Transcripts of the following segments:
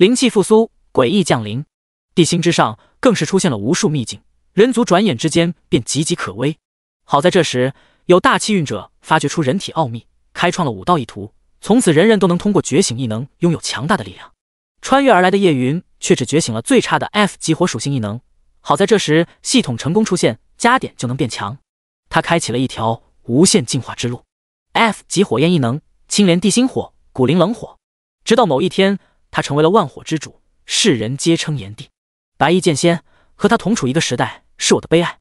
灵气复苏，诡异降临，地心之上更是出现了无数秘境，人族转眼之间便岌岌可危。好在这时，有大气运者发掘出人体奥秘，开创了武道一途，从此人人都能通过觉醒异能拥有强大的力量。穿越而来的叶云却只觉醒了最差的 F 级火属性异能。好在这时，系统成功出现，加点就能变强。他开启了一条无限进化之路，F 级火焰异能：青莲地心火、古灵冷火。直到某一天。他成为了万火之主，世人皆称炎帝。白衣剑仙和他同处一个时代，是我的悲哀。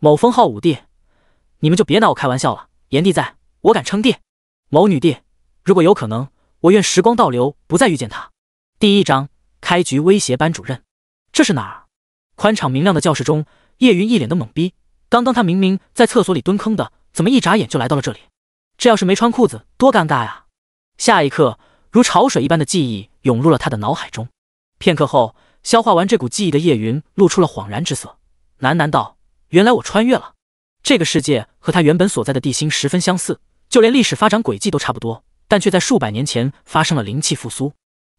某封号武帝，你们就别拿我开玩笑了。炎帝在，我敢称帝。某女帝，如果有可能，我愿时光倒流，不再遇见他。第一章开局威胁班主任。这是哪儿？宽敞明亮的教室中，叶云一脸的懵逼。刚刚他明明在厕所里蹲坑的，怎么一眨眼就来到了这里？这要是没穿裤子，多尴尬呀！下一刻。如潮水一般的记忆涌入了他的脑海中，片刻后消化完这股记忆的叶云露出了恍然之色，喃喃道：“原来我穿越了，这个世界和他原本所在的地心十分相似，就连历史发展轨迹都差不多，但却在数百年前发生了灵气复苏。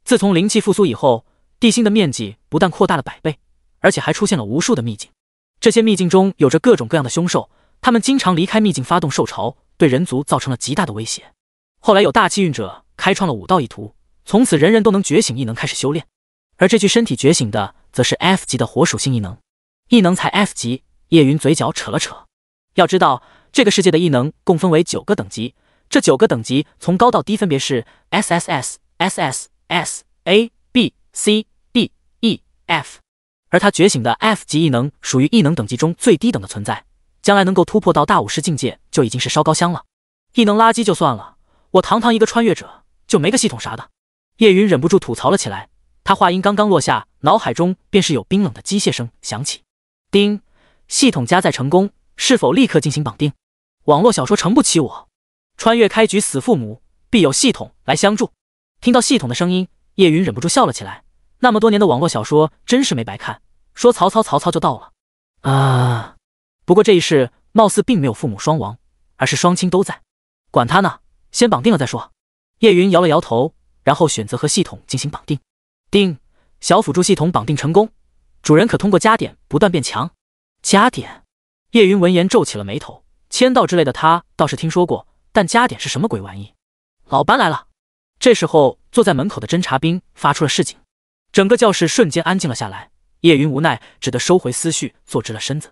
自从灵气复苏以后，地心的面积不但扩大了百倍，而且还出现了无数的秘境。这些秘境中有着各种各样的凶兽，他们经常离开秘境发动兽潮，对人族造成了极大的威胁。后来有大气运者。”开创了武道一途，从此人人都能觉醒异能，开始修炼。而这具身体觉醒的，则是 F 级的火属性异能。异能才 F 级，叶云嘴角扯了扯。要知道，这个世界的异能共分为九个等级，这九个等级从高到低分别是 S S S S S A B C D E F。而他觉醒的 F 级异能，属于异能等级中最低等的存在。将来能够突破到大武师境界，就已经是烧高香了。异能垃圾就算了，我堂堂一个穿越者。就没个系统啥的，叶云忍不住吐槽了起来。他话音刚刚落下，脑海中便是有冰冷的机械声响起：“叮，系统加载成功，是否立刻进行绑定？”网络小说成不起我，穿越开局死父母，必有系统来相助。听到系统的声音，叶云忍不住笑了起来。那么多年的网络小说真是没白看，说曹操曹操就到了。啊，不过这一世貌似并没有父母双亡，而是双亲都在。管他呢，先绑定了再说。叶云摇了摇头，然后选择和系统进行绑定。叮，小辅助系统绑定成功，主人可通过加点不断变强。加点？叶云闻言皱起了眉头，签到之类的他倒是听说过，但加点是什么鬼玩意？老班来了！这时候，坐在门口的侦察兵发出了示警，整个教室瞬间安静了下来。叶云无奈，只得收回思绪，坐直了身子。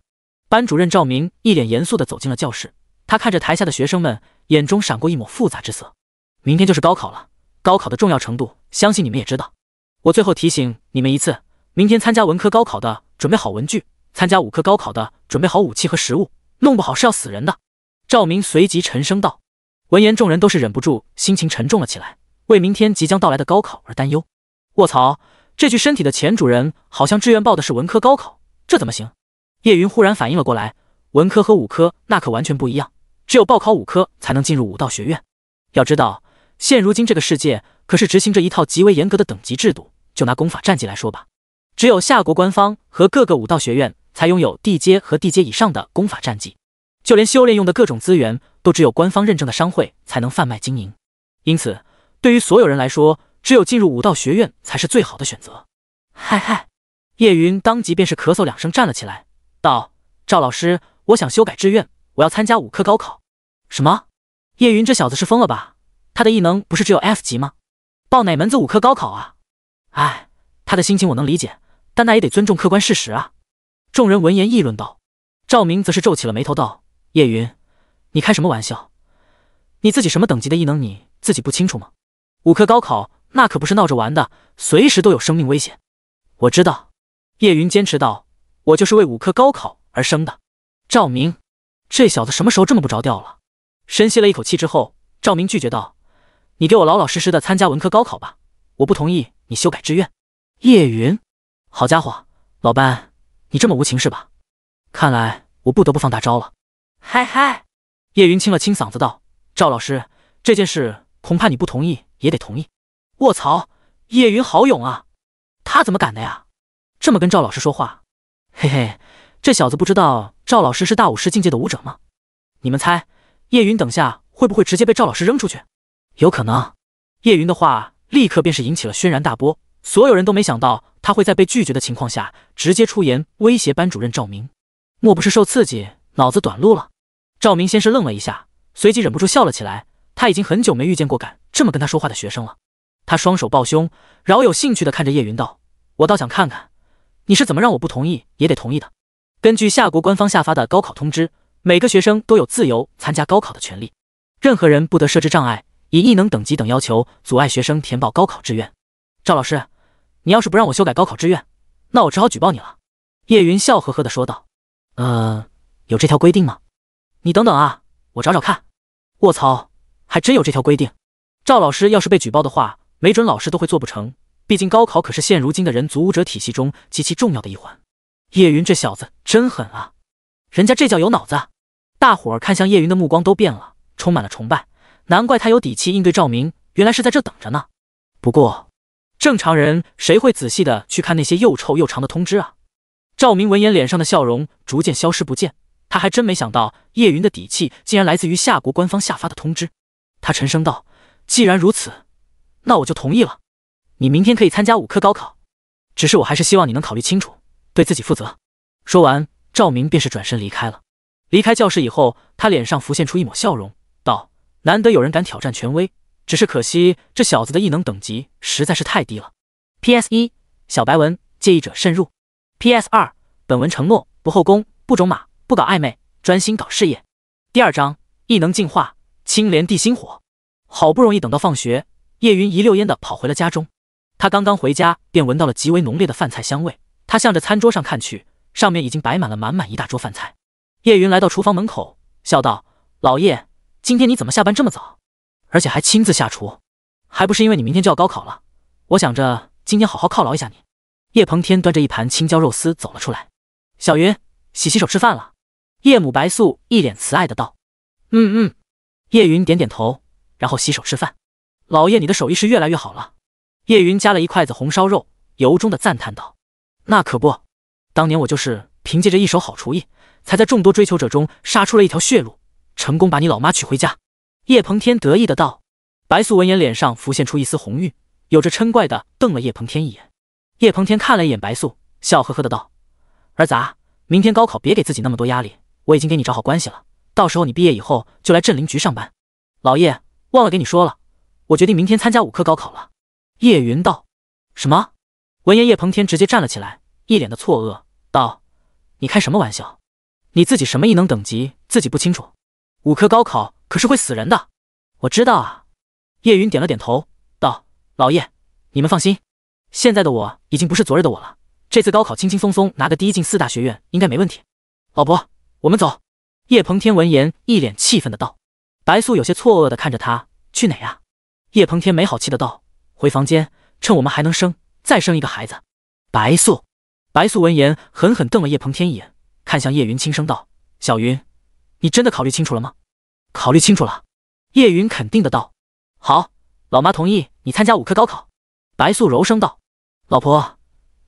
班主任赵明一脸严肃地走进了教室，他看着台下的学生们，眼中闪过一抹复杂之色。明天就是高考了，高考的重要程度，相信你们也知道。我最后提醒你们一次，明天参加文科高考的，准备好文具；参加武科高考的，准备好武器和食物，弄不好是要死人的。赵明随即沉声道。闻言，众人都是忍不住心情沉重了起来，为明天即将到来的高考而担忧。卧槽，这具身体的前主人好像志愿报的是文科高考，这怎么行？叶云忽然反应了过来，文科和武科那可完全不一样，只有报考武科才能进入武道学院。要知道。现如今这个世界可是执行着一套极为严格的等级制度。就拿功法战绩来说吧，只有夏国官方和各个武道学院才拥有地阶和地阶以上的功法战绩。就连修炼用的各种资源，都只有官方认证的商会才能贩卖经营。因此，对于所有人来说，只有进入武道学院才是最好的选择。嗨嗨，叶云当即便是咳嗽两声，站了起来，道：“赵老师，我想修改志愿，我要参加武科高考。”什么？叶云这小子是疯了吧？他的异能不是只有 F 级吗？报哪门子五科高考啊？哎，他的心情我能理解，但那也得尊重客观事实啊！众人闻言议论道。赵明则是皱起了眉头道：“叶云，你开什么玩笑？你自己什么等级的异能你自己不清楚吗？五科高考那可不是闹着玩的，随时都有生命危险。”我知道，叶云坚持道：“我就是为五科高考而生的。”赵明，这小子什么时候这么不着调了？深吸了一口气之后，赵明拒绝道。你给我老老实实的参加文科高考吧，我不同意你修改志愿。叶云，好家伙，老班，你这么无情是吧？看来我不得不放大招了。嗨嗨，叶云清了清嗓子道：“赵老师，这件事恐怕你不同意也得同意。”卧槽，叶云好勇啊！他怎么敢的呀？这么跟赵老师说话？嘿嘿，这小子不知道赵老师是大武师境界的武者吗？你们猜，叶云等下会不会直接被赵老师扔出去？有可能，叶云的话立刻便是引起了轩然大波，所有人都没想到他会在被拒绝的情况下直接出言威胁班主任赵明，莫不是受刺激脑子短路了？赵明先是愣了一下，随即忍不住笑了起来。他已经很久没遇见过敢这么跟他说话的学生了。他双手抱胸，饶有兴趣的看着叶云道：“我倒想看看你是怎么让我不同意也得同意的。”根据夏国官方下发的高考通知，每个学生都有自由参加高考的权利，任何人不得设置障碍。以异能等级等要求阻碍学生填报高考志愿，赵老师，你要是不让我修改高考志愿，那我只好举报你了。”叶云笑呵呵的说道。“呃，有这条规定吗？你等等啊，我找找看。”卧槽，还真有这条规定！赵老师要是被举报的话，没准老师都会做不成，毕竟高考可是现如今的人族武者体系中极其重要的一环。叶云这小子真狠啊，人家这叫有脑子！大伙儿看向叶云的目光都变了，充满了崇拜。难怪他有底气应对赵明，原来是在这等着呢。不过，正常人谁会仔细的去看那些又臭又长的通知啊？赵明闻言，脸上的笑容逐渐消失不见。他还真没想到叶云的底气竟然来自于夏国官方下发的通知。他沉声道：“既然如此，那我就同意了。你明天可以参加五科高考，只是我还是希望你能考虑清楚，对自己负责。”说完，赵明便是转身离开了。离开教室以后，他脸上浮现出一抹笑容。难得有人敢挑战权威，只是可惜这小子的异能等级实在是太低了。P.S. 一小白文，介意者慎入。P.S. 二本文承诺不后宫，不种马，不搞暧昧，专心搞事业。第二章异能进化，青莲地心火。好不容易等到放学，叶云一溜烟的跑回了家中。他刚刚回家便闻到了极为浓烈的饭菜香味，他向着餐桌上看去，上面已经摆满了满满一大桌饭菜。叶云来到厨房门口，笑道：“老叶。”今天你怎么下班这么早，而且还亲自下厨？还不是因为你明天就要高考了。我想着今天好好犒劳一下你。叶鹏天端着一盘青椒肉丝走了出来。小云，洗洗手吃饭了。叶母白素一脸慈爱的道：“嗯嗯。”叶云点点头，然后洗手吃饭。老叶，你的手艺是越来越好了。叶云夹了一筷子红烧肉，由衷的赞叹道：“那可不，当年我就是凭借着一手好厨艺，才在众多追求者中杀出了一条血路。”成功把你老妈娶回家，叶鹏天得意的道。白素闻言，脸上浮现出一丝红晕，有着嗔怪的瞪了叶鹏天一眼。叶鹏天看了一眼白素，笑呵呵的道：“儿子，明天高考别给自己那么多压力，我已经给你找好关系了，到时候你毕业以后就来镇灵局上班。”老叶，忘了给你说了，我决定明天参加五科高考了。叶云道。什么？闻言，叶鹏天直接站了起来，一脸的错愕，道：“你开什么玩笑？你自己什么异能等级自己不清楚？”五科高考可是会死人的，我知道啊。叶云点了点头，道：“老叶，你们放心，现在的我已经不是昨日的我了。这次高考轻轻松松拿个第一进四大学院应该没问题。”老婆，我们走。叶鹏天闻言一脸气愤的道：“白素有些错愕的看着他，去哪呀？”叶鹏天没好气的道：“回房间，趁我们还能生，再生一个孩子。”白素，白素闻言狠狠瞪了叶鹏天一眼，看向叶云，轻声道：“小云。”你真的考虑清楚了吗？考虑清楚了，叶云肯定的道。好，老妈同意你参加五科高考。白素柔声道：“老婆，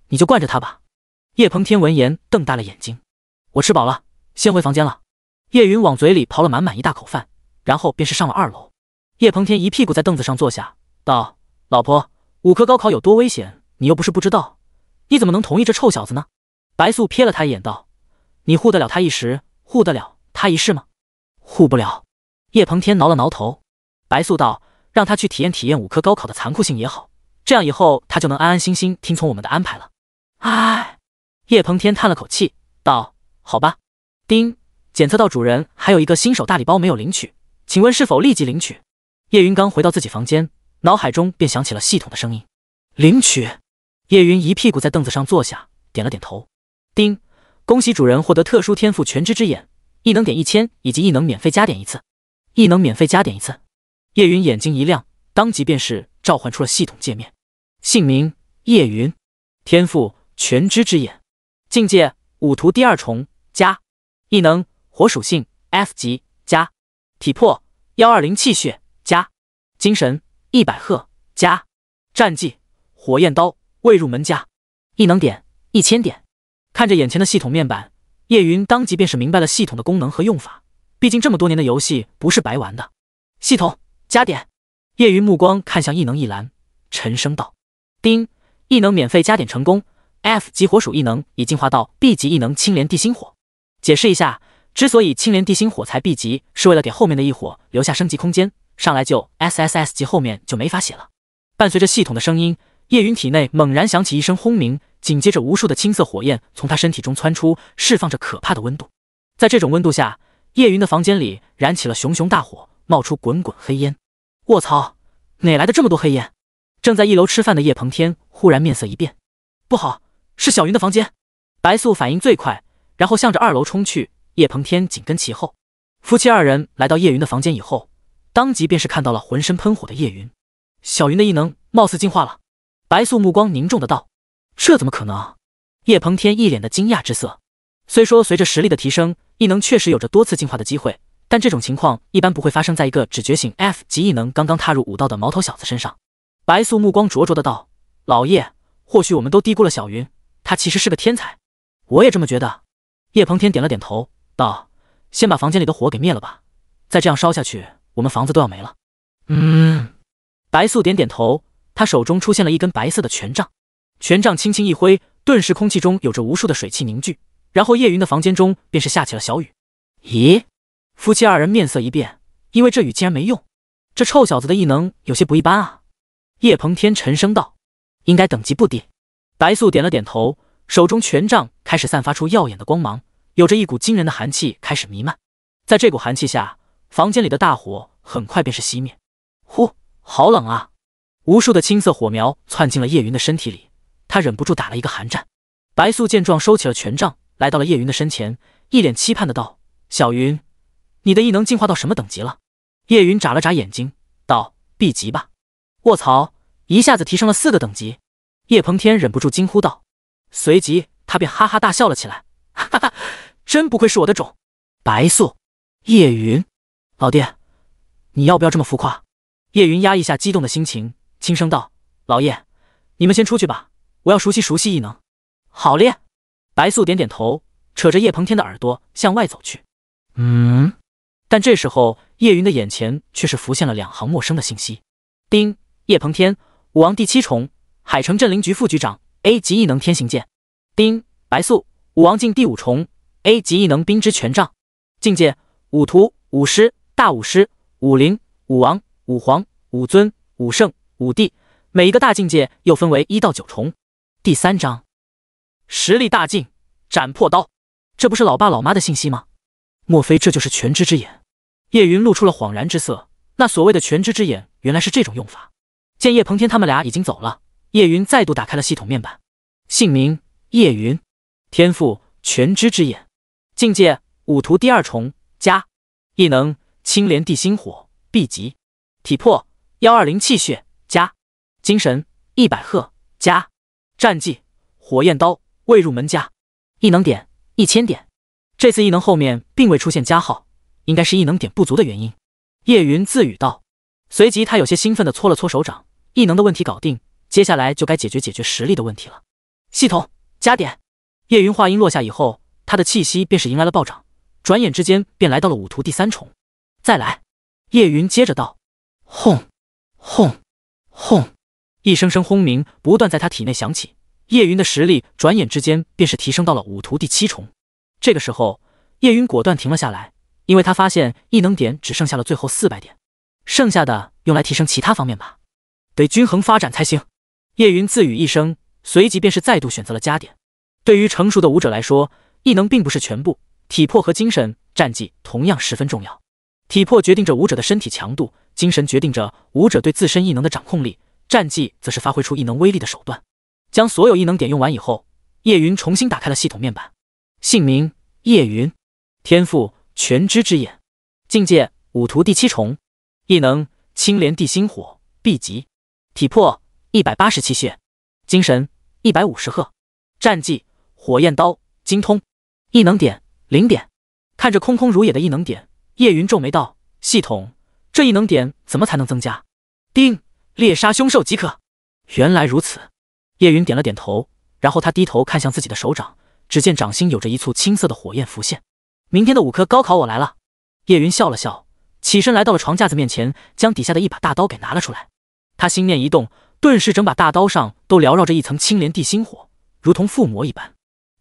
你就惯着他吧。”叶鹏天闻言瞪大了眼睛。我吃饱了，先回房间了。叶云往嘴里刨了满满一大口饭，然后便是上了二楼。叶鹏天一屁股在凳子上坐下，道：“老婆，五科高考有多危险，你又不是不知道，你怎么能同意这臭小子呢？”白素瞥了他一眼，道：“你护得了他一时，护得了。”他一世吗？护不了。叶鹏天挠了挠头，白素道：“让他去体验体验五科高考的残酷性也好，这样以后他就能安安心心听从我们的安排了。”哎，叶鹏天叹了口气，道：“好吧。”丁，检测到主人还有一个新手大礼包没有领取，请问是否立即领取？叶云刚回到自己房间，脑海中便响起了系统的声音：“领取。”叶云一屁股在凳子上坐下，点了点头。丁，恭喜主人获得特殊天赋全知之眼。异能点一千，以及异能免费加点一次，异能免费加点一次。叶云眼睛一亮，当即便是召唤出了系统界面。姓名：叶云，天赋：全知之眼，境界：五图第二重加，异能：火属性 F 级加，体魄：幺二零气血加，精神：一百赫加，战绩：火焰刀未入门加，异能点一千点。看着眼前的系统面板。叶云当即便是明白了系统的功能和用法，毕竟这么多年的游戏不是白玩的。系统加点。叶云目光看向异能一栏，沉声道：“丁，异能免费加点成功。F 级火属异能已进化到 B 级异能青莲地心火。”解释一下，之所以青莲地心火才 B 级，是为了给后面的异火留下升级空间，上来就 SSS 级，后面就没法写了。伴随着系统的声音。叶云体内猛然响起一声轰鸣，紧接着无数的青色火焰从他身体中窜出，释放着可怕的温度。在这种温度下，叶云的房间里燃起了熊熊大火，冒出滚滚黑烟。卧槽，哪来的这么多黑烟？正在一楼吃饭的叶鹏天忽然面色一变，不好，是小云的房间。白素反应最快，然后向着二楼冲去。叶鹏天紧跟其后。夫妻二人来到叶云的房间以后，当即便是看到了浑身喷火的叶云。小云的异能貌似进化了。白素目光凝重的道：“这怎么可能？”叶鹏天一脸的惊讶之色。虽说随着实力的提升，异能确实有着多次进化的机会，但这种情况一般不会发生在一个只觉醒 F 级异能、刚刚踏入武道的毛头小子身上。白素目光灼灼的道：“老叶，或许我们都低估了小云，他其实是个天才。”我也这么觉得。叶鹏天点了点头，道：“先把房间里的火给灭了吧，再这样烧下去，我们房子都要没了。”嗯。白素点点头。他手中出现了一根白色的权杖，权杖轻轻一挥，顿时空气中有着无数的水汽凝聚，然后叶云的房间中便是下起了小雨。咦，夫妻二人面色一变，因为这雨竟然没用。这臭小子的异能有些不一般啊！叶鹏天沉声道：“应该等级不低。”白素点了点头，手中权杖开始散发出耀眼的光芒，有着一股惊人的寒气开始弥漫。在这股寒气下，房间里的大火很快便是熄灭。呼，好冷啊！无数的青色火苗窜进了叶云的身体里，他忍不住打了一个寒战。白素见状，收起了权杖，来到了叶云的身前，一脸期盼的道：“小云，你的异能进化到什么等级了？”叶云眨了眨眼睛，道：“B 级吧。”卧槽！一下子提升了四个等级！叶鹏天忍不住惊呼道，随即他便哈哈大笑了起来：“哈哈，真不愧是我的种！”白素，叶云，老爹，你要不要这么浮夸？叶云压抑下激动的心情。轻声道：“老叶，你们先出去吧，我要熟悉熟悉异能。”好咧，白素点点头，扯着叶鹏天的耳朵向外走去。嗯，但这时候叶云的眼前却是浮现了两行陌生的信息：丁叶鹏天，武王第七重，海城镇灵局副局长，A 级异能天行剑。丁白素，武王境第五重，A 级异能冰之权杖。境界：武徒、武师、大武师、武灵、武王、武皇、武尊、武圣。五帝每一个大境界又分为一到九重。第三章，实力大进，斩破刀。这不是老爸老妈的信息吗？莫非这就是全知之眼？叶云露出了恍然之色。那所谓的全知之眼，原来是这种用法。见叶鹏天他们俩已经走了，叶云再度打开了系统面板。姓名：叶云，天赋：全知之眼，境界：五图第二重加，异能：青莲地心火，B 级，体魄：幺二零气血。精神一百赫加战绩，火焰刀未入门加异能点一千点。这次异能后面并未出现加号，应该是异能点不足的原因。叶云自语道，随即他有些兴奋的搓了搓手掌，异能的问题搞定，接下来就该解决解决实力的问题了。系统加点。叶云话音落下以后，他的气息便是迎来了暴涨，转眼之间便来到了五图第三重。再来。叶云接着道，轰轰轰。一声声轰鸣不断在他体内响起，叶云的实力转眼之间便是提升到了武徒第七重。这个时候，叶云果断停了下来，因为他发现异能点只剩下了最后四百点，剩下的用来提升其他方面吧，得均衡发展才行。叶云自语一声，随即便是再度选择了加点。对于成熟的武者来说，异能并不是全部，体魄和精神战绩同样十分重要。体魄决定着武者的身体强度，精神决定着武者对自身异能的掌控力。战绩则是发挥出异能威力的手段。将所有异能点用完以后，叶云重新打开了系统面板。姓名：叶云，天赋：全知之眼，境界：五图第七重，异能：青莲地心火，B 级，体魄：一百八十气血，精神：一百五十战绩：火焰刀精通，异能点：零点。看着空空如也的异能点，叶云皱眉道：“系统，这异能点怎么才能增加？”定。猎杀凶兽即可。原来如此，叶云点了点头，然后他低头看向自己的手掌，只见掌心有着一簇青色的火焰浮现。明天的五科高考我来了。叶云笑了笑，起身来到了床架子面前，将底下的一把大刀给拿了出来。他心念一动，顿时整把大刀上都缭绕着一层青莲地心火，如同附魔一般。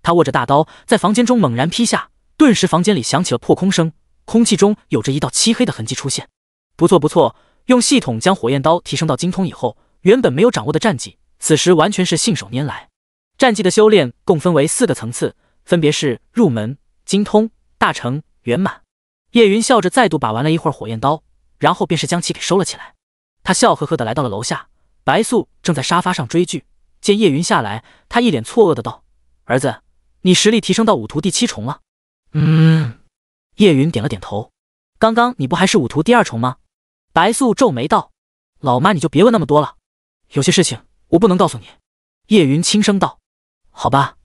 他握着大刀在房间中猛然劈下，顿时房间里响起了破空声，空气中有着一道漆黑的痕迹出现。不错，不错。用系统将火焰刀提升到精通以后，原本没有掌握的战技，此时完全是信手拈来。战技的修炼共分为四个层次，分别是入门、精通、大成、圆满。叶云笑着再度把玩了一会儿火焰刀，然后便是将其给收了起来。他笑呵呵的来到了楼下，白素正在沙发上追剧，见叶云下来，他一脸错愕的道：“儿子，你实力提升到武徒第七重了？”嗯，叶云点了点头。刚刚你不还是武徒第二重吗？白素皱眉道：“老妈，你就别问那么多了，有些事情我不能告诉你。”叶云轻声道：“好吧。”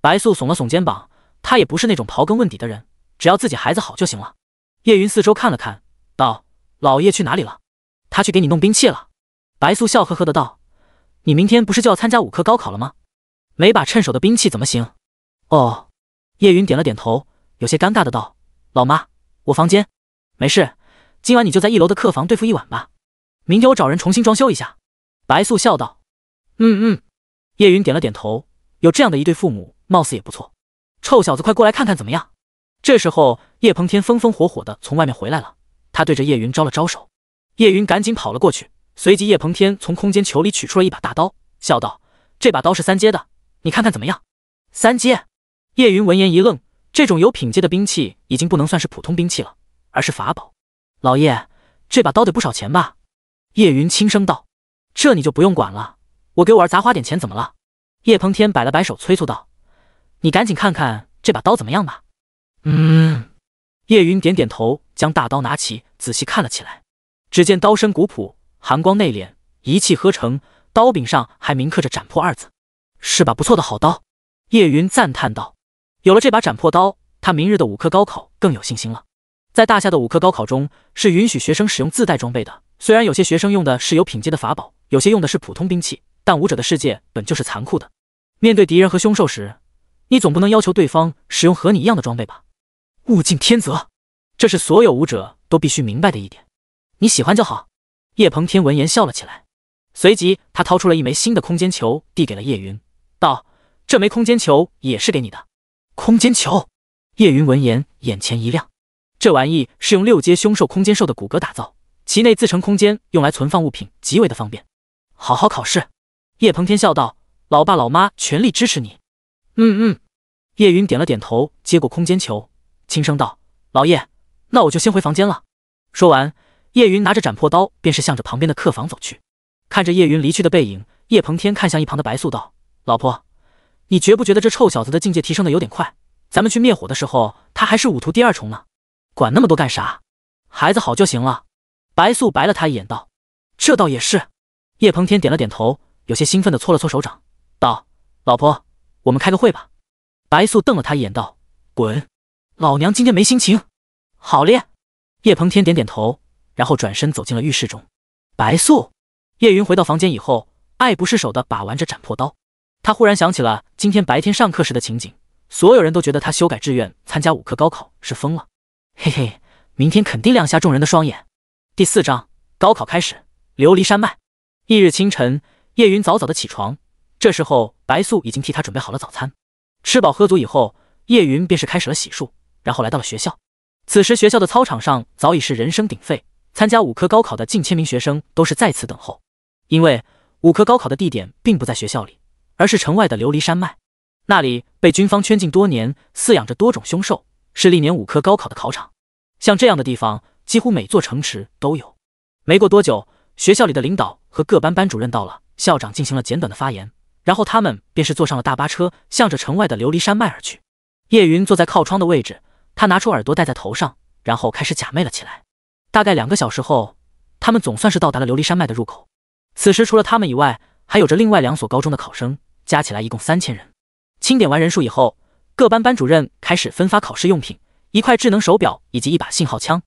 白素耸了耸肩膀，她也不是那种刨根问底的人，只要自己孩子好就行了。叶云四周看了看，道：“老叶去哪里了？他去给你弄兵器了。”白素笑呵呵的道：“你明天不是就要参加五科高考了吗？没把趁手的兵器怎么行？”哦，叶云点了点头，有些尴尬的道：“老妈，我房间没事。”今晚你就在一楼的客房对付一晚吧，明天我找人重新装修一下。”白素笑道。“嗯嗯。”叶云点了点头。有这样的一对父母，貌似也不错。臭小子，快过来看看怎么样！这时候，叶鹏天风风火火的从外面回来了，他对着叶云招了招手。叶云赶紧跑了过去，随即叶鹏天从空间球里取出了一把大刀，笑道：“这把刀是三阶的，你看看怎么样？”三阶？叶云闻言一愣，这种有品阶的兵器已经不能算是普通兵器了，而是法宝。老叶，这把刀得不少钱吧？叶云轻声道：“这你就不用管了，我给我儿砸花点钱怎么了？”叶鹏天摆了摆手，催促道：“你赶紧看看这把刀怎么样吧。”嗯。叶云点点头，将大刀拿起，仔细看了起来。只见刀身古朴，寒光内敛，一气呵成，刀柄上还铭刻着“斩破”二字，是把不错的好刀。叶云赞叹道：“有了这把斩破刀，他明日的五科高考更有信心了。”在大夏的武科高考中，是允许学生使用自带装备的。虽然有些学生用的是有品阶的法宝，有些用的是普通兵器，但武者的世界本就是残酷的。面对敌人和凶兽时，你总不能要求对方使用和你一样的装备吧？物竞天择，这是所有武者都必须明白的一点。你喜欢就好。叶鹏天闻言笑了起来，随即他掏出了一枚新的空间球，递给了叶云，道：“这枚空间球也是给你的。”空间球。叶云闻言，眼前一亮。这玩意是用六阶凶兽空间兽的骨骼打造，其内自成空间，用来存放物品极为的方便。好好考试，叶鹏天笑道：“老爸老妈全力支持你。”嗯嗯，叶云点了点头，接过空间球，轻声道：“老叶，那我就先回房间了。”说完，叶云拿着斩破刀，便是向着旁边的客房走去。看着叶云离去的背影，叶鹏天看向一旁的白素道：“老婆，你觉不觉得这臭小子的境界提升的有点快？咱们去灭火的时候，他还是武徒第二重呢。”管那么多干啥？孩子好就行了。白素白了他一眼，道：“这倒也是。”叶鹏天点了点头，有些兴奋地搓了搓手掌，道：“老婆，我们开个会吧。”白素瞪了他一眼，道：“滚！老娘今天没心情。”好咧。叶鹏天点点头，然后转身走进了浴室中。白素、叶云回到房间以后，爱不释手地把玩着斩破刀。他忽然想起了今天白天上课时的情景，所有人都觉得他修改志愿参加五科高考是疯了。嘿嘿，明天肯定亮瞎众人的双眼。第四章，高考开始。琉璃山脉。翌日清晨，叶云早早的起床，这时候白素已经替他准备好了早餐。吃饱喝足以后，叶云便是开始了洗漱，然后来到了学校。此时学校的操场上早已是人声鼎沸，参加五科高考的近千名学生都是在此等候，因为五科高考的地点并不在学校里，而是城外的琉璃山脉，那里被军方圈禁多年，饲养着多种凶兽。是历年五科高考的考场，像这样的地方，几乎每座城池都有。没过多久，学校里的领导和各班班主任到了，校长进行了简短的发言，然后他们便是坐上了大巴车，向着城外的琉璃山脉而去。叶云坐在靠窗的位置，他拿出耳朵戴在头上，然后开始假寐了起来。大概两个小时后，他们总算是到达了琉璃山脉的入口。此时，除了他们以外，还有着另外两所高中的考生，加起来一共三千人。清点完人数以后。各班班主任开始分发考试用品，一块智能手表以及一把信号枪。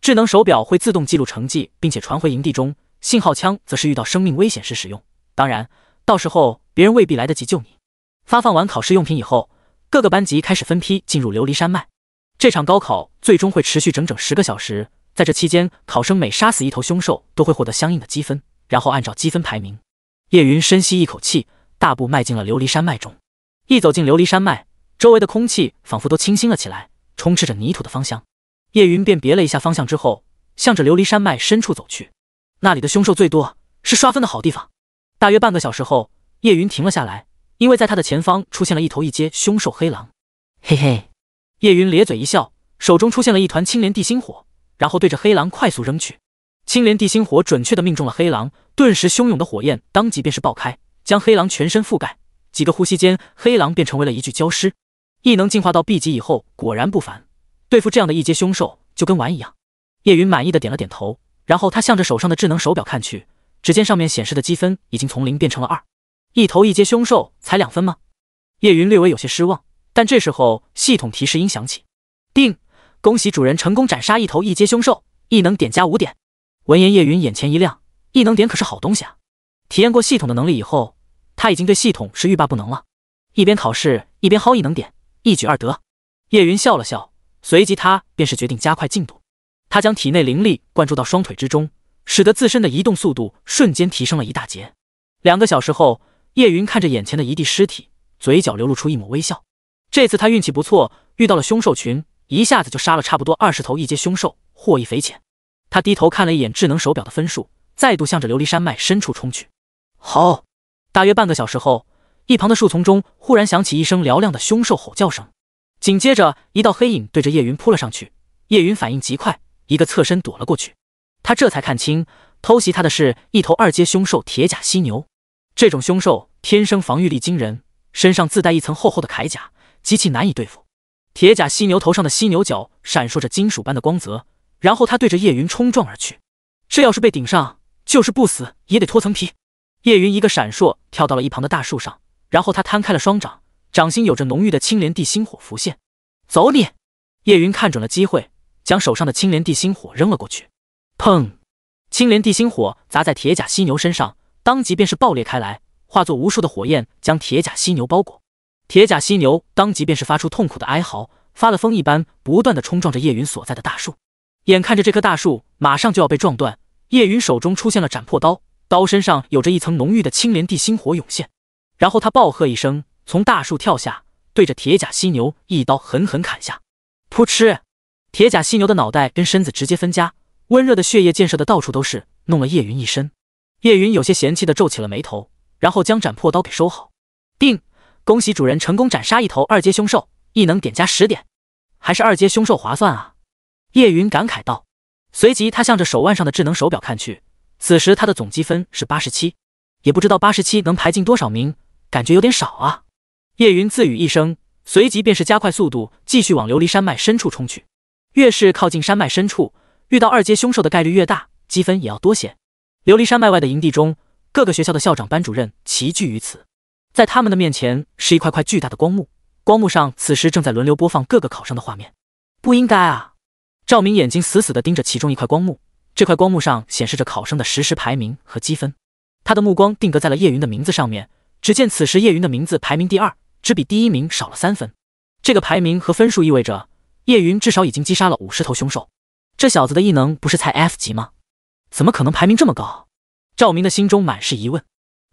智能手表会自动记录成绩，并且传回营地中。信号枪则是遇到生命危险时使用。当然，到时候别人未必来得及救你。发放完考试用品以后，各个班级开始分批进入琉璃山脉。这场高考最终会持续整整十个小时，在这期间，考生每杀死一头凶兽都会获得相应的积分，然后按照积分排名。叶云深吸一口气，大步迈进了琉璃山脉中。一走进琉璃山脉。周围的空气仿佛都清新了起来，充斥着泥土的芳香。叶云辨别了一下方向之后，向着琉璃山脉深处走去。那里的凶兽最多，是刷分的好地方。大约半个小时后，叶云停了下来，因为在他的前方出现了一头一阶凶兽黑狼。嘿嘿，叶云咧嘴一笑，手中出现了一团青莲地心火，然后对着黑狼快速扔去。青莲地心火准确的命中了黑狼，顿时汹涌的火焰当即便是爆开，将黑狼全身覆盖。几个呼吸间，黑狼便成为了一具焦尸。异能进化到 B 级以后果然不凡，对付这样的一阶凶兽就跟玩一样。叶云满意的点了点头，然后他向着手上的智能手表看去，只见上面显示的积分已经从零变成了二。一头一阶凶兽才两分吗？叶云略微有些失望，但这时候系统提示音响起：“定，恭喜主人成功斩杀一头一阶凶兽，异能点加五点。”闻言，叶云眼前一亮，异能点可是好东西啊！体验过系统的能力以后，他已经对系统是欲罢不能了，一边考试一边薅异能点。一举二得，叶云笑了笑，随即他便是决定加快进度。他将体内灵力灌注到双腿之中，使得自身的移动速度瞬间提升了一大截。两个小时后，叶云看着眼前的一地尸体，嘴角流露出一抹微笑。这次他运气不错，遇到了凶兽群，一下子就杀了差不多二十头一阶凶兽，获益匪浅。他低头看了一眼智能手表的分数，再度向着琉璃山脉深处冲去。好，大约半个小时后。一旁的树丛中忽然响起一声嘹亮的凶兽吼叫声，紧接着一道黑影对着叶云扑了上去。叶云反应极快，一个侧身躲了过去。他这才看清，偷袭他的是一头二阶凶兽铁甲犀牛。这种凶兽天生防御力惊人，身上自带一层厚厚的铠甲，极其难以对付。铁甲犀牛头上的犀牛角闪烁着金属般的光泽，然后他对着叶云冲撞而去。这要是被顶上，就是不死也得脱层皮。叶云一个闪烁，跳到了一旁的大树上。然后他摊开了双掌，掌心有着浓郁的青莲地心火浮现。走你！叶云看准了机会，将手上的青莲地心火扔了过去。砰！青莲地心火砸在铁甲犀牛身上，当即便是爆裂开来，化作无数的火焰将铁甲犀牛包裹。铁甲犀牛当即便是发出痛苦的哀嚎，发了疯一般不断的冲撞着叶云所在的大树。眼看着这棵大树马上就要被撞断，叶云手中出现了斩破刀，刀身上有着一层浓郁的青莲地心火涌现。然后他暴喝一声，从大树跳下，对着铁甲犀牛一刀狠狠砍下。噗嗤，铁甲犀牛的脑袋跟身子直接分家，温热的血液溅射的到处都是，弄了叶云一身。叶云有些嫌弃的皱起了眉头，然后将斩破刀给收好。定，恭喜主人成功斩杀一头二阶凶兽，异能点加十点。还是二阶凶兽划算啊！叶云感慨道。随即他向着手腕上的智能手表看去，此时他的总积分是八十七，也不知道八十七能排进多少名。感觉有点少啊，叶云自语一声，随即便是加快速度，继续往琉璃山脉深处冲去。越是靠近山脉深处，遇到二阶凶兽的概率越大，积分也要多些。琉璃山脉外的营地中，各个学校的校长、班主任齐聚于此，在他们的面前是一块块巨大的光幕，光幕上此时正在轮流播放各个考生的画面。不应该啊！赵明眼睛死死的盯着其中一块光幕，这块光幕上显示着考生的实时排名和积分，他的目光定格在了叶云的名字上面。只见此时叶云的名字排名第二，只比第一名少了三分。这个排名和分数意味着叶云至少已经击杀了五十头凶兽。这小子的异能不是才 F 级吗？怎么可能排名这么高？赵明的心中满是疑问。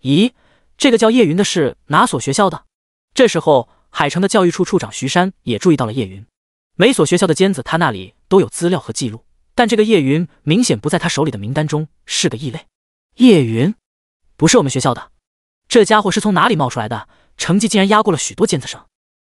咦，这个叫叶云的是哪所学校的？这时候，海城的教育处处长徐山也注意到了叶云。每所学校的尖子，他那里都有资料和记录，但这个叶云明显不在他手里的名单中，是个异类。叶云，不是我们学校的。这家伙是从哪里冒出来的？成绩竟然压过了许多尖子生！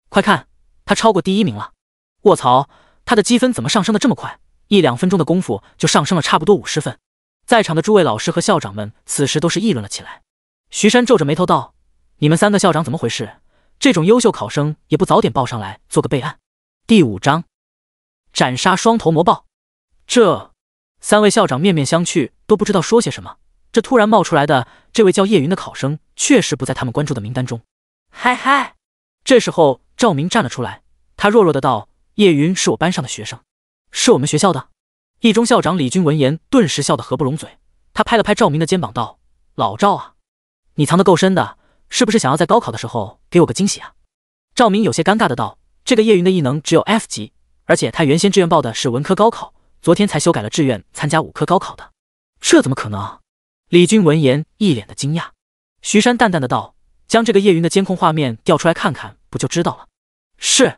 快看，他超过第一名了！卧槽，他的积分怎么上升的这么快？一两分钟的功夫就上升了差不多五十分！在场的诸位老师和校长们此时都是议论了起来。徐山皱着眉头道：“你们三个校长怎么回事？这种优秀考生也不早点报上来做个备案。”第五章，斩杀双头魔豹。这三位校长面面相觑，都不知道说些什么。这突然冒出来的这位叫叶云的考生，确实不在他们关注的名单中。嗨嗨，这时候赵明站了出来，他弱弱的道：“叶云是我班上的学生，是我们学校的一中校长李军。”闻言，顿时笑得合不拢嘴。他拍了拍赵明的肩膀，道：“老赵啊，你藏得够深的，是不是想要在高考的时候给我个惊喜啊？”赵明有些尴尬的道：“这个叶云的异能只有 F 级，而且他原先志愿报的是文科高考，昨天才修改了志愿参加五科高考的，这怎么可能？”李军闻言，一脸的惊讶。徐山淡淡的道：“将这个叶云的监控画面调出来看看，不就知道了？”是，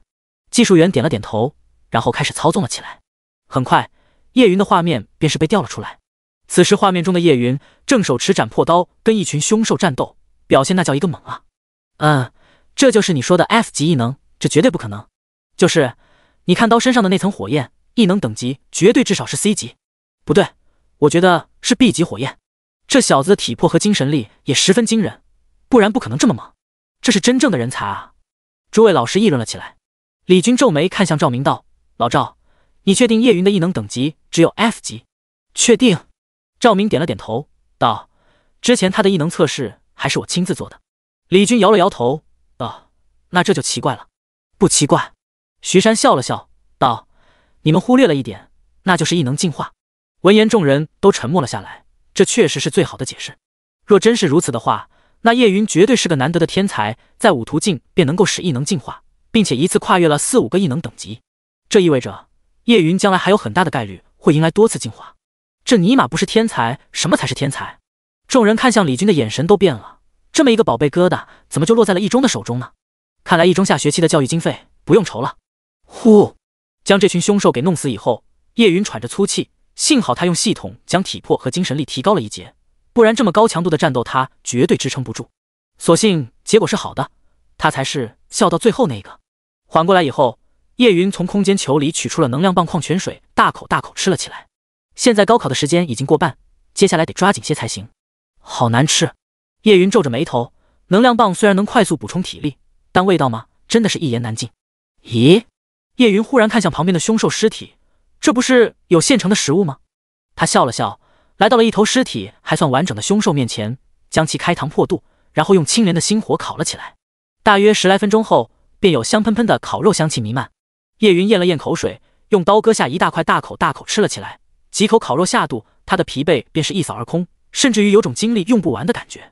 技术员点了点头，然后开始操纵了起来。很快，叶云的画面便是被调了出来。此时画面中的叶云正手持斩破刀跟一群凶兽战斗，表现那叫一个猛啊！嗯，这就是你说的 S 级异能，这绝对不可能。就是，你看刀身上的那层火焰，异能等级绝对至少是 C 级。不对，我觉得是 B 级火焰。这小子的体魄和精神力也十分惊人，不然不可能这么猛。这是真正的人才啊！诸位老师议论了起来。李军皱眉看向赵明，道：“老赵，你确定叶云的异能等级只有 F 级？”“确定。”赵明点了点头，道：“之前他的异能测试还是我亲自做的。”李军摇了摇头，道：“那这就奇怪了。”“不奇怪。”徐山笑了笑，道：“你们忽略了一点，那就是异能进化。”闻言，众人都沉默了下来。这确实是最好的解释。若真是如此的话，那叶云绝对是个难得的天才，在五途境便能够使异能进化，并且一次跨越了四五个异能等级。这意味着叶云将来还有很大的概率会迎来多次进化。这尼玛不是天才，什么才是天才？众人看向李军的眼神都变了。这么一个宝贝疙瘩，怎么就落在了一中的手中呢？看来一中下学期的教育经费不用愁了。呼，将这群凶兽给弄死以后，叶云喘着粗气。幸好他用系统将体魄和精神力提高了一截，不然这么高强度的战斗他绝对支撑不住。所幸结果是好的，他才是笑到最后那一个。缓过来以后，叶云从空间球里取出了能量棒、矿泉水，大口大口吃了起来。现在高考的时间已经过半，接下来得抓紧些才行。好难吃！叶云皱着眉头，能量棒虽然能快速补充体力，但味道吗？真的是一言难尽。咦？叶云忽然看向旁边的凶兽尸体。这不是有现成的食物吗？他笑了笑，来到了一头尸体还算完整的凶兽面前，将其开膛破肚，然后用青莲的心火烤了起来。大约十来分钟后，便有香喷喷的烤肉香气弥漫。叶云咽了咽口水，用刀割下一大块，大口大口吃了起来。几口烤肉下肚，他的疲惫便是一扫而空，甚至于有种精力用不完的感觉。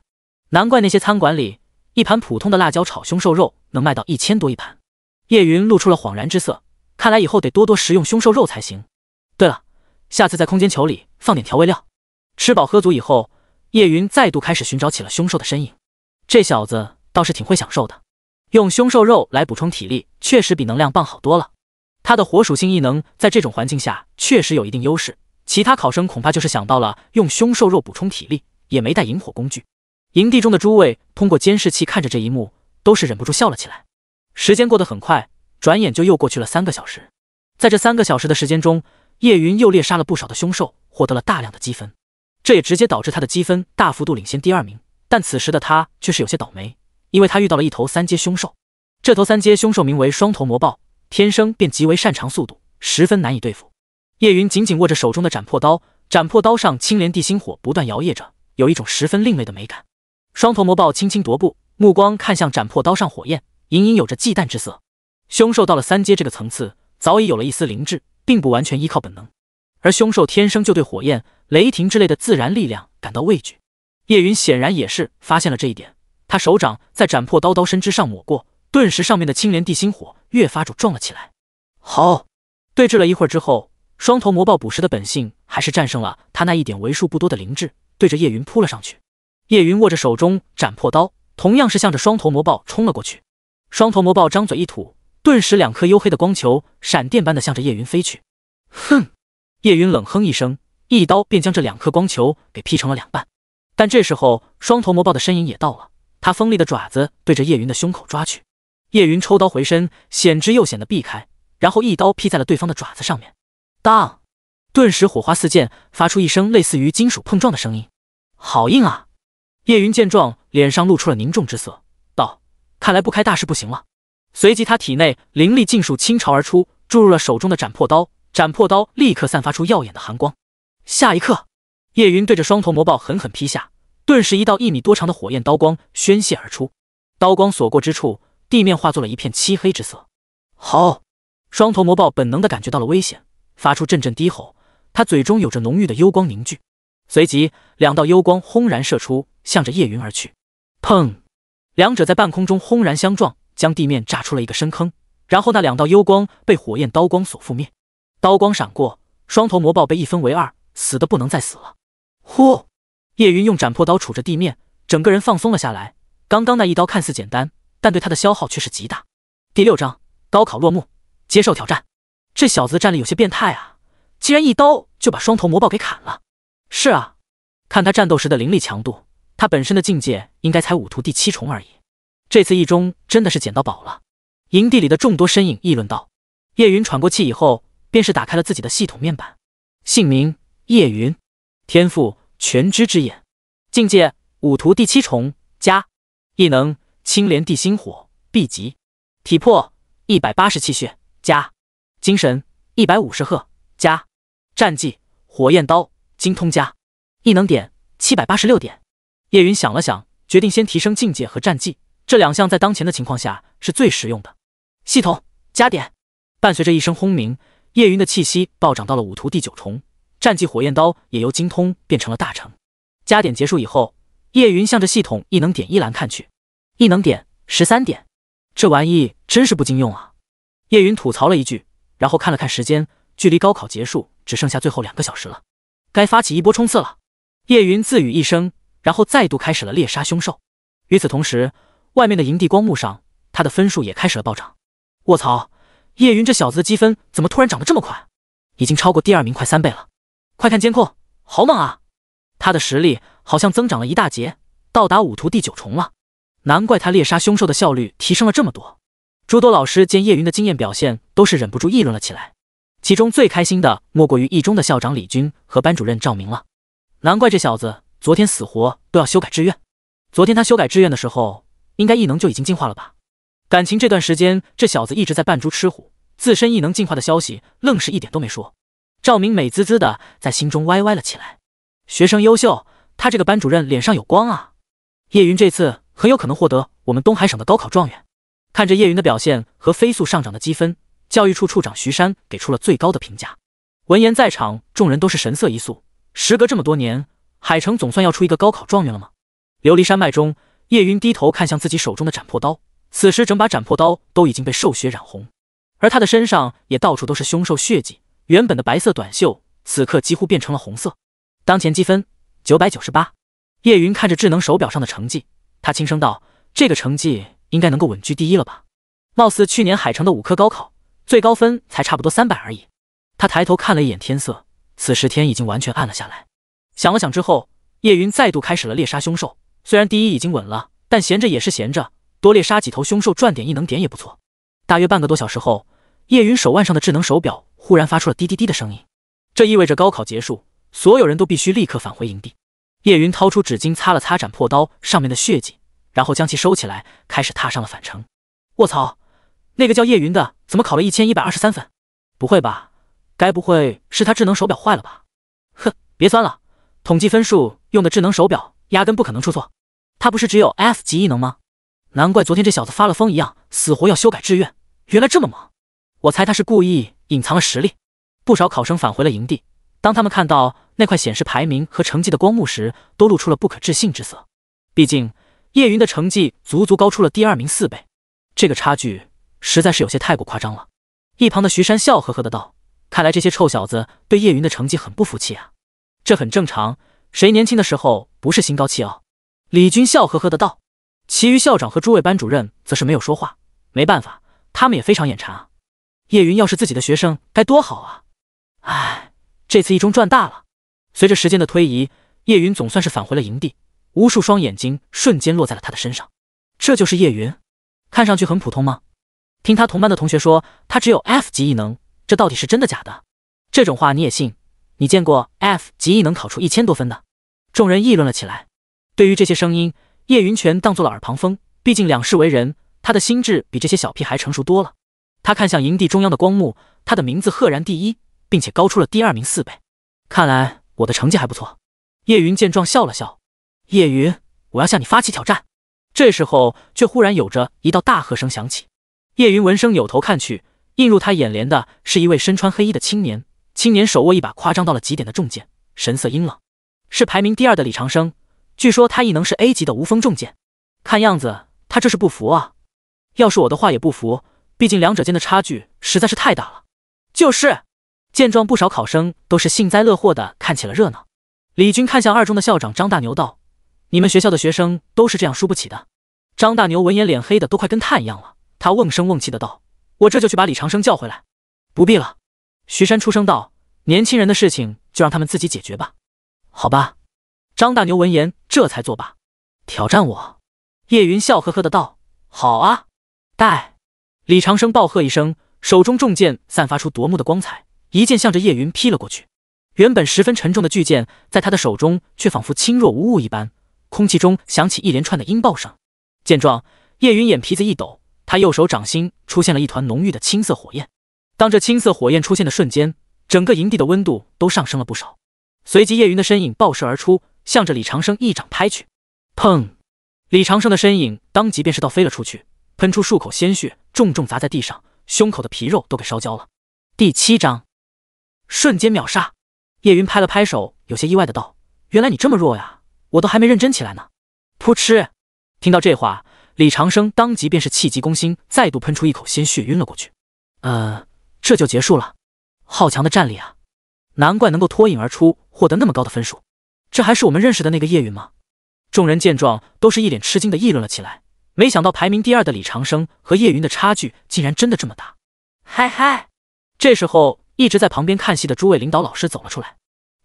难怪那些餐馆里一盘普通的辣椒炒凶兽肉能卖到一千多一盘。叶云露出了恍然之色。看来以后得多多食用凶兽肉才行。对了，下次在空间球里放点调味料。吃饱喝足以后，叶云再度开始寻找起了凶兽的身影。这小子倒是挺会享受的，用凶兽肉来补充体力，确实比能量棒好多了。他的火属性异能在这种环境下确实有一定优势。其他考生恐怕就是想到了用凶兽肉补充体力，也没带引火工具。营地中的诸位通过监视器看着这一幕，都是忍不住笑了起来。时间过得很快。转眼就又过去了三个小时，在这三个小时的时间中，叶云又猎杀了不少的凶兽，获得了大量的积分，这也直接导致他的积分大幅度领先第二名。但此时的他却是有些倒霉，因为他遇到了一头三阶凶兽。这头三阶凶兽名为双头魔豹，天生便极为擅长速度，十分难以对付。叶云紧紧握着手中的斩破刀，斩破刀上青莲地心火不断摇曳着，有一种十分另类的美感。双头魔豹轻轻踱步，目光看向斩破刀上火焰，隐隐有着忌惮之色。凶兽到了三阶这个层次，早已有了一丝灵智，并不完全依靠本能。而凶兽天生就对火焰、雷霆之类的自然力量感到畏惧。叶云显然也是发现了这一点，他手掌在斩破刀刀身之上抹过，顿时上面的青莲地心火越发主壮了起来。好，对峙了一会儿之后，双头魔豹捕食的本性还是战胜了他那一点为数不多的灵智，对着叶云扑了上去。叶云握着手中斩破刀，同样是向着双头魔豹冲了过去。双头魔豹张嘴一吐。顿时，两颗黝黑的光球闪电般的向着叶云飞去。哼！叶云冷哼一声，一刀便将这两颗光球给劈成了两半。但这时候，双头魔豹的身影也到了，他锋利的爪子对着叶云的胸口抓去。叶云抽刀回身，险之又险的避开，然后一刀劈在了对方的爪子上面。当！顿时火花四溅，发出一声类似于金属碰撞的声音。好硬啊！叶云见状，脸上露出了凝重之色，道：“看来不开大事不行了。”随即，他体内灵力尽数倾巢而出，注入了手中的斩破刀。斩破刀立刻散发出耀眼的寒光。下一刻，叶云对着双头魔豹狠狠劈下，顿时一道一米多长的火焰刀光宣泄而出。刀光所过之处，地面化作了一片漆黑之色。好，双头魔豹本能的感觉到了危险，发出阵阵低吼。他嘴中有着浓郁的幽光凝聚，随即两道幽光轰然射出，向着叶云而去。砰！两者在半空中轰然相撞。将地面炸出了一个深坑，然后那两道幽光被火焰刀光所覆灭。刀光闪过，双头魔豹被一分为二，死的不能再死了。呼，叶云用斩破刀杵着地面，整个人放松了下来。刚刚那一刀看似简单，但对他的消耗却是极大。第六章高考落幕，接受挑战。这小子战力有些变态啊，竟然一刀就把双头魔豹给砍了。是啊，看他战斗时的灵力强度，他本身的境界应该才五徒第七重而已。这次一中真的是捡到宝了，营地里的众多身影议论道。叶云喘过气以后，便是打开了自己的系统面板。姓名：叶云，天赋：全知之眼，境界：五图第七重加，异能：青莲地心火，B 级，体魄：一百八十气血加，精神：一百五十加，战绩：火焰刀精通加，异能点：七百八十六点。叶云想了想，决定先提升境界和战绩。这两项在当前的情况下是最实用的。系统加点，伴随着一声轰鸣，叶云的气息暴涨到了五图第九重，战绩火焰刀也由精通变成了大成。加点结束以后，叶云向着系统异能点一栏看去，异能点十三点，这玩意真是不经用啊！叶云吐槽了一句，然后看了看时间，距离高考结束只剩下最后两个小时了，该发起一波冲刺了。叶云自语一声，然后再度开始了猎杀凶兽。与此同时。外面的营地光幕上，他的分数也开始了暴涨。卧槽，叶云这小子的积分怎么突然涨得这么快？已经超过第二名快三倍了！快看监控，好猛啊！他的实力好像增长了一大截，到达五图第九重了。难怪他猎杀凶兽的效率提升了这么多。诸多老师见叶云的经验表现，都是忍不住议论了起来。其中最开心的莫过于一中的校长李军和班主任赵明了。难怪这小子昨天死活都要修改志愿。昨天他修改志愿的时候。应该异能就已经进化了吧？感情这段时间，这小子一直在扮猪吃虎，自身异能进化的消息愣是一点都没说。赵明美滋滋的在心中歪歪了起来。学生优秀，他这个班主任脸上有光啊！叶云这次很有可能获得我们东海省的高考状元。看着叶云的表现和飞速上涨的积分，教育处处长徐山给出了最高的评价。闻言，在场众人都是神色一肃。时隔这么多年，海城总算要出一个高考状元了吗？琉璃山脉中。叶云低头看向自己手中的斩破刀，此时整把斩破刀都已经被兽血染红，而他的身上也到处都是凶兽血迹，原本的白色短袖此刻几乎变成了红色。当前积分九百九十八，叶云看着智能手表上的成绩，他轻声道：“这个成绩应该能够稳居第一了吧？貌似去年海城的五科高考最高分才差不多三百而已。”他抬头看了一眼天色，此时天已经完全暗了下来。想了想之后，叶云再度开始了猎杀凶兽。虽然第一已经稳了，但闲着也是闲着，多猎杀几头凶兽赚点异能点也不错。大约半个多小时后，叶云手腕上的智能手表忽然发出了滴滴滴的声音，这意味着高考结束，所有人都必须立刻返回营地。叶云掏出纸巾擦了擦斩破刀上面的血迹，然后将其收起来，开始踏上了返程。卧槽，那个叫叶云的怎么考了一千一百二十三分？不会吧？该不会是他智能手表坏了吧？哼，别酸了，统计分数用的智能手表。压根不可能出错，他不是只有 S 级异能吗？难怪昨天这小子发了疯一样，死活要修改志愿，原来这么猛！我猜他是故意隐藏了实力。不少考生返回了营地，当他们看到那块显示排名和成绩的光幕时，都露出了不可置信之色。毕竟叶云的成绩足足高出了第二名四倍，这个差距实在是有些太过夸张了。一旁的徐山笑呵呵的道：“看来这些臭小子对叶云的成绩很不服气啊，这很正常，谁年轻的时候……”不是心高气傲，李军笑呵呵的道。其余校长和诸位班主任则是没有说话。没办法，他们也非常眼馋啊。叶云要是自己的学生该多好啊！唉，这次一中赚大了。随着时间的推移，叶云总算是返回了营地，无数双眼睛瞬间落在了他的身上。这就是叶云？看上去很普通吗？听他同班的同学说，他只有 F 级异能，这到底是真的假的？这种话你也信？你见过 F 级异能考出一千多分的？众人议论了起来，对于这些声音，叶云全当做了耳旁风。毕竟两世为人，他的心智比这些小屁孩成熟多了。他看向营地中央的光幕，他的名字赫然第一，并且高出了第二名四倍。看来我的成绩还不错。叶云见状笑了笑。叶云，我要向你发起挑战。这时候，却忽然有着一道大喝声响起。叶云闻声扭头看去，映入他眼帘的是一位身穿黑衣的青年，青年手握一把夸张到了极点的重剑，神色阴冷。是排名第二的李长生，据说他异能是 A 级的无风重剑，看样子他这是不服啊！要是我的话也不服，毕竟两者间的差距实在是太大了。就是，见状不少考生都是幸灾乐祸的看起了热闹。李军看向二中的校长张大牛道：“你们学校的学生都是这样输不起的。”张大牛闻言脸黑的都快跟炭一样了，他瓮声瓮气的道：“我这就去把李长生叫回来。”“不必了。”徐山出声道：“年轻人的事情就让他们自己解决吧。”好吧，张大牛闻言这才作罢。挑战我？叶云笑呵呵的道：“好啊！”待李长生暴喝一声，手中重剑散发出夺目的光彩，一剑向着叶云劈了过去。原本十分沉重的巨剑，在他的手中却仿佛轻若无物一般。空气中响起一连串的音爆声。见状，叶云眼皮子一抖，他右手掌心出现了一团浓郁的青色火焰。当这青色火焰出现的瞬间，整个营地的温度都上升了不少。随即，叶云的身影爆射而出，向着李长生一掌拍去。砰！李长生的身影当即便是倒飞了出去，喷出数口鲜血，重重砸在地上，胸口的皮肉都给烧焦了。第七章，瞬间秒杀！叶云拍了拍手，有些意外的道：“原来你这么弱呀，我都还没认真起来呢。”噗嗤！听到这话，李长生当即便是气急攻心，再度喷出一口鲜血，晕了过去。呃，这就结束了。好强的战力啊！难怪能够脱颖而出，获得那么高的分数，这还是我们认识的那个叶云吗？众人见状，都是一脸吃惊的议论了起来。没想到排名第二的李长生和叶云的差距竟然真的这么大！嗨嗨！这时候，一直在旁边看戏的诸位领导老师走了出来。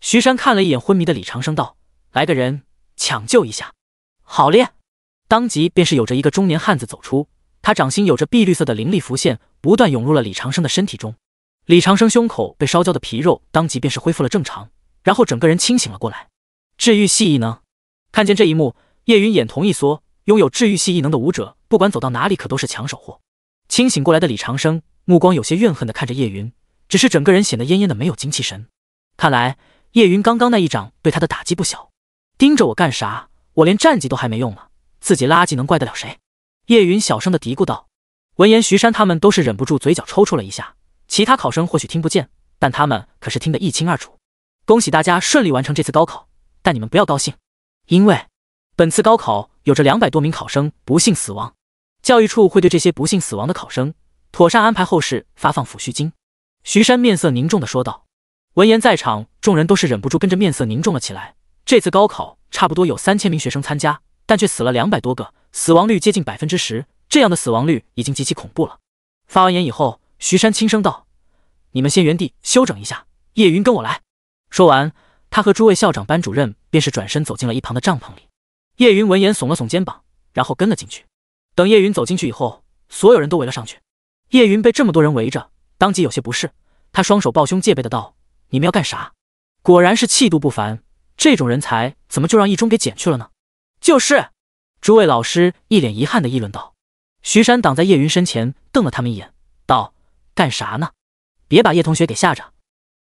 徐山看了一眼昏迷的李长生，道：“来个人抢救一下。”“好咧！”当即便是有着一个中年汉子走出，他掌心有着碧绿色的灵力浮现，不断涌入了李长生的身体中。李长生胸口被烧焦的皮肉，当即便是恢复了正常，然后整个人清醒了过来。治愈系异能，看见这一幕，叶云眼瞳一缩。拥有治愈系异能的武者，不管走到哪里可都是抢手货。清醒过来的李长生，目光有些怨恨的看着叶云，只是整个人显得恹恹的，没有精气神。看来叶云刚刚那一掌对他的打击不小。盯着我干啥？我连战绩都还没用呢，自己垃圾能怪得了谁？叶云小声的嘀咕道。闻言，徐山他们都是忍不住嘴角抽搐了一下。其他考生或许听不见，但他们可是听得一清二楚。恭喜大家顺利完成这次高考，但你们不要高兴，因为本次高考有着两百多名考生不幸死亡。教育处会对这些不幸死亡的考生妥善安排后事，发放抚恤金。徐山面色凝重地说道。闻言，在场众人都是忍不住跟着面色凝重了起来。这次高考差不多有三千名学生参加，但却死了两百多个，死亡率接近百分之十，这样的死亡率已经极其恐怖了。发完言以后。徐山轻声道：“你们先原地休整一下，叶云跟我来。”说完，他和诸位校长、班主任便是转身走进了一旁的帐篷里。叶云闻言耸了耸肩膀，然后跟了进去。等叶云走进去以后，所有人都围了上去。叶云被这么多人围着，当即有些不适，他双手抱胸，戒备的道：“你们要干啥？”果然是气度不凡，这种人才怎么就让一中给捡去了呢？就是，诸位老师一脸遗憾的议论道。徐山挡在叶云身前，瞪了他们一眼，道：干啥呢？别把叶同学给吓着。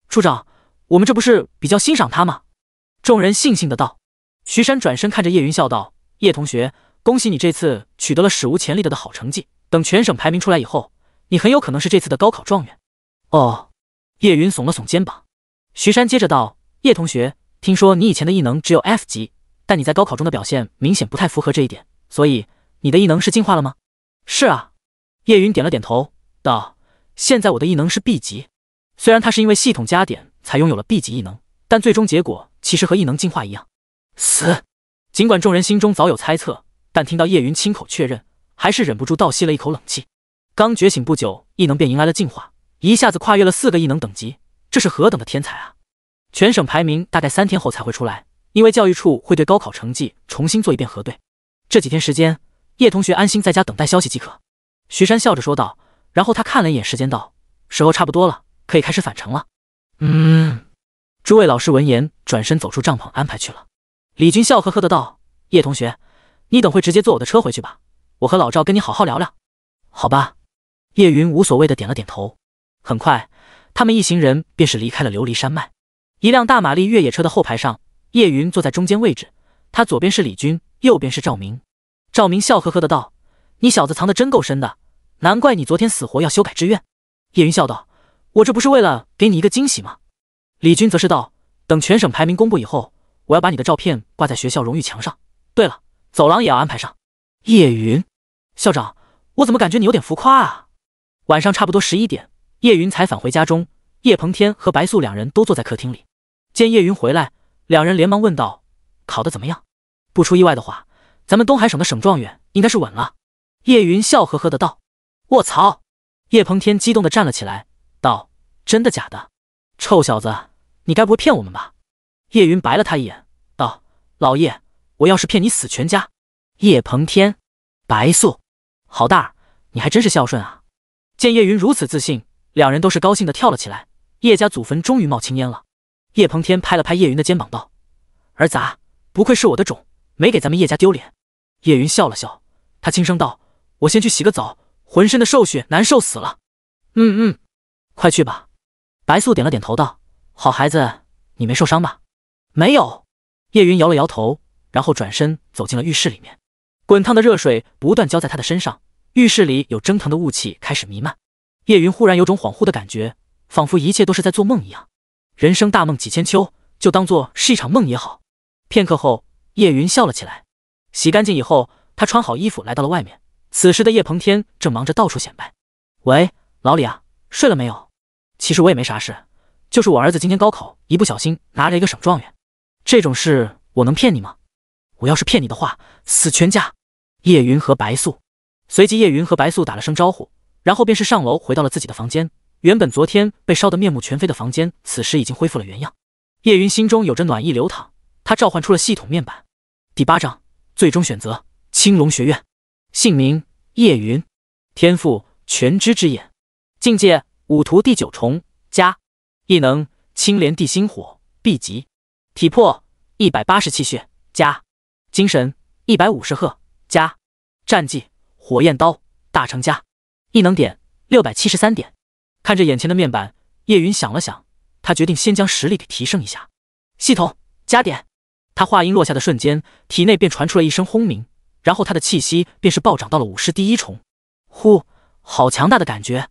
处长，我们这不是比较欣赏他吗？众人悻悻的道。徐山转身看着叶云笑道：“叶同学，恭喜你这次取得了史无前例的的好成绩。等全省排名出来以后，你很有可能是这次的高考状元。”哦。叶云耸了耸肩膀。徐山接着道：“叶同学，听说你以前的异能只有 F 级，但你在高考中的表现明显不太符合这一点，所以你的异能是进化了吗？”是啊。叶云点了点头道。现在我的异能是 B 级，虽然他是因为系统加点才拥有了 B 级异能，但最终结果其实和异能进化一样死。尽管众人心中早有猜测，但听到叶云亲口确认，还是忍不住倒吸了一口冷气。刚觉醒不久，异能便迎来了进化，一下子跨越了四个异能等级，这是何等的天才啊！全省排名大概三天后才会出来，因为教育处会对高考成绩重新做一遍核对。这几天时间，叶同学安心在家等待消息即可。徐山笑着说道。然后他看了一眼时间，道：“时候差不多了，可以开始返程了。”嗯，诸位老师闻言转身走出帐篷，安排去了。李军笑呵呵的道：“叶同学，你等会直接坐我的车回去吧，我和老赵跟你好好聊聊，好吧？”叶云无所谓的点了点头。很快，他们一行人便是离开了琉璃山脉。一辆大马力越野车的后排上，叶云坐在中间位置，他左边是李军，右边是赵明。赵明笑呵呵的道：“你小子藏的真够深的。”难怪你昨天死活要修改志愿，叶云笑道：“我这不是为了给你一个惊喜吗？”李军则是道：“等全省排名公布以后，我要把你的照片挂在学校荣誉墙上，对了，走廊也要安排上。”叶云校长，我怎么感觉你有点浮夸啊？晚上差不多十一点，叶云才返回家中。叶鹏天和白素两人都坐在客厅里，见叶云回来，两人连忙问道：“考得怎么样？不出意外的话，咱们东海省的省状元应该是稳了。”叶云笑呵呵的道。我操！叶鹏天激动的站了起来，道：“真的假的？臭小子，你该不会骗我们吧？”叶云白了他一眼，道：“老叶，我要是骗你，死全家。”叶鹏天、白素，好大儿，你还真是孝顺啊！见叶云如此自信，两人都是高兴的跳了起来。叶家祖坟终于冒青烟了。叶鹏天拍了拍叶云的肩膀，道：“儿子，不愧是我的种，没给咱们叶家丢脸。”叶云笑了笑，他轻声道：“我先去洗个澡。”浑身的兽血难受死了，嗯嗯，快去吧。白素点了点头，道：“好孩子，你没受伤吧？”“没有。”叶云摇了摇头，然后转身走进了浴室里面。滚烫的热水不断浇在他的身上，浴室里有蒸腾的雾气开始弥漫。叶云忽然有种恍惚的感觉，仿佛一切都是在做梦一样。人生大梦几千秋，就当做是一场梦也好。片刻后，叶云笑了起来。洗干净以后，他穿好衣服来到了外面。此时的叶鹏天正忙着到处显摆。喂，老李啊，睡了没有？其实我也没啥事，就是我儿子今天高考，一不小心拿了一个省状元。这种事我能骗你吗？我要是骗你的话，死全家！叶云和白素随即叶云和白素打了声招呼，然后便是上楼回到了自己的房间。原本昨天被烧得面目全非的房间，此时已经恢复了原样。叶云心中有着暖意流淌，他召唤出了系统面板。第八章，最终选择青龙学院。姓名：叶云，天赋：全知之眼，境界：武徒第九重，加异能：青莲地心火，B 级，体魄：一百八十气血，加精神：一百五十赫，加战绩：火焰刀，大成，加异能点：六百七十三点。看着眼前的面板，叶云想了想，他决定先将实力给提升一下。系统加点。他话音落下的瞬间，体内便传出了一声轰鸣。然后他的气息便是暴涨到了武师第一重，呼，好强大的感觉！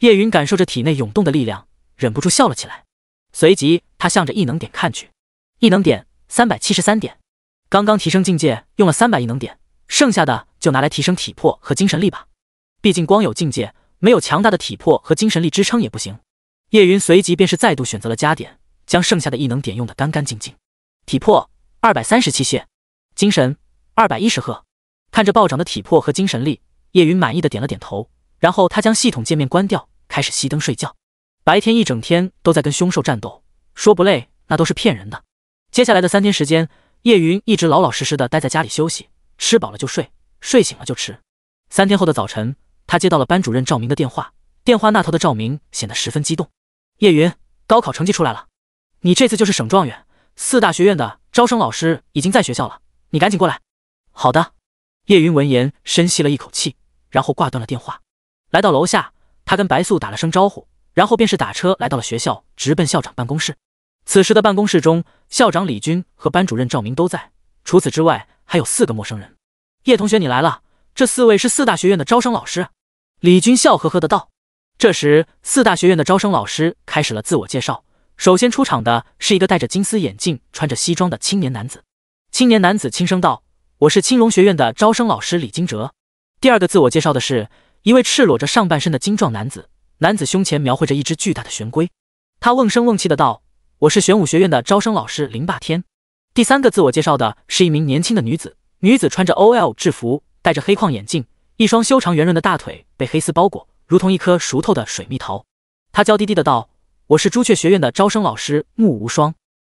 叶云感受着体内涌动的力量，忍不住笑了起来。随即他向着异能点看去，异能点三百七十三点。刚刚提升境界用了三百异能点，剩下的就拿来提升体魄和精神力吧，毕竟光有境界，没有强大的体魄和精神力支撑也不行。叶云随即便是再度选择了加点，将剩下的异能点用的干干净净。体魄二百三十七血，精神二百一十赫。看着暴涨的体魄和精神力，叶云满意的点了点头，然后他将系统界面关掉，开始熄灯睡觉。白天一整天都在跟凶兽战斗，说不累那都是骗人的。接下来的三天时间，叶云一直老老实实的待在家里休息，吃饱了就睡，睡醒了就吃。三天后的早晨，他接到了班主任赵明的电话，电话那头的赵明显得十分激动。叶云，高考成绩出来了，你这次就是省状元，四大学院的招生老师已经在学校了，你赶紧过来。好的。叶云闻言，深吸了一口气，然后挂断了电话。来到楼下，他跟白素打了声招呼，然后便是打车来到了学校，直奔校长办公室。此时的办公室中，校长李军和班主任赵明都在。除此之外，还有四个陌生人。叶同学，你来了。这四位是四大学院的招生老师。李军笑呵呵的道。这时，四大学院的招生老师开始了自我介绍。首先出场的是一个戴着金丝眼镜、穿着西装的青年男子。青年男子轻声道。我是青龙学院的招生老师李金哲。第二个自我介绍的是一位赤裸着上半身的精壮男子，男子胸前描绘着一只巨大的玄龟，他瓮声瓮气的道：“我是玄武学院的招生老师林霸天。”第三个自我介绍的是一名年轻的女子，女子穿着 O L 制服，戴着黑框眼镜，一双修长圆润的大腿被黑丝包裹，如同一颗熟透的水蜜桃。她娇滴滴的道：“我是朱雀学院的招生老师穆无双。”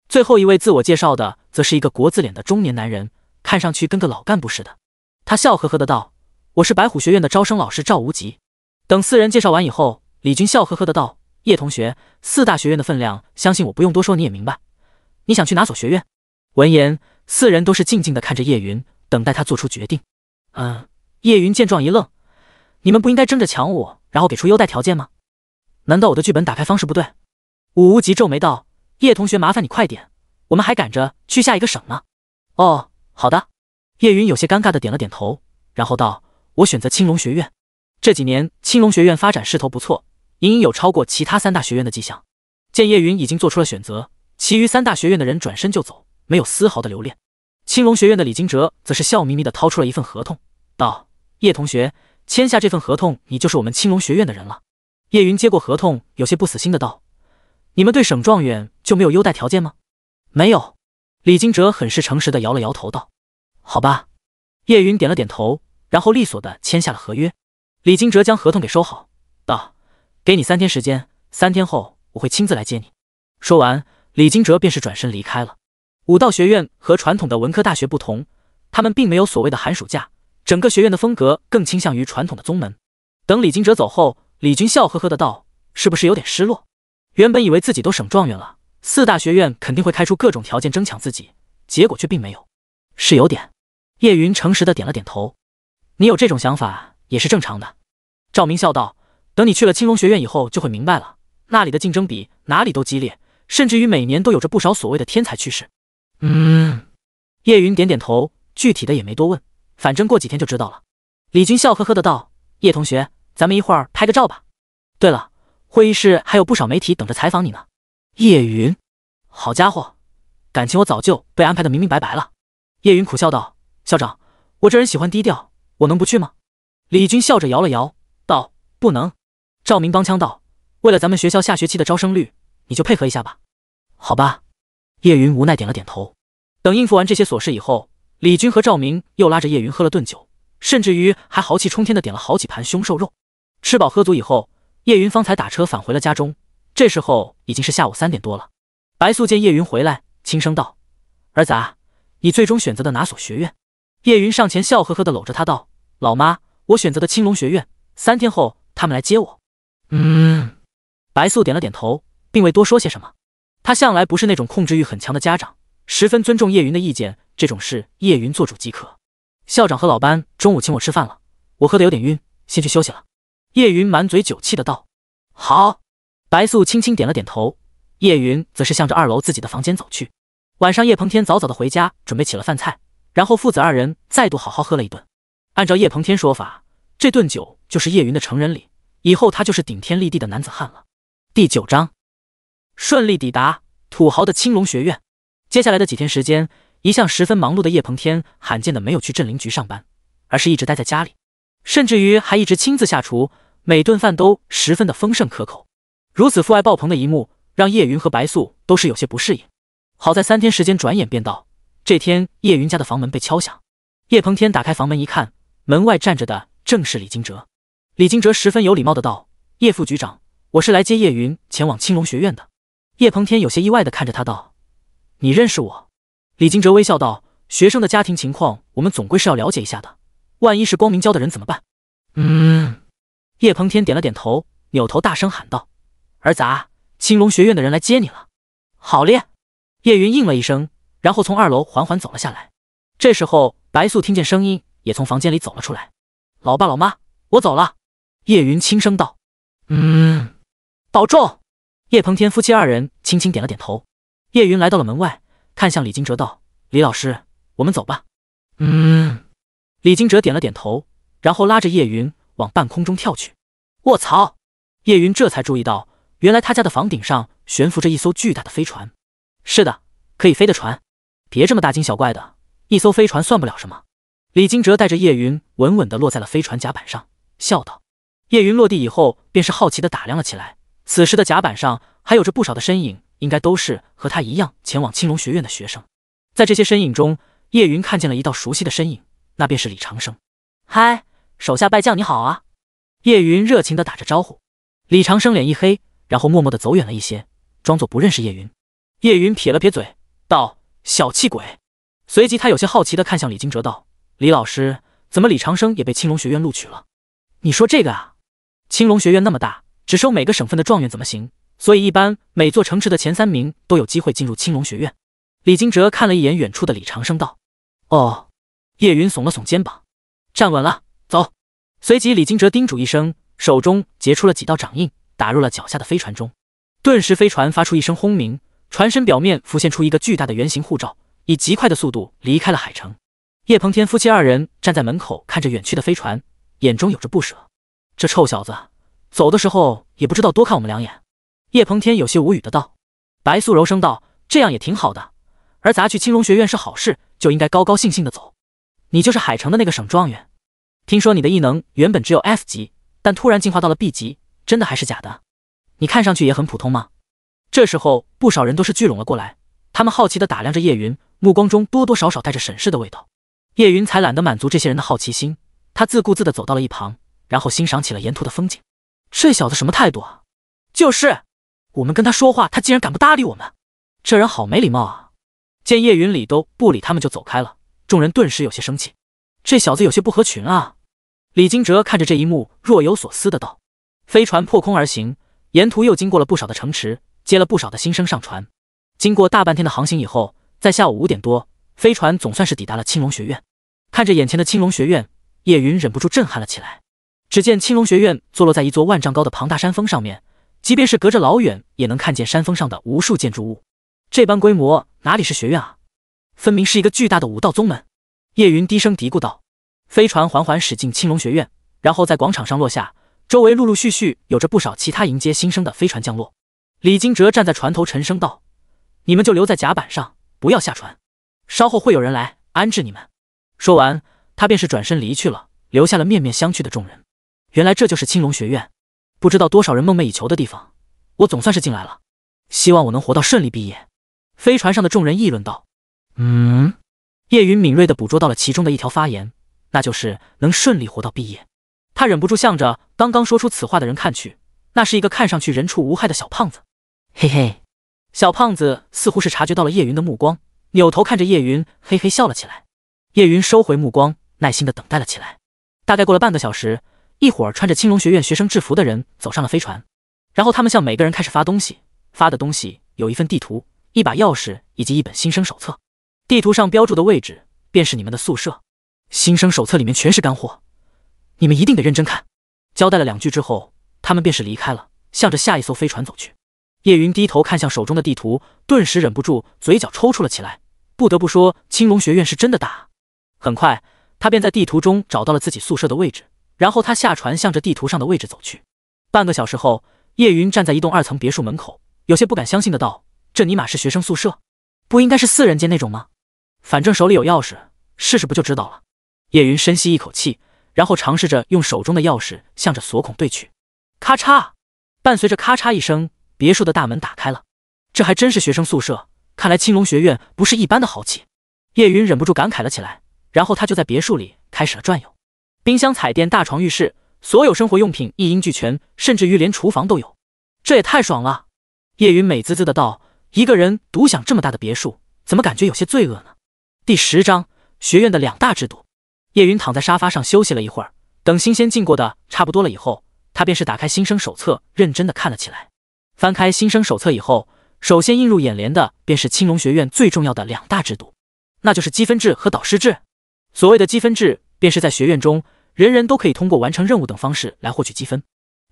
最后一位自我介绍的则是一个国字脸的中年男人。看上去跟个老干部似的，他笑呵呵的道：“我是白虎学院的招生老师赵无极。”等四人介绍完以后，李军笑呵呵的道：“叶同学，四大学院的分量，相信我不用多说你也明白。你想去哪所学院？”闻言，四人都是静静的看着叶云，等待他做出决定。嗯，叶云见状一愣：“你们不应该争着抢我，然后给出优待条件吗？难道我的剧本打开方式不对？”武无极皱眉道：“叶同学，麻烦你快点，我们还赶着去下一个省呢。”哦。好的，叶云有些尴尬的点了点头，然后道：“我选择青龙学院。这几年青龙学院发展势头不错，隐隐有超过其他三大学院的迹象。”见叶云已经做出了选择，其余三大学院的人转身就走，没有丝毫的留恋。青龙学院的李金哲则是笑眯眯的掏出了一份合同，道：“叶同学，签下这份合同，你就是我们青龙学院的人了。”叶云接过合同，有些不死心的道：“你们对省状元就没有优待条件吗？”“没有。”李金哲很是诚实的摇了摇头，道：“好吧。”叶云点了点头，然后利索的签下了合约。李金哲将合同给收好，道：“给你三天时间，三天后我会亲自来接你。”说完，李金哲便是转身离开了。武道学院和传统的文科大学不同，他们并没有所谓的寒暑假，整个学院的风格更倾向于传统的宗门。等李金哲走后，李军笑呵呵的道：“是不是有点失落？原本以为自己都省状元了。”四大学院肯定会开出各种条件争抢自己，结果却并没有，是有点。叶云诚实的点了点头，你有这种想法也是正常的。赵明笑道：“等你去了青龙学院以后，就会明白了，那里的竞争比哪里都激烈，甚至于每年都有着不少所谓的天才去世。”嗯，叶云点点头，具体的也没多问，反正过几天就知道了。李军笑呵呵的道：“叶同学，咱们一会儿拍个照吧。对了，会议室还有不少媒体等着采访你呢。”叶云，好家伙，感情我早就被安排的明明白白了。叶云苦笑道：“校长，我这人喜欢低调，我能不去吗？”李军笑着摇了摇，道：“不能。”赵明帮腔道：“为了咱们学校下学期的招生率，你就配合一下吧。”好吧。叶云无奈点了点头。等应付完这些琐事以后，李军和赵明又拉着叶云喝了顿酒，甚至于还豪气冲天的点了好几盘凶兽肉。吃饱喝足以后，叶云方才打车返回了家中。这时候已经是下午三点多了。白素见叶云回来，轻声道：“儿子，啊，你最终选择的哪所学院？”叶云上前笑呵呵的搂着他道：“老妈，我选择的青龙学院。三天后他们来接我。”嗯。白素点了点头，并未多说些什么。他向来不是那种控制欲很强的家长，十分尊重叶云的意见，这种事叶云做主即可。校长和老班中午请我吃饭了，我喝的有点晕，先去休息了。叶云满嘴酒气的道：“好。”白素轻轻点了点头，叶云则是向着二楼自己的房间走去。晚上，叶鹏天早早的回家，准备起了饭菜，然后父子二人再度好好喝了一顿。按照叶鹏天说法，这顿酒就是叶云的成人礼，以后他就是顶天立地的男子汉了。第九章，顺利抵达土豪的青龙学院。接下来的几天时间，一向十分忙碌的叶鹏天罕见的没有去镇灵局上班，而是一直待在家里，甚至于还一直亲自下厨，每顿饭都十分的丰盛可口。如此父爱爆棚的一幕，让叶云和白素都是有些不适应。好在三天时间转眼便到。这天，叶云家的房门被敲响，叶鹏天打开房门一看，门外站着的正是李金哲。李金哲十分有礼貌的道：“叶副局长，我是来接叶云前往青龙学院的。”叶鹏天有些意外的看着他道：“你认识我？”李金哲微笑道：“学生的家庭情况，我们总归是要了解一下的，万一是光明教的人怎么办？”嗯。叶鹏天点了点头，扭头大声喊道。儿杂，青龙学院的人来接你了。好咧，叶云应了一声，然后从二楼缓缓走了下来。这时候，白素听见声音，也从房间里走了出来。老爸老妈，我走了。叶云轻声道：“嗯，保重。”叶鹏天夫妻二人轻轻点了点头。叶云来到了门外，看向李金哲道：“李老师，我们走吧。”嗯。李金哲点了点头，然后拉着叶云往半空中跳去。卧槽！叶云这才注意到。原来他家的房顶上悬浮着一艘巨大的飞船，是的，可以飞的船。别这么大惊小怪的，一艘飞船算不了什么。李金哲带着叶云稳稳地落在了飞船甲板上，笑道。叶云落地以后，便是好奇地打量了起来。此时的甲板上还有着不少的身影，应该都是和他一样前往青龙学院的学生。在这些身影中，叶云看见了一道熟悉的身影，那便是李长生。嗨，手下败将你好啊！叶云热情地打着招呼。李长生脸一黑。然后默默的走远了一些，装作不认识叶云。叶云撇了撇嘴，道：“小气鬼。”随即他有些好奇的看向李金哲，道：“李老师，怎么李长生也被青龙学院录取了？”“你说这个啊？青龙学院那么大，只收每个省份的状元怎么行？所以一般每座城池的前三名都有机会进入青龙学院。”李金哲看了一眼远处的李长生，道：“哦。”叶云耸了耸肩膀，站稳了，走。随即李金哲叮嘱一声，手中结出了几道掌印。打入了脚下的飞船中，顿时飞船发出一声轰鸣，船身表面浮现出一个巨大的圆形护罩，以极快的速度离开了海城。叶鹏天夫妻二人站在门口，看着远去的飞船，眼中有着不舍。这臭小子走的时候也不知道多看我们两眼。叶鹏天有些无语的道。白素柔声道：“这样也挺好的，而砸去青龙学院是好事，就应该高高兴兴的走。”你就是海城的那个省状元，听说你的异能原本只有 S 级，但突然进化到了 B 级。真的还是假的？你看上去也很普通吗？这时候，不少人都是聚拢了过来，他们好奇的打量着叶云，目光中多多少少带着审视的味道。叶云才懒得满足这些人的好奇心，他自顾自的走到了一旁，然后欣赏起了沿途的风景。这小子什么态度啊？就是，我们跟他说话，他竟然敢不搭理我们，这人好没礼貌啊！见叶云理都不理他们，就走开了，众人顿时有些生气。这小子有些不合群啊！李金哲看着这一幕，若有所思的道。飞船破空而行，沿途又经过了不少的城池，接了不少的新生上船。经过大半天的航行以后，在下午五点多，飞船总算是抵达了青龙学院。看着眼前的青龙学院，叶云忍不住震撼了起来。只见青龙学院坐落在一座万丈高的庞大山峰上面，即便是隔着老远，也能看见山峰上的无数建筑物。这般规模，哪里是学院啊？分明是一个巨大的武道宗门。叶云低声嘀咕道：“飞船缓缓驶进青龙学院，然后在广场上落下。”周围陆陆续续有着不少其他迎接新生的飞船降落。李金哲站在船头沉声道：“你们就留在甲板上，不要下船，稍后会有人来安置你们。”说完，他便是转身离去了，留下了面面相觑的众人。原来这就是青龙学院，不知道多少人梦寐以求的地方。我总算是进来了，希望我能活到顺利毕业。飞船上的众人议论道：“嗯。”叶云敏锐的捕捉到了其中的一条发言，那就是能顺利活到毕业。他忍不住向着刚刚说出此话的人看去，那是一个看上去人畜无害的小胖子。嘿嘿，小胖子似乎是察觉到了叶云的目光，扭头看着叶云，嘿嘿笑了起来。叶云收回目光，耐心的等待了起来。大概过了半个小时，一伙儿穿着青龙学院学生制服的人走上了飞船，然后他们向每个人开始发东西，发的东西有一份地图、一把钥匙以及一本新生手册。地图上标注的位置便是你们的宿舍，新生手册里面全是干货。你们一定得认真看。交代了两句之后，他们便是离开了，向着下一艘飞船走去。叶云低头看向手中的地图，顿时忍不住嘴角抽搐了起来。不得不说，青龙学院是真的大。很快，他便在地图中找到了自己宿舍的位置，然后他下船，向着地图上的位置走去。半个小时后，叶云站在一栋二层别墅门口，有些不敢相信的道：“这尼玛是学生宿舍？不应该是四人间那种吗？”反正手里有钥匙，试试不就知道了。叶云深吸一口气。然后尝试着用手中的钥匙向着锁孔对去，咔嚓，伴随着咔嚓一声，别墅的大门打开了。这还真是学生宿舍，看来青龙学院不是一般的豪气。叶云忍不住感慨了起来。然后他就在别墅里开始了转悠，冰箱、彩电、大床、浴室，所有生活用品一应俱全，甚至于连厨房都有。这也太爽了！叶云美滋滋的道：“一个人独享这么大的别墅，怎么感觉有些罪恶呢？”第十章学院的两大制度。叶云躺在沙发上休息了一会儿，等新鲜进过的差不多了以后，他便是打开新生手册，认真的看了起来。翻开新生手册以后，首先映入眼帘的便是青龙学院最重要的两大制度，那就是积分制和导师制。所谓的积分制，便是在学院中，人人都可以通过完成任务等方式来获取积分。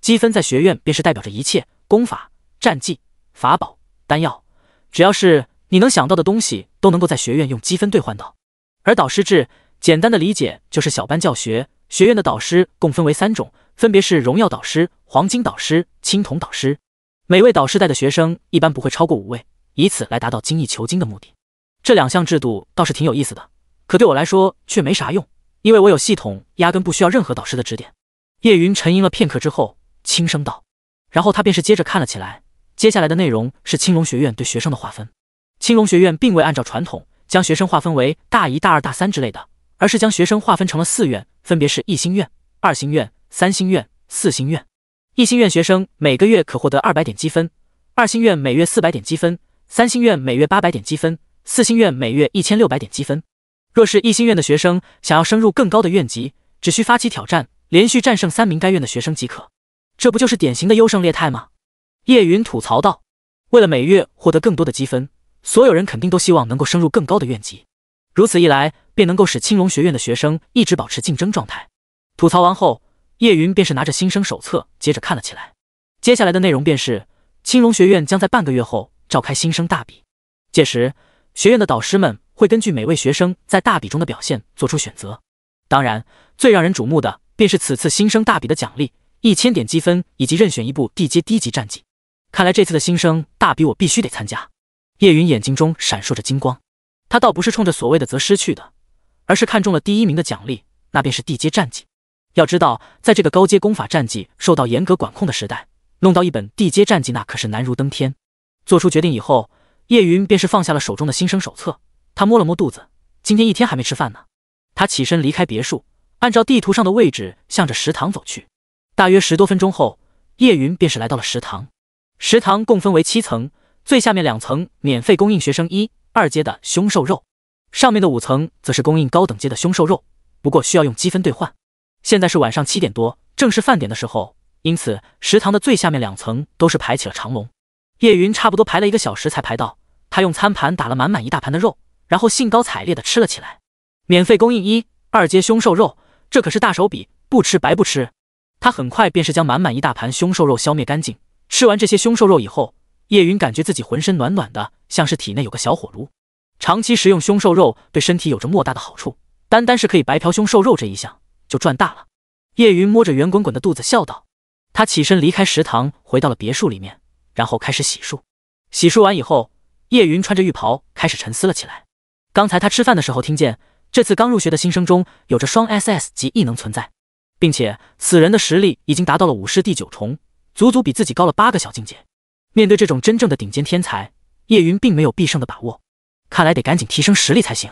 积分在学院便是代表着一切，功法、战绩、法宝、丹药，只要是你能想到的东西，都能够在学院用积分兑换到。而导师制。简单的理解就是小班教学。学院的导师共分为三种，分别是荣耀导师、黄金导师、青铜导师。每位导师带的学生一般不会超过五位，以此来达到精益求精的目的。这两项制度倒是挺有意思的，可对我来说却没啥用，因为我有系统，压根不需要任何导师的指点。叶云沉吟了片刻之后，轻声道：“然后他便是接着看了起来。接下来的内容是青龙学院对学生的划分。青龙学院并未按照传统将学生划分为大一、大二、大三之类的。”而是将学生划分成了四院，分别是：一星院、二星院、三星院、四星院。一星院学生每个月可获得二百点积分，二星院每月四百点积分，三星院每月八百点积分，四星院每月一千六百点积分。若是一星院的学生想要升入更高的院级，只需发起挑战，连续战胜三名该院的学生即可。这不就是典型的优胜劣汰吗？叶云吐槽道。为了每月获得更多的积分，所有人肯定都希望能够升入更高的院级。如此一来，便能够使青龙学院的学生一直保持竞争状态。吐槽完后，叶云便是拿着新生手册接着看了起来。接下来的内容便是青龙学院将在半个月后召开新生大比，届时学院的导师们会根据每位学生在大比中的表现做出选择。当然，最让人瞩目的便是此次新生大比的奖励：一千点积分以及任选一部地阶低级战绩。看来这次的新生大比我必须得参加。叶云眼睛中闪烁着金光。他倒不是冲着所谓的泽师去的，而是看中了第一名的奖励，那便是地阶战绩。要知道，在这个高阶功法战绩受到严格管控的时代，弄到一本地阶战绩那可是难如登天。做出决定以后，叶云便是放下了手中的新生手册，他摸了摸肚子，今天一天还没吃饭呢。他起身离开别墅，按照地图上的位置向着食堂走去。大约十多分钟后，叶云便是来到了食堂。食堂共分为七层，最下面两层免费供应学生一。二阶的凶兽肉，上面的五层则是供应高等阶的凶兽肉，不过需要用积分兑换。现在是晚上七点多，正是饭点的时候，因此食堂的最下面两层都是排起了长龙。叶云差不多排了一个小时才排到，他用餐盘打了满满一大盘的肉，然后兴高采烈地吃了起来。免费供应一、二阶凶兽肉，这可是大手笔，不吃白不吃。他很快便是将满满一大盘凶兽肉消灭干净。吃完这些凶兽肉以后，叶云感觉自己浑身暖暖的，像是体内有个小火炉。长期食用凶兽肉对身体有着莫大的好处，单单是可以白嫖凶兽肉这一项就赚大了。叶云摸着圆滚滚的肚子笑道。他起身离开食堂，回到了别墅里面，然后开始洗漱。洗漱完以后，叶云穿着浴袍开始沉思了起来。刚才他吃饭的时候听见，这次刚入学的新生中有着双 S S 级异能存在，并且此人的实力已经达到了武师第九重，足足比自己高了八个小境界。面对这种真正的顶尖天才，叶云并没有必胜的把握。看来得赶紧提升实力才行。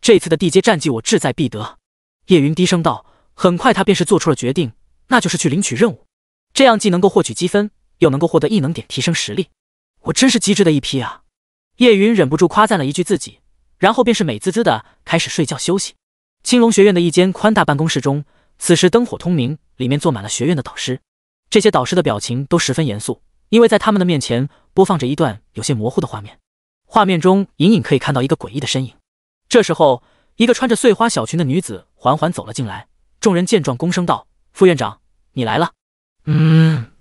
这次的地阶战绩，我志在必得。叶云低声道。很快，他便是做出了决定，那就是去领取任务。这样既能够获取积分，又能够获得异能点提升实力。我真是机智的一批啊！叶云忍不住夸赞了一句自己，然后便是美滋滋的开始睡觉休息。青龙学院的一间宽大办公室中，此时灯火通明，里面坐满了学院的导师。这些导师的表情都十分严肃。因为在他们的面前播放着一段有些模糊的画面，画面中隐隐可以看到一个诡异的身影。这时候，一个穿着碎花小裙的女子缓缓走了进来。众人见状，躬声道：“副院长，你来了。”“嗯。”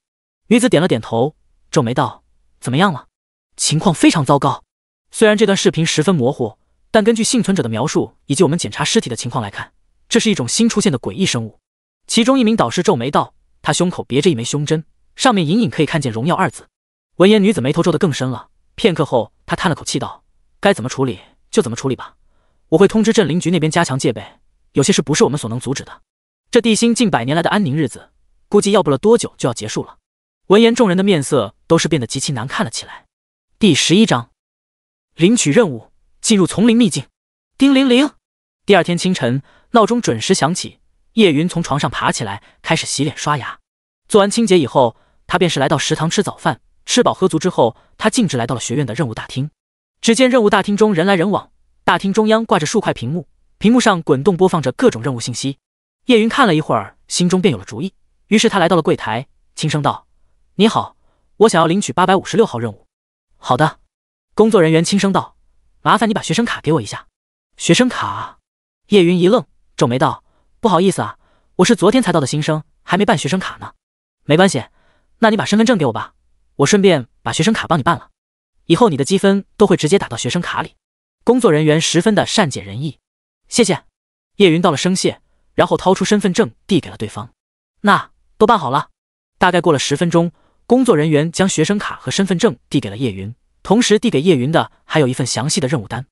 女子点了点头，皱眉道：“怎么样了？情况非常糟糕。虽然这段视频十分模糊，但根据幸存者的描述以及我们检查尸体的情况来看，这是一种新出现的诡异生物。”其中一名导师皱眉道：“他胸口别着一枚胸针。”上面隐隐可以看见“荣耀”二字。闻言，女子眉头皱得更深了。片刻后，她叹了口气道：“该怎么处理就怎么处理吧，我会通知镇林局那边加强戒备。有些事不是我们所能阻止的。这地心近百年来的安宁日子，估计要不了多久就要结束了。”闻言，众人的面色都是变得极其难看了起来。第十一章，领取任务，进入丛林秘境。叮铃铃，第二天清晨，闹钟准时响起。叶云从床上爬起来，开始洗脸刷牙。做完清洁以后。他便是来到食堂吃早饭，吃饱喝足之后，他径直来到了学院的任务大厅。只见任务大厅中人来人往，大厅中央挂着数块屏幕，屏幕上滚动播放着各种任务信息。叶云看了一会儿，心中便有了主意。于是他来到了柜台，轻声道：“你好，我想要领取八百五十六号任务。”“好的。”工作人员轻声道：“麻烦你把学生卡给我一下。”“学生卡？”叶云一愣，皱眉道：“不好意思啊，我是昨天才到的新生，还没办学生卡呢。”“没关系。”那你把身份证给我吧，我顺便把学生卡帮你办了，以后你的积分都会直接打到学生卡里。工作人员十分的善解人意，谢谢。叶云道了声谢，然后掏出身份证递给了对方。那都办好了。大概过了十分钟，工作人员将学生卡和身份证递给了叶云，同时递给叶云的还有一份详细的任务单。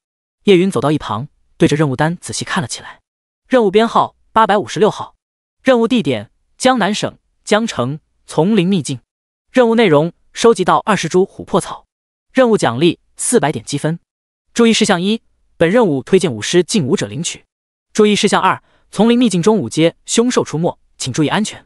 叶云走到一旁，对着任务单仔细看了起来。任务编号八百五十六号，任务地点江南省江城。丛林秘境，任务内容：收集到二十株琥珀草。任务奖励：四百点积分。注意事项一：本任务推荐武师进武者领取。注意事项二：丛林秘境中五阶凶兽出没，请注意安全。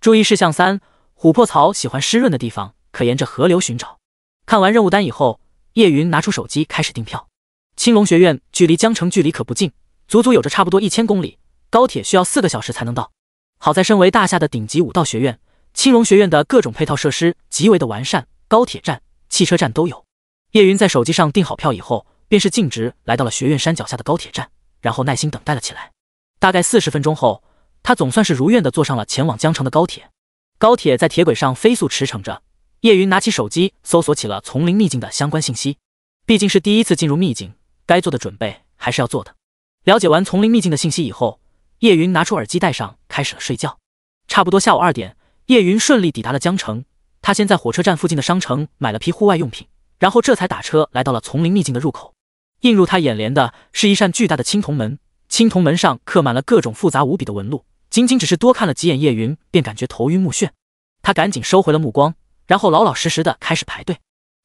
注意事项三：琥珀草喜欢湿润的地方，可沿着河流寻找。看完任务单以后，叶云拿出手机开始订票。青龙学院距离江城距离可不近，足足有着差不多一千公里，高铁需要四个小时才能到。好在身为大夏的顶级武道学院。青龙学院的各种配套设施极为的完善，高铁站、汽车站都有。叶云在手机上订好票以后，便是径直来到了学院山脚下的高铁站，然后耐心等待了起来。大概四十分钟后，他总算是如愿的坐上了前往江城的高铁。高铁在铁轨上飞速驰骋着，叶云拿起手机搜索起了丛林秘境的相关信息。毕竟是第一次进入秘境，该做的准备还是要做的。了解完丛林秘境的信息以后，叶云拿出耳机戴上，开始了睡觉。差不多下午二点。叶云顺利抵达了江城，他先在火车站附近的商城买了批户外用品，然后这才打车来到了丛林秘境的入口。映入他眼帘的是一扇巨大的青铜门，青铜门上刻满了各种复杂无比的纹路。仅仅只是多看了几眼，叶云便感觉头晕目眩，他赶紧收回了目光，然后老老实实的开始排队。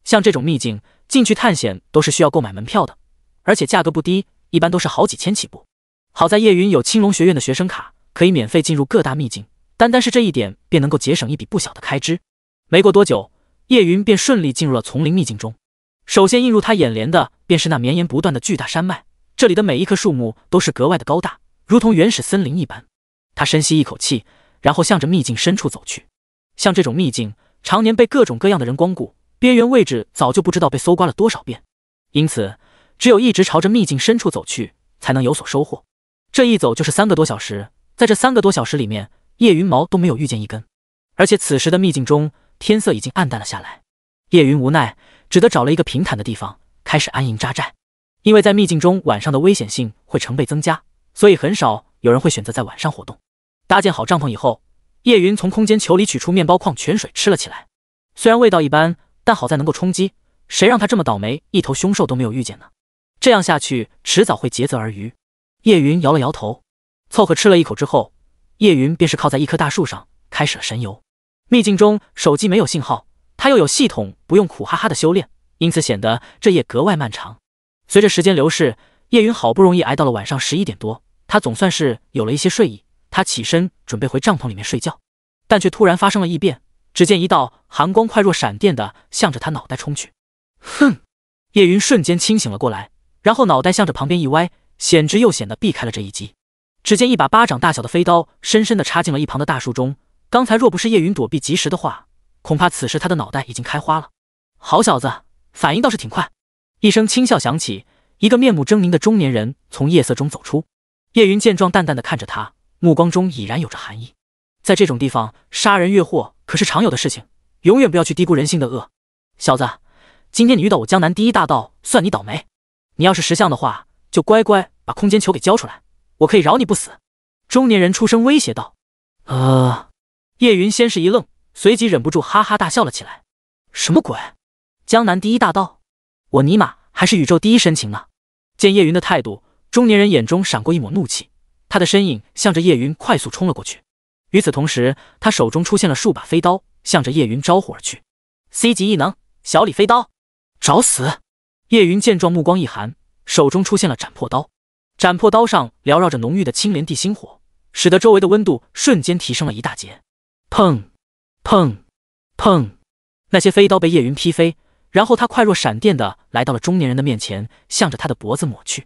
像这种秘境，进去探险都是需要购买门票的，而且价格不低，一般都是好几千起步。好在叶云有青龙学院的学生卡，可以免费进入各大秘境。单单是这一点，便能够节省一笔不小的开支。没过多久，叶云便顺利进入了丛林秘境中。首先映入他眼帘的，便是那绵延不断的巨大山脉。这里的每一棵树木都是格外的高大，如同原始森林一般。他深吸一口气，然后向着秘境深处走去。像这种秘境，常年被各种各样的人光顾，边缘位置早就不知道被搜刮了多少遍。因此，只有一直朝着秘境深处走去，才能有所收获。这一走就是三个多小时，在这三个多小时里面。叶云毛都没有遇见一根，而且此时的秘境中天色已经暗淡了下来。叶云无奈，只得找了一个平坦的地方开始安营扎寨。因为在秘境中晚上的危险性会成倍增加，所以很少有人会选择在晚上活动。搭建好帐篷以后，叶云从空间球里取出面包、矿泉水吃了起来。虽然味道一般，但好在能够充饥。谁让他这么倒霉，一头凶兽都没有遇见呢？这样下去，迟早会竭泽而渔。叶云摇了摇头，凑合吃了一口之后。叶云便是靠在一棵大树上，开始了神游。秘境中手机没有信号，他又有系统，不用苦哈哈的修炼，因此显得这夜格外漫长。随着时间流逝，叶云好不容易挨到了晚上十一点多，他总算是有了一些睡意。他起身准备回帐篷里面睡觉，但却突然发生了异变。只见一道寒光快若闪电的向着他脑袋冲去。哼！叶云瞬间清醒了过来，然后脑袋向着旁边一歪，险之又险的避开了这一击。只见一把巴掌大小的飞刀深深的插进了一旁的大树中。刚才若不是叶云躲避及时的话，恐怕此时他的脑袋已经开花了。好小子，反应倒是挺快。一声轻笑响起，一个面目狰狞的中年人从夜色中走出。叶云见状，淡淡的看着他，目光中已然有着寒意。在这种地方杀人越货可是常有的事情，永远不要去低估人性的恶。小子，今天你遇到我江南第一大盗，算你倒霉。你要是识相的话，就乖乖把空间球给交出来。我可以饶你不死，中年人出声威胁道：“啊！”叶云先是一愣，随即忍不住哈哈大笑了起来。什么鬼？江南第一大盗？我尼玛还是宇宙第一深情呢！见叶云的态度，中年人眼中闪过一抹怒气，他的身影向着叶云快速冲了过去。与此同时，他手中出现了数把飞刀，向着叶云招呼而去。C 级异能，小李飞刀，找死！叶云见状，目光一寒，手中出现了斩破刀。斩破刀上缭绕着浓郁的青莲地心火，使得周围的温度瞬间提升了一大截。砰砰砰！那些飞刀被叶云劈飞，然后他快若闪电的来到了中年人的面前，向着他的脖子抹去。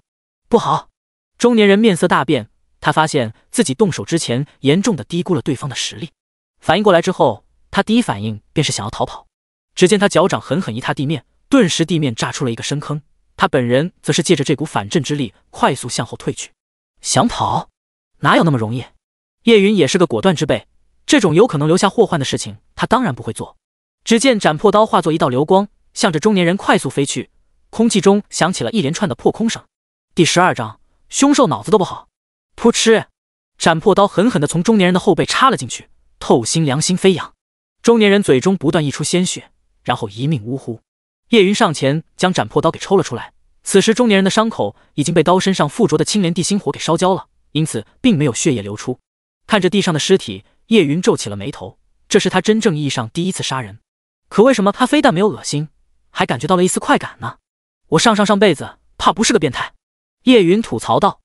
不好！中年人面色大变，他发现自己动手之前严重的低估了对方的实力。反应过来之后，他第一反应便是想要逃跑。只见他脚掌狠狠一踏地面，顿时地面炸出了一个深坑。他本人则是借着这股反震之力，快速向后退去。想跑，哪有那么容易？叶云也是个果断之辈，这种有可能留下祸患的事情，他当然不会做。只见斩破刀化作一道流光，向着中年人快速飞去。空气中响起了一连串的破空声。第十二章：凶兽脑子都不好。扑哧！斩破刀狠狠地从中年人的后背插了进去，透心凉，心飞扬。中年人嘴中不断溢出鲜血，然后一命呜呼。叶云上前将斩破刀给抽了出来。此时中年人的伤口已经被刀身上附着的青莲地心火给烧焦了，因此并没有血液流出。看着地上的尸体，叶云皱起了眉头。这是他真正意义上第一次杀人，可为什么他非但没有恶心，还感觉到了一丝快感呢？我上上上辈子怕不是个变态。叶云吐槽道。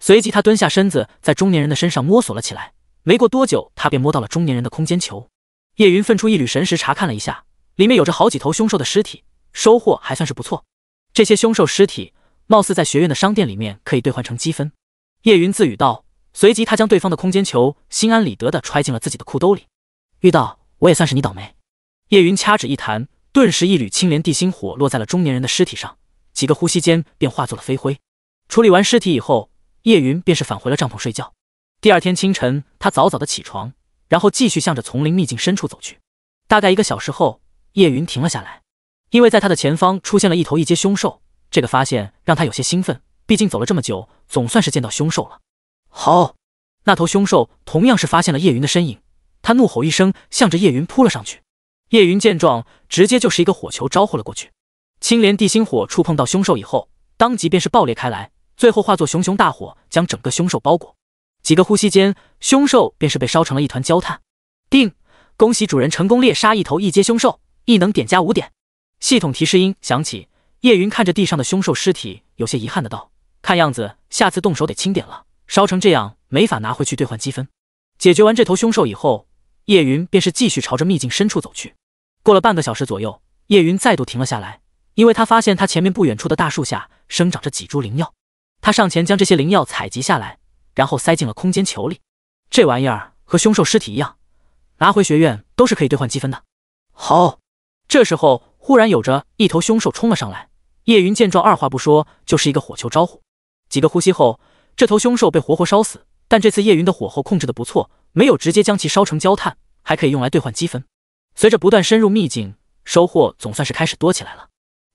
随即他蹲下身子，在中年人的身上摸索了起来。没过多久，他便摸到了中年人的空间球。叶云分出一缕神识查看了一下，里面有着好几头凶兽的尸体。收获还算是不错，这些凶兽尸体，貌似在学院的商店里面可以兑换成积分。叶云自语道，随即他将对方的空间球心安理得的揣进了自己的裤兜里。遇到我也算是你倒霉。叶云掐指一弹，顿时一缕青莲地心火落在了中年人的尸体上，几个呼吸间便化作了飞灰。处理完尸体以后，叶云便是返回了帐篷睡觉。第二天清晨，他早早的起床，然后继续向着丛林秘境深处走去。大概一个小时后，叶云停了下来。因为在他的前方出现了一头一阶凶兽，这个发现让他有些兴奋。毕竟走了这么久，总算是见到凶兽了。好，那头凶兽同样是发现了叶云的身影，他怒吼一声，向着叶云扑了上去。叶云见状，直接就是一个火球招呼了过去。青莲地心火触碰到凶兽以后，当即便是爆裂开来，最后化作熊熊大火，将整个凶兽包裹。几个呼吸间，凶兽便是被烧成了一团焦炭。定，恭喜主人成功猎杀一头一阶凶兽，异能点加五点。系统提示音响起，叶云看着地上的凶兽尸体，有些遗憾的道：“看样子，下次动手得轻点了，烧成这样没法拿回去兑换积分。”解决完这头凶兽以后，叶云便是继续朝着秘境深处走去。过了半个小时左右，叶云再度停了下来，因为他发现他前面不远处的大树下生长着几株灵药。他上前将这些灵药采集下来，然后塞进了空间球里。这玩意儿和凶兽尸体一样，拿回学院都是可以兑换积分的。好，这时候。忽然有着一头凶兽冲了上来，叶云见状，二话不说，就是一个火球招呼。几个呼吸后，这头凶兽被活活烧死。但这次叶云的火候控制的不错，没有直接将其烧成焦炭，还可以用来兑换积分。随着不断深入秘境，收获总算是开始多起来了。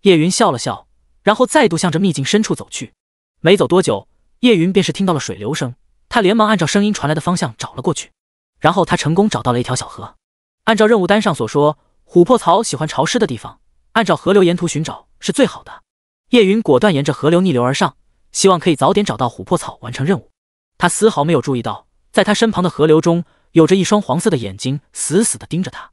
叶云笑了笑，然后再度向着秘境深处走去。没走多久，叶云便是听到了水流声，他连忙按照声音传来的方向找了过去，然后他成功找到了一条小河。按照任务单上所说。琥珀草喜欢潮湿的地方，按照河流沿途寻找是最好的。叶云果断沿着河流逆流而上，希望可以早点找到琥珀草，完成任务。他丝毫没有注意到，在他身旁的河流中，有着一双黄色的眼睛，死死的盯着他。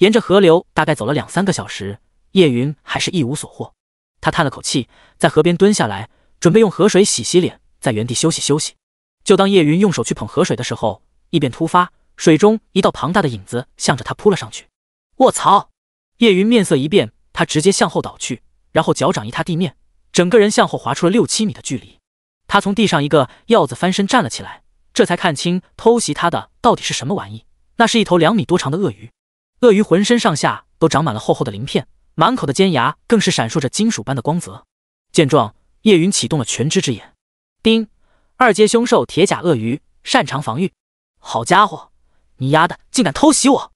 沿着河流大概走了两三个小时，叶云还是一无所获。他叹了口气，在河边蹲下来，准备用河水洗洗脸，在原地休息休息。就当叶云用手去捧河水的时候，异变突发，水中一道庞大的影子向着他扑了上去。卧槽！叶云面色一变，他直接向后倒去，然后脚掌一踏地面，整个人向后滑出了六七米的距离。他从地上一个鹞子翻身站了起来，这才看清偷袭他的到底是什么玩意。那是一头两米多长的鳄鱼，鳄鱼浑身上下都长满了厚厚的鳞片，满口的尖牙更是闪烁着金属般的光泽。见状，叶云启动了全知之眼。丁，二阶凶兽铁甲鳄鱼，擅长防御。好家伙，你丫的竟敢偷袭我！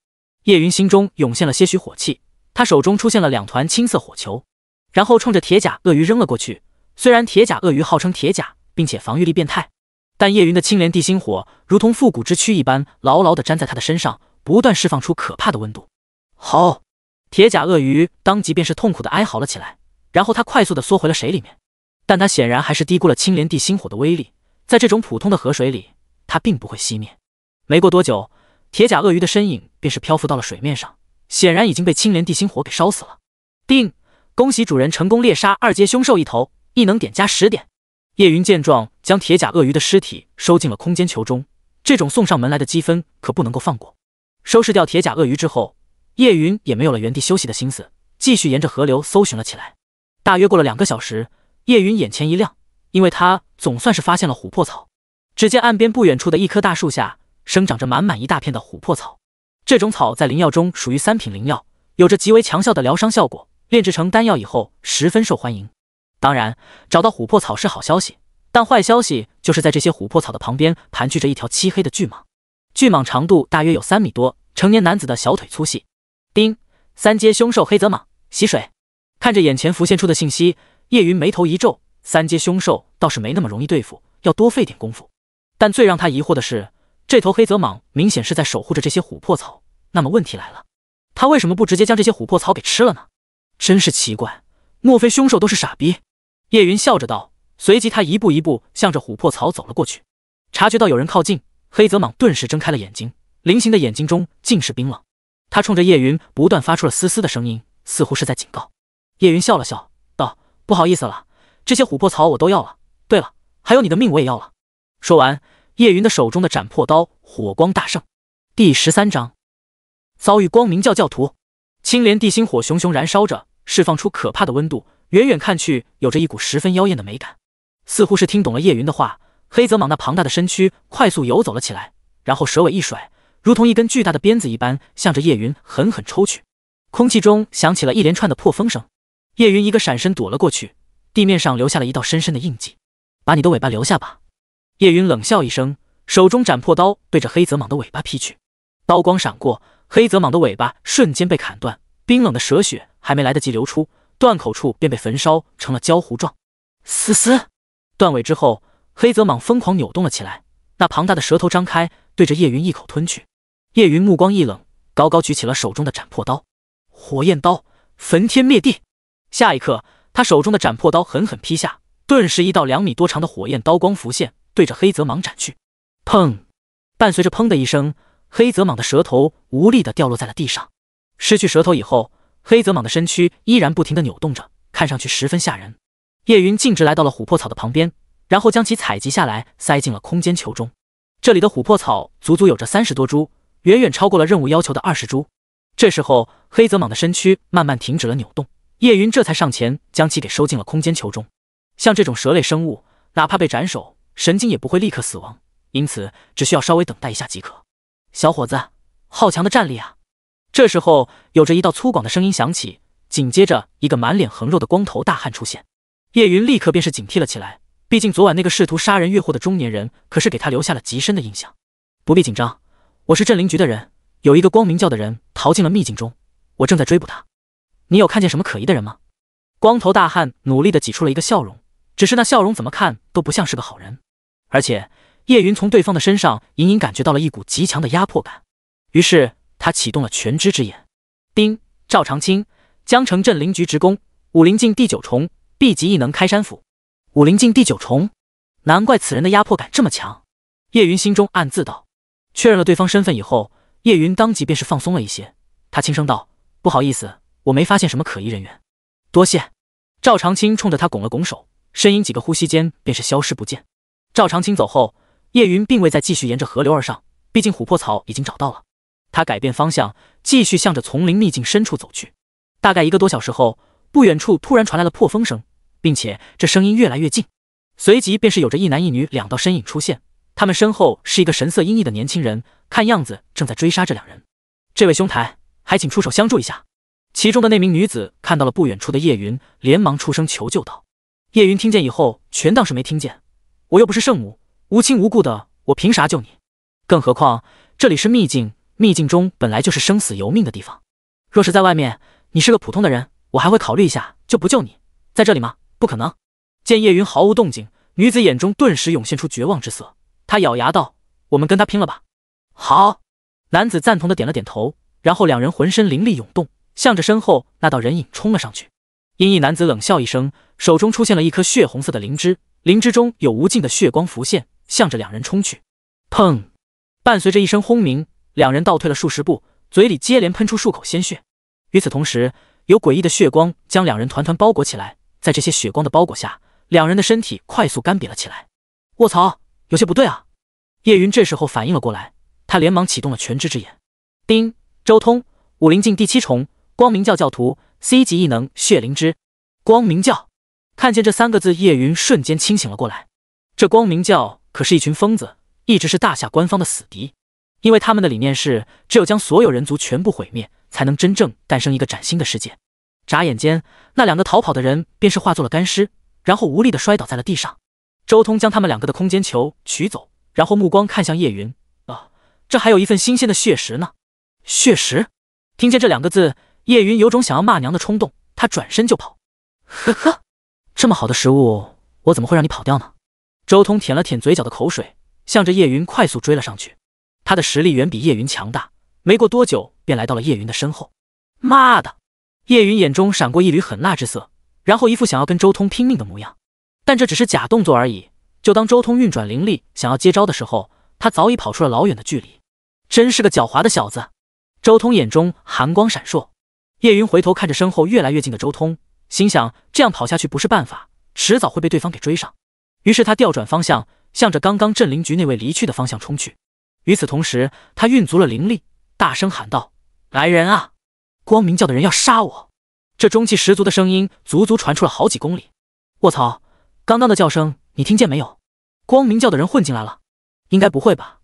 叶云心中涌现了些许火气，他手中出现了两团青色火球，然后冲着铁甲鳄鱼扔了过去。虽然铁甲鳄鱼号称铁甲，并且防御力变态，但叶云的青莲地心火如同复古之躯一般，牢牢地粘在他的身上，不断释放出可怕的温度。好，铁甲鳄鱼当即便是痛苦的哀嚎了起来，然后他快速的缩回了水里面。但他显然还是低估了青莲地心火的威力，在这种普通的河水里，它并不会熄灭。没过多久。铁甲鳄鱼的身影便是漂浮到了水面上，显然已经被青莲地心火给烧死了。定，恭喜主人成功猎杀二阶凶兽一头，异能点加十点。叶云见状，将铁甲鳄鱼的尸体收进了空间球中。这种送上门来的积分可不能够放过。收拾掉铁甲鳄鱼之后，叶云也没有了原地休息的心思，继续沿着河流搜寻了起来。大约过了两个小时，叶云眼前一亮，因为他总算是发现了琥珀草。只见岸边不远处的一棵大树下。生长着满满一大片的琥珀草，这种草在灵药中属于三品灵药，有着极为强效的疗伤效果，炼制成丹药以后十分受欢迎。当然，找到琥珀草是好消息，但坏消息就是在这些琥珀草的旁边盘踞着一条漆黑的巨蟒，巨蟒长度大约有三米多，成年男子的小腿粗细。丁，三阶凶兽黑泽蟒洗水。看着眼前浮现出的信息，叶云眉头一皱，三阶凶兽倒是没那么容易对付，要多费点功夫。但最让他疑惑的是。这头黑泽蟒明显是在守护着这些琥珀草，那么问题来了，他为什么不直接将这些琥珀草给吃了呢？真是奇怪，莫非凶兽都是傻逼？叶云笑着道，随即他一步一步向着琥珀草走了过去。察觉到有人靠近，黑泽蟒顿时睁开了眼睛，菱形的眼睛中尽是冰冷。他冲着叶云不断发出了嘶嘶的声音，似乎是在警告。叶云笑了笑，道：“不好意思了，这些琥珀草我都要了。对了，还有你的命我也要了。”说完。叶云的手中的斩破刀火光大盛。第十三章，遭遇光明教教徒，青莲地心火熊熊燃烧着，释放出可怕的温度，远远看去有着一股十分妖艳的美感。似乎是听懂了叶云的话，黑泽蟒那庞大的身躯快速游走了起来，然后蛇尾一甩，如同一根巨大的鞭子一般，向着叶云狠狠抽去。空气中响起了一连串的破风声，叶云一个闪身躲了过去，地面上留下了一道深深的印记。把你的尾巴留下吧。叶云冷笑一声，手中斩破刀对着黑泽蟒的尾巴劈去，刀光闪过，黑泽蟒的尾巴瞬间被砍断，冰冷的蛇血还没来得及流出，断口处便被焚烧成了焦糊状。嘶嘶，断尾之后，黑泽蟒疯狂扭动了起来，那庞大的蛇头张开，对着叶云一口吞去。叶云目光一冷，高高举起了手中的斩破刀，火焰刀焚天灭地。下一刻，他手中的斩破刀狠狠劈下，顿时一道两米多长的火焰刀光浮现。对着黑泽蟒斩去，砰！伴随着砰的一声，黑泽蟒的舌头无力的掉落在了地上。失去舌头以后，黑泽蟒的身躯依然不停的扭动着，看上去十分吓人。叶云径直来到了琥珀草的旁边，然后将其采集下来，塞进了空间球中。这里的琥珀草足足有着三十多株，远远超过了任务要求的二十株。这时候，黑泽蟒的身躯慢慢停止了扭动，叶云这才上前将其给收进了空间球中。像这种蛇类生物，哪怕被斩首。神经也不会立刻死亡，因此只需要稍微等待一下即可。小伙子，好强的战力啊！这时候，有着一道粗犷的声音响起，紧接着一个满脸横肉的光头大汉出现。叶云立刻便是警惕了起来，毕竟昨晚那个试图杀人越货的中年人可是给他留下了极深的印象。不必紧张，我是镇灵局的人，有一个光明教的人逃进了秘境中，我正在追捕他。你有看见什么可疑的人吗？光头大汉努力的挤出了一个笑容，只是那笑容怎么看都不像是个好人。而且，叶云从对方的身上隐隐感觉到了一股极强的压迫感，于是他启动了全知之眼。丁赵长青，江城镇林局职工，武灵境第九重，B 级异能开山斧，武灵境第九重，难怪此人的压迫感这么强。叶云心中暗自道。确认了对方身份以后，叶云当即便是放松了一些。他轻声道：“不好意思，我没发现什么可疑人员。”多谢。赵长青冲着他拱了拱手，身影几个呼吸间便是消失不见。赵长青走后，叶云并未再继续沿着河流而上，毕竟琥珀草已经找到了。他改变方向，继续向着丛林秘境深处走去。大概一个多小时后，不远处突然传来了破风声，并且这声音越来越近。随即便是有着一男一女两道身影出现，他们身后是一个神色阴翳的年轻人，看样子正在追杀这两人。这位兄台，还请出手相助一下。其中的那名女子看到了不远处的叶云，连忙出声求救道：“叶云，听见以后全当是没听见。”我又不是圣母，无亲无故的，我凭啥救你？更何况这里是秘境，秘境中本来就是生死由命的地方。若是在外面，你是个普通的人，我还会考虑一下，就不救你。在这里吗？不可能！见叶云毫无动静，女子眼中顿时涌现出绝望之色，她咬牙道：“我们跟他拼了吧！”好，男子赞同的点了点头，然后两人浑身灵力涌动，向着身后那道人影冲了上去。阴翳男子冷笑一声，手中出现了一颗血红色的灵芝。灵之中有无尽的血光浮现，向着两人冲去。砰！伴随着一声轰鸣，两人倒退了数十步，嘴里接连喷出数口鲜血。与此同时，有诡异的血光将两人团团包裹起来。在这些血光的包裹下，两人的身体快速干瘪了起来。卧槽，有些不对啊！叶云这时候反应了过来，他连忙启动了全知之眼。丁周通，武灵境第七重，光明教教徒，C 级异能血灵芝，光明教。看见这三个字，叶云瞬间清醒了过来。这光明教可是一群疯子，一直是大夏官方的死敌，因为他们的理念是只有将所有人族全部毁灭，才能真正诞生一个崭新的世界。眨眼间，那两个逃跑的人便是化作了干尸，然后无力的摔倒在了地上。周通将他们两个的空间球取走，然后目光看向叶云：“啊，这还有一份新鲜的血石呢。”血石，听见这两个字，叶云有种想要骂娘的冲动，他转身就跑。呵呵。这么好的食物，我怎么会让你跑掉呢？周通舔了舔嘴角的口水，向着叶云快速追了上去。他的实力远比叶云强大，没过多久便来到了叶云的身后。妈的！叶云眼中闪过一缕狠辣之色，然后一副想要跟周通拼命的模样。但这只是假动作而已。就当周通运转灵力想要接招的时候，他早已跑出了老远的距离。真是个狡猾的小子！周通眼中寒光闪烁。叶云回头看着身后越来越近的周通。心想这样跑下去不是办法，迟早会被对方给追上。于是他调转方向，向着刚刚镇灵局那位离去的方向冲去。与此同时，他运足了灵力，大声喊道：“来人啊！光明教的人要杀我！”这中气十足的声音足足传出了好几公里。卧槽！刚刚的叫声你听见没有？光明教的人混进来了？应该不会吧？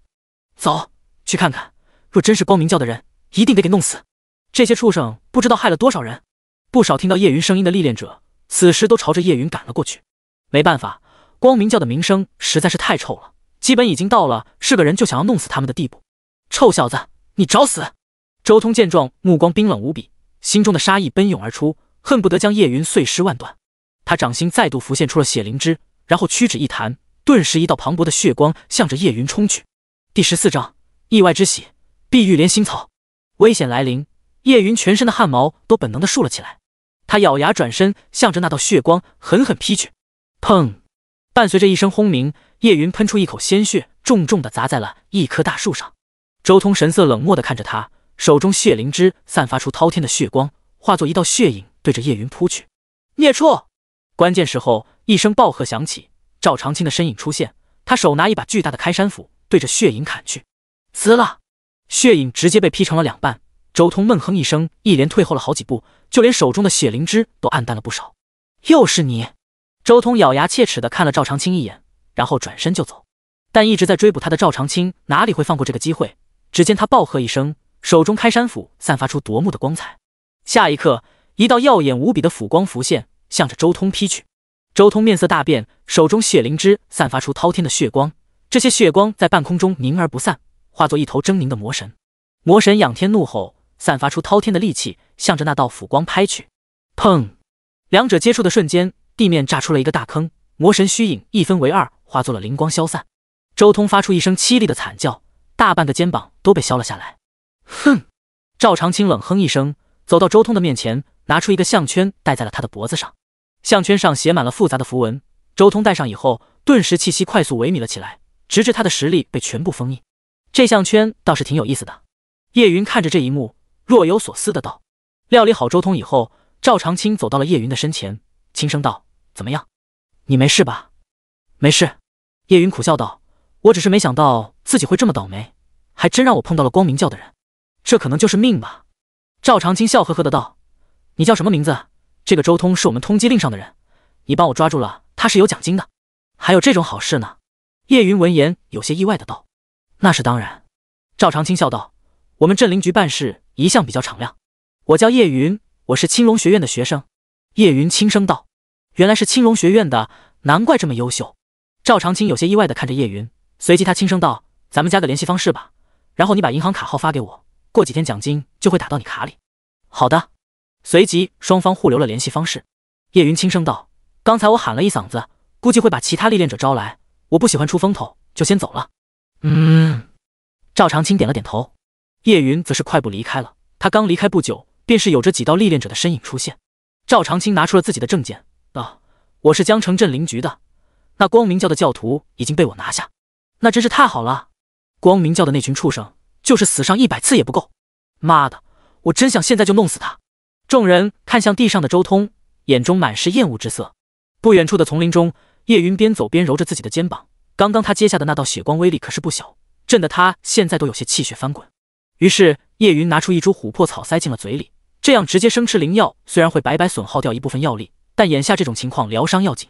走去看看，若真是光明教的人，一定得给弄死。这些畜生不知道害了多少人。不少听到叶云声音的历练者，此时都朝着叶云赶了过去。没办法，光明教的名声实在是太臭了，基本已经到了是个人就想要弄死他们的地步。臭小子，你找死！周通见状，目光冰冷无比，心中的杀意奔涌而出，恨不得将叶云碎尸万段。他掌心再度浮现出了血灵芝，然后屈指一弹，顿时一道磅礴的血光向着叶云冲去。第十四章意外之喜，碧玉莲心草。危险来临，叶云全身的汗毛都本能的竖了起来。他咬牙转身，向着那道血光狠狠劈去。砰！伴随着一声轰鸣，叶云喷出一口鲜血，重重的砸在了一棵大树上。周通神色冷漠的看着他，手中血灵芝散发出滔天的血光，化作一道血影，对着叶云扑去。孽畜！关键时候，一声暴喝响起，赵长青的身影出现，他手拿一把巨大的开山斧，对着血影砍去。滋啦！血影直接被劈成了两半。周通闷哼一声，一连退后了好几步，就连手中的血灵芝都暗淡了不少。又是你！周通咬牙切齿的看了赵长青一眼，然后转身就走。但一直在追捕他的赵长青哪里会放过这个机会？只见他暴喝一声，手中开山斧散发出夺目的光彩。下一刻，一道耀眼无比的斧光浮现，向着周通劈去。周通面色大变，手中血灵芝散发出滔天的血光，这些血光在半空中凝而不散，化作一头狰狞的魔神。魔神仰天怒吼。散发出滔天的戾气，向着那道斧光拍去。砰！两者接触的瞬间，地面炸出了一个大坑。魔神虚影一分为二，化作了灵光消散。周通发出一声凄厉的惨叫，大半个肩膀都被削了下来。哼！赵长青冷哼一声，走到周通的面前，拿出一个项圈戴在了他的脖子上。项圈上写满了复杂的符文。周通戴上以后，顿时气息快速萎靡了起来，直至他的实力被全部封印。这项圈倒是挺有意思的。叶云看着这一幕。若有所思的道：“料理好周通以后，赵长青走到了叶云的身前，轻声道：‘怎么样？你没事吧？’‘没事。’叶云苦笑道：‘我只是没想到自己会这么倒霉，还真让我碰到了光明教的人。这可能就是命吧。’赵长青笑呵呵的道：‘你叫什么名字？这个周通是我们通缉令上的人，你帮我抓住了他，是有奖金的。还有这种好事呢？’叶云闻言有些意外的道：‘那是当然。’赵长青笑道：‘我们镇林局办事。’”一向比较敞亮，我叫叶云，我是青龙学院的学生。叶云轻声道：“原来是青龙学院的，难怪这么优秀。”赵长青有些意外的看着叶云，随即他轻声道：“咱们加个联系方式吧，然后你把银行卡号发给我，过几天奖金就会打到你卡里。”“好的。”随即双方互留了联系方式。叶云轻声道：“刚才我喊了一嗓子，估计会把其他历练者招来，我不喜欢出风头，就先走了。”“嗯。”赵长青点了点头。叶云则是快步离开了。他刚离开不久，便是有着几道历练者的身影出现。赵长青拿出了自己的证件，道：“我是江城镇灵局的，那光明教的教徒已经被我拿下。”那真是太好了！光明教的那群畜生，就是死上一百次也不够！妈的，我真想现在就弄死他！众人看向地上的周通，眼中满是厌恶之色。不远处的丛林中，叶云边走边揉着自己的肩膀。刚刚他接下的那道血光威力可是不小，震得他现在都有些气血翻滚。于是叶云拿出一株琥珀草塞进了嘴里，这样直接生吃灵药虽然会白白损耗掉一部分药力，但眼下这种情况疗伤要紧。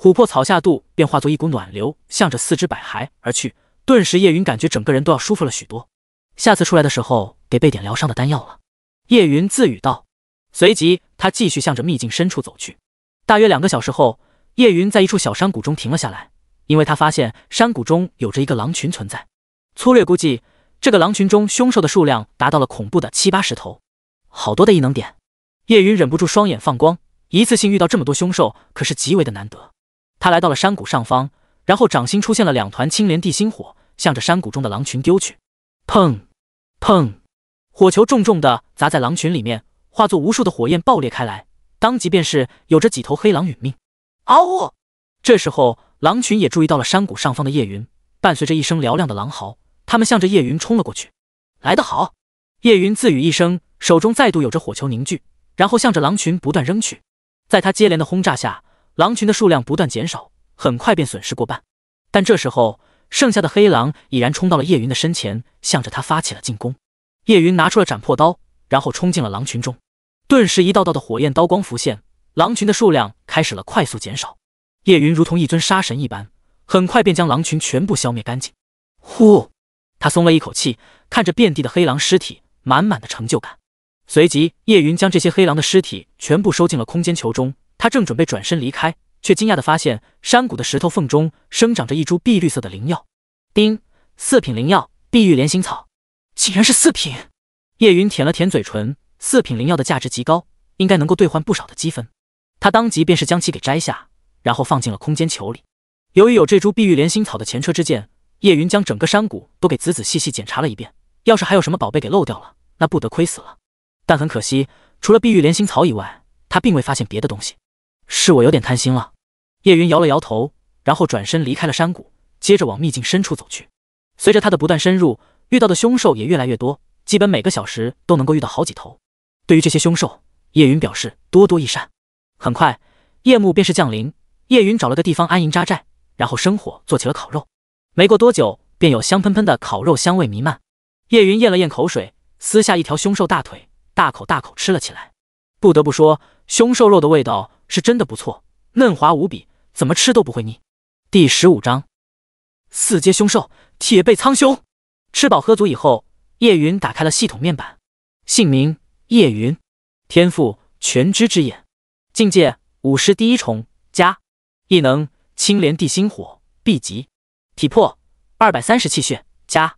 琥珀草下肚便化作一股暖流，向着四肢百骸而去，顿时叶云感觉整个人都要舒服了许多。下次出来的时候给备点疗伤的丹药了，叶云自语道。随即他继续向着秘境深处走去。大约两个小时后，叶云在一处小山谷中停了下来，因为他发现山谷中有着一个狼群存在，粗略估计。这个狼群中凶兽的数量达到了恐怖的七八十头，好多的异能点。叶云忍不住双眼放光，一次性遇到这么多凶兽可是极为的难得。他来到了山谷上方，然后掌心出现了两团青莲地心火，向着山谷中的狼群丢去。砰砰，火球重重的砸在狼群里面，化作无数的火焰爆裂开来，当即便是有着几头黑狼殒命。嗷呜！这时候狼群也注意到了山谷上方的叶云，伴随着一声嘹亮的狼嚎。他们向着叶云冲了过去，来得好！叶云自语一声，手中再度有着火球凝聚，然后向着狼群不断扔去。在他接连的轰炸下，狼群的数量不断减少，很快便损失过半。但这时候，剩下的黑狼已然冲到了叶云的身前，向着他发起了进攻。叶云拿出了斩破刀，然后冲进了狼群中，顿时一道道的火焰刀光浮现，狼群的数量开始了快速减少。叶云如同一尊杀神一般，很快便将狼群全部消灭干净。呼！他松了一口气，看着遍地的黑狼尸体，满满的成就感。随即，叶云将这些黑狼的尸体全部收进了空间球中。他正准备转身离开，却惊讶的发现山谷的石头缝中生长着一株碧绿色的灵药。丁，四品灵药碧玉莲心草，竟然是四品！叶云舔了舔嘴唇，四品灵药的价值极高，应该能够兑换不少的积分。他当即便是将其给摘下，然后放进了空间球里。由于有这株碧玉莲心草的前车之鉴。叶云将整个山谷都给仔仔细细检查了一遍，要是还有什么宝贝给漏掉了，那不得亏死了。但很可惜，除了碧玉莲心草以外，他并未发现别的东西。是我有点贪心了。叶云摇了摇头，然后转身离开了山谷，接着往秘境深处走去。随着他的不断深入，遇到的凶兽也越来越多，基本每个小时都能够遇到好几头。对于这些凶兽，叶云表示多多益善。很快，夜幕便是降临，叶云找了个地方安营扎寨，然后生火做起了烤肉。没过多久，便有香喷喷的烤肉香味弥漫。叶云咽了咽口水，撕下一条凶兽大腿，大口大口吃了起来。不得不说，凶兽肉的味道是真的不错，嫩滑无比，怎么吃都不会腻。第十五章：四阶凶兽铁背苍凶。吃饱喝足以后，叶云打开了系统面板。姓名：叶云，天赋：全知之眼，境界：武师第一重加，异能：青莲地心火，B 级。体魄二百三十气血加，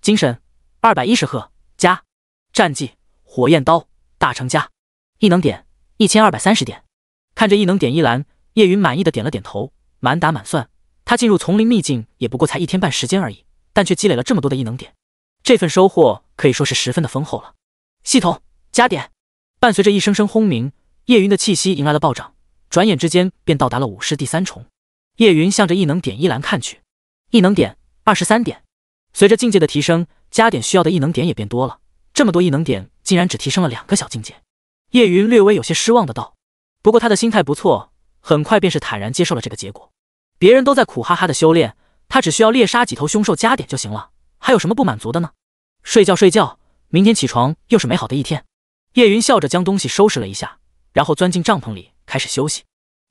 精神二百一十赫加，战绩火焰刀大成加，异能点一千二百三十点。看着异能点一栏，叶云满意的点了点头。满打满算，他进入丛林秘境也不过才一天半时间而已，但却积累了这么多的异能点，这份收获可以说是十分的丰厚了。系统加点，伴随着一声声轰鸣，叶云的气息迎来了暴涨，转眼之间便到达了武师第三重。叶云向着异能点一栏看去。异能点二十三点，随着境界的提升，加点需要的异能点也变多了。这么多异能点，竟然只提升了两个小境界。叶云略微有些失望的道。不过他的心态不错，很快便是坦然接受了这个结果。别人都在苦哈哈的修炼，他只需要猎杀几头凶兽加点就行了，还有什么不满足的呢？睡觉睡觉，明天起床又是美好的一天。叶云笑着将东西收拾了一下，然后钻进帐篷里开始休息。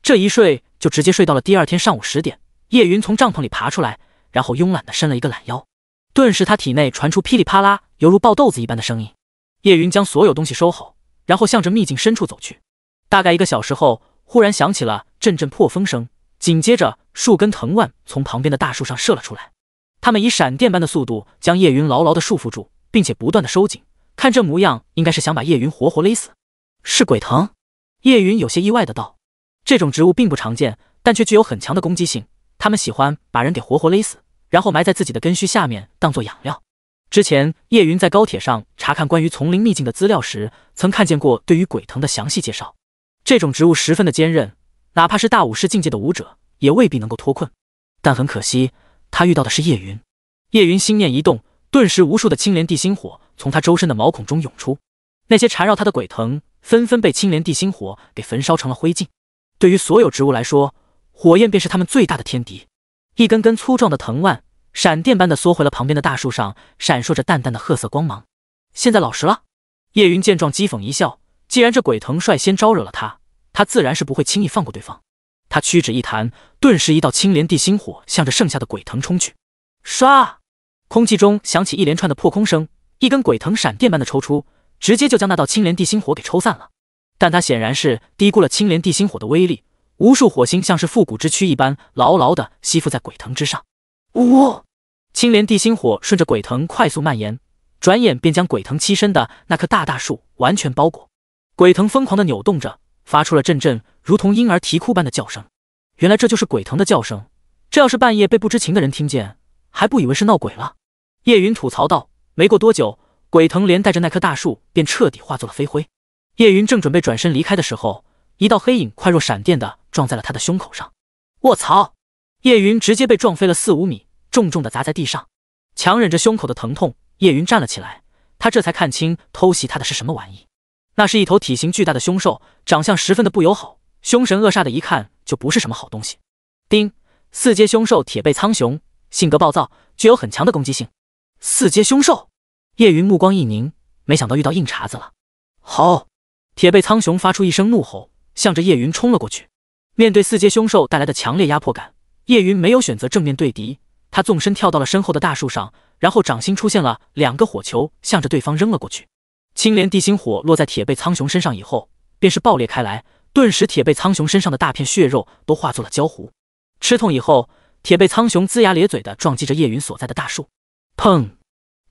这一睡就直接睡到了第二天上午十点。叶云从帐篷里爬出来。然后慵懒地伸了一个懒腰，顿时他体内传出噼里啪啦，犹如爆豆子一般的声音。叶云将所有东西收好，然后向着秘境深处走去。大概一个小时后，忽然响起了阵阵破风声，紧接着数根藤蔓从旁边的大树上射了出来，他们以闪电般的速度将叶云牢牢地束缚住，并且不断的收紧。看这模样，应该是想把叶云活活勒死。是鬼藤。叶云有些意外的道：“这种植物并不常见，但却具有很强的攻击性。”他们喜欢把人给活活勒死，然后埋在自己的根须下面，当做养料。之前叶云在高铁上查看关于丛林秘境的资料时，曾看见过对于鬼藤的详细介绍。这种植物十分的坚韧，哪怕是大武士境界的武者，也未必能够脱困。但很可惜，他遇到的是叶云。叶云心念一动，顿时无数的青莲地心火从他周身的毛孔中涌出，那些缠绕他的鬼藤纷纷被青莲地心火给焚烧成了灰烬。对于所有植物来说，火焰便是他们最大的天敌，一根根粗壮的藤蔓闪电般的缩回了旁边的大树上，闪烁着淡淡的褐色光芒。现在老实了？叶云见状讥讽一笑，既然这鬼藤率先招惹了他，他自然是不会轻易放过对方。他屈指一弹，顿时一道青莲地心火向着剩下的鬼藤冲去。唰，空气中响起一连串的破空声，一根鬼藤闪电般的抽出，直接就将那道青莲地心火给抽散了。但他显然是低估了青莲地心火的威力。无数火星像是复古之躯一般，牢牢的吸附在鬼藤之上。呜，青莲地心火顺着鬼藤快速蔓延，转眼便将鬼藤栖身的那棵大大树完全包裹。鬼藤疯狂的扭动着，发出了阵阵如同婴儿啼哭般的叫声。原来这就是鬼藤的叫声，这要是半夜被不知情的人听见，还不以为是闹鬼了？叶云吐槽道。没过多久，鬼藤连带着那棵大树便彻底化作了飞灰。叶云正准备转身离开的时候，一道黑影快若闪电的。撞在了他的胸口上，我操！叶云直接被撞飞了四五米，重重的砸在地上。强忍着胸口的疼痛，叶云站了起来。他这才看清偷袭他的是什么玩意，那是一头体型巨大的凶兽，长相十分的不友好，凶神恶煞的一看就不是什么好东西。丁，四阶凶兽铁背苍熊，性格暴躁，具有很强的攻击性。四阶凶兽，叶云目光一凝，没想到遇到硬茬子了。好！铁背苍熊发出一声怒吼，向着叶云冲了过去。面对四阶凶兽带来的强烈压迫感，叶云没有选择正面对敌，他纵身跳到了身后的大树上，然后掌心出现了两个火球，向着对方扔了过去。青莲地心火落在铁背苍熊身上以后，便是爆裂开来，顿时铁背苍熊身上的大片血肉都化作了焦糊。吃痛以后，铁背苍熊龇牙咧嘴的撞击着叶云所在的大树，砰！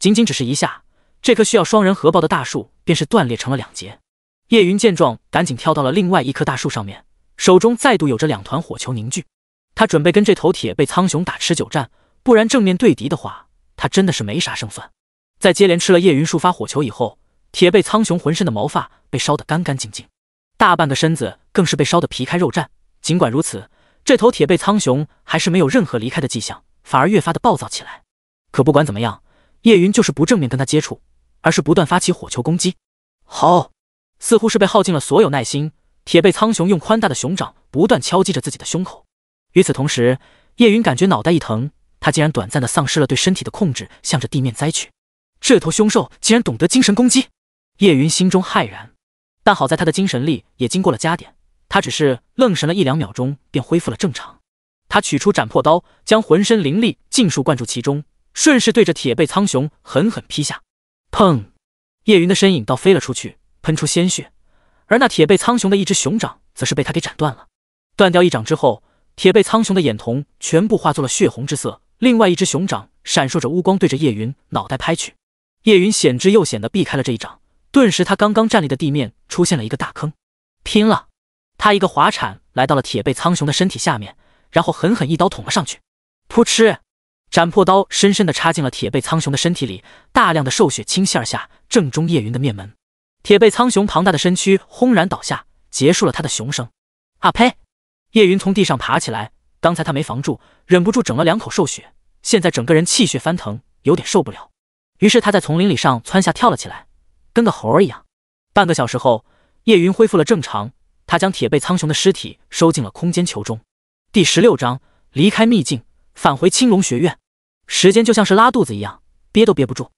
仅仅只是一下，这棵需要双人合抱的大树便是断裂成了两截。叶云见状，赶紧跳到了另外一棵大树上面。手中再度有着两团火球凝聚，他准备跟这头铁背苍熊打持久战，不然正面对敌的话，他真的是没啥胜算。在接连吃了叶云数发火球以后，铁背苍熊浑身的毛发被烧得干干净净，大半个身子更是被烧得皮开肉绽。尽管如此，这头铁背苍熊还是没有任何离开的迹象，反而越发的暴躁起来。可不管怎么样，叶云就是不正面跟他接触，而是不断发起火球攻击。好，似乎是被耗尽了所有耐心。铁背苍熊用宽大的熊掌不断敲击着自己的胸口，与此同时，叶云感觉脑袋一疼，他竟然短暂的丧失了对身体的控制，向着地面栽去。这头凶兽竟然懂得精神攻击，叶云心中骇然。但好在他的精神力也经过了加点，他只是愣神了一两秒钟，便恢复了正常。他取出斩破刀，将浑身灵力尽数灌注其中，顺势对着铁背苍熊狠狠劈下。砰！叶云的身影倒飞了出去，喷出鲜血。而那铁背苍熊的一只熊掌，则是被他给斩断了。断掉一掌之后，铁背苍熊的眼瞳全部化作了血红之色，另外一只熊掌闪烁着乌光，对着叶云脑袋拍去。叶云险之又险的避开了这一掌，顿时他刚刚站立的地面出现了一个大坑。拼了！他一个滑铲来到了铁背苍熊的身体下面，然后狠狠一刀捅了上去。噗嗤！斩破刀深深的插进了铁背苍熊的身体里，大量的兽血倾泻而下，正中叶云的面门。铁背苍熊庞大的身躯轰然倒下，结束了他的熊生。啊呸！叶云从地上爬起来，刚才他没防住，忍不住整了两口兽血，现在整个人气血翻腾，有点受不了。于是他在丛林里上蹿下跳了起来，跟个猴儿一样。半个小时后，叶云恢复了正常，他将铁背苍熊的尸体收进了空间球中。第十六章：离开秘境，返回青龙学院。时间就像是拉肚子一样，憋都憋不住，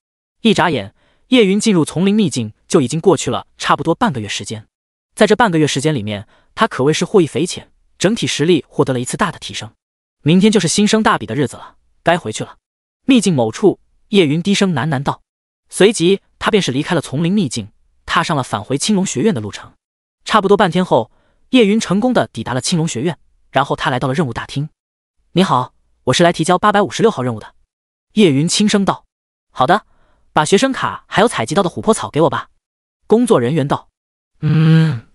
一眨眼。叶云进入丛林秘境就已经过去了差不多半个月时间，在这半个月时间里面，他可谓是获益匪浅，整体实力获得了一次大的提升。明天就是新生大比的日子了，该回去了。秘境某处，叶云低声喃喃道，随即他便是离开了丛林秘境，踏上了返回青龙学院的路程。差不多半天后，叶云成功的抵达了青龙学院，然后他来到了任务大厅。“你好，我是来提交八百五十六号任务的。”叶云轻声道。“好的。”把学生卡还有采集到的琥珀草给我吧。工作人员道：“嗯。”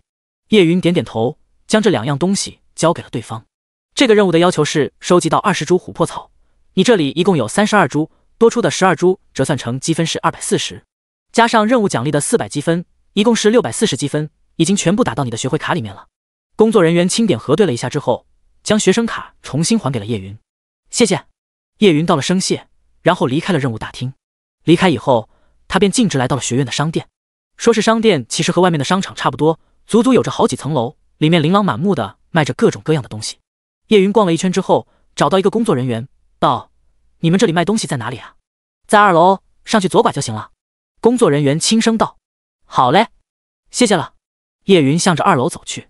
叶云点点头，将这两样东西交给了对方。这个任务的要求是收集到二十株琥珀草，你这里一共有三十二株，多出的十二株折算成积分是二百四十，加上任务奖励的四百积分，一共是六百四十积分，已经全部打到你的学会卡里面了。工作人员清点核对了一下之后，将学生卡重新还给了叶云。谢谢。叶云道了声谢，然后离开了任务大厅。离开以后，他便径直来到了学院的商店。说是商店，其实和外面的商场差不多，足足有着好几层楼，里面琳琅满目的卖着各种各样的东西。叶云逛了一圈之后，找到一个工作人员，道：“你们这里卖东西在哪里啊？”“在二楼，上去左拐就行了。”工作人员轻声道。“好嘞，谢谢了。”叶云向着二楼走去。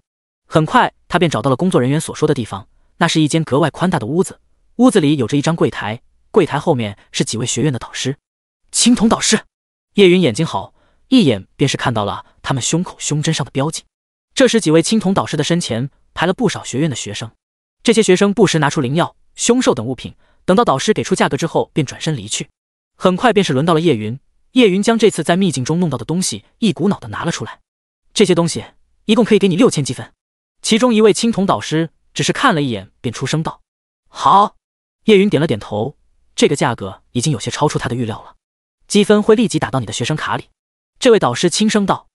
很快，他便找到了工作人员所说的地方。那是一间格外宽大的屋子，屋子里有着一张柜台，柜台后面是几位学院的导师。青铜导师叶云眼睛好，一眼便是看到了他们胸口胸针上的标记。这时，几位青铜导师的身前排了不少学院的学生，这些学生不时拿出灵药、凶兽等物品。等到导师给出价格之后，便转身离去。很快便是轮到了叶云，叶云将这次在秘境中弄到的东西一股脑的拿了出来。这些东西一共可以给你六千积分。其中一位青铜导师只是看了一眼，便出声道：“好。”叶云点了点头，这个价格已经有些超出他的预料了。积分会立即打到你的学生卡里。”这位导师轻声道。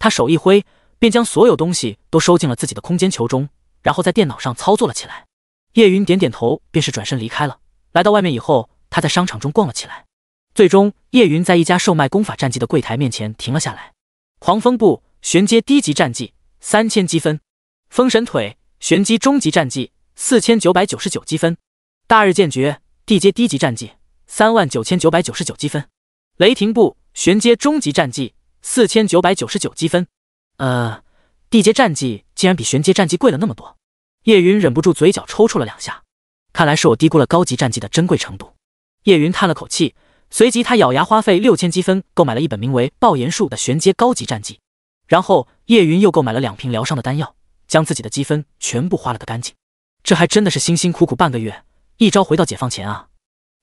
他手一挥，便将所有东西都收进了自己的空间球中，然后在电脑上操作了起来。叶云点点头，便是转身离开了。来到外面以后，他在商场中逛了起来。最终，叶云在一家售卖功法战绩的柜台面前停了下来。狂风步，玄阶低级战绩，三千积分；风神腿，玄机中级战绩，四千九百九十九积分；大日剑诀，地阶低级战绩，三万九千九百九十九积分。雷霆步玄阶终极战绩四千九百九十九积分，呃，地阶战绩竟然比玄阶战绩贵了那么多。叶云忍不住嘴角抽搐了两下，看来是我低估了高级战绩的珍贵程度。叶云叹了口气，随即他咬牙花费六千积分购买了一本名为《爆炎术》的玄阶高级战绩，然后叶云又购买了两瓶疗伤的丹药，将自己的积分全部花了个干净。这还真的是辛辛苦苦半个月，一朝回到解放前啊！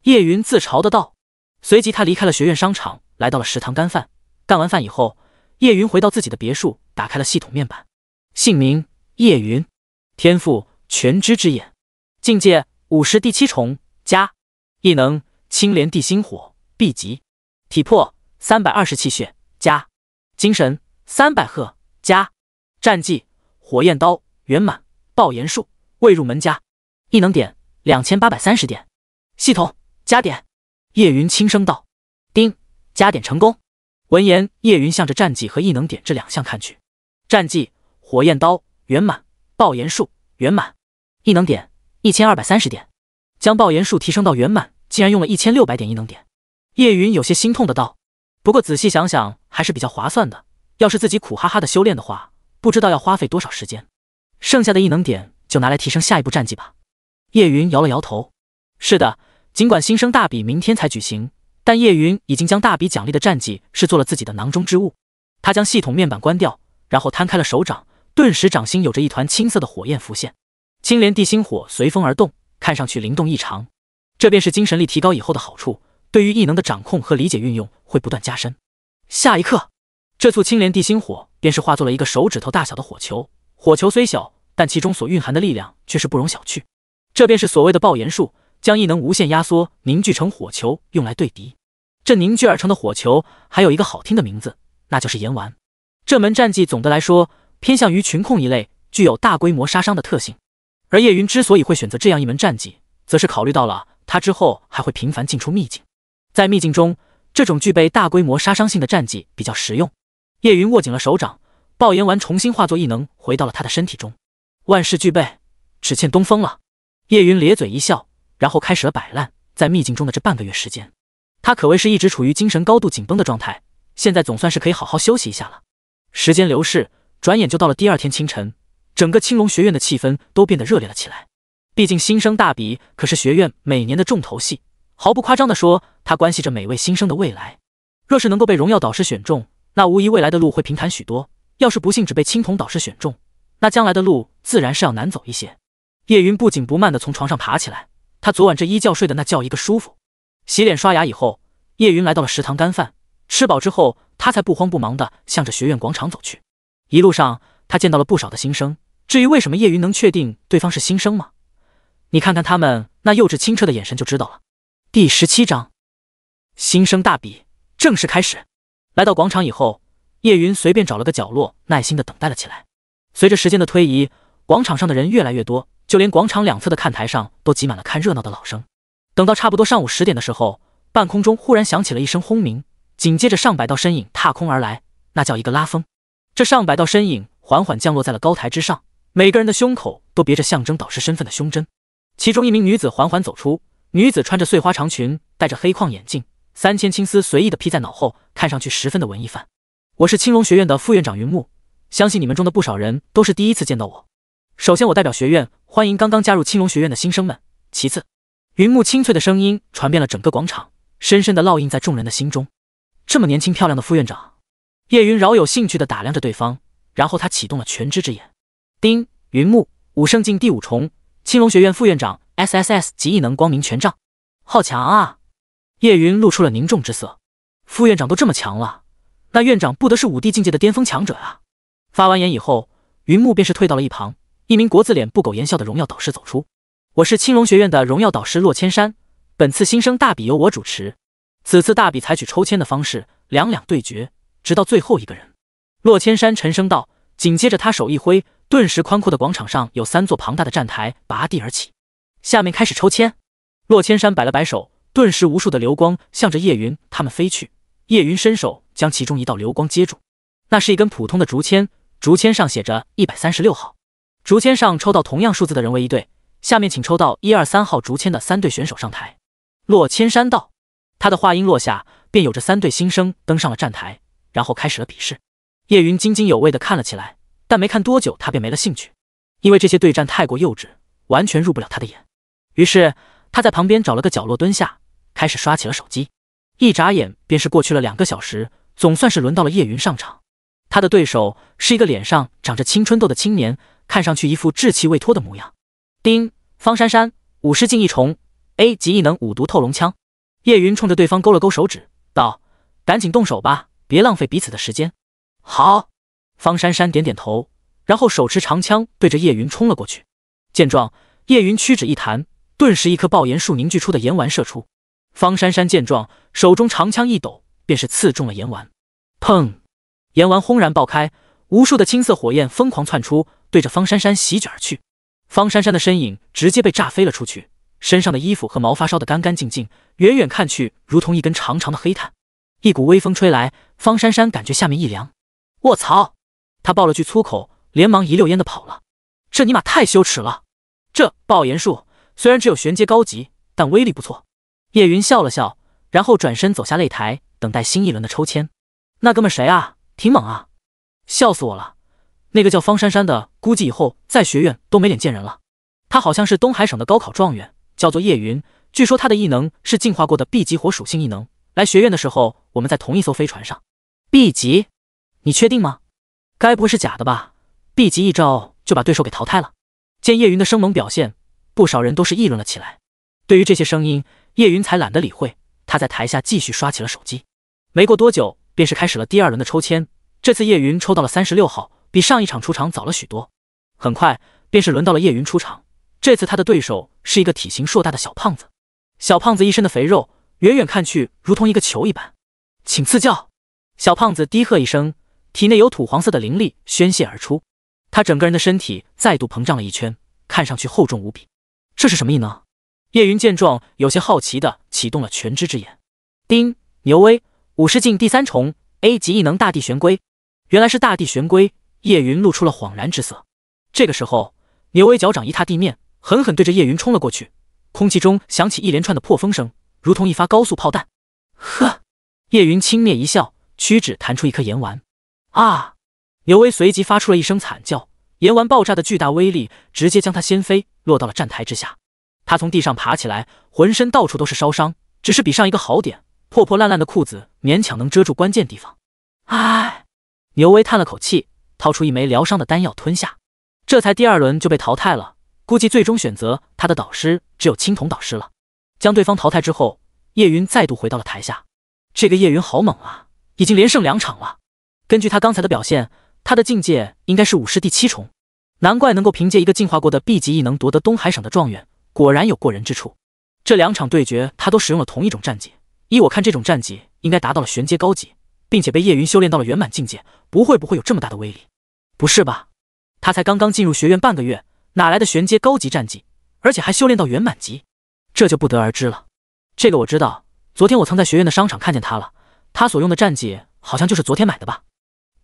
叶云自嘲的道。随即，他离开了学院商场，来到了食堂干饭。干完饭以后，叶云回到自己的别墅，打开了系统面板。姓名：叶云，天赋：全知之眼，境界：五十第七重加，异能：青莲地心火，B 级，体魄：三百二十气血加，精神：三百赫加，战绩：火焰刀圆满，爆炎术未入门加，异能点：两千八百三十点，系统加点。叶云轻声道：“丁，加点成功。”闻言，叶云向着战绩和异能点这两项看去。战绩：火焰刀圆满，爆炎术圆满。异能点一千二百三十点。将爆炎术提升到圆满，竟然用了一千六百点异能点。叶云有些心痛的道：“不过仔细想想，还是比较划算的。要是自己苦哈哈的修炼的话，不知道要花费多少时间。剩下的异能点就拿来提升下一步战绩吧。”叶云摇了摇头：“是的。”尽管新生大比明天才举行，但叶云已经将大比奖励的战绩视作了自己的囊中之物。他将系统面板关掉，然后摊开了手掌，顿时掌心有着一团青色的火焰浮现。青莲地心火随风而动，看上去灵动异常。这便是精神力提高以后的好处，对于异能的掌控和理解运用会不断加深。下一刻，这簇青莲地心火便是化作了一个手指头大小的火球。火球虽小，但其中所蕴含的力量却是不容小觑。这便是所谓的爆炎术。将异能无限压缩凝聚成火球，用来对敌。这凝聚而成的火球还有一个好听的名字，那就是炎丸。这门战技总的来说偏向于群控一类，具有大规模杀伤的特性。而叶云之所以会选择这样一门战技，则是考虑到了他之后还会频繁进出秘境，在秘境中，这种具备大规模杀伤性的战技比较实用。叶云握紧了手掌，爆炎丸重新化作异能回到了他的身体中。万事俱备，只欠东风了。叶云咧嘴一笑。然后开始了摆烂。在秘境中的这半个月时间，他可谓是一直处于精神高度紧绷的状态。现在总算是可以好好休息一下了。时间流逝，转眼就到了第二天清晨。整个青龙学院的气氛都变得热烈了起来。毕竟新生大比可是学院每年的重头戏，毫不夸张的说，它关系着每位新生的未来。若是能够被荣耀导师选中，那无疑未来的路会平坦许多；要是不幸只被青铜导师选中，那将来的路自然是要难走一些。叶云不紧不慢的从床上爬起来。他昨晚这一觉睡的那叫一个舒服，洗脸刷牙以后，叶云来到了食堂干饭，吃饱之后，他才不慌不忙的向着学院广场走去。一路上，他见到了不少的新生。至于为什么叶云能确定对方是新生吗？你看看他们那幼稚清澈的眼神就知道了。第十七章，新生大比正式开始。来到广场以后，叶云随便找了个角落，耐心的等待了起来。随着时间的推移，广场上的人越来越多。就连广场两侧的看台上都挤满了看热闹的老生。等到差不多上午十点的时候，半空中忽然响起了一声轰鸣，紧接着上百道身影踏空而来，那叫一个拉风。这上百道身影缓缓降落在了高台之上，每个人的胸口都别着象征导师身份的胸针。其中一名女子缓缓走出，女子穿着碎花长裙，戴着黑框眼镜，三千青丝随意的披在脑后，看上去十分的文艺范。我是青龙学院的副院长云木，相信你们中的不少人都是第一次见到我。首先，我代表学院。欢迎刚刚加入青龙学院的新生们。其次，云木清脆的声音传遍了整个广场，深深的烙印在众人的心中。这么年轻漂亮的副院长，叶云饶有兴趣的打量着对方，然后他启动了全知之眼。丁云木，武圣境第五重，青龙学院副院长，S S S 级异能光明权杖，好强啊！叶云露出了凝重之色。副院长都这么强了，那院长不得是武帝境界的巅峰强者啊！发完言以后，云木便是退到了一旁。一名国字脸不苟言笑的荣耀导师走出，我是青龙学院的荣耀导师洛千山。本次新生大比由我主持，此次大比采取抽签的方式，两两对决，直到最后一个人。洛千山沉声道。紧接着，他手一挥，顿时宽阔的广场上有三座庞大的站台拔地而起。下面开始抽签。洛千山摆了摆手，顿时无数的流光向着叶云他们飞去。叶云伸手将其中一道流光接住，那是一根普通的竹签，竹签上写着一百三十六号。竹签上抽到同样数字的人为一队，下面请抽到一二三号竹签的三队选手上台。洛千山道，他的话音落下，便有着三队新生登上了站台，然后开始了比试。叶云津津有味的看了起来，但没看多久，他便没了兴趣，因为这些对战太过幼稚，完全入不了他的眼。于是他在旁边找了个角落蹲下，开始刷起了手机。一眨眼便是过去了两个小时，总算是轮到了叶云上场。他的对手是一个脸上长着青春痘的青年，看上去一副稚气未脱的模样。丁方珊珊，武师境一重，A 级异能五毒透龙枪。叶云冲着对方勾了勾手指，道：“赶紧动手吧，别浪费彼此的时间。”好。方珊珊点点头，然后手持长枪对着叶云冲了过去。见状，叶云屈指一弹，顿时一颗爆炎树凝聚出的炎丸射出。方珊珊见状，手中长枪一抖，便是刺中了炎丸。砰！岩丸轰然爆开，无数的青色火焰疯狂窜出，对着方珊珊席卷而去。方珊珊的身影直接被炸飞了出去，身上的衣服和毛发烧得干干净净，远远看去如同一根长长的黑炭。一股微风吹来，方珊珊感觉下面一凉，卧槽！他爆了句粗口，连忙一溜烟的跑了。这尼玛太羞耻了！这爆炎术虽然只有玄阶高级，但威力不错。叶云笑了笑，然后转身走下擂台，等待新一轮的抽签。那哥们谁啊？挺猛啊，笑死我了！那个叫方珊珊的，估计以后在学院都没脸见人了。他好像是东海省的高考状元，叫做叶云。据说他的异能是进化过的 B 级火属性异能。来学院的时候，我们在同一艘飞船上。B 级？你确定吗？该不会是假的吧？B 级一招就把对手给淘汰了。见叶云的生猛表现，不少人都是议论了起来。对于这些声音，叶云才懒得理会。他在台下继续刷起了手机。没过多久。便是开始了第二轮的抽签，这次叶云抽到了三十六号，比上一场出场早了许多。很快便是轮到了叶云出场，这次他的对手是一个体型硕大的小胖子。小胖子一身的肥肉，远远看去如同一个球一般。请赐教！小胖子低喝一声，体内有土黄色的灵力宣泄而出，他整个人的身体再度膨胀了一圈，看上去厚重无比。这是什么异能？叶云见状有些好奇的启动了全知之眼。丁牛威。武师境第三重，A 级异能大地玄龟，原来是大地玄龟。叶云露出了恍然之色。这个时候，牛威脚掌一踏地面，狠狠对着叶云冲了过去。空气中响起一连串的破风声，如同一发高速炮弹。呵，叶云轻蔑一笑，屈指弹出一颗岩丸。啊！牛威随即发出了一声惨叫，岩丸爆炸的巨大威力直接将他掀飞，落到了站台之下。他从地上爬起来，浑身到处都是烧伤，只是比上一个好点。破破烂烂的裤子勉强能遮住关键地方，唉，牛威叹了口气，掏出一枚疗伤的丹药吞下。这才第二轮就被淘汰了，估计最终选择他的导师只有青铜导师了。将对方淘汰之后，叶云再度回到了台下。这个叶云好猛啊，已经连胜两场了。根据他刚才的表现，他的境界应该是武师第七重，难怪能够凭借一个进化过的 B 级异能夺得东海省的状元，果然有过人之处。这两场对决他都使用了同一种战技。依我看，这种战绩应该达到了玄阶高级，并且被叶云修炼到了圆满境界，不会不会有这么大的威力。不是吧？他才刚刚进入学院半个月，哪来的玄阶高级战绩？而且还修炼到圆满级，这就不得而知了。这个我知道，昨天我曾在学院的商场看见他了，他所用的战绩好像就是昨天买的吧？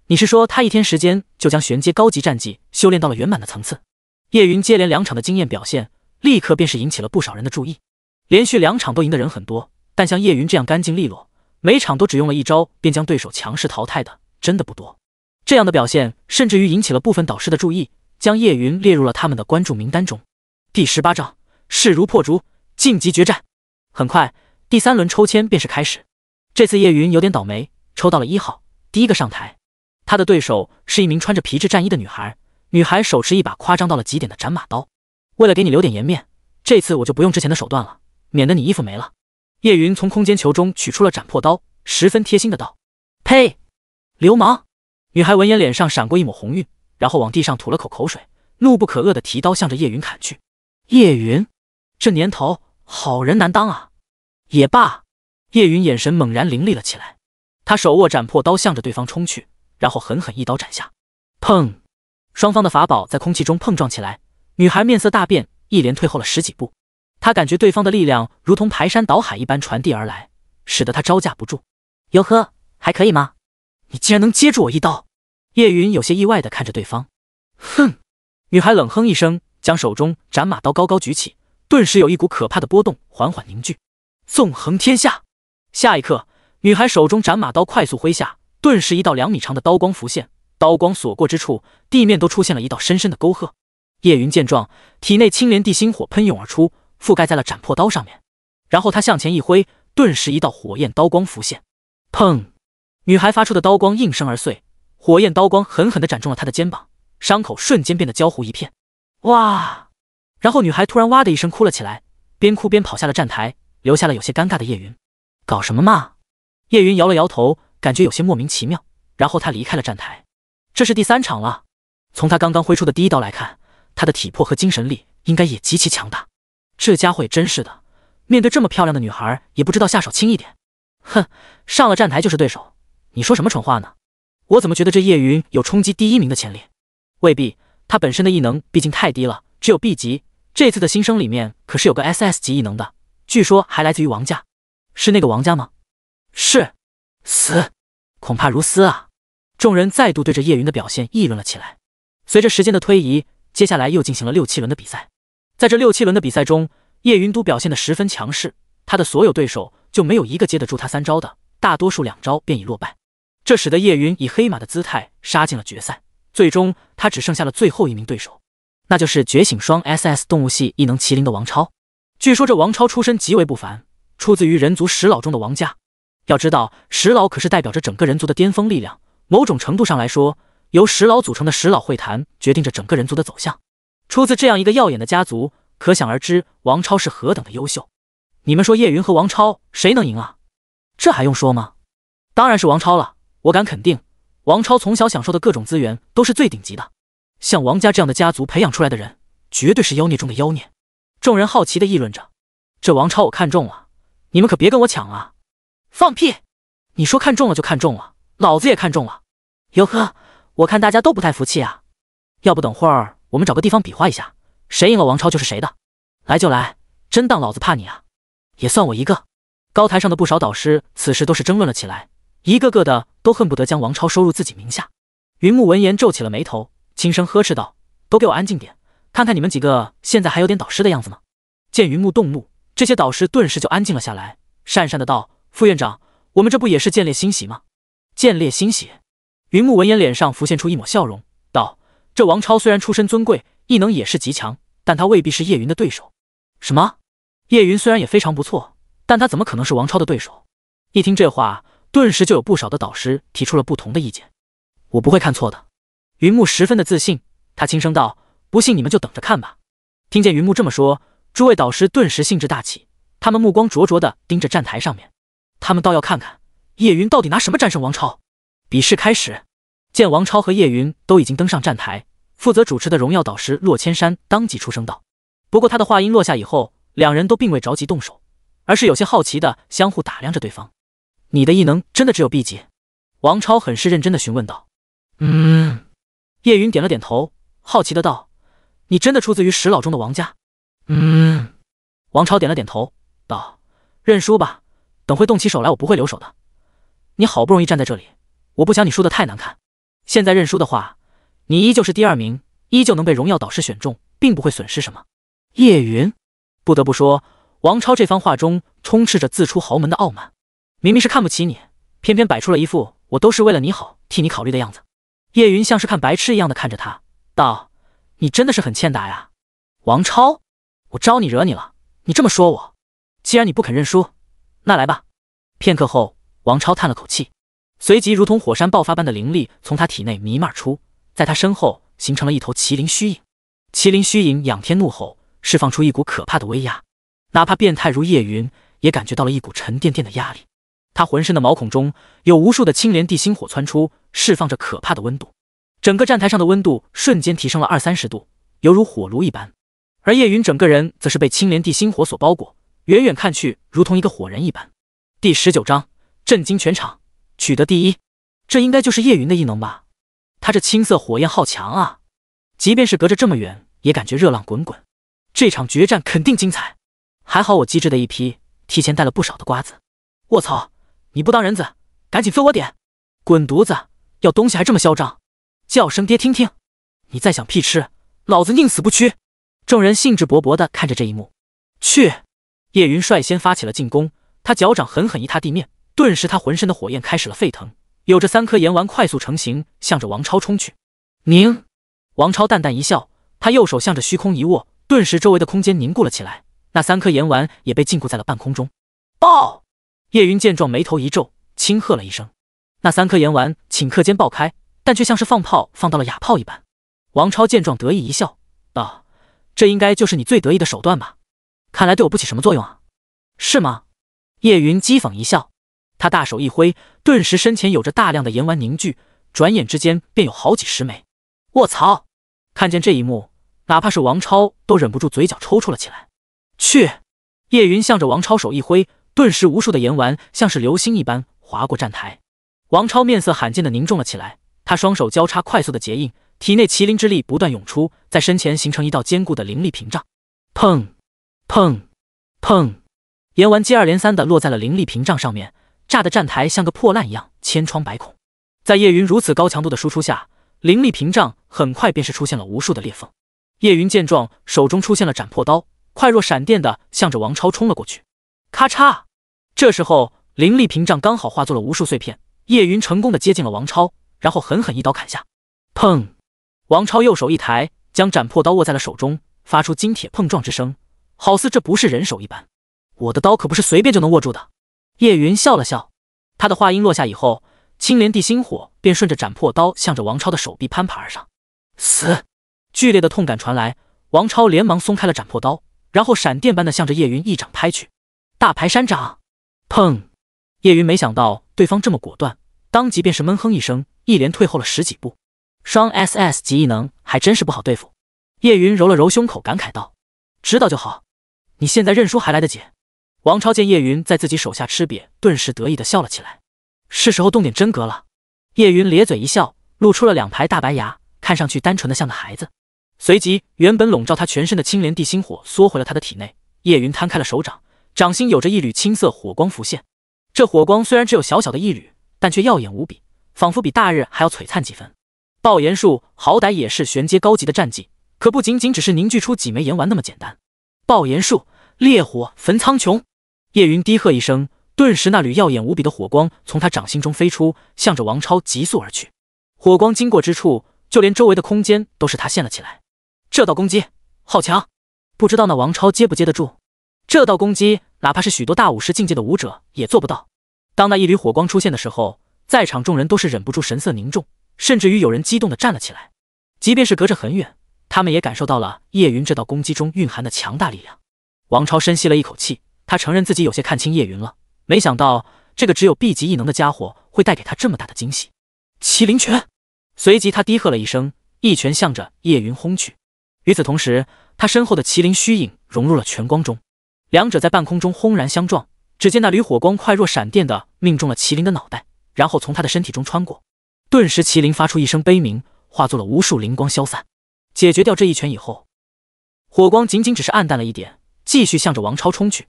你是说他一天时间就将玄阶高级战绩修炼到了圆满的层次？叶云接连两场的经验表现，立刻便是引起了不少人的注意。连续两场都赢的人很多。但像叶云这样干净利落，每场都只用了一招便将对手强势淘汰的，真的不多。这样的表现，甚至于引起了部分导师的注意，将叶云列入了他们的关注名单中。第十八章，势如破竹，晋级决战。很快，第三轮抽签便是开始。这次叶云有点倒霉，抽到了一号，第一个上台。他的对手是一名穿着皮质战衣的女孩，女孩手持一把夸张到了极点的斩马刀。为了给你留点颜面，这次我就不用之前的手段了，免得你衣服没了。叶云从空间球中取出了斩破刀，十分贴心的道：“呸，流氓！”女孩闻言脸上闪过一抹红晕，然后往地上吐了口口水，怒不可遏的提刀向着叶云砍去。叶云，这年头好人难当啊！也罢，叶云眼神猛然凌厉了起来，他手握斩破刀向着对方冲去，然后狠狠一刀斩下。砰！双方的法宝在空气中碰撞起来，女孩面色大变，一连退后了十几步。他感觉对方的力量如同排山倒海一般传递而来，使得他招架不住。哟呵，还可以吗？你竟然能接住我一刀！叶云有些意外地看着对方。哼！女孩冷哼一声，将手中斩马刀高高举起，顿时有一股可怕的波动缓缓凝聚。纵横天下！下一刻，女孩手中斩马刀快速挥下，顿时一道两米长的刀光浮现，刀光所过之处，地面都出现了一道深深的沟壑。叶云见状，体内青莲地心火喷涌而出。覆盖在了斩破刀上面，然后他向前一挥，顿时一道火焰刀光浮现。砰！女孩发出的刀光应声而碎，火焰刀光狠狠地斩中了她的肩膀，伤口瞬间变得焦糊一片。哇！然后女孩突然哇的一声哭了起来，边哭边跑下了站台，留下了有些尴尬的叶云。搞什么嘛？叶云摇了摇头，感觉有些莫名其妙。然后他离开了站台。这是第三场了，从他刚刚挥出的第一刀来看，他的体魄和精神力应该也极其强大。这家伙也真是的，面对这么漂亮的女孩，也不知道下手轻一点。哼，上了站台就是对手，你说什么蠢话呢？我怎么觉得这叶云有冲击第一名的潜力？未必，他本身的异能毕竟太低了，只有 B 级。这次的新生里面可是有个 S S 级异能的，据说还来自于王家。是那个王家吗？是。死，恐怕如斯啊！众人再度对着叶云的表现议论了起来。随着时间的推移，接下来又进行了六七轮的比赛。在这六七轮的比赛中，叶云都表现得十分强势，他的所有对手就没有一个接得住他三招的，大多数两招便已落败。这使得叶云以黑马的姿态杀进了决赛，最终他只剩下了最后一名对手，那就是觉醒双 S S 动物系异能麒麟的王超。据说这王超出身极为不凡，出自于人族石老中的王家。要知道，石老可是代表着整个人族的巅峰力量，某种程度上来说，由石老组成的石老会谈决定着整个人族的走向。出自这样一个耀眼的家族，可想而知王超是何等的优秀。你们说叶云和王超谁能赢啊？这还用说吗？当然是王超了。我敢肯定，王超从小享受的各种资源都是最顶级的。像王家这样的家族培养出来的人，绝对是妖孽中的妖孽。众人好奇的议论着。这王超我看中了，你们可别跟我抢啊！放屁！你说看中了就看中了，老子也看中了。哟呵，我看大家都不太服气啊。要不等会儿？我们找个地方比划一下，谁赢了王超就是谁的。来就来，真当老子怕你啊？也算我一个。高台上的不少导师此时都是争论了起来，一个个的都恨不得将王超收入自己名下。云木闻言皱起了眉头，轻声呵斥道：“都给我安静点，看看你们几个现在还有点导师的样子吗？”见云木动怒，这些导师顿时就安静了下来，讪讪的道：“副院长，我们这不也是见猎欣喜吗？”见猎欣喜。云木闻言脸上浮现出一抹笑容，道。这王超虽然出身尊贵，异能也是极强，但他未必是叶云的对手。什么？叶云虽然也非常不错，但他怎么可能是王超的对手？一听这话，顿时就有不少的导师提出了不同的意见。我不会看错的，云木十分的自信，他轻声道：“不信你们就等着看吧。”听见云木这么说，诸位导师顿时兴致大起，他们目光灼灼的盯着站台上面，他们倒要看看叶云到底拿什么战胜王超。比试开始。见王超和叶云都已经登上站台，负责主持的荣耀导师洛千山当即出声道。不过他的话音落下以后，两人都并未着急动手，而是有些好奇的相互打量着对方。你的异能真的只有 B 级？王超很是认真的询问道。嗯。叶云点了点头，好奇的道：“你真的出自于石老中的王家？”嗯。王超点了点头，道：“认输吧，等会动起手来我不会留手的。你好不容易站在这里，我不想你输的太难看。”现在认输的话，你依旧是第二名，依旧能被荣耀导师选中，并不会损失什么。叶云，不得不说，王超这番话中充斥着自出豪门的傲慢，明明是看不起你，偏偏摆出了一副我都是为了你好，替你考虑的样子。叶云像是看白痴一样的看着他，道：“你真的是很欠打呀，王超，我招你惹你了？你这么说我，既然你不肯认输，那来吧。”片刻后，王超叹了口气。随即，如同火山爆发般的灵力从他体内弥漫出，在他身后形成了一头麒麟虚影。麒麟虚影仰天怒吼，释放出一股可怕的威压，哪怕变态如叶云，也感觉到了一股沉甸甸的压力。他浑身的毛孔中有无数的青莲地心火窜出，释放着可怕的温度，整个站台上的温度瞬间提升了二三十度，犹如火炉一般。而叶云整个人则是被青莲地心火所包裹，远远看去如同一个火人一般。第十九章，震惊全场。取得第一，这应该就是叶云的异能吧？他这青色火焰好强啊！即便是隔着这么远，也感觉热浪滚滚。这场决战肯定精彩。还好我机智的一批，提前带了不少的瓜子。我操！你不当人子，赶紧分我点！滚犊子！要东西还这么嚣张，叫声爹听听！你再想屁吃，老子宁死不屈！众人兴致勃勃地看着这一幕。去！叶云率先发起了进攻，他脚掌狠狠一踏地面。顿时，他浑身的火焰开始了沸腾，有着三颗炎丸快速成型，向着王超冲去。凝，王超淡淡一笑，他右手向着虚空一握，顿时周围的空间凝固了起来，那三颗炎丸也被禁锢在了半空中。爆！叶云见状，眉头一皱，轻喝了一声。那三颗炎丸顷刻间爆开，但却像是放炮放到了哑炮一般。王超见状，得意一笑，道：“这应该就是你最得意的手段吧？看来对我不起什么作用啊？”是吗？叶云讥讽一笑。他大手一挥，顿时身前有着大量的岩丸凝聚，转眼之间便有好几十枚。卧槽！看见这一幕，哪怕是王超都忍不住嘴角抽搐了起来。去！叶云向着王超手一挥，顿时无数的岩丸像是流星一般划过站台。王超面色罕见的凝重了起来，他双手交叉，快速的结印，体内麒麟之力不断涌出，在身前形成一道坚固的灵力屏障。砰！砰！砰！岩丸接二连三的落在了灵力屏障上面。炸的站台像个破烂一样，千疮百孔。在叶云如此高强度的输出下，灵力屏障很快便是出现了无数的裂缝。叶云见状，手中出现了斩破刀，快若闪电的向着王超冲了过去。咔嚓！这时候，灵力屏障刚好化作了无数碎片。叶云成功的接近了王超，然后狠狠一刀砍下。砰！王超右手一抬，将斩破刀握在了手中，发出金铁碰撞之声，好似这不是人手一般。我的刀可不是随便就能握住的。叶云笑了笑，他的话音落下以后，青莲地心火便顺着斩破刀向着王超的手臂攀爬而上。死！剧烈的痛感传来，王超连忙松开了斩破刀，然后闪电般的向着叶云一掌拍去，大排山掌。砰！叶云没想到对方这么果断，当即便是闷哼一声，一连退后了十几步。双 SS 级异能还真是不好对付。叶云揉了揉胸口，感慨道：“知道就好，你现在认输还来得及。”王超见叶云在自己手下吃瘪，顿时得意的笑了起来。是时候动点真格了。叶云咧嘴一笑，露出了两排大白牙，看上去单纯的像个孩子。随即，原本笼罩他全身的青莲地心火缩回了他的体内。叶云摊开了手掌，掌心有着一缕青色火光浮现。这火光虽然只有小小的一缕，但却耀眼无比，仿佛比大日还要璀璨几分。爆炎术好歹也是玄阶高级的战技，可不仅仅只是凝聚出几枚炎丸那么简单。爆炎术，烈火焚苍穹。叶云低喝一声，顿时那缕耀眼无比的火光从他掌心中飞出，向着王超急速而去。火光经过之处，就连周围的空间都是他陷了起来。这道攻击好强，不知道那王超接不接得住。这道攻击，哪怕是许多大武师境界的武者也做不到。当那一缕火光出现的时候，在场众人都是忍不住神色凝重，甚至于有人激动地站了起来。即便是隔着很远，他们也感受到了叶云这道攻击中蕴含的强大力量。王超深吸了一口气。他承认自己有些看清叶云了，没想到这个只有 B 级异能的家伙会带给他这么大的惊喜。麒麟拳，随即他低喝了一声，一拳向着叶云轰去。与此同时，他身后的麒麟虚影融入了拳光中，两者在半空中轰然相撞。只见那缕火光快若闪电的命中了麒麟的脑袋，然后从他的身体中穿过。顿时，麒麟发出一声悲鸣，化作了无数灵光消散。解决掉这一拳以后，火光仅仅只是暗淡了一点，继续向着王超冲去。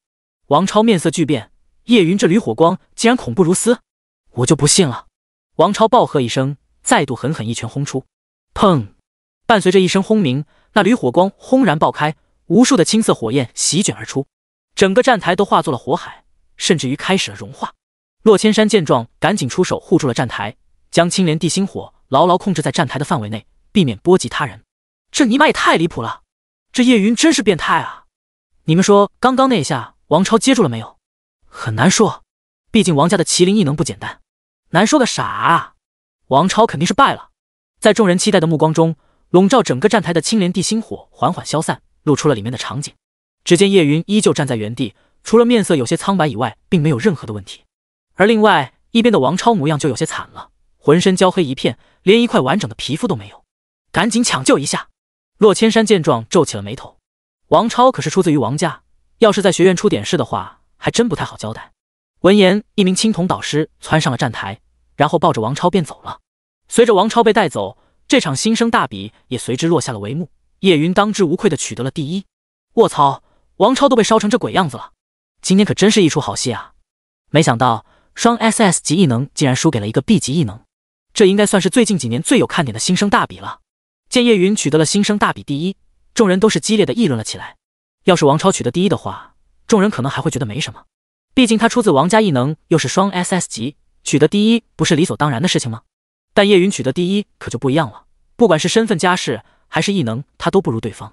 王超面色巨变，叶云这缕火光竟然恐怖如斯，我就不信了！王超暴喝一声，再度狠狠一拳轰出。砰！伴随着一声轰鸣，那缕火光轰然爆开，无数的青色火焰席卷而出，整个站台都化作了火海，甚至于开始了融化。洛千山见状，赶紧出手护住了站台，将青莲地心火牢牢控制在站台的范围内，避免波及他人。这尼玛也太离谱了！这叶云真是变态啊！你们说刚刚那一下？王超接住了没有？很难说，毕竟王家的麒麟异能不简单。难说个啥啊？王超肯定是败了。在众人期待的目光中，笼罩整个站台的青莲地心火缓缓消散，露出了里面的场景。只见叶云依旧站在原地，除了面色有些苍白以外，并没有任何的问题。而另外一边的王超模样就有些惨了，浑身焦黑一片，连一块完整的皮肤都没有。赶紧抢救一下！洛千山见状皱起了眉头。王超可是出自于王家。要是在学院出点事的话，还真不太好交代。闻言，一名青铜导师窜上了站台，然后抱着王超便走了。随着王超被带走，这场新生大比也随之落下了帷幕。叶云当之无愧的取得了第一。卧槽，王超都被烧成这鬼样子了，今天可真是一出好戏啊！没想到双 S S 级异能竟然输给了一个 B 级异能，这应该算是最近几年最有看点的新生大比了。见叶云取得了新生大比第一，众人都是激烈的议论了起来。要是王超取得第一的话，众人可能还会觉得没什么，毕竟他出自王家，异能又是双 S S 级，取得第一不是理所当然的事情吗？但叶云取得第一可就不一样了，不管是身份家世还是异能，他都不如对方。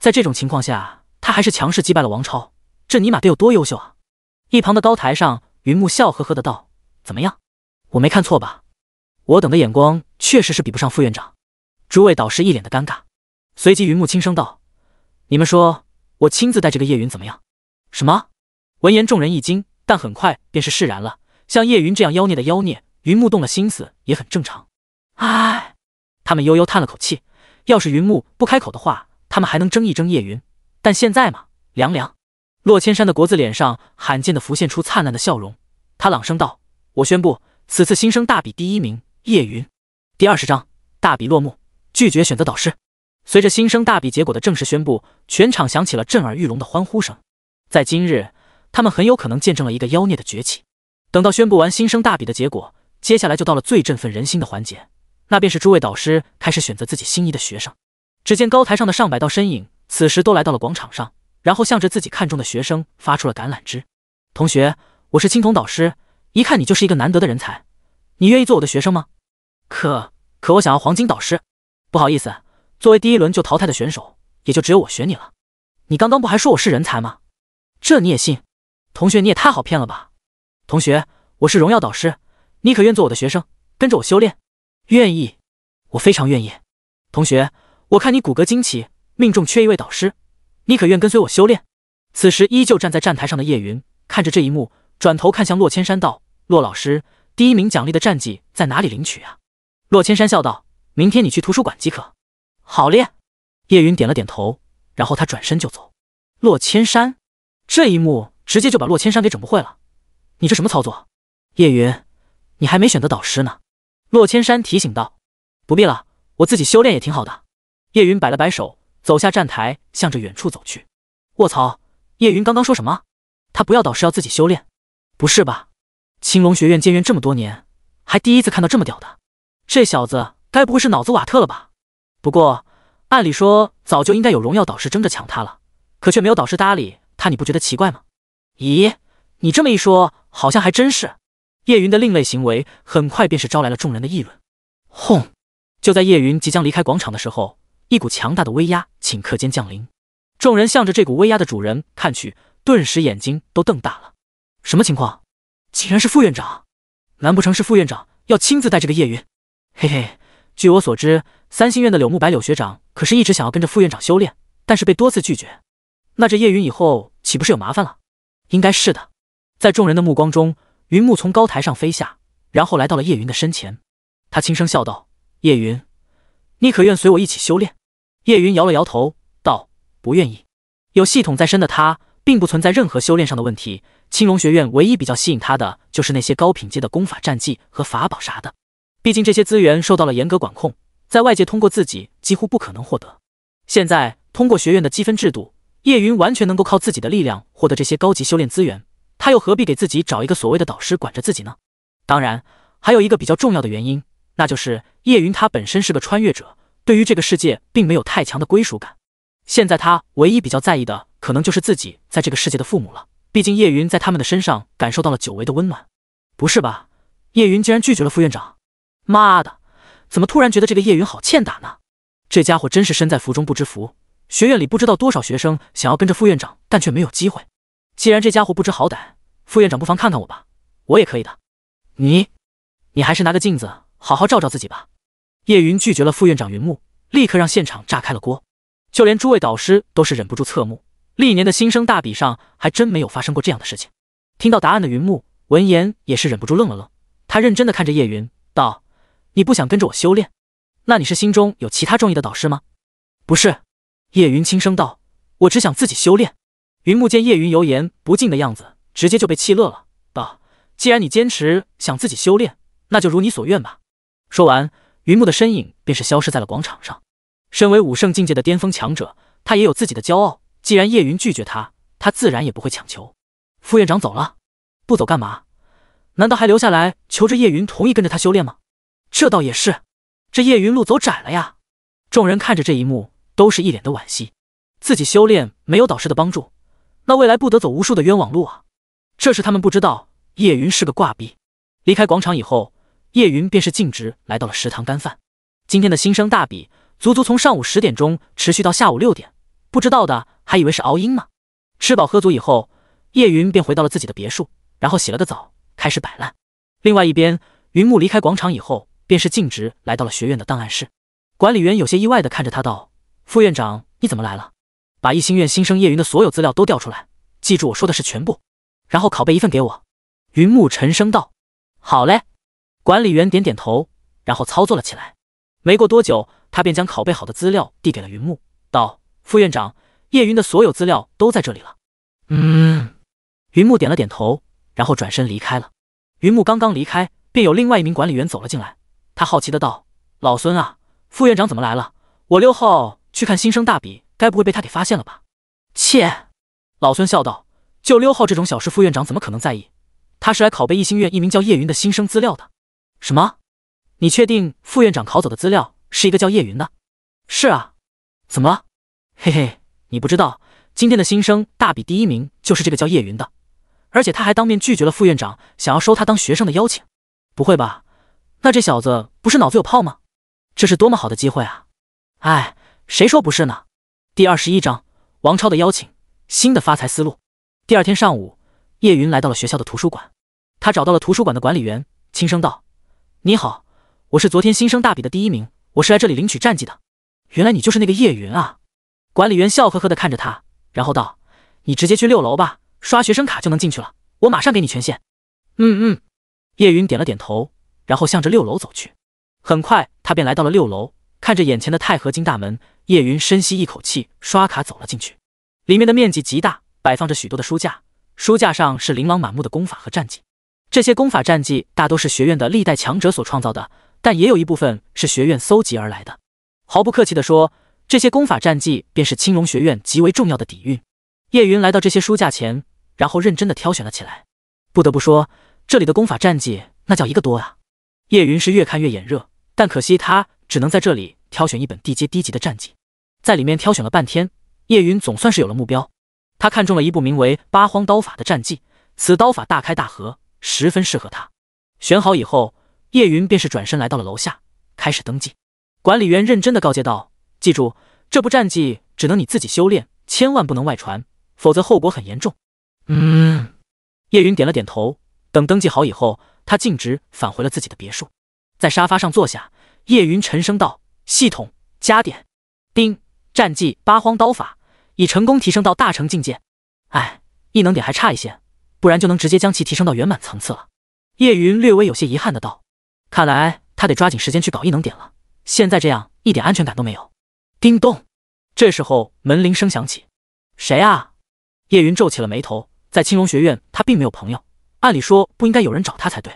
在这种情况下，他还是强势击败了王超，这尼玛得有多优秀啊！一旁的高台上，云木笑呵呵的道：“怎么样？我没看错吧？我等的眼光确实是比不上副院长。”诸位导师一脸的尴尬，随即云木轻声道：“你们说。”我亲自带这个叶云怎么样？什么？闻言，众人一惊，但很快便是释然了。像叶云这样妖孽的妖孽，云木动了心思也很正常。唉，他们悠悠叹了口气。要是云木不开口的话，他们还能争一争叶云，但现在嘛，凉凉。洛千山的国字脸上罕见的浮现出灿烂的笑容，他朗声道：“我宣布，此次新生大比第一名，叶云。”第二十章大比落幕，拒绝选择导师。随着新生大比结果的正式宣布，全场响起了震耳欲聋的欢呼声。在今日，他们很有可能见证了一个妖孽的崛起。等到宣布完新生大比的结果，接下来就到了最振奋人心的环节，那便是诸位导师开始选择自己心仪的学生。只见高台上的上百道身影，此时都来到了广场上，然后向着自己看中的学生发出了橄榄枝。同学，我是青铜导师，一看你就是一个难得的人才，你愿意做我的学生吗？可可，我想要黄金导师。不好意思。作为第一轮就淘汰的选手，也就只有我选你了。你刚刚不还说我是人才吗？这你也信？同学，你也太好骗了吧？同学，我是荣耀导师，你可愿做我的学生，跟着我修炼？愿意，我非常愿意。同学，我看你骨骼惊奇，命中缺一位导师，你可愿跟随我修炼？此时依旧站在站台上的叶云看着这一幕，转头看向洛千山道：“洛老师，第一名奖励的战绩在哪里领取啊？”洛千山笑道：“明天你去图书馆即可。”好练，叶云点了点头，然后他转身就走。洛千山，这一幕直接就把洛千山给整不会了。你这什么操作？叶云，你还没选择导师呢。洛千山提醒道。不必了，我自己修炼也挺好的。叶云摆了摆手，走下站台，向着远处走去。卧槽，叶云刚刚说什么？他不要导师，要自己修炼？不是吧？青龙学院建院这么多年，还第一次看到这么屌的。这小子该不会是脑子瓦特了吧？不过，按理说早就应该有荣耀导师争着抢他了，可却没有导师搭理他，你不觉得奇怪吗？咦，你这么一说，好像还真是。叶云的另类行为很快便是招来了众人的议论。轰！就在叶云即将离开广场的时候，一股强大的威压顷刻间降临，众人向着这股威压的主人看去，顿时眼睛都瞪大了。什么情况？竟然是副院长？难不成是副院长要亲自带这个叶云？嘿嘿。据我所知，三星院的柳慕白柳学长可是一直想要跟着副院长修炼，但是被多次拒绝。那这叶云以后岂不是有麻烦了？应该是的。在众人的目光中，云木从高台上飞下，然后来到了叶云的身前。他轻声笑道：“叶云，你可愿随我一起修炼？”叶云摇了摇头，道：“不愿意。”有系统在身的他，并不存在任何修炼上的问题。青龙学院唯一比较吸引他的，就是那些高品阶的功法、战绩和法宝啥的。毕竟这些资源受到了严格管控，在外界通过自己几乎不可能获得。现在通过学院的积分制度，叶云完全能够靠自己的力量获得这些高级修炼资源。他又何必给自己找一个所谓的导师管着自己呢？当然，还有一个比较重要的原因，那就是叶云他本身是个穿越者，对于这个世界并没有太强的归属感。现在他唯一比较在意的，可能就是自己在这个世界的父母了。毕竟叶云在他们的身上感受到了久违的温暖。不是吧？叶云竟然拒绝了副院长？妈的，怎么突然觉得这个叶云好欠打呢？这家伙真是身在福中不知福。学院里不知道多少学生想要跟着副院长，但却没有机会。既然这家伙不知好歹，副院长不妨看看我吧，我也可以的。你，你还是拿个镜子好好照照自己吧。叶云拒绝了副院长云木，立刻让现场炸开了锅，就连诸位导师都是忍不住侧目。历年的新生大比上还真没有发生过这样的事情。听到答案的云木闻言也是忍不住愣了愣，他认真的看着叶云道。你不想跟着我修炼，那你是心中有其他中意的导师吗？不是，叶云轻声道：“我只想自己修炼。”云木见叶云油盐不进的样子，直接就被气乐了，道：“既然你坚持想自己修炼，那就如你所愿吧。”说完，云木的身影便是消失在了广场上。身为武圣境界的巅峰强者，他也有自己的骄傲。既然叶云拒绝他，他自然也不会强求。副院长走了，不走干嘛？难道还留下来求着叶云同意跟着他修炼吗？这倒也是，这叶云路走窄了呀！众人看着这一幕，都是一脸的惋惜。自己修炼没有导师的帮助，那未来不得走无数的冤枉路啊！这是他们不知道，叶云是个挂逼。离开广场以后，叶云便是径直来到了食堂干饭。今天的新生大比，足足从上午十点钟持续到下午六点，不知道的还以为是熬鹰呢。吃饱喝足以后，叶云便回到了自己的别墅，然后洗了个澡，开始摆烂。另外一边，云木离开广场以后。便是径直来到了学院的档案室，管理员有些意外的看着他道：“副院长，你怎么来了？把一心院新生叶云的所有资料都调出来，记住我说的是全部，然后拷贝一份给我。”云木沉声道：“好嘞。”管理员点点头，然后操作了起来。没过多久，他便将拷贝好的资料递给了云木，道：“副院长，叶云的所有资料都在这里了。”嗯，云木点了点头，然后转身离开了。云木刚刚离开，便有另外一名管理员走了进来。他好奇的道：“老孙啊，副院长怎么来了？我溜号去看新生大比，该不会被他给发现了吧？”切！老孙笑道：“就溜号这种小事，副院长怎么可能在意？他是来拷贝一星院一名叫叶云的新生资料的。”什么？你确定副院长拷走的资料是一个叫叶云的？是啊。怎么了？嘿嘿，你不知道今天的新生大比第一名就是这个叫叶云的，而且他还当面拒绝了副院长想要收他当学生的邀请。不会吧？那这小子不是脑子有泡吗？这是多么好的机会啊！哎，谁说不是呢？第二十一章王超的邀请，新的发财思路。第二天上午，叶云来到了学校的图书馆，他找到了图书馆的管理员，轻声道：“你好，我是昨天新生大比的第一名，我是来这里领取战绩的。”原来你就是那个叶云啊！管理员笑呵呵地看着他，然后道：“你直接去六楼吧，刷学生卡就能进去了，我马上给你权限。”嗯嗯，叶云点了点头。然后向着六楼走去，很快他便来到了六楼，看着眼前的钛合金大门，叶云深吸一口气，刷卡走了进去。里面的面积极大，摆放着许多的书架，书架上是琳琅满目的功法和战绩。这些功法战绩大都是学院的历代强者所创造的，但也有一部分是学院搜集而来的。毫不客气的说，这些功法战绩便是青龙学院极为重要的底蕴。叶云来到这些书架前，然后认真的挑选了起来。不得不说，这里的功法战绩那叫一个多啊！叶云是越看越眼热，但可惜他只能在这里挑选一本地阶低级的战绩。在里面挑选了半天，叶云总算是有了目标。他看中了一部名为《八荒刀法》的战绩，此刀法大开大合，十分适合他。选好以后，叶云便是转身来到了楼下，开始登记。管理员认真的告诫道：“记住，这部战绩只能你自己修炼，千万不能外传，否则后果很严重。”嗯。叶云点了点头。等登记好以后。他径直返回了自己的别墅，在沙发上坐下，叶云沉声道：“系统加点，丁战绩八荒刀法已成功提升到大成境界。哎，异能点还差一些，不然就能直接将其提升到圆满层次了。”叶云略微有些遗憾的道：“看来他得抓紧时间去搞异能点了，现在这样一点安全感都没有。”叮咚，这时候门铃声响起，谁啊？叶云皱起了眉头，在青龙学院他并没有朋友。按理说不应该有人找他才对。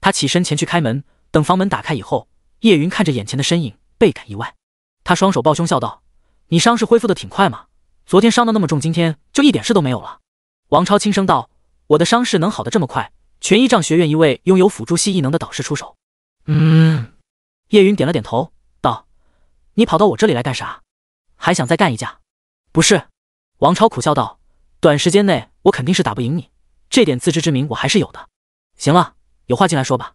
他起身前去开门，等房门打开以后，叶云看着眼前的身影，倍感意外。他双手抱胸笑道：“你伤势恢复的挺快嘛，昨天伤的那么重，今天就一点事都没有了。”王超轻声道：“我的伤势能好的这么快，全依仗学院一位拥有辅助系异能的导师出手。”嗯，叶云点了点头，道：“你跑到我这里来干啥？还想再干一架？”不是，王超苦笑道：“短时间内我肯定是打不赢你。”这点自知之明我还是有的。行了，有话进来说吧。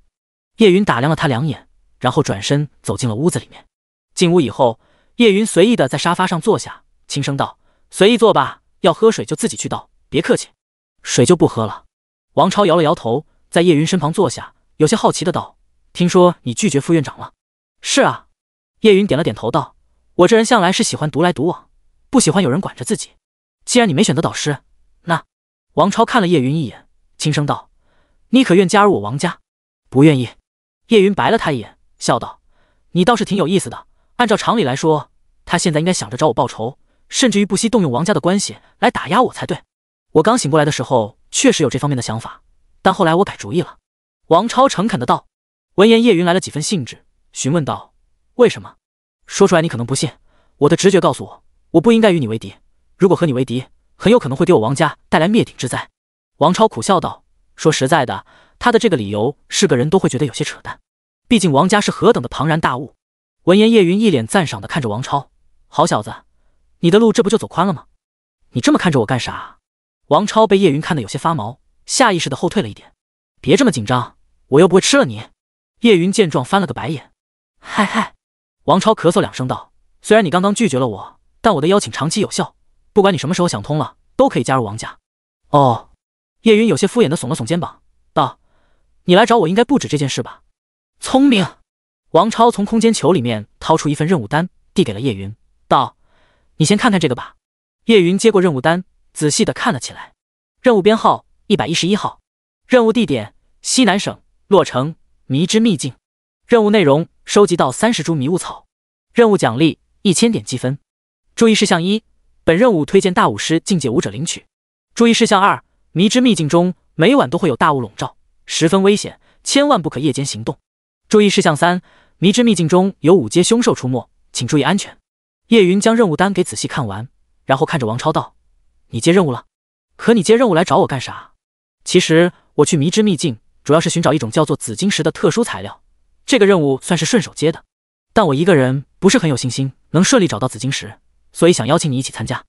叶云打量了他两眼，然后转身走进了屋子里面。进屋以后，叶云随意的在沙发上坐下，轻声道：“随意坐吧，要喝水就自己去倒，别客气。”水就不喝了。王超摇了摇头，在叶云身旁坐下，有些好奇的道：“听说你拒绝副院长了？”“是啊。”叶云点了点头道：“我这人向来是喜欢独来独往，不喜欢有人管着自己。既然你没选择导师。”王超看了叶云一眼，轻声道：“你可愿加入我王家？”“不愿意。”叶云白了他一眼，笑道：“你倒是挺有意思的。按照常理来说，他现在应该想着找我报仇，甚至于不惜动用王家的关系来打压我才对。我刚醒过来的时候，确实有这方面的想法，但后来我改主意了。”王超诚恳的道。闻言，叶云来了几分兴致，询问道：“为什么？”“说出来你可能不信，我的直觉告诉我，我不应该与你为敌。如果和你为敌，”很有可能会给我王家带来灭顶之灾。”王超苦笑道，“说实在的，他的这个理由是个人都会觉得有些扯淡。毕竟王家是何等的庞然大物。”闻言，叶云一脸赞赏的看着王超，“好小子，你的路这不就走宽了吗？你这么看着我干啥？”王超被叶云看得有些发毛，下意识的后退了一点。“别这么紧张，我又不会吃了你。”叶云见状翻了个白眼，“嗨嗨。”王超咳嗽两声道，“虽然你刚刚拒绝了我，但我的邀请长期有效。”不管你什么时候想通了，都可以加入王家。哦，叶云有些敷衍的耸了耸肩膀，道：“你来找我应该不止这件事吧？”聪明。王超从空间球里面掏出一份任务单，递给了叶云，道：“你先看看这个吧。”叶云接过任务单，仔细的看了起来。任务编号一百一十一号，任务地点西南省洛城迷之秘境，任务内容：收集到三十株迷雾草。任务奖励：一千点积分。注意事项一。本任务推荐大武师境界武者领取。注意事项二：迷之秘境中每晚都会有大雾笼罩，十分危险，千万不可夜间行动。注意事项三：迷之秘境中有五阶凶兽出没，请注意安全。叶云将任务单给仔细看完，然后看着王超道：“你接任务了？可你接任务来找我干啥？”“其实我去迷之秘境主要是寻找一种叫做紫晶石的特殊材料，这个任务算是顺手接的，但我一个人不是很有信心能顺利找到紫晶石。”所以想邀请你一起参加，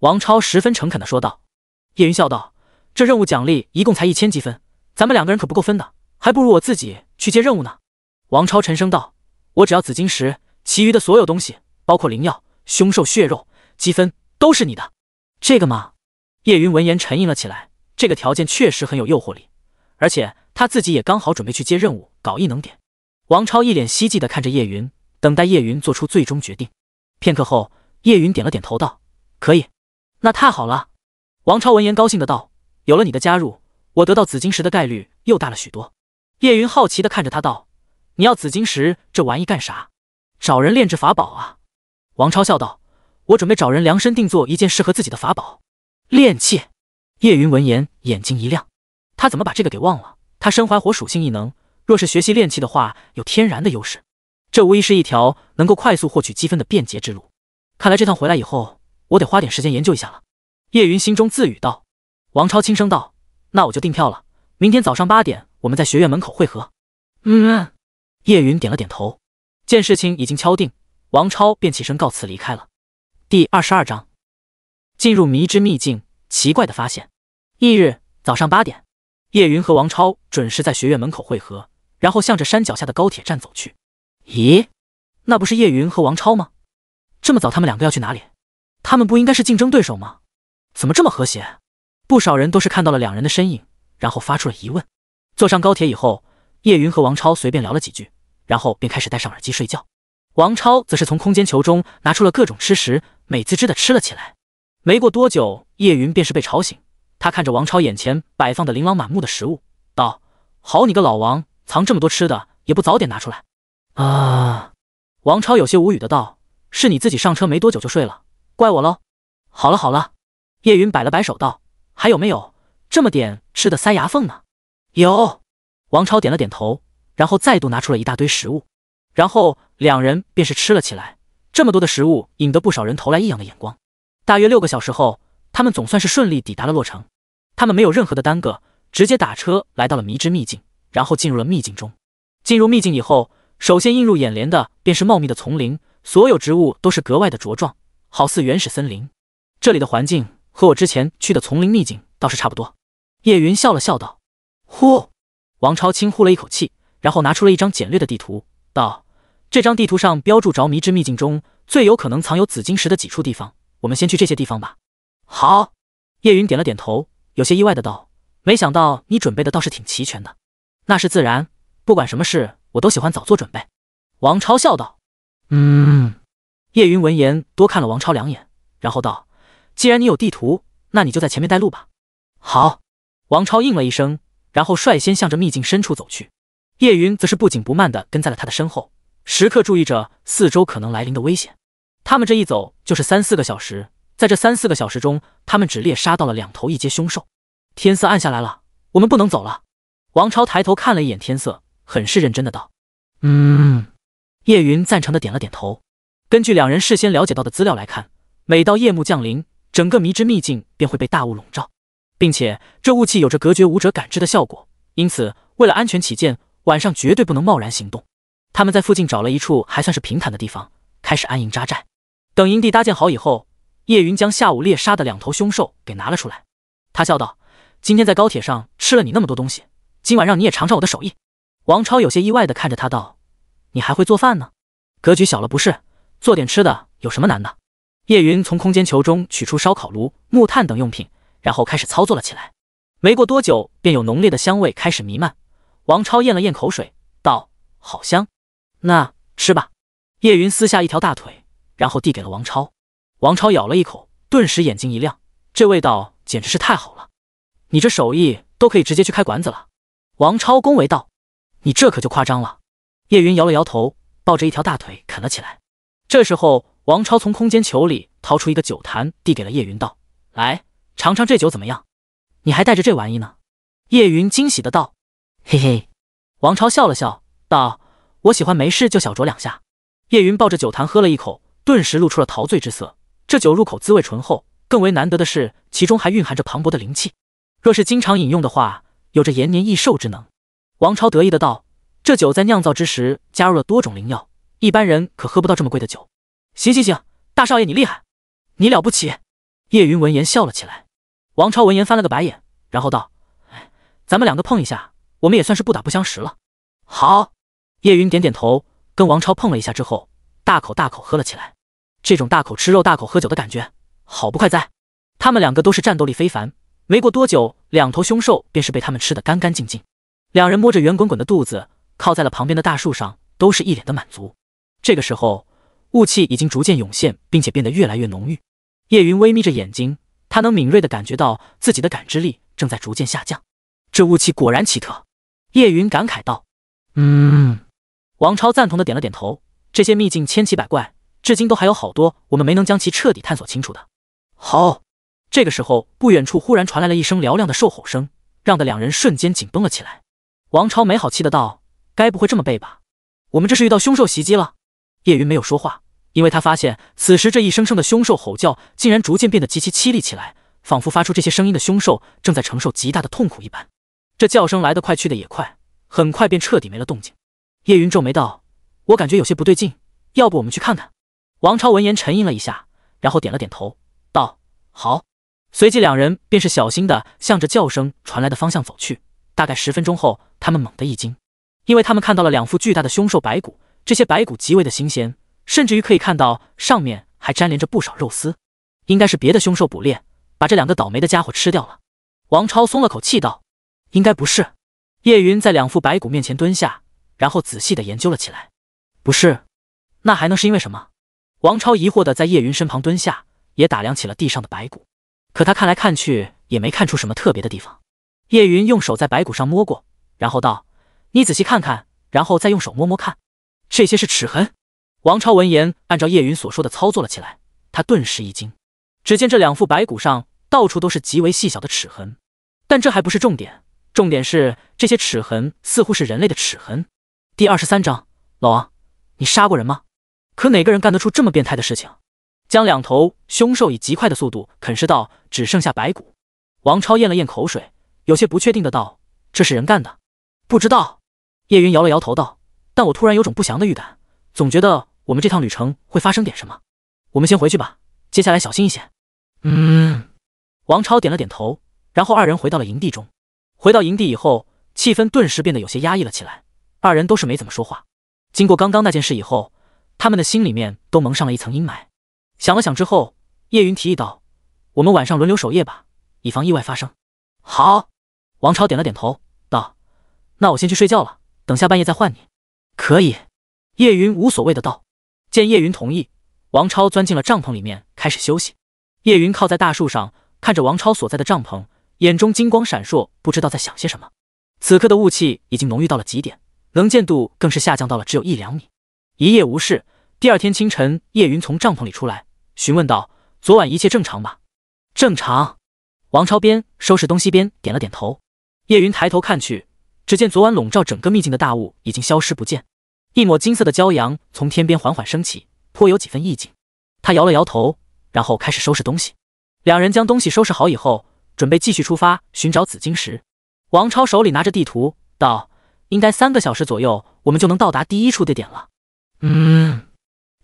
王超十分诚恳的说道。叶云笑道：“这任务奖励一共才一千积分，咱们两个人可不够分的，还不如我自己去接任务呢。”王超沉声道：“我只要紫金石，其余的所有东西，包括灵药、凶兽血肉、积分都是你的。”这个嘛，叶云闻言沉吟了起来。这个条件确实很有诱惑力，而且他自己也刚好准备去接任务搞异能点。王超一脸希冀的看着叶云，等待叶云做出最终决定。片刻后。叶云点了点头，道：“可以，那太好了。”王超闻言高兴的道：“有了你的加入，我得到紫金石的概率又大了许多。”叶云好奇的看着他，道：“你要紫金石这玩意干啥？找人炼制法宝啊？”王超笑道：“我准备找人量身定做一件适合自己的法宝，炼器。”叶云闻言眼睛一亮，他怎么把这个给忘了？他身怀火属性异能，若是学习炼器的话，有天然的优势。这无疑是一条能够快速获取积分的便捷之路。看来这趟回来以后，我得花点时间研究一下了。叶云心中自语道。王超轻声道：“那我就订票了，明天早上八点，我们在学院门口汇合。”嗯。叶云点了点头。见事情已经敲定，王超便起身告辞离开了。第二十二章，进入迷之秘境，奇怪的发现。翌日早上八点，叶云和王超准时在学院门口汇合，然后向着山脚下的高铁站走去。咦，那不是叶云和王超吗？这么早，他们两个要去哪里？他们不应该是竞争对手吗？怎么这么和谐？不少人都是看到了两人的身影，然后发出了疑问。坐上高铁以后，叶云和王超随便聊了几句，然后便开始戴上耳机睡觉。王超则是从空间球中拿出了各种吃食，美滋滋的吃了起来。没过多久，叶云便是被吵醒。他看着王超眼前摆放的琳琅满目的食物，道：“好你个老王，藏这么多吃的，也不早点拿出来。”啊！王超有些无语的道。是你自己上车没多久就睡了，怪我喽。好了好了，叶云摆了摆手道：“还有没有这么点吃的塞牙缝呢？”有。王超点了点头，然后再度拿出了一大堆食物，然后两人便是吃了起来。这么多的食物引得不少人投来异样的眼光。大约六个小时后，他们总算是顺利抵达了洛城。他们没有任何的耽搁，直接打车来到了迷之秘境，然后进入了秘境中。进入秘境以后，首先映入眼帘的便是茂密的丛林。所有植物都是格外的茁壮，好似原始森林。这里的环境和我之前去的丛林秘境倒是差不多。叶云笑了笑，道：“呼。”王超轻呼了一口气，然后拿出了一张简略的地图，道：“这张地图上标注着迷之秘境中最有可能藏有紫金石的几处地方，我们先去这些地方吧。”好。叶云点了点头，有些意外的道：“没想到你准备的倒是挺齐全的。”那是自然，不管什么事，我都喜欢早做准备。王超笑道。嗯，叶云闻言多看了王超两眼，然后道：“既然你有地图，那你就在前面带路吧。”好，王超应了一声，然后率先向着秘境深处走去。叶云则是不紧不慢的跟在了他的身后，时刻注意着四周可能来临的危险。他们这一走就是三四个小时，在这三四个小时中，他们只猎杀到了两头一阶凶兽。天色暗下来了，我们不能走了。王超抬头看了一眼天色，很是认真的道：“嗯。”叶云赞成的点了点头。根据两人事先了解到的资料来看，每到夜幕降临，整个迷之秘境便会被大雾笼罩，并且这雾气有着隔绝武者感知的效果。因此，为了安全起见，晚上绝对不能贸然行动。他们在附近找了一处还算是平坦的地方，开始安营扎寨。等营地搭建好以后，叶云将下午猎杀的两头凶兽给拿了出来。他笑道：“今天在高铁上吃了你那么多东西，今晚让你也尝尝我的手艺。”王超有些意外的看着他道。你还会做饭呢？格局小了不是？做点吃的有什么难的？叶云从空间球中取出烧烤炉、木炭等用品，然后开始操作了起来。没过多久，便有浓烈的香味开始弥漫。王超咽了咽口水，道：“好香，那吃吧。”叶云撕下一条大腿，然后递给了王超。王超咬了一口，顿时眼睛一亮，这味道简直是太好了！你这手艺都可以直接去开馆子了。王超恭维道：“你这可就夸张了。”叶云摇了摇头，抱着一条大腿啃了起来。这时候，王超从空间球里掏出一个酒坛，递给了叶云，道：“来，尝尝这酒怎么样？你还带着这玩意呢。”叶云惊喜的道：“嘿嘿。”王超笑了笑，道：“我喜欢没事就小酌两下。”叶云抱着酒坛喝了一口，顿时露出了陶醉之色。这酒入口滋味醇厚，更为难得的是其中还蕴含着磅礴的灵气。若是经常饮用的话，有着延年益寿之能。王超得意的道。这酒在酿造之时加入了多种灵药，一般人可喝不到这么贵的酒。行行行，大少爷你厉害，你了不起。叶云闻言笑了起来。王超闻言翻了个白眼，然后道：“哎，咱们两个碰一下，我们也算是不打不相识了。”好。叶云点点头，跟王超碰了一下之后，大口大口喝了起来。这种大口吃肉、大口喝酒的感觉，好不快哉！他们两个都是战斗力非凡，没过多久，两头凶兽便是被他们吃得干干净净。两人摸着圆滚滚的肚子。靠在了旁边的大树上，都是一脸的满足。这个时候，雾气已经逐渐涌现，并且变得越来越浓郁。叶云微眯着眼睛，他能敏锐的感觉到自己的感知力正在逐渐下降。这雾气果然奇特，叶云感慨道：“嗯。”王超赞同的点了点头。这些秘境千奇百怪，至今都还有好多我们没能将其彻底探索清楚的。好，这个时候，不远处忽然传来了一声嘹亮的兽吼声，让的两人瞬间紧绷了起来。王超没好气的道。该不会这么背吧？我们这是遇到凶兽袭击了。叶云没有说话，因为他发现此时这一声声的凶兽吼叫竟然逐渐变得极其凄厉起来，仿佛发出这些声音的凶兽正在承受极大的痛苦一般。这叫声来得快，去得也快，很快便彻底没了动静。叶云皱眉道：“我感觉有些不对劲，要不我们去看看？”王超闻言沉吟了一下，然后点了点头道：“好。”随即两人便是小心的向着叫声传来的方向走去。大概十分钟后，他们猛地一惊。因为他们看到了两副巨大的凶兽白骨，这些白骨极为的新鲜，甚至于可以看到上面还粘连着不少肉丝，应该是别的凶兽捕猎把这两个倒霉的家伙吃掉了。王超松了口气道：“应该不是。”叶云在两副白骨面前蹲下，然后仔细的研究了起来。不是，那还能是因为什么？王超疑惑的在叶云身旁蹲下，也打量起了地上的白骨，可他看来看去也没看出什么特别的地方。叶云用手在白骨上摸过，然后道。你仔细看看，然后再用手摸摸看，这些是齿痕。王超闻言，按照叶云所说的操作了起来。他顿时一惊，只见这两副白骨上到处都是极为细小的齿痕。但这还不是重点，重点是这些齿痕似乎是人类的齿痕。第二十三章，老王，你杀过人吗？可哪个人干得出这么变态的事情，将两头凶兽以极快的速度啃食到只剩下白骨？王超咽了咽口水，有些不确定的道：“这是人干的，不知道。”叶云摇了摇头，道：“但我突然有种不祥的预感，总觉得我们这趟旅程会发生点什么。我们先回去吧，接下来小心一些。”嗯，王超点了点头，然后二人回到了营地中。回到营地以后，气氛顿时变得有些压抑了起来，二人都是没怎么说话。经过刚刚那件事以后，他们的心里面都蒙上了一层阴霾。想了想之后，叶云提议道：“我们晚上轮流守夜吧，以防意外发生。”好，王超点了点头，道：“那我先去睡觉了。”等下半夜再换你，可以。叶云无所谓的道。见叶云同意，王超钻进了帐篷里面开始休息。叶云靠在大树上，看着王超所在的帐篷，眼中金光闪烁，不知道在想些什么。此刻的雾气已经浓郁到了极点，能见度更是下降到了只有一两米。一夜无事，第二天清晨，叶云从帐篷里出来，询问道：“昨晚一切正常吧？”“正常。”王超边收拾东西边点了点头。叶云抬头看去。只见昨晚笼罩整个秘境的大雾已经消失不见，一抹金色的骄阳从天边缓缓升起，颇有几分意境。他摇了摇头，然后开始收拾东西。两人将东西收拾好以后，准备继续出发寻找紫晶石。王超手里拿着地图，道：“应该三个小时左右，我们就能到达第一处地点了。”嗯，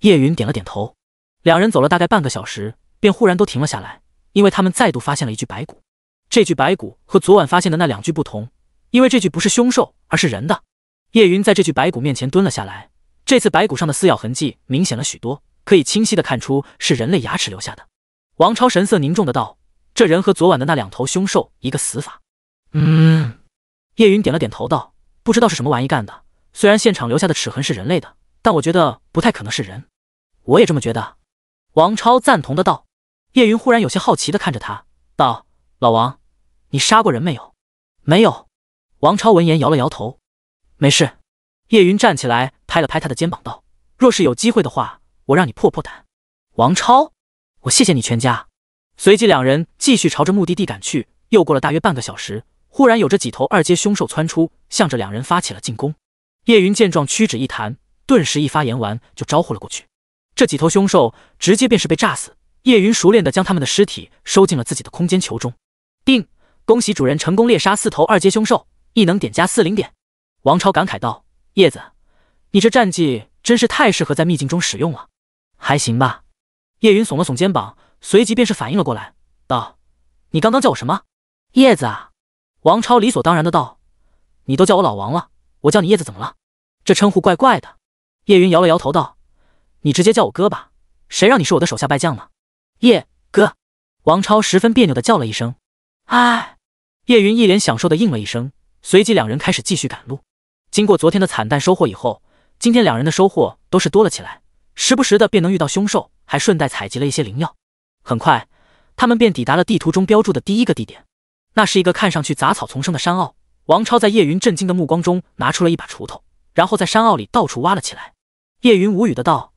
叶云点了点头。两人走了大概半个小时，便忽然都停了下来，因为他们再度发现了一具白骨。这具白骨和昨晚发现的那两具不同。因为这具不是凶兽，而是人的。叶云在这具白骨面前蹲了下来。这次白骨上的撕咬痕迹明显了许多，可以清晰的看出是人类牙齿留下的。王超神色凝重的道：“这人和昨晚的那两头凶兽一个死法。”嗯。叶云点了点头道：“不知道是什么玩意干的。虽然现场留下的齿痕是人类的，但我觉得不太可能是人。”我也这么觉得。王超赞同的道。叶云忽然有些好奇的看着他，道：“老王，你杀过人没有？”“没有。”王超闻言摇了摇头，没事。叶云站起来拍了拍他的肩膀，道：“若是有机会的话，我让你破破胆。”王超，我谢谢你全家。随即两人继续朝着目的地赶去。又过了大约半个小时，忽然有着几头二阶凶兽窜出，向着两人发起了进攻。叶云见状，屈指一弹，顿时一发言完就招呼了过去。这几头凶兽直接便是被炸死。叶云熟练的将他们的尸体收进了自己的空间球中。定，恭喜主人成功猎杀四头二阶凶兽。异能点加四零点，王超感慨道：“叶子，你这战绩真是太适合在秘境中使用了，还行吧？”叶云耸了耸肩膀，随即便是反应了过来，道：“你刚刚叫我什么？叶子啊？”王超理所当然的道：“你都叫我老王了，我叫你叶子怎么了？这称呼怪怪的。”叶云摇了摇头道：“你直接叫我哥吧，谁让你是我的手下败将呢？”叶哥，王超十分别扭的叫了一声：“哎。”叶云一脸享受的应了一声。随即，两人开始继续赶路。经过昨天的惨淡收获以后，今天两人的收获都是多了起来，时不时的便能遇到凶兽，还顺带采集了一些灵药。很快，他们便抵达了地图中标注的第一个地点，那是一个看上去杂草丛生的山坳。王超在叶云震惊的目光中拿出了一把锄头，然后在山坳里到处挖了起来。叶云无语的道：“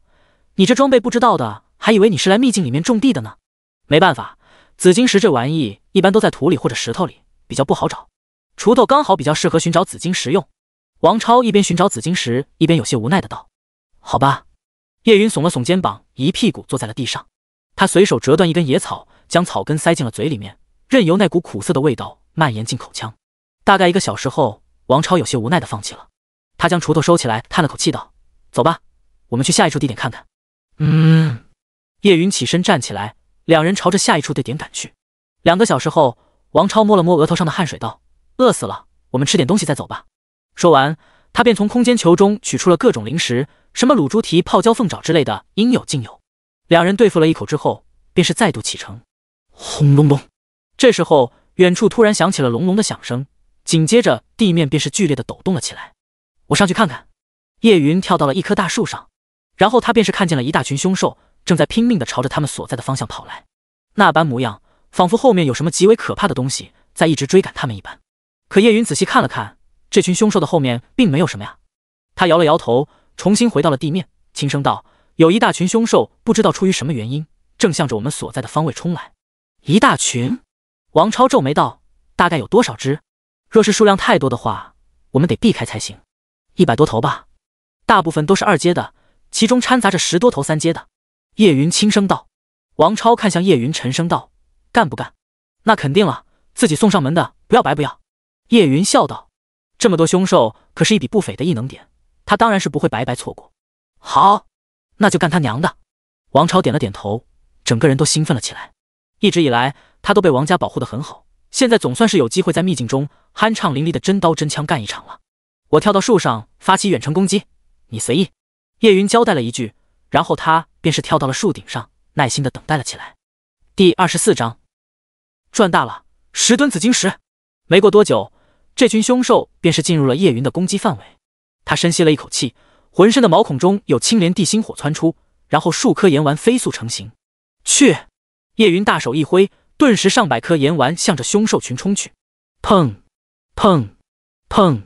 你这装备不知道的，还以为你是来秘境里面种地的呢。”没办法，紫金石这玩意一般都在土里或者石头里，比较不好找。锄头刚好比较适合寻找紫金石用。王超一边寻找紫金石，一边有些无奈的道：“好吧。”叶云耸了耸肩膀，一屁股坐在了地上。他随手折断一根野草，将草根塞进了嘴里面，任由那股苦涩的味道蔓延进口腔。大概一个小时后，王超有些无奈的放弃了。他将锄头收起来，叹了口气道：“走吧，我们去下一处地点看看。”嗯。叶云起身站起来，两人朝着下一处地点赶去。两个小时后，王超摸了摸额头上的汗水，道：饿死了，我们吃点东西再走吧。说完，他便从空间球中取出了各种零食，什么卤猪蹄、泡椒凤爪之类的，应有尽有。两人对付了一口之后，便是再度启程。轰隆隆！这时候，远处突然响起了隆隆的响声，紧接着地面便是剧烈的抖动了起来。我上去看看。叶云跳到了一棵大树上，然后他便是看见了一大群凶兽正在拼命的朝着他们所在的方向跑来，那般模样，仿佛后面有什么极为可怕的东西在一直追赶他们一般。可叶云仔细看了看，这群凶兽的后面并没有什么呀。他摇了摇头，重新回到了地面，轻声道：“有一大群凶兽，不知道出于什么原因，正向着我们所在的方位冲来。”一大群，王超皱眉道：“大概有多少只？若是数量太多的话，我们得避开才行。”“一百多头吧，大部分都是二阶的，其中掺杂着十多头三阶的。”叶云轻声道。王超看向叶云，沉声道：“干不干？”“那肯定了，自己送上门的，不要白不要。”叶云笑道：“这么多凶兽，可是一笔不菲的异能点，他当然是不会白白错过。”好，那就干他娘的！王超点了点头，整个人都兴奋了起来。一直以来，他都被王家保护的很好，现在总算是有机会在秘境中酣畅淋漓的真刀真枪干一场了。我跳到树上，发起远程攻击，你随意。”叶云交代了一句，然后他便是跳到了树顶上，耐心的等待了起来。第二十四章，赚大了，十吨紫晶石。没过多久。这群凶兽便是进入了叶云的攻击范围，他深吸了一口气，浑身的毛孔中有青莲地心火窜出，然后数颗炎丸飞速成型。去！叶云大手一挥，顿时上百颗炎丸向着凶兽群冲去。砰！砰！砰！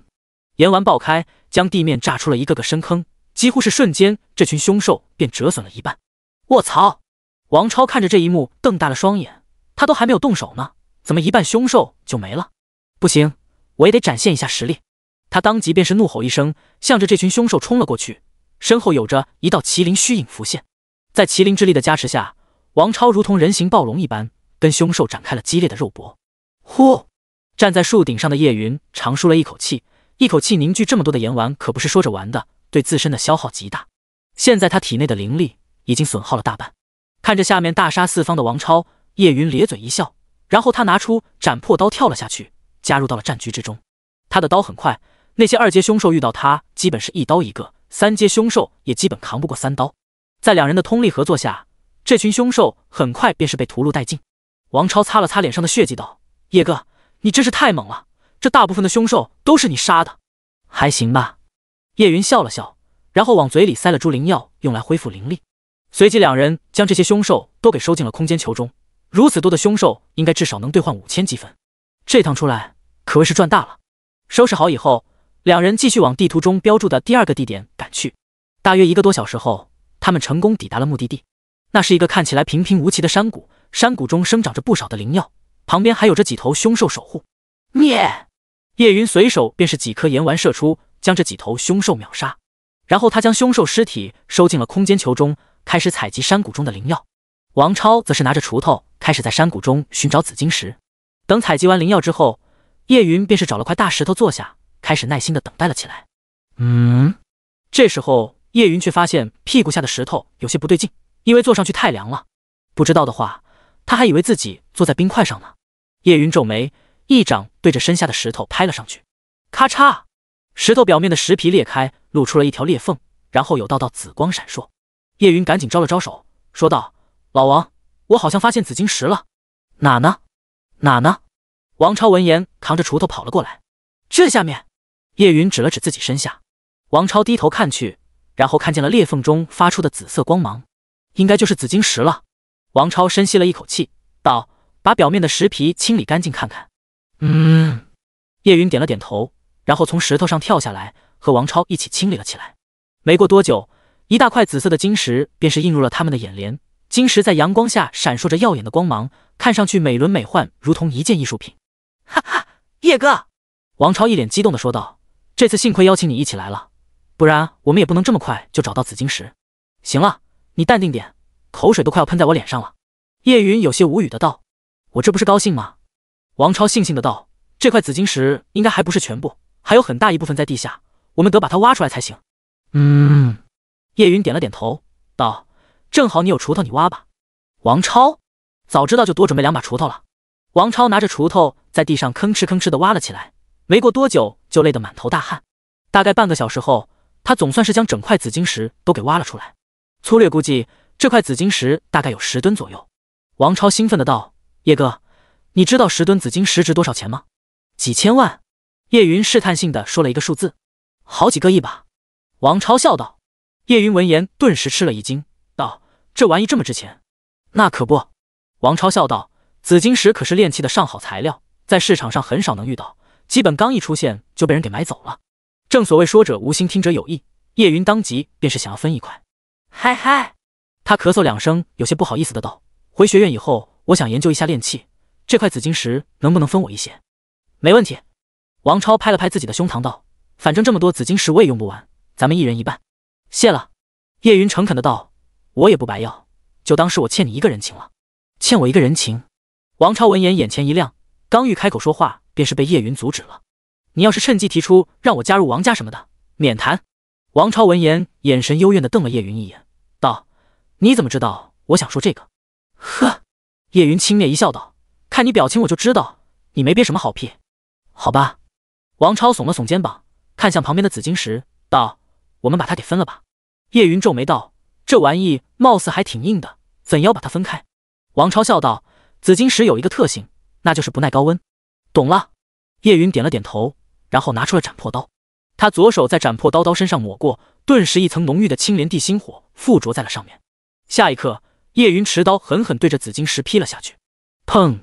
炎丸爆开，将地面炸出了一个个深坑，几乎是瞬间，这群凶兽便折损了一半。卧槽！王超看着这一幕，瞪大了双眼，他都还没有动手呢，怎么一半凶兽就没了？不行！我也得展现一下实力，他当即便是怒吼一声，向着这群凶兽冲了过去，身后有着一道麒麟虚影浮现。在麒麟之力的加持下，王超如同人形暴龙一般，跟凶兽展开了激烈的肉搏。呼！站在树顶上的叶云长舒了一口气，一口气凝聚这么多的岩丸可不是说着玩的，对自身的消耗极大。现在他体内的灵力已经损耗了大半，看着下面大杀四方的王超，叶云咧嘴一笑，然后他拿出斩破刀跳了下去。加入到了战局之中，他的刀很快，那些二阶凶兽遇到他，基本是一刀一个；三阶凶兽也基本扛不过三刀。在两人的通力合作下，这群凶兽很快便是被屠戮殆尽。王超擦了擦脸上的血迹，道：“叶哥，你真是太猛了，这大部分的凶兽都是你杀的，还行吧？”叶云笑了笑，然后往嘴里塞了株灵药，用来恢复灵力。随即，两人将这些凶兽都给收进了空间球中。如此多的凶兽，应该至少能兑换五千积分。这趟出来可谓是赚大了。收拾好以后，两人继续往地图中标注的第二个地点赶去。大约一个多小时后，他们成功抵达了目的地。那是一个看起来平平无奇的山谷，山谷中生长着不少的灵药，旁边还有着几头凶兽守护。灭！叶云随手便是几颗岩丸射出，将这几头凶兽秒杀。然后他将凶兽尸体收进了空间球中，开始采集山谷中的灵药。王超则是拿着锄头，开始在山谷中寻找紫晶石。等采集完灵药之后，叶云便是找了块大石头坐下，开始耐心的等待了起来。嗯，这时候叶云却发现屁股下的石头有些不对劲，因为坐上去太凉了。不知道的话，他还以为自己坐在冰块上呢。叶云皱眉，一掌对着身下的石头拍了上去，咔嚓，石头表面的石皮裂开，露出了一条裂缝，然后有道道紫光闪烁。叶云赶紧招了招手，说道：“老王，我好像发现紫晶石了，哪呢？”哪呢？王超闻言，扛着锄头跑了过来。这下面，叶云指了指自己身下。王超低头看去，然后看见了裂缝中发出的紫色光芒，应该就是紫晶石了。王超深吸了一口气，道：“把表面的石皮清理干净，看看。”嗯。叶云点了点头，然后从石头上跳下来，和王超一起清理了起来。没过多久，一大块紫色的晶石便是映入了他们的眼帘。晶石在阳光下闪烁着耀眼的光芒，看上去美轮美奂，如同一件艺术品。哈哈，叶哥，王超一脸激动的说道：“这次幸亏邀请你一起来了，不然我们也不能这么快就找到紫晶石。”行了，你淡定点，口水都快要喷在我脸上了。”叶云有些无语的道：“我这不是高兴吗？”王超悻悻的道：“这块紫晶石应该还不是全部，还有很大一部分在地下，我们得把它挖出来才行。”嗯，叶云点了点头，道。正好你有锄头，你挖吧。王超，早知道就多准备两把锄头了。王超拿着锄头在地上吭哧吭哧的挖了起来，没过多久就累得满头大汗。大概半个小时后，他总算是将整块紫晶石都给挖了出来。粗略估计，这块紫晶石大概有十吨左右。王超兴奋的道：“叶哥，你知道十吨紫晶石值多少钱吗？”“几千万。”叶云试探性的说了一个数字。“好几个亿吧。”王超笑道。叶云闻言顿时吃了一惊。这玩意这么值钱？那可不。王超笑道：“紫晶石可是炼器的上好材料，在市场上很少能遇到，基本刚一出现就被人给买走了。”正所谓说者无心，听者有意。叶云当即便是想要分一块。嗨嗨，他咳嗽两声，有些不好意思的道：“回学院以后，我想研究一下炼器，这块紫晶石能不能分我一些？”“没问题。”王超拍了拍自己的胸膛道：“反正这么多紫晶石我也用不完，咱们一人一半。”“谢了。”叶云诚恳的道。我也不白要，就当是我欠你一个人情了，欠我一个人情。王超闻言眼前一亮，刚欲开口说话，便是被叶云阻止了。你要是趁机提出让我加入王家什么的，免谈。王超闻言眼神幽怨的瞪了叶云一眼，道：“你怎么知道我想说这个？”呵，叶云轻蔑一笑，道：“看你表情我就知道你没憋什么好屁，好吧。”王超耸了耸肩膀，看向旁边的紫晶石，道：“我们把它给分了吧。”叶云皱眉道。这玩意貌似还挺硬的，怎要把它分开？王超笑道：“紫金石有一个特性，那就是不耐高温。”懂了，叶云点了点头，然后拿出了斩破刀。他左手在斩破刀刀身上抹过，顿时一层浓郁的青莲地心火附着在了上面。下一刻，叶云持刀狠狠对着紫金石劈了下去，砰！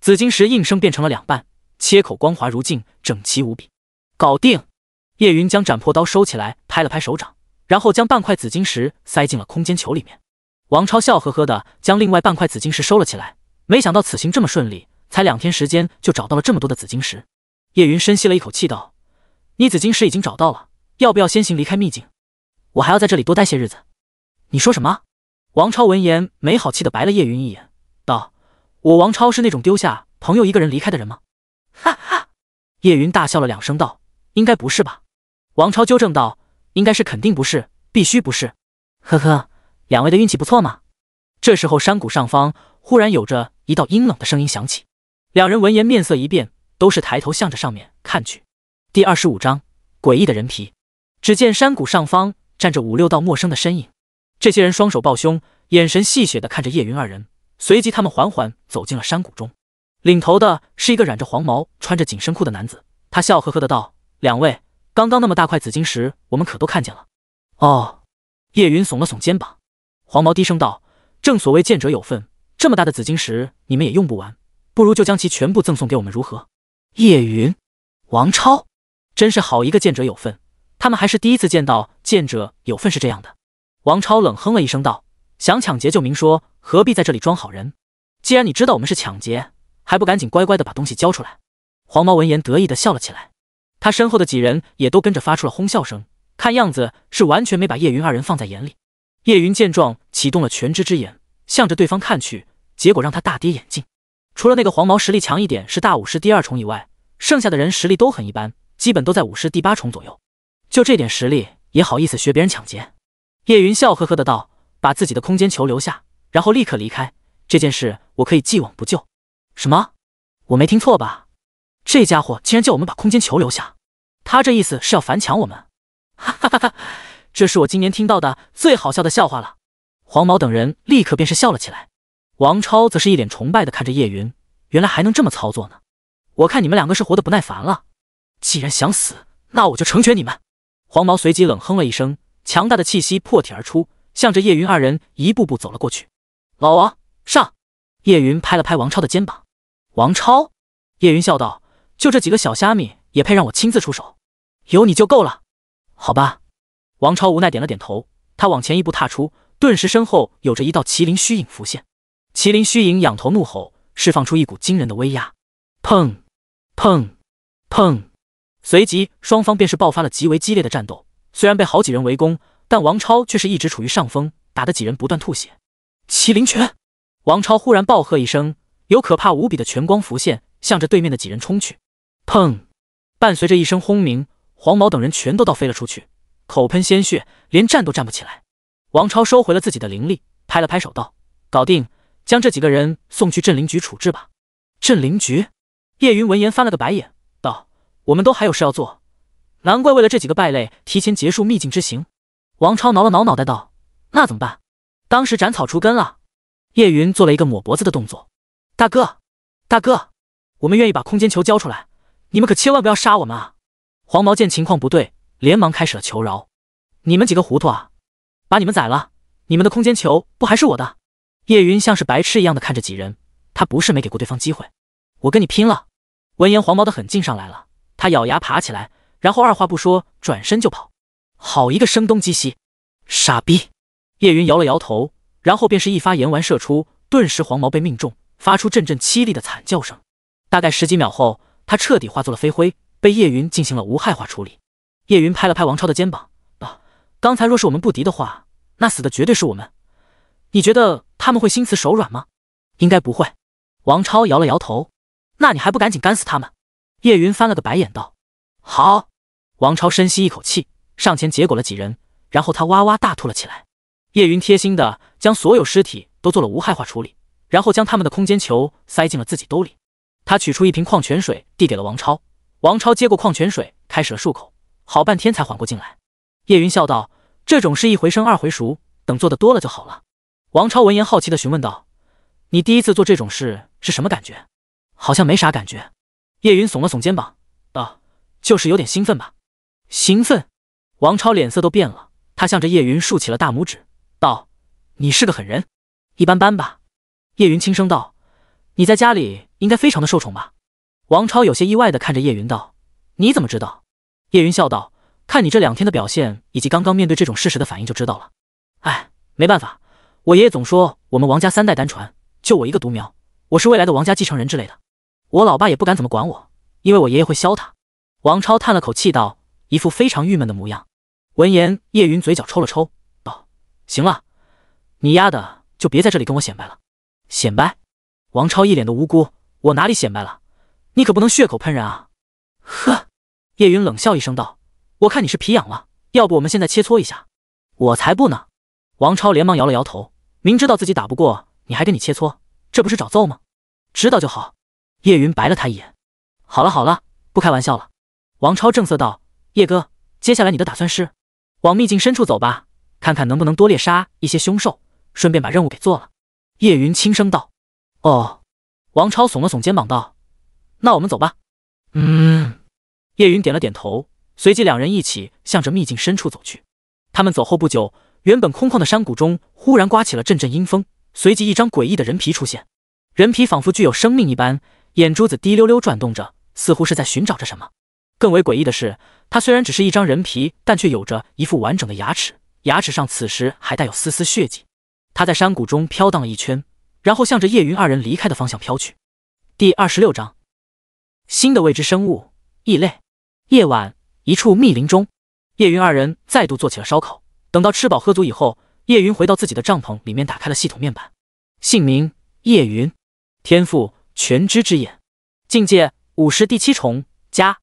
紫金石应声变成了两半，切口光滑如镜，整齐无比。搞定！叶云将斩破刀收起来，拍了拍手掌。然后将半块紫晶石塞进了空间球里面。王超笑呵呵的将另外半块紫晶石收了起来。没想到此行这么顺利，才两天时间就找到了这么多的紫晶石。叶云深吸了一口气道：“你紫晶石已经找到了，要不要先行离开秘境？我还要在这里多待些日子。”你说什么？王超闻言没好气的白了叶云一眼，道：“我王超是那种丢下朋友一个人离开的人吗？”哈哈，叶云大笑了两声道：“应该不是吧？”王超纠正道。应该是肯定不是，必须不是。呵呵，两位的运气不错嘛。这时候，山谷上方忽然有着一道阴冷的声音响起，两人闻言面色一变，都是抬头向着上面看去。第二十五章诡异的人皮。只见山谷上方站着五六道陌生的身影，这些人双手抱胸，眼神戏谑的看着叶云二人，随即他们缓缓走进了山谷中。领头的是一个染着黄毛、穿着紧身裤的男子，他笑呵呵的道：“两位。”刚刚那么大块紫晶石，我们可都看见了。哦，叶云耸了耸肩膀，黄毛低声道：“正所谓见者有份，这么大的紫晶石，你们也用不完，不如就将其全部赠送给我们，如何？”叶云、王超，真是好一个见者有份！他们还是第一次见到见者有份是这样的。王超冷哼了一声道：“想抢劫就明说，何必在这里装好人？既然你知道我们是抢劫，还不赶紧乖乖的把东西交出来？”黄毛闻言得意的笑了起来。他身后的几人也都跟着发出了哄笑声，看样子是完全没把叶云二人放在眼里。叶云见状，启动了全知之眼，向着对方看去，结果让他大跌眼镜。除了那个黄毛实力强一点，是大武师第二重以外，剩下的人实力都很一般，基本都在武师第八重左右。就这点实力，也好意思学别人抢劫？叶云笑呵呵的道：“把自己的空间球留下，然后立刻离开。这件事我可以既往不咎。”什么？我没听错吧？这家伙竟然叫我们把空间球留下，他这意思是要反抢我们！哈哈哈！哈，这是我今年听到的最好笑的笑话了。黄毛等人立刻便是笑了起来，王超则是一脸崇拜的看着叶云，原来还能这么操作呢！我看你们两个是活得不耐烦了，既然想死，那我就成全你们！黄毛随即冷哼了一声，强大的气息破体而出，向着叶云二人一步步走了过去。老王上！叶云拍了拍王超的肩膀，王超，叶云笑道。就这几个小虾米也配让我亲自出手？有你就够了，好吧。王超无奈点了点头，他往前一步踏出，顿时身后有着一道麒麟虚影浮现。麒麟虚影仰头怒吼，释放出一股惊人的威压。砰砰砰！随即双方便是爆发了极为激烈的战斗。虽然被好几人围攻，但王超却是一直处于上风，打得几人不断吐血。麒麟拳！王超忽然暴喝一声，有可怕无比的拳光浮现，向着对面的几人冲去。砰！伴随着一声轰鸣，黄毛等人全都倒飞了出去，口喷鲜血，连站都站不起来。王超收回了自己的灵力，拍了拍手道：“搞定，将这几个人送去镇灵局处置吧。”镇灵局。叶云闻言翻了个白眼，道：“我们都还有事要做，难怪为了这几个败类提前结束秘境之行。”王超挠了挠脑袋道：“那怎么办？当时斩草除根了。”叶云做了一个抹脖子的动作：“大哥，大哥，我们愿意把空间球交出来。”你们可千万不要杀我们啊！黄毛见情况不对，连忙开始了求饶。你们几个糊涂啊！把你们宰了，你们的空间球不还是我的？叶云像是白痴一样的看着几人，他不是没给过对方机会。我跟你拼了！闻言，黄毛的狠劲上来了，他咬牙爬起来，然后二话不说转身就跑。好一个声东击西，傻逼！叶云摇了摇头，然后便是一发岩丸射出，顿时黄毛被命中，发出阵阵凄厉的惨叫声。大概十几秒后。他彻底化作了飞灰，被叶云进行了无害化处理。叶云拍了拍王超的肩膀，啊，刚才若是我们不敌的话，那死的绝对是我们。你觉得他们会心慈手软吗？应该不会。王超摇了摇头。那你还不赶紧干死他们？叶云翻了个白眼道。好。王超深吸一口气，上前结果了几人，然后他哇哇大吐了起来。叶云贴心的将所有尸体都做了无害化处理，然后将他们的空间球塞进了自己兜里。他取出一瓶矿泉水，递给了王超。王超接过矿泉水，开始了漱口，好半天才缓过劲来。叶云笑道：“这种事一回生二回熟，等做的多了就好了。”王超闻言，好奇的询问道：“你第一次做这种事是什么感觉？好像没啥感觉。”叶云耸了耸肩膀，道：“就是有点兴奋吧。”兴奋？王超脸色都变了，他向着叶云竖起了大拇指，道：“你是个狠人。”“一般般吧。”叶云轻声道：“你在家里？”应该非常的受宠吧？王超有些意外的看着叶云道：“你怎么知道？”叶云笑道：“看你这两天的表现，以及刚刚面对这种事实的反应就知道了。”哎，没办法，我爷爷总说我们王家三代单传，就我一个独苗，我是未来的王家继承人之类的。我老爸也不敢怎么管我，因为我爷爷会削他。”王超叹了口气道，一副非常郁闷的模样。闻言，叶云嘴角抽了抽，道：“行了，你丫的就别在这里跟我显摆了。”显摆？王超一脸的无辜。我哪里显摆了？你可不能血口喷人啊！呵，叶云冷笑一声道：“我看你是皮痒了，要不我们现在切磋一下？”我才不呢！王超连忙摇了摇头，明知道自己打不过你还跟你切磋，这不是找揍吗？知道就好。叶云白了他一眼：“好了好了，不开玩笑了。”王超正色道：“叶哥，接下来你的打算是往秘境深处走吧，看看能不能多猎杀一些凶兽，顺便把任务给做了。”叶云轻声道：“哦。”王超耸了耸肩膀，道：“那我们走吧。”嗯，叶云点了点头，随即两人一起向着秘境深处走去。他们走后不久，原本空旷的山谷中忽然刮起了阵阵阴风，随即一张诡异的人皮出现。人皮仿佛具有生命一般，眼珠子滴溜溜转动着，似乎是在寻找着什么。更为诡异的是，他虽然只是一张人皮，但却有着一副完整的牙齿，牙齿上此时还带有丝丝血迹。他在山谷中飘荡了一圈。然后向着叶云二人离开的方向飘去。第二十六章：新的未知生物异类。夜晚，一处密林中，叶云二人再度做起了烧烤。等到吃饱喝足以后，叶云回到自己的帐篷里面，打开了系统面板。姓名：叶云，天赋：全知之眼，境界：五十第七重加，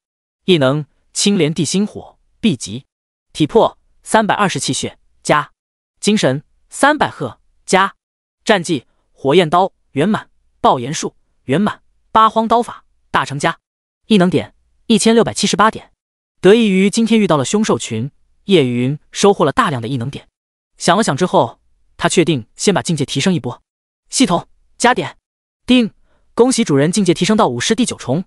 异能：青莲地心火 B 级，体魄：三百二十气血加，精神：三百赫加，战绩。火焰刀圆满，爆炎术圆满，八荒刀法大成家，异能点一千六百七十八点。得益于今天遇到了凶兽群，叶云收获了大量的异能点。想了想之后，他确定先把境界提升一波。系统加点，定！恭喜主人境界提升到武师第九重。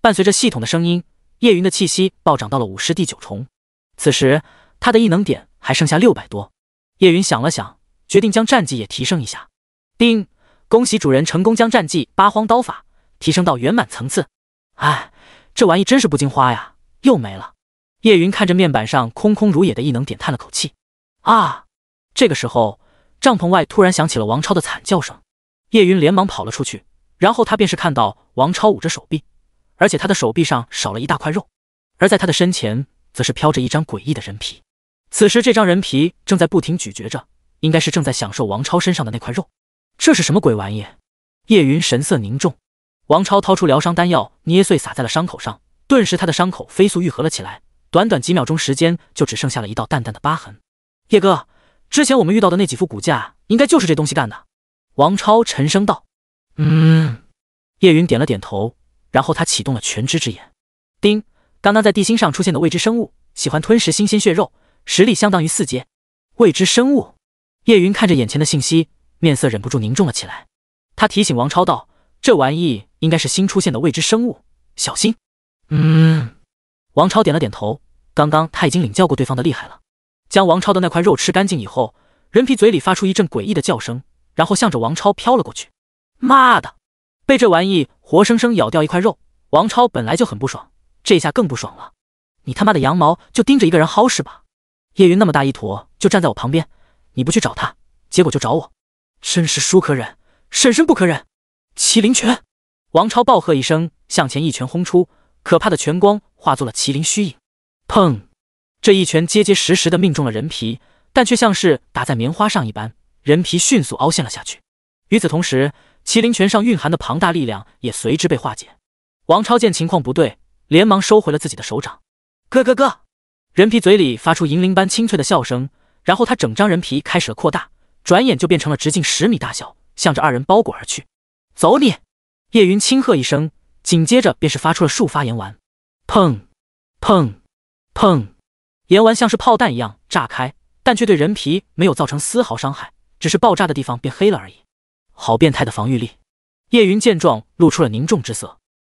伴随着系统的声音，叶云的气息暴涨到了武师第九重。此时他的异能点还剩下六百多。叶云想了想，决定将战绩也提升一下。定。恭喜主人成功将战绩八荒刀法提升到圆满层次。哎，这玩意真是不经花呀，又没了。叶云看着面板上空空如也的异能点，叹了口气。啊！这个时候，帐篷外突然响起了王超的惨叫声。叶云连忙跑了出去，然后他便是看到王超捂着手臂，而且他的手臂上少了一大块肉，而在他的身前则是飘着一张诡异的人皮。此时这张人皮正在不停咀嚼着，应该是正在享受王超身上的那块肉。这是什么鬼玩意？叶云神色凝重。王超掏出疗伤丹药，捏碎洒在了伤口上，顿时他的伤口飞速愈合了起来。短短几秒钟时间，就只剩下了一道淡淡的疤痕。叶哥，之前我们遇到的那几副骨架，应该就是这东西干的。王超沉声道。嗯。叶云点了点头，然后他启动了全知之眼。丁，刚刚在地心上出现的未知生物，喜欢吞食新鲜血肉，实力相当于四阶。未知生物。叶云看着眼前的信息。面色忍不住凝重了起来，他提醒王超道：“这玩意应该是新出现的未知生物，小心。”嗯，王超点了点头。刚刚他已经领教过对方的厉害了。将王超的那块肉吃干净以后，人皮嘴里发出一阵诡异的叫声，然后向着王超飘了过去。妈的，被这玩意活生生咬掉一块肉，王超本来就很不爽，这下更不爽了。你他妈的羊毛就盯着一个人薅是吧？叶云那么大一坨就站在我旁边，你不去找他，结果就找我。真是叔可忍，婶婶不可忍！麒麟拳，王超暴喝一声，向前一拳轰出，可怕的拳光化作了麒麟虚影。砰！这一拳结结实实的命中了人皮，但却像是打在棉花上一般，人皮迅速凹陷了下去。与此同时，麒麟拳上蕴含的庞大力量也随之被化解。王超见情况不对，连忙收回了自己的手掌。咯咯咯！人皮嘴里发出银铃般清脆的笑声，然后他整张人皮开始了扩大。转眼就变成了直径十米大小，向着二人包裹而去。走你！叶云轻喝一声，紧接着便是发出了数发岩丸。砰！砰！砰！岩丸像是炮弹一样炸开，但却对人皮没有造成丝毫伤害，只是爆炸的地方变黑了而已。好变态的防御力！叶云见状，露出了凝重之色。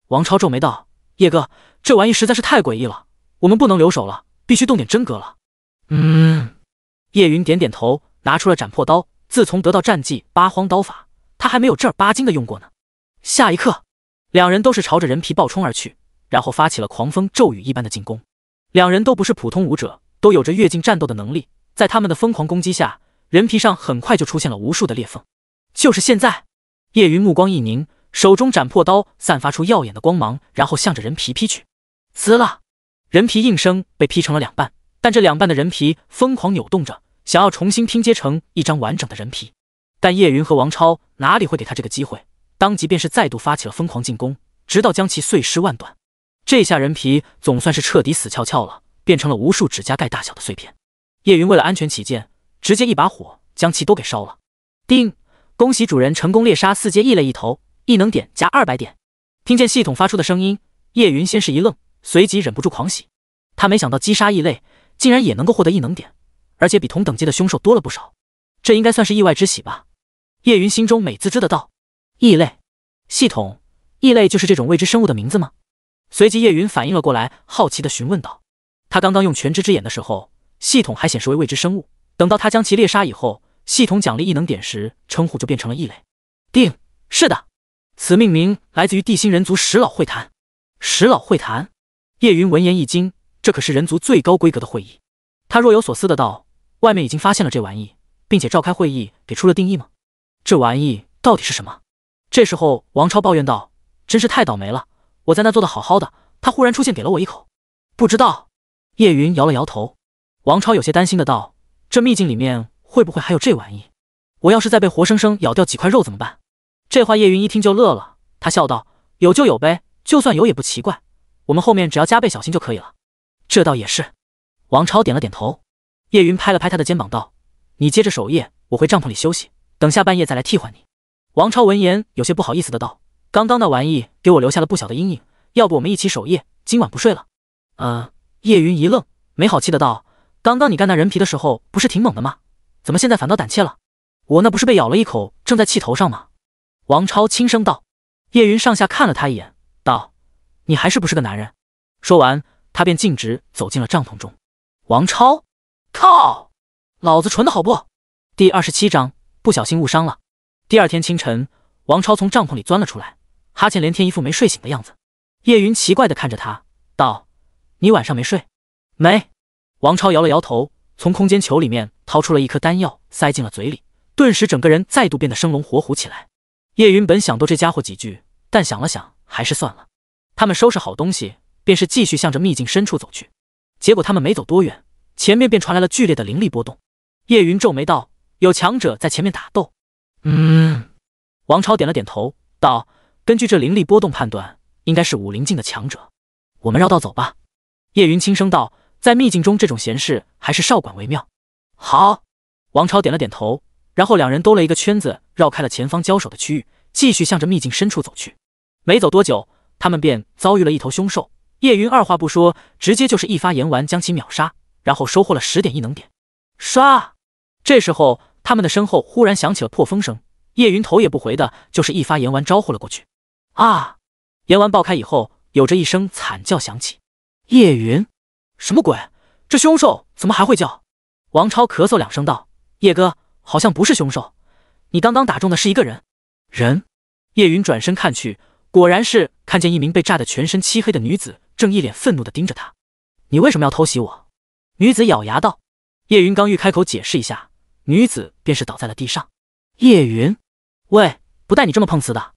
王超皱眉道：“叶哥，这玩意实在是太诡异了，我们不能留手了，必须动点真格了。”嗯。叶云点点头。拿出了斩破刀，自从得到战技八荒刀法，他还没有正儿八经的用过呢。下一刻，两人都是朝着人皮暴冲而去，然后发起了狂风骤雨一般的进攻。两人都不是普通武者，都有着越境战斗的能力，在他们的疯狂攻击下，人皮上很快就出现了无数的裂缝。就是现在，叶云目光一凝，手中斩破刀散发出耀眼的光芒，然后向着人皮劈去。撕了，人皮应声被劈成了两半，但这两半的人皮疯狂扭动着。想要重新拼接成一张完整的人皮，但叶云和王超哪里会给他这个机会？当即便是再度发起了疯狂进攻，直到将其碎尸万段。这下人皮总算是彻底死翘翘了，变成了无数指甲盖大小的碎片。叶云为了安全起见，直接一把火将其都给烧了。叮，恭喜主人成功猎杀四阶异类一头，异能点加二百点。听见系统发出的声音，叶云先是一愣，随即忍不住狂喜。他没想到击杀异类竟然也能够获得异能点。而且比同等级的凶兽多了不少，这应该算是意外之喜吧？叶云心中美滋滋的道。异类，系统，异类就是这种未知生物的名字吗？随即叶云反应了过来，好奇的询问道：“他刚刚用全知之眼的时候，系统还显示为未知生物，等到他将其猎杀以后，系统奖励异能点时，称呼就变成了异类。”“定是的，此命名来自于地心人族石老会谈。”“石老会谈？”叶云闻言一惊，这可是人族最高规格的会议。他若有所思的道。外面已经发现了这玩意，并且召开会议给出了定义吗？这玩意到底是什么？这时候，王超抱怨道：“真是太倒霉了，我在那坐的好好的，他忽然出现，给了我一口。”不知道。叶云摇了摇头。王超有些担心的道：“这秘境里面会不会还有这玩意？我要是再被活生生咬掉几块肉怎么办？”这话叶云一听就乐了，他笑道：“有就有呗，就算有也不奇怪，我们后面只要加倍小心就可以了。”这倒也是。王超点了点头。叶云拍了拍他的肩膀，道：“你接着守夜，我回帐篷里休息。等下半夜再来替换你。”王超闻言，有些不好意思的道：“刚刚那玩意给我留下了不小的阴影，要不我们一起守夜？今晚不睡了？”呃，叶云一愣，没好气的道：“刚刚你干那人皮的时候不是挺猛的吗？怎么现在反倒胆怯了？”我那不是被咬了一口，正在气头上吗？”王超轻声道。叶云上下看了他一眼，道：“你还是不是个男人？”说完，他便径直走进了帐篷中。王超。靠，老子纯的好不！第二十七章，不小心误伤了。第二天清晨，王超从帐篷里钻了出来，哈欠连天，一副没睡醒的样子。叶云奇怪的看着他，道：“你晚上没睡？”“没。”王超摇了摇头，从空间球里面掏出了一颗丹药，塞进了嘴里，顿时整个人再度变得生龙活虎起来。叶云本想逗这家伙几句，但想了想还是算了。他们收拾好东西，便是继续向着秘境深处走去。结果他们没走多远。前面便传来了剧烈的灵力波动，叶云皱眉道：“有强者在前面打斗。”嗯，王超点了点头道：“根据这灵力波动判断，应该是武灵境的强者。我们绕道走吧。”叶云轻声道：“在秘境中，这种闲事还是少管为妙。”好，王超点了点头，然后两人兜了一个圈子，绕开了前方交手的区域，继续向着秘境深处走去。没走多久，他们便遭遇了一头凶兽，叶云二话不说，直接就是一发炎丸将其秒杀。然后收获了十点异能点，刷。这时候他们的身后忽然响起了破风声，叶云头也不回的，就是一发岩丸招呼了过去。啊！岩丸爆开以后，有着一声惨叫响起。叶云，什么鬼？这凶兽怎么还会叫？王超咳嗽两声道：“叶哥，好像不是凶兽，你刚刚打中的是一个人。”人。叶云转身看去，果然是看见一名被炸得全身漆黑的女子，正一脸愤怒的盯着他。你为什么要偷袭我？女子咬牙道：“叶云，刚欲开口解释一下，女子便是倒在了地上。叶云，喂，不带你这么碰瓷的！”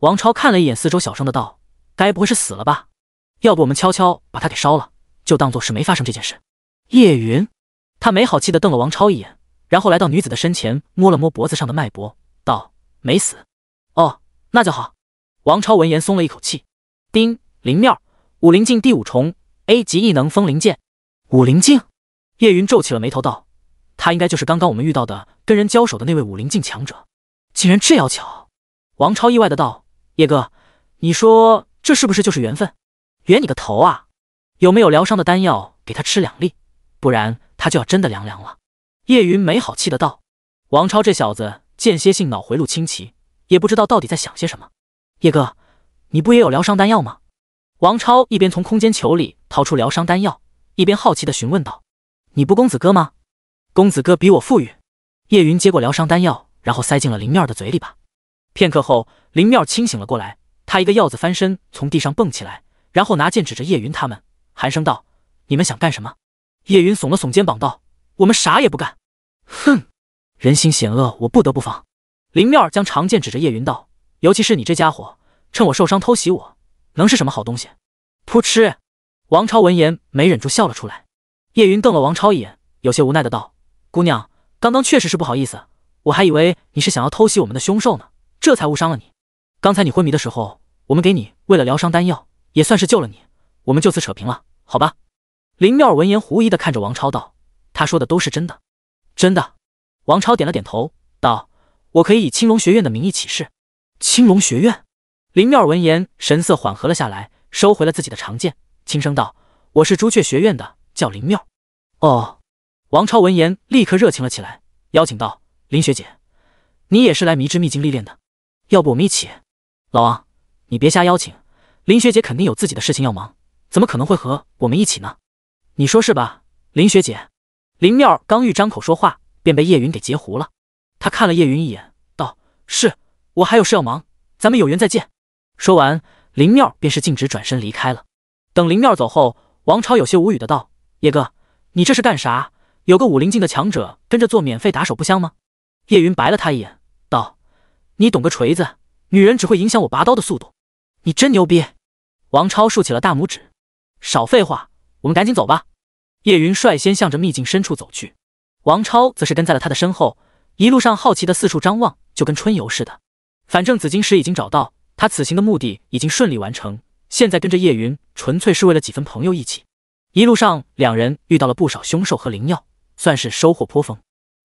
王超看了一眼四周，小声的道：“该不会是死了吧？要不我们悄悄把他给烧了，就当做是没发生这件事。”叶云，他没好气的瞪了王超一眼，然后来到女子的身前，摸了摸脖子上的脉搏，道：“没死，哦，那就好。”王超闻言松了一口气。丁灵妙，武灵境第五重，A 级异能风灵剑。武灵境，叶云皱起了眉头道：“他应该就是刚刚我们遇到的跟人交手的那位武灵境强者，竟然这要巧？”王超意外的道：“叶哥，你说这是不是就是缘分？缘你个头啊！有没有疗伤的丹药给他吃两粒，不然他就要真的凉凉了。”叶云没好气的道：“王超这小子间歇性脑回路清奇，也不知道到底在想些什么。”叶哥，你不也有疗伤丹药吗？”王超一边从空间球里掏出疗伤丹药。一边好奇的询问道：“你不公子哥吗？公子哥比我富裕。”叶云接过疗伤丹药，然后塞进了林妙儿的嘴里吧。片刻后，林妙儿清醒了过来，他一个鹞子翻身从地上蹦起来，然后拿剑指着叶云他们，寒声道：“你们想干什么？”叶云耸了耸肩膀道：“我们啥也不干。”哼，人心险恶，我不得不防。林妙儿将长剑指着叶云道：“尤其是你这家伙，趁我受伤偷袭我，能是什么好东西？”扑哧。王超闻言没忍住笑了出来，叶云瞪了王超一眼，有些无奈的道：“姑娘，刚刚确实是不好意思，我还以为你是想要偷袭我们的凶兽呢，这才误伤了你。刚才你昏迷的时候，我们给你喂了疗伤丹药，也算是救了你。我们就此扯平了，好吧？”林妙儿闻言狐疑的看着王超道：“他说的都是真的？”“真的。”王超点了点头道：“我可以以青龙学院的名义起誓。”青龙学院。林妙儿闻言神色缓和了下来，收回了自己的长剑。轻声道：“我是朱雀学院的，叫林妙。”哦，王超闻言立刻热情了起来，邀请道：“林学姐，你也是来迷之秘境历练的，要不我们一起？”老王，你别瞎邀请，林学姐肯定有自己的事情要忙，怎么可能会和我们一起呢？你说是吧，林学姐？”林妙刚欲张口说话，便被叶云给截胡了。他看了叶云一眼，道：“是我还有事要忙，咱们有缘再见。”说完，林妙便是径直转身离开了。等林妙走后，王超有些无语的道：“叶哥，你这是干啥？有个武灵境的强者跟着做免费打手不香吗？”叶云白了他一眼，道：“你懂个锤子！女人只会影响我拔刀的速度。”“你真牛逼！”王超竖起了大拇指。“少废话，我们赶紧走吧。”叶云率先向着秘境深处走去，王超则是跟在了他的身后，一路上好奇的四处张望，就跟春游似的。反正紫金石已经找到，他此行的目的已经顺利完成。现在跟着叶云纯粹是为了几分朋友义气。一路上，两人遇到了不少凶兽和灵药，算是收获颇丰。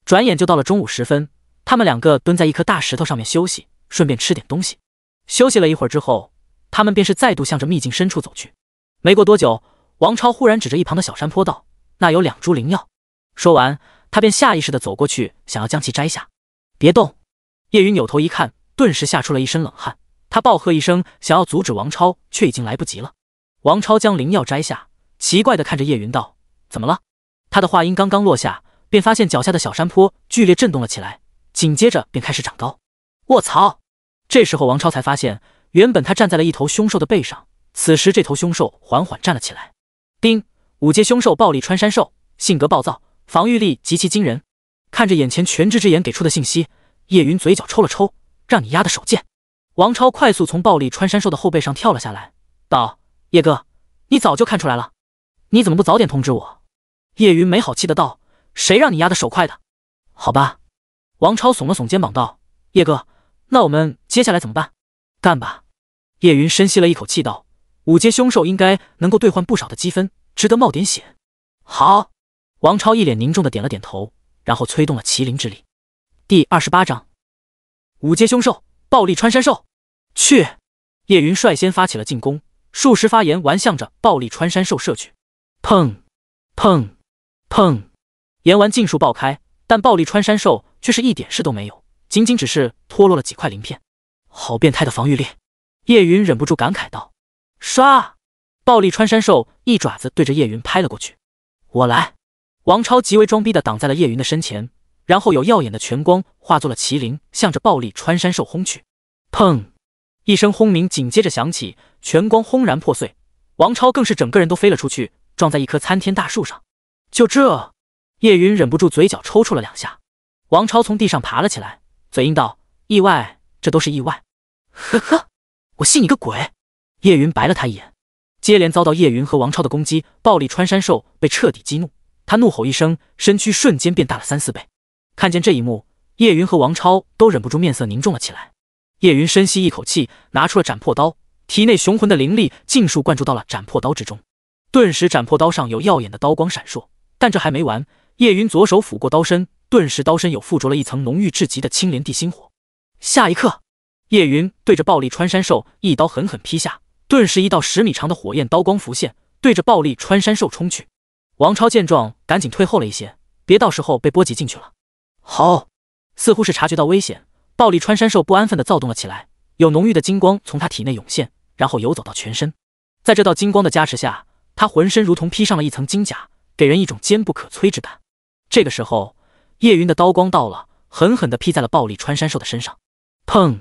转眼就到了中午时分，他们两个蹲在一颗大石头上面休息，顺便吃点东西。休息了一会儿之后，他们便是再度向着秘境深处走去。没过多久，王超忽然指着一旁的小山坡道：“那有两株灵药。”说完，他便下意识的走过去，想要将其摘下。别动！叶云扭头一看，顿时吓出了一身冷汗。他暴喝一声，想要阻止王超，却已经来不及了。王超将灵药摘下，奇怪的看着叶云道：“怎么了？”他的话音刚刚落下，便发现脚下的小山坡剧烈震动了起来，紧接着便开始长高。我操！这时候王超才发现，原本他站在了一头凶兽的背上，此时这头凶兽缓缓站了起来。丁五阶凶兽暴力穿山兽，性格暴躁，防御力极其惊人。看着眼前全知之眼给出的信息，叶云嘴角抽了抽：“让你丫的手贱！”王超快速从暴力穿山兽的后背上跳了下来，道：“叶哥，你早就看出来了，你怎么不早点通知我？”叶云没好气的道：“谁让你压的手快的？好吧。”王超耸了耸肩膀，道：“叶哥，那我们接下来怎么办？干吧。”叶云深吸了一口气，道：“五阶凶兽应该能够兑换不少的积分，值得冒点险。”好，王超一脸凝重的点了点头，然后催动了麒麟之力。第二十八章：五阶凶兽——暴力穿山兽。去！叶云率先发起了进攻，数十发炎丸向着暴力穿山兽射去。砰砰砰！岩丸尽数爆开，但暴力穿山兽却是一点事都没有，仅仅只是脱落了几块鳞片。好变态的防御力！叶云忍不住感慨道。刷！暴力穿山兽一爪子对着叶云拍了过去。我来！王超极为装逼的挡在了叶云的身前，然后有耀眼的拳光化作了麒麟，向着暴力穿山兽轰去。砰！一声轰鸣紧接着响起，全光轰然破碎，王超更是整个人都飞了出去，撞在一棵参天大树上。就这，叶云忍不住嘴角抽搐了两下。王超从地上爬了起来，嘴硬道：“意外，这都是意外。”呵呵，我信你个鬼！叶云白了他一眼。接连遭到叶云和王超的攻击，暴力穿山兽被彻底激怒，他怒吼一声，身躯瞬间变大了三四倍。看见这一幕，叶云和王超都忍不住面色凝重了起来。叶云深吸一口气，拿出了斩破刀，体内雄浑的灵力尽数灌注到了斩破刀之中，顿时斩破刀上有耀眼的刀光闪烁。但这还没完，叶云左手抚过刀身，顿时刀身有附着了一层浓郁至极的青莲地心火。下一刻，叶云对着暴力穿山兽一刀狠狠劈下，顿时一道十米长的火焰刀光浮现，对着暴力穿山兽冲去。王超见状，赶紧退后了一些，别到时候被波及进去了。好，似乎是察觉到危险。暴力穿山兽不安分的躁动了起来，有浓郁的金光从他体内涌现，然后游走到全身。在这道金光的加持下，他浑身如同披上了一层金甲，给人一种坚不可摧之感。这个时候，叶云的刀光到了，狠狠地劈在了暴力穿山兽的身上。砰！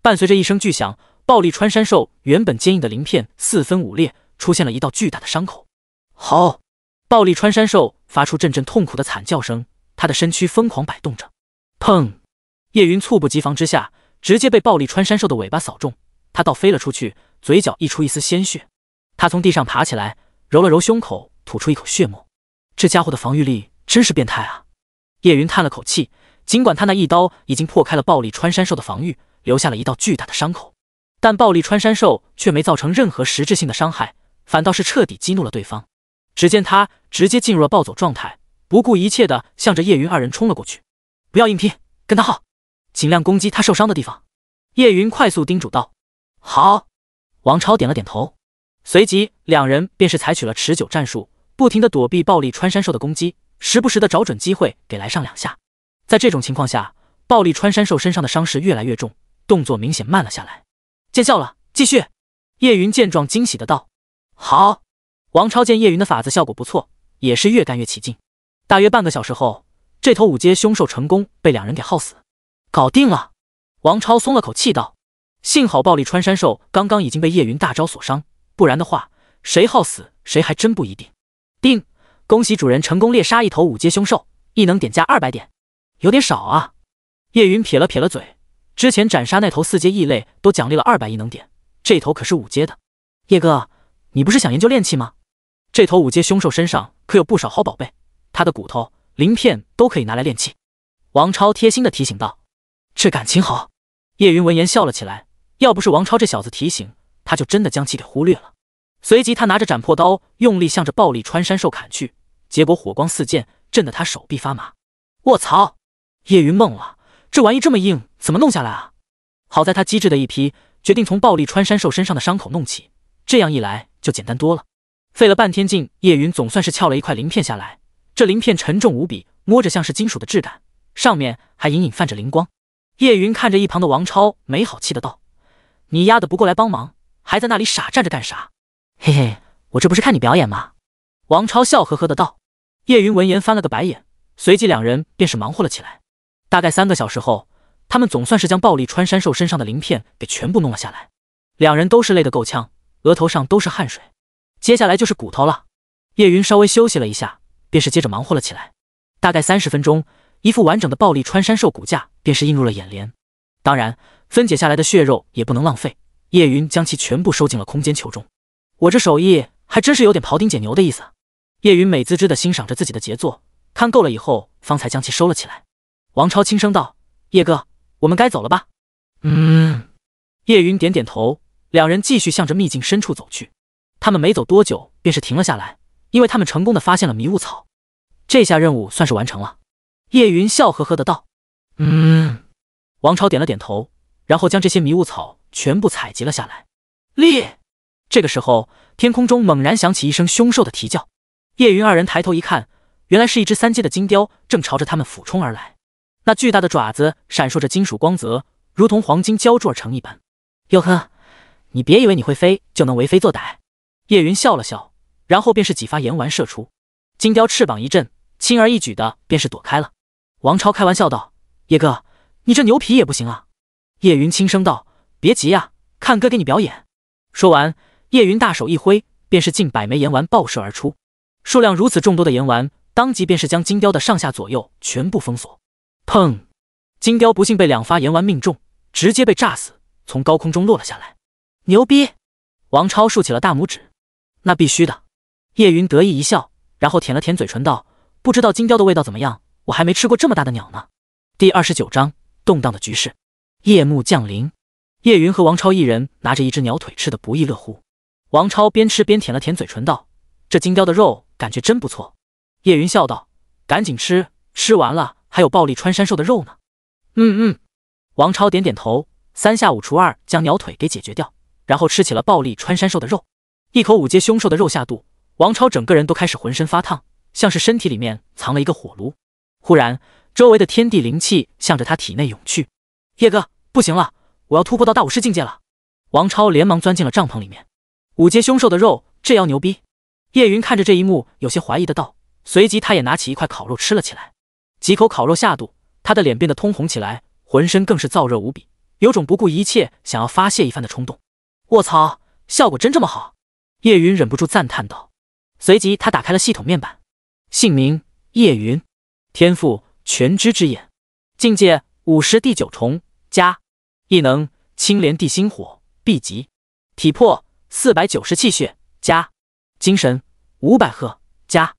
伴随着一声巨响，暴力穿山兽原本坚硬的鳞片四分五裂，出现了一道巨大的伤口。好！暴力穿山兽发出阵阵痛苦的惨叫声，他的身躯疯狂摆动着。砰！叶云猝不及防之下，直接被暴力穿山兽的尾巴扫中，他倒飞了出去，嘴角溢出一丝鲜血。他从地上爬起来，揉了揉胸口，吐出一口血沫。这家伙的防御力真是变态啊！叶云叹了口气，尽管他那一刀已经破开了暴力穿山兽的防御，留下了一道巨大的伤口，但暴力穿山兽却没造成任何实质性的伤害，反倒是彻底激怒了对方。只见他直接进入了暴走状态，不顾一切的向着叶云二人冲了过去。不要硬拼，跟他耗。尽量攻击他受伤的地方，叶云快速叮嘱道：“好。”王超点了点头，随即两人便是采取了持久战术，不停的躲避暴力穿山兽的攻击，时不时的找准机会给来上两下。在这种情况下，暴力穿山兽身上的伤势越来越重，动作明显慢了下来。见笑了，继续。叶云见状惊喜的道：“好。”王超见叶云的法子效果不错，也是越干越起劲。大约半个小时后，这头五阶凶兽成功被两人给耗死。搞定了，王超松了口气道：“幸好暴力穿山兽刚刚已经被叶云大招所伤，不然的话，谁耗死谁还真不一定。”定，恭喜主人成功猎杀一头五阶凶兽，异能点加二百点，有点少啊。叶云撇了撇了嘴，之前斩杀那头四阶异类都奖励了二百异能点，这头可是五阶的。叶哥，你不是想研究炼器吗？这头五阶凶兽身上可有不少好宝贝，它的骨头、鳞片都可以拿来炼器。王超贴心的提醒道。这感情好，叶云闻言笑了起来。要不是王超这小子提醒，他就真的将其给忽略了。随即，他拿着斩破刀，用力向着暴力穿山兽砍去。结果火光四溅，震得他手臂发麻。我操！叶云懵了，这玩意这么硬，怎么弄下来啊？好在他机智的一批，决定从暴力穿山兽身上的伤口弄起。这样一来就简单多了。费了半天劲，叶云总算是撬了一块鳞片下来。这鳞片沉重无比，摸着像是金属的质感，上面还隐隐泛着灵光。叶云看着一旁的王超，没好气的道：“你丫的不过来帮忙，还在那里傻站着干啥？”嘿嘿，我这不是看你表演吗？”王超笑呵呵的道。叶云闻言翻了个白眼，随即两人便是忙活了起来。大概三个小时后，他们总算是将暴力穿山兽身上的鳞片给全部弄了下来，两人都是累得够呛，额头上都是汗水。接下来就是骨头了。叶云稍微休息了一下，便是接着忙活了起来。大概三十分钟。一副完整的暴力穿山兽骨架便是映入了眼帘，当然分解下来的血肉也不能浪费，叶云将其全部收进了空间球中。我这手艺还真是有点庖丁解牛的意思。叶云美滋滋的欣赏着自己的杰作，看够了以后方才将其收了起来。王超轻声道：“叶哥，我们该走了吧？”嗯。叶云点点头，两人继续向着秘境深处走去。他们没走多久，便是停了下来，因为他们成功的发现了迷雾草。这下任务算是完成了。叶云笑呵呵的道：“嗯。”王朝点了点头，然后将这些迷雾草全部采集了下来。立！这个时候，天空中猛然响起一声凶兽的啼叫。叶云二人抬头一看，原来是一只三阶的金雕正朝着他们俯冲而来。那巨大的爪子闪烁着金属光泽，如同黄金浇铸成一般。哟呵，你别以为你会飞就能为非作歹。叶云笑了笑，然后便是几发炎丸射出。金雕翅膀一震，轻而易举的便是躲开了。王超开玩笑道：“叶哥，你这牛皮也不行啊。”叶云轻声道：“别急呀，看哥给你表演。”说完，叶云大手一挥，便是近百枚盐丸爆射而出。数量如此众多的盐丸，当即便是将金雕的上下左右全部封锁。砰！金雕不幸被两发盐丸命中，直接被炸死，从高空中落了下来。牛逼！王超竖起了大拇指。那必须的。叶云得意一笑，然后舔了舔嘴唇道：“不知道金雕的味道怎么样？”我还没吃过这么大的鸟呢。第二十九章动荡的局势。夜幕降临，叶云和王超一人拿着一只鸟腿，吃得不亦乐乎。王超边吃边舔了舔嘴唇，道：“这金雕的肉感觉真不错。”叶云笑道：“赶紧吃，吃完了还有暴力穿山兽的肉呢。”嗯嗯，王超点点头，三下五除二将鸟腿给解决掉，然后吃起了暴力穿山兽的肉。一口五阶凶兽的肉下肚，王超整个人都开始浑身发烫，像是身体里面藏了一个火炉。忽然，周围的天地灵气向着他体内涌去。叶哥，不行了，我要突破到大武师境界了！王超连忙钻进了帐篷里面。五阶凶兽的肉，这妖牛逼！叶云看着这一幕，有些怀疑的道。随即，他也拿起一块烤肉吃了起来。几口烤肉下肚，他的脸变得通红起来，浑身更是燥热无比，有种不顾一切想要发泄一番的冲动。卧槽，效果真这么好！叶云忍不住赞叹道。随即，他打开了系统面板，姓名：叶云。天赋全知之眼，境界五十第九重加，异能青莲地心火 B 级，体魄四百九十气血加，精神五百赫加，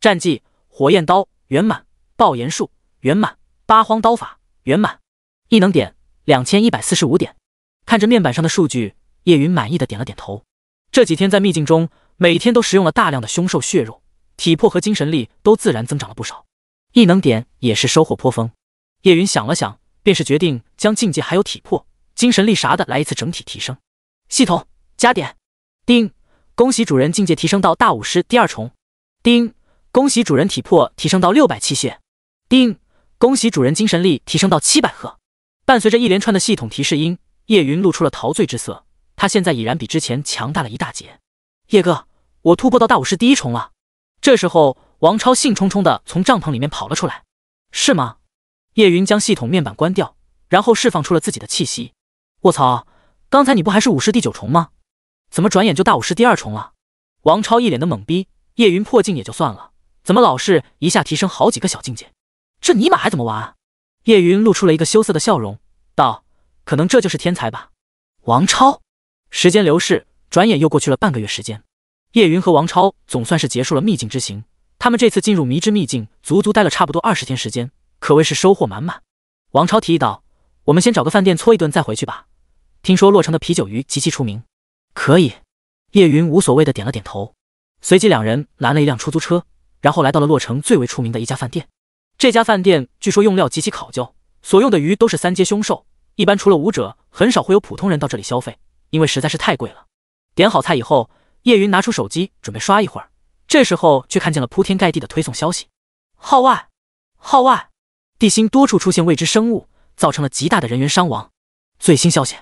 战绩火焰刀圆满，爆炎术圆满，八荒刀法圆满，异能点两千一百四十五点。看着面板上的数据，叶云满意的点了点头。这几天在秘境中，每天都食用了大量的凶兽血肉，体魄和精神力都自然增长了不少。异能点也是收获颇丰，叶云想了想，便是决定将境界、还有体魄、精神力啥的来一次整体提升。系统加点，叮，恭喜主人境界提升到大武师第二重。叮，恭喜主人体魄提升到六百气血。叮，恭喜主人精神力提升到七百赫。伴随着一连串的系统提示音，叶云露出了陶醉之色。他现在已然比之前强大了一大截。叶哥，我突破到大武师第一重了。这时候。王超兴冲冲的从帐篷里面跑了出来，是吗？叶云将系统面板关掉，然后释放出了自己的气息。卧槽，刚才你不还是武士第九重吗？怎么转眼就大武士第二重了？王超一脸的懵逼。叶云破境也就算了，怎么老是一下提升好几个小境界？这尼玛还怎么玩？叶云露出了一个羞涩的笑容，道：“可能这就是天才吧。”王超。时间流逝，转眼又过去了半个月时间，叶云和王超总算是结束了秘境之行。他们这次进入迷之秘境，足足待了差不多二十天时间，可谓是收获满满。王超提议道：“我们先找个饭店搓一顿再回去吧。听说洛城的啤酒鱼极其出名，可以。”叶云无所谓的点了点头，随即两人拦了一辆出租车，然后来到了洛城最为出名的一家饭店。这家饭店据说用料极其考究，所用的鱼都是三阶凶兽，一般除了武者，很少会有普通人到这里消费，因为实在是太贵了。点好菜以后，叶云拿出手机准备刷一会儿。这时候却看见了铺天盖地的推送消息：号外，号外，地心多处出现未知生物，造成了极大的人员伤亡。最新消息，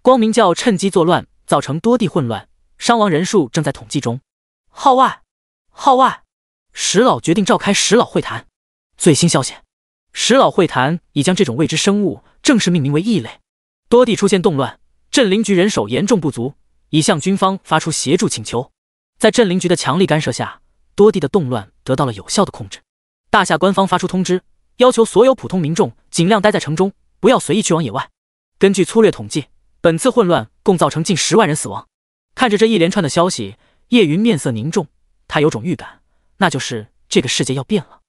光明教趁机作乱，造成多地混乱，伤亡人数正在统计中。号外，号外，石老决定召开石老会谈。最新消息，石老会谈已将这种未知生物正式命名为异类。多地出现动乱，镇灵局人手严重不足，已向军方发出协助请求。在镇灵局的强力干涉下，多地的动乱得到了有效的控制。大夏官方发出通知，要求所有普通民众尽量待在城中，不要随意去往野外。根据粗略统计，本次混乱共造成近十万人死亡。看着这一连串的消息，叶云面色凝重，他有种预感，那就是这个世界要变了。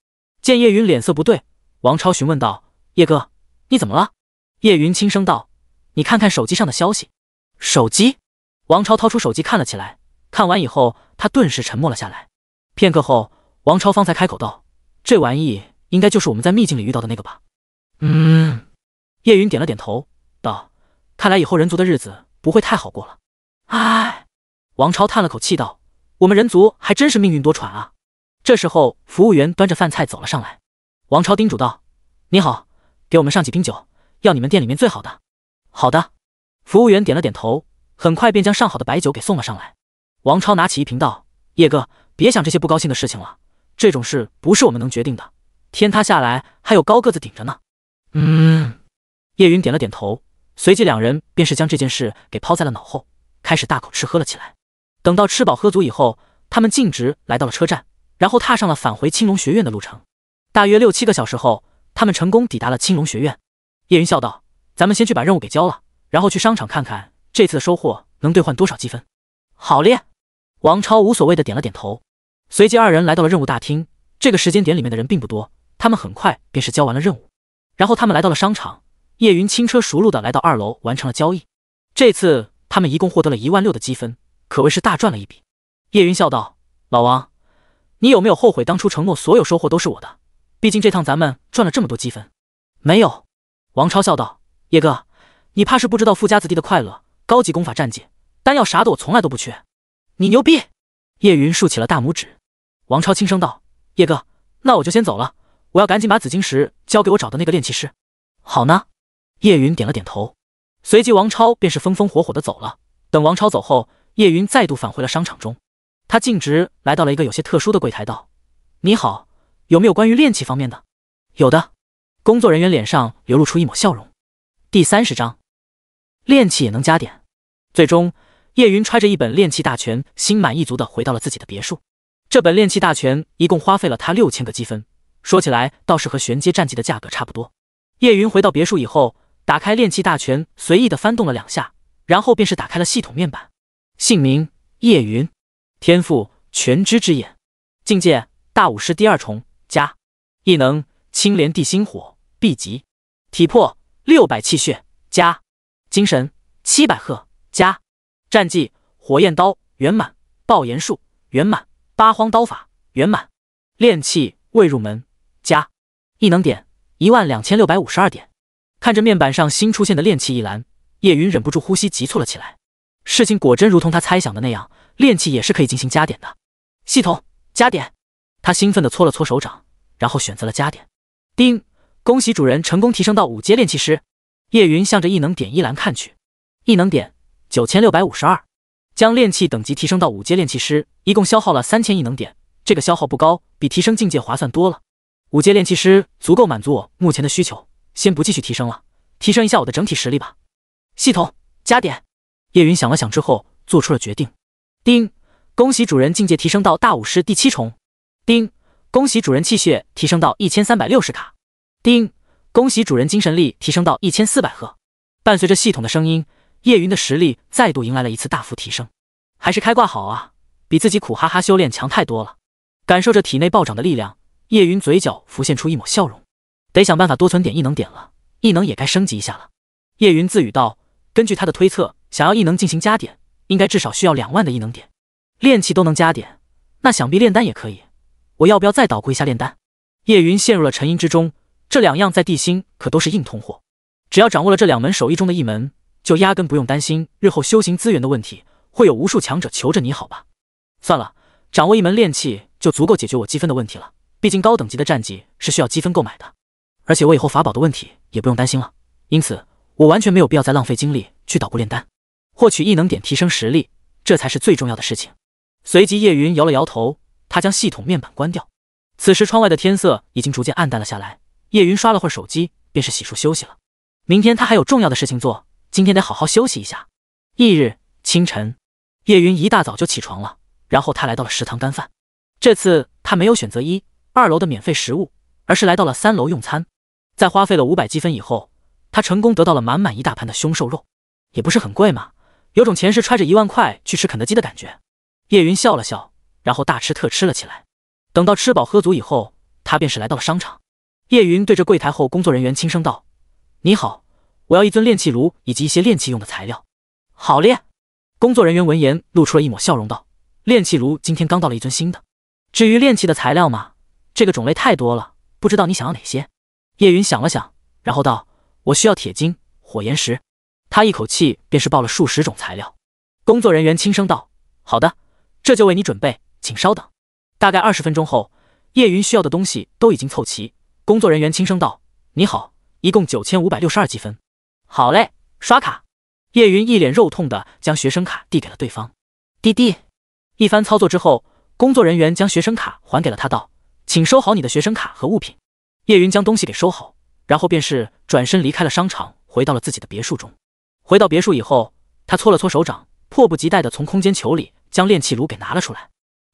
见叶云脸色不对，王超询问道：“叶哥，你怎么了？”叶云轻声道：“你看看手机上的消息。”手机，王超掏出手机看了起来。看完以后，他顿时沉默了下来。片刻后，王超方才开口道：“这玩意应该就是我们在秘境里遇到的那个吧？”嗯，叶云点了点头，道：“看来以后人族的日子不会太好过了。”唉，王超叹了口气道：“我们人族还真是命运多舛啊。”这时候，服务员端着饭菜走了上来。王超叮嘱道：“你好，给我们上几瓶酒，要你们店里面最好的。”好的，服务员点了点头，很快便将上好的白酒给送了上来。王超拿起一瓶道：“叶哥，别想这些不高兴的事情了，这种事不是我们能决定的，天塌下来还有高个子顶着呢。”嗯，叶云点了点头，随即两人便是将这件事给抛在了脑后，开始大口吃喝了起来。等到吃饱喝足以后，他们径直来到了车站，然后踏上了返回青龙学院的路程。大约六七个小时后，他们成功抵达了青龙学院。叶云笑道：“咱们先去把任务给交了，然后去商场看看这次的收获能兑换多少积分。”好咧。王超无所谓的点了点头，随即二人来到了任务大厅。这个时间点里面的人并不多，他们很快便是交完了任务，然后他们来到了商场。叶云轻车熟路的来到二楼，完成了交易。这次他们一共获得了一万六的积分，可谓是大赚了一笔。叶云笑道：“老王，你有没有后悔当初承诺所有收获都是我的？毕竟这趟咱们赚了这么多积分。”“没有。”王超笑道，“叶哥，你怕是不知道富家子弟的快乐，高级功法、战绩、丹药啥的，我从来都不缺。”你牛逼！叶云竖起了大拇指。王超轻声道：“叶哥，那我就先走了，我要赶紧把紫晶石交给我找的那个炼器师。”好呢，叶云点了点头。随即，王超便是风风火火的走了。等王超走后，叶云再度返回了商场中，他径直来到了一个有些特殊的柜台，道：“你好，有没有关于炼器方面的？”有的。工作人员脸上流露出一抹笑容。第三十章，炼器也能加点。最终。叶云揣着一本《炼气大全》，心满意足的回到了自己的别墅。这本《炼气大全》一共花费了他六千个积分，说起来倒是和玄阶战绩的价格差不多。叶云回到别墅以后，打开《炼气大全》，随意的翻动了两下，然后便是打开了系统面板。姓名：叶云，天赋：全知之眼，境界：大武师第二重加，异能：青莲地心火，B 级，体魄：六百气血加，精神：七百赫加。战绩：火焰刀圆满，爆炎术圆满，八荒刀法圆满，炼器未入门加异能点一万两千六百五十二点。看着面板上新出现的炼器一栏，叶云忍不住呼吸急促了起来。事情果真如同他猜想的那样，炼器也是可以进行加点的。系统加点。他兴奋地搓了搓手掌，然后选择了加点。丁，恭喜主人成功提升到五阶炼器师。叶云向着异能点一栏看去，异能点。九千六百五十二，将炼气等级提升到五阶炼气师，一共消耗了三千异能点。这个消耗不高，比提升境界划算多了。五阶炼气师足够满足我目前的需求，先不继续提升了，提升一下我的整体实力吧。系统加点。叶云想了想之后，做出了决定。丁，恭喜主人境界提升到大武师第七重。丁，恭喜主人气血提升到一千三百六十卡。丁，恭喜主人精神力提升到一千四百赫。伴随着系统的声音。叶云的实力再度迎来了一次大幅提升，还是开挂好啊，比自己苦哈哈修炼强太多了。感受着体内暴涨的力量，叶云嘴角浮现出一抹笑容。得想办法多存点异能点了，异能也该升级一下了。叶云自语道：“根据他的推测，想要异能进行加点，应该至少需要两万的异能点。炼器都能加点，那想必炼丹也可以。我要不要再捣鼓一下炼丹？”叶云陷入了沉吟之中。这两样在地心可都是硬通货，只要掌握了这两门手艺中的一门。就压根不用担心日后修行资源的问题，会有无数强者求着你，好吧？算了，掌握一门炼器就足够解决我积分的问题了。毕竟高等级的战绩是需要积分购买的，而且我以后法宝的问题也不用担心了。因此，我完全没有必要再浪费精力去捣鼓炼丹，获取异能点提升实力，这才是最重要的事情。随即，叶云摇了摇头，他将系统面板关掉。此时，窗外的天色已经逐渐暗淡了下来。叶云刷了会手机，便是洗漱休息了。明天他还有重要的事情做。今天得好好休息一下。翌日清晨，叶云一大早就起床了，然后他来到了食堂干饭。这次他没有选择一二楼的免费食物，而是来到了三楼用餐。在花费了五百积分以后，他成功得到了满满一大盘的凶兽肉，也不是很贵嘛，有种前世揣着一万块去吃肯德基的感觉。叶云笑了笑，然后大吃特吃了起来。等到吃饱喝足以后，他便是来到了商场。叶云对着柜台后工作人员轻声道：“你好。”我要一尊炼气炉以及一些炼气用的材料，好炼。工作人员闻言露出了一抹笑容，道：“炼气炉今天刚到了一尊新的，至于炼气的材料嘛，这个种类太多了，不知道你想要哪些？”叶云想了想，然后道：“我需要铁精、火岩石。”他一口气便是报了数十种材料。工作人员轻声道：“好的，这就为你准备，请稍等。”大概二十分钟后，叶云需要的东西都已经凑齐。工作人员轻声道：“你好，一共九千五百六十二积分。”好嘞，刷卡。叶云一脸肉痛的将学生卡递给了对方。滴滴，一番操作之后，工作人员将学生卡还给了他，道：“请收好你的学生卡和物品。”叶云将东西给收好，然后便是转身离开了商场，回到了自己的别墅中。回到别墅以后，他搓了搓手掌，迫不及待的从空间球里将炼器炉给拿了出来。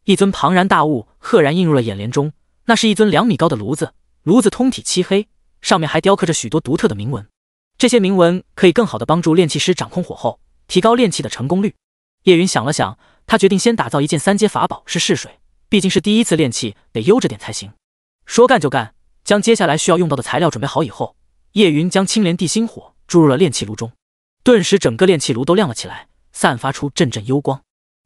一尊庞然大物赫然映入了眼帘中，那是一尊两米高的炉子，炉子通体漆黑，上面还雕刻着许多独特的铭文。这些铭文可以更好地帮助炼器师掌控火候，提高炼器的成功率。叶云想了想，他决定先打造一件三阶法宝，是试水。毕竟是第一次炼器，得悠着点才行。说干就干，将接下来需要用到的材料准备好以后，叶云将青莲地心火注入了炼器炉中，顿时整个炼器炉都亮了起来，散发出阵阵幽光。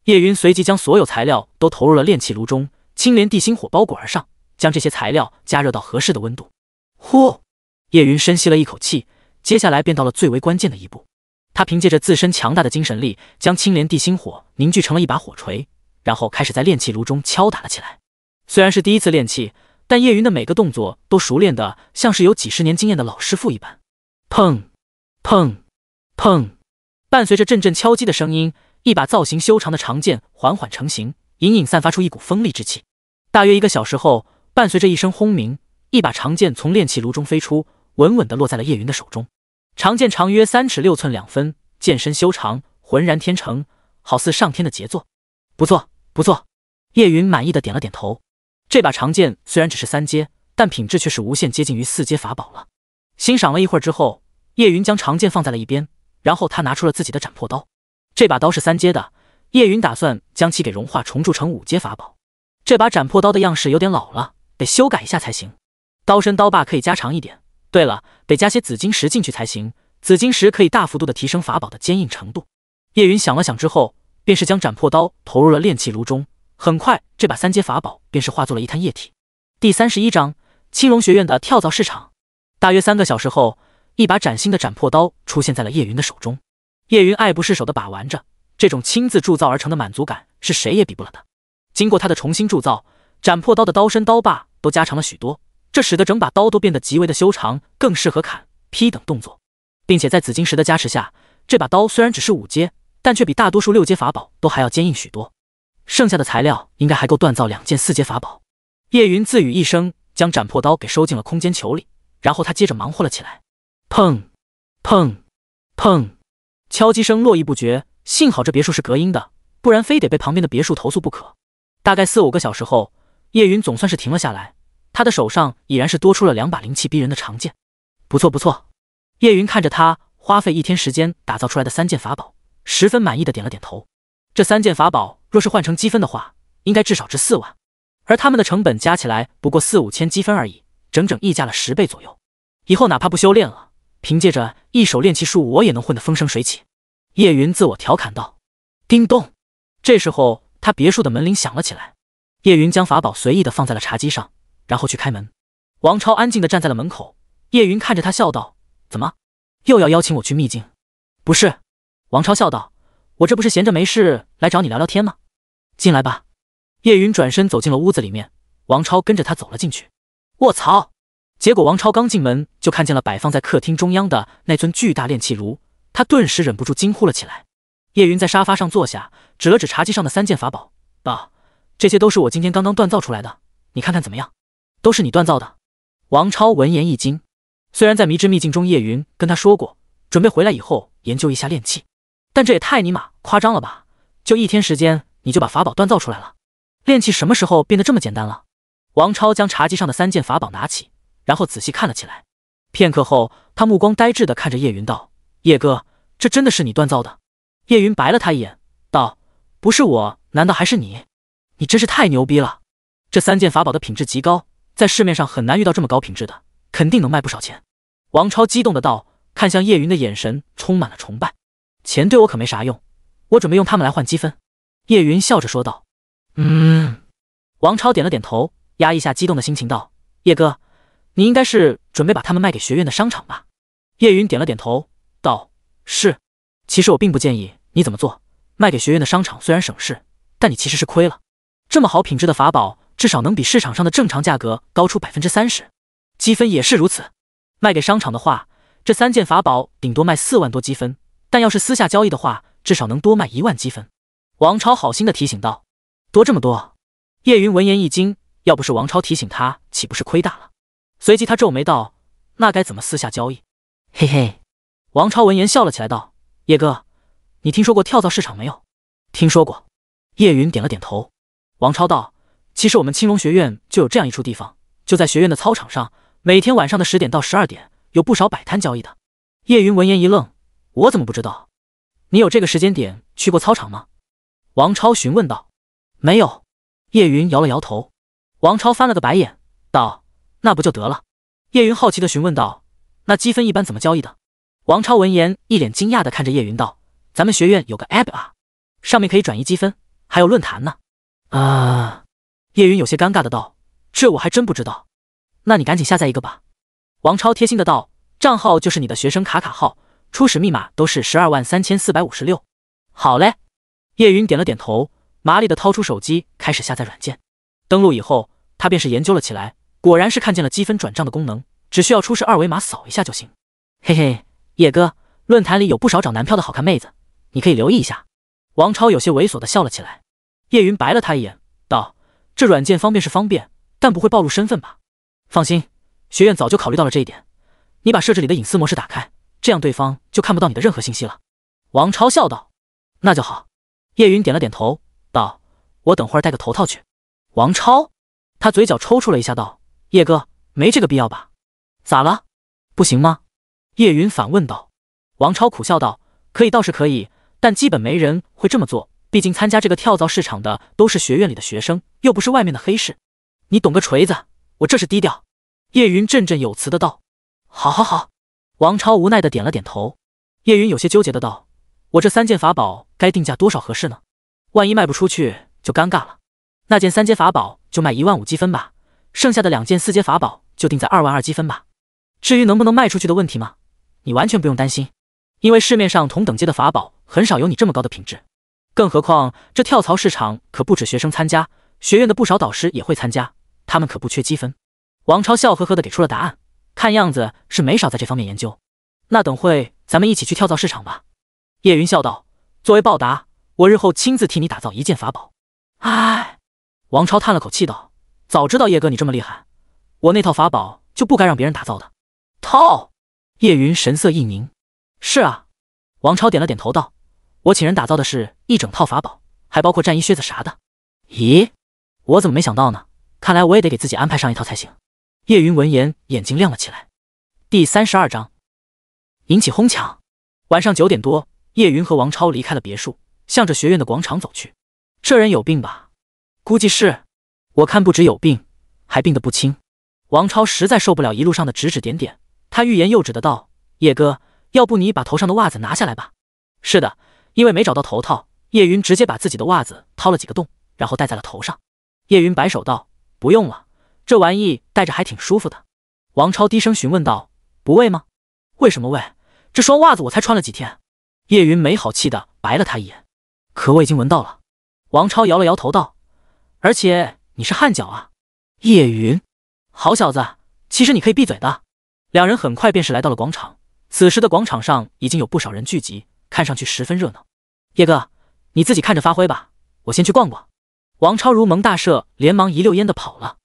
叶云随即将所有材料都投入了炼器炉中，青莲地心火包裹而上，将这些材料加热到合适的温度。呼，叶云深吸了一口气。接下来便到了最为关键的一步，他凭借着自身强大的精神力，将青莲地心火凝聚成了一把火锤，然后开始在炼器炉中敲打了起来。虽然是第一次炼气，但叶云的每个动作都熟练的像是有几十年经验的老师傅一般。砰，砰，砰，伴随着阵阵敲击的声音，一把造型修长的长剑缓缓成型，隐隐散发出一股锋利之气。大约一个小时后，伴随着一声轰鸣，一把长剑从炼器炉中飞出，稳稳的落在了叶云的手中。长剑长约三尺六寸两分，剑身修长，浑然天成，好似上天的杰作。不错，不错。叶云满意的点了点头。这把长剑虽然只是三阶，但品质却是无限接近于四阶法宝了。欣赏了一会儿之后，叶云将长剑放在了一边，然后他拿出了自己的斩破刀。这把刀是三阶的，叶云打算将其给融化重铸成五阶法宝。这把斩破刀的样式有点老了，得修改一下才行。刀身、刀把可以加长一点。对了，得加些紫金石进去才行。紫金石可以大幅度的提升法宝的坚硬程度。叶云想了想之后，便是将斩破刀投入了炼器炉中。很快，这把三阶法宝便是化作了一滩液体。第三十一章青龙学院的跳蚤市场。大约三个小时后，一把崭新的斩破刀出现在了叶云的手中。叶云爱不释手的把玩着，这种亲自铸造而成的满足感是谁也比不了的。经过他的重新铸造，斩破刀的刀身、刀把都加长了许多。这使得整把刀都变得极为的修长，更适合砍、劈等动作，并且在紫金石的加持下，这把刀虽然只是五阶，但却比大多数六阶法宝都还要坚硬许多。剩下的材料应该还够锻造两件四阶法宝。叶云自语一声，将斩破刀给收进了空间球里，然后他接着忙活了起来。砰，砰，砰，敲击声络绎不绝。幸好这别墅是隔音的，不然非得被旁边的别墅投诉不可。大概四五个小时后，叶云总算是停了下来。他的手上已然是多出了两把灵气逼人的长剑，不错不错。叶云看着他花费一天时间打造出来的三件法宝，十分满意的点了点头。这三件法宝若是换成积分的话，应该至少值四万，而他们的成本加起来不过四五千积分而已，整整溢价了十倍左右。以后哪怕不修炼了，凭借着一手炼气术，我也能混得风生水起。叶云自我调侃道。叮咚，这时候他别墅的门铃响了起来。叶云将法宝随意的放在了茶几上。然后去开门，王超安静的站在了门口。叶云看着他笑道：“怎么又要邀请我去秘境？”不是，王超笑道：“我这不是闲着没事来找你聊聊天吗？”进来吧。叶云转身走进了屋子里面，王超跟着他走了进去。我操！结果王超刚进门就看见了摆放在客厅中央的那尊巨大炼器炉，他顿时忍不住惊呼了起来。叶云在沙发上坐下，指了指茶几上的三件法宝，道：“这些都是我今天刚刚锻造出来的，你看看怎么样？”都是你锻造的，王超闻言一惊。虽然在迷之秘境中，叶云跟他说过准备回来以后研究一下炼器，但这也太尼玛夸张了吧！就一天时间，你就把法宝锻造出来了？炼器什么时候变得这么简单了？王超将茶几上的三件法宝拿起，然后仔细看了起来。片刻后，他目光呆滞的看着叶云道：“叶哥，这真的是你锻造的？”叶云白了他一眼，道：“不是我，难道还是你？你真是太牛逼了！这三件法宝的品质极高。”在市面上很难遇到这么高品质的，肯定能卖不少钱。王超激动的道，看向叶云的眼神充满了崇拜。钱对我可没啥用，我准备用它们来换积分。叶云笑着说道。嗯。王超点了点头，压抑下激动的心情道：“叶哥，你应该是准备把它们卖给学院的商场吧？”叶云点了点头，道：“是。其实我并不建议你怎么做，卖给学院的商场虽然省事，但你其实是亏了。这么好品质的法宝。”至少能比市场上的正常价格高出百分之三十，积分也是如此。卖给商场的话，这三件法宝顶多卖四万多积分，但要是私下交易的话，至少能多卖一万积分。王超好心的提醒道：“多这么多。”叶云闻言一惊，要不是王超提醒他，岂不是亏大了？随即他皱眉道：“那该怎么私下交易？”嘿嘿，王超闻言笑了起来道：“叶哥，你听说过跳蚤市场没有？”“听说过。”叶云点了点头。王超道。其实我们青龙学院就有这样一处地方，就在学院的操场上。每天晚上的十点到十二点，有不少摆摊交易的。叶云闻言一愣：“我怎么不知道？你有这个时间点去过操场吗？”王超询问道。没有。叶云摇了摇头。王超翻了个白眼，道：“那不就得了。”叶云好奇的询问道：“那积分一般怎么交易的？”王超闻言一脸惊讶的看着叶云，道：“咱们学院有个 app 啊，上面可以转移积分，还有论坛呢。”啊。叶云有些尴尬的道：“这我还真不知道。”“那你赶紧下载一个吧。”王超贴心的道：“账号就是你的学生卡卡号，初始密码都是十二万三千四百五十六。”“好嘞。”叶云点了点头，麻利的掏出手机开始下载软件。登录以后，他便是研究了起来，果然是看见了积分转账的功能，只需要出示二维码扫一下就行。嘿嘿，叶哥，论坛里有不少找男票的好看妹子，你可以留意一下。”王超有些猥琐的笑了起来。叶云白了他一眼，道。这软件方便是方便，但不会暴露身份吧？放心，学院早就考虑到了这一点。你把设置里的隐私模式打开，这样对方就看不到你的任何信息了。王超笑道：“那就好。”叶云点了点头，道：“我等会儿戴个头套去。”王超，他嘴角抽搐了一下，道：“叶哥，没这个必要吧？咋了？不行吗？”叶云反问道。王超苦笑道：“可以，倒是可以，但基本没人会这么做。”毕竟参加这个跳蚤市场的都是学院里的学生，又不是外面的黑市，你懂个锤子！我这是低调。”叶云振振有词的道。“好，好，好。”王超无奈的点了点头。叶云有些纠结的道：“我这三件法宝该定价多少合适呢？万一卖不出去就尴尬了。那件三阶法宝就卖一万五积分吧，剩下的两件四阶法宝就定在二万二积分吧。至于能不能卖出去的问题吗？你完全不用担心，因为市面上同等阶的法宝很少有你这么高的品质。”更何况，这跳槽市场可不止学生参加，学院的不少导师也会参加，他们可不缺积分。王超笑呵呵的给出了答案，看样子是没少在这方面研究。那等会咱们一起去跳槽市场吧。叶云笑道：“作为报答，我日后亲自替你打造一件法宝。”哎，王超叹了口气道：“早知道叶哥你这么厉害，我那套法宝就不该让别人打造的。”套。叶云神色一凝：“是啊。”王超点了点头道。我请人打造的是一整套法宝，还包括战衣、靴子啥的。咦，我怎么没想到呢？看来我也得给自己安排上一套才行。叶云闻言，眼睛亮了起来。第三十二章引起哄抢。晚上九点多，叶云和王超离开了别墅，向着学院的广场走去。这人有病吧？估计是。我看不止有病，还病得不轻。王超实在受不了一路上的指指点点，他欲言又止的道：“叶哥，要不你把头上的袜子拿下来吧？”“是的。”因为没找到头套，叶云直接把自己的袜子掏了几个洞，然后戴在了头上。叶云摆手道：“不用了，这玩意戴着还挺舒服的。”王超低声询问道：“不喂吗？为什么喂？这双袜子我才穿了几天？”叶云没好气的白了他一眼：“可我已经闻到了。”王超摇了摇头道：“而且你是汗脚啊。”叶云：“好小子，其实你可以闭嘴的。”两人很快便是来到了广场，此时的广场上已经有不少人聚集。看上去十分热闹，叶哥，你自己看着发挥吧，我先去逛逛。王超如蒙大赦，连忙一溜烟的跑了。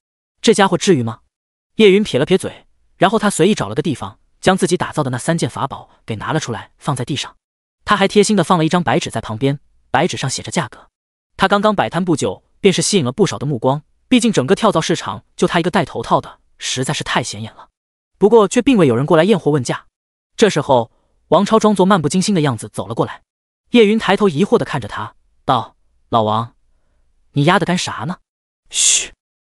这家伙至于吗？叶云撇了撇嘴，然后他随意找了个地方，将自己打造的那三件法宝给拿了出来，放在地上。他还贴心的放了一张白纸在旁边，白纸上写着价格。他刚刚摆摊不久，便是吸引了不少的目光，毕竟整个跳蚤市场就他一个戴头套的，实在是太显眼了。不过却并未有人过来验货问价。这时候。王超装作漫不经心的样子走了过来，叶云抬头疑惑的看着他，道：“老王，你丫的干啥呢？”嘘！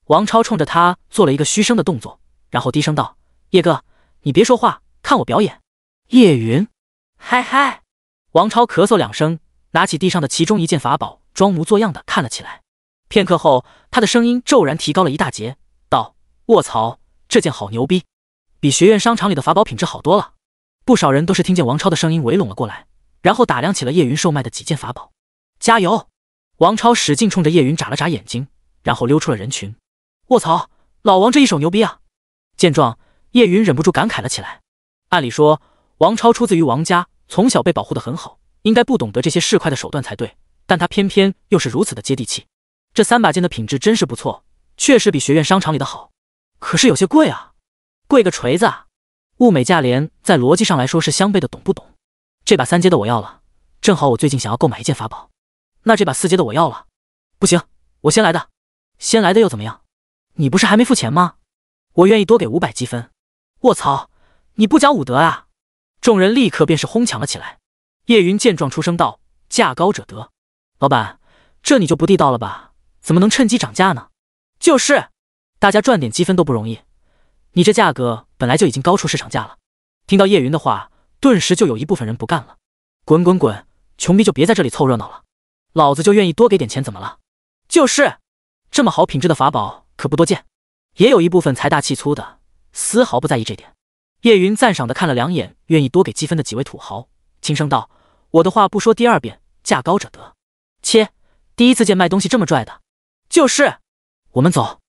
王超冲着他做了一个嘘声的动作，然后低声道：“叶哥，你别说话，看我表演。”叶云，嗨嗨！王超咳嗽两声，拿起地上的其中一件法宝，装模作样的看了起来。片刻后，他的声音骤然提高了一大截，道：“卧槽，这件好牛逼，比学院商场里的法宝品质好多了。”不少人都是听见王超的声音围拢了过来，然后打量起了叶云售卖的几件法宝。加油！王超使劲冲着叶云眨了眨眼睛，然后溜出了人群。卧槽，老王这一手牛逼啊！见状，叶云忍不住感慨了起来。按理说，王超出自于王家，从小被保护的很好，应该不懂得这些市侩的手段才对。但他偏偏又是如此的接地气。这三把剑的品质真是不错，确实比学院商场里的好，可是有些贵啊！贵个锤子啊！物美价廉在逻辑上来说是相悖的，懂不懂？这把三阶的我要了，正好我最近想要购买一件法宝。那这把四阶的我要了。不行，我先来的。先来的又怎么样？你不是还没付钱吗？我愿意多给五百积分。卧槽，你不讲武德啊！众人立刻便是哄抢了起来。叶云见状出声道：“价高者得。”老板，这你就不地道了吧？怎么能趁机涨价呢？就是，大家赚点积分都不容易。你这价格本来就已经高出市场价了。听到叶云的话，顿时就有一部分人不干了，滚滚滚，穷逼就别在这里凑热闹了，老子就愿意多给点钱，怎么了？就是，这么好品质的法宝可不多见。也有一部分财大气粗的丝毫不在意这点。叶云赞赏的看了两眼，愿意多给积分的几位土豪，轻声道：“我的话不说第二遍，价高者得。”切，第一次见卖东西这么拽的。就是，我们走。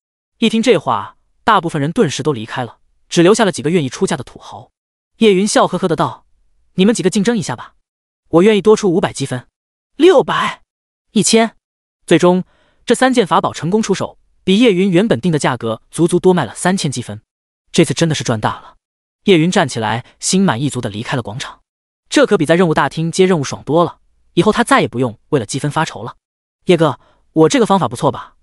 一听这话。大部分人顿时都离开了，只留下了几个愿意出价的土豪。叶云笑呵呵的道：“你们几个竞争一下吧，我愿意多出五百积分，六百，一千。”最终，这三件法宝成功出手，比叶云原本定的价格足足多卖了三千积分。这次真的是赚大了。叶云站起来，心满意足的离开了广场。这可比在任务大厅接任务爽多了。以后他再也不用为了积分发愁了。叶哥，我这个方法不错吧？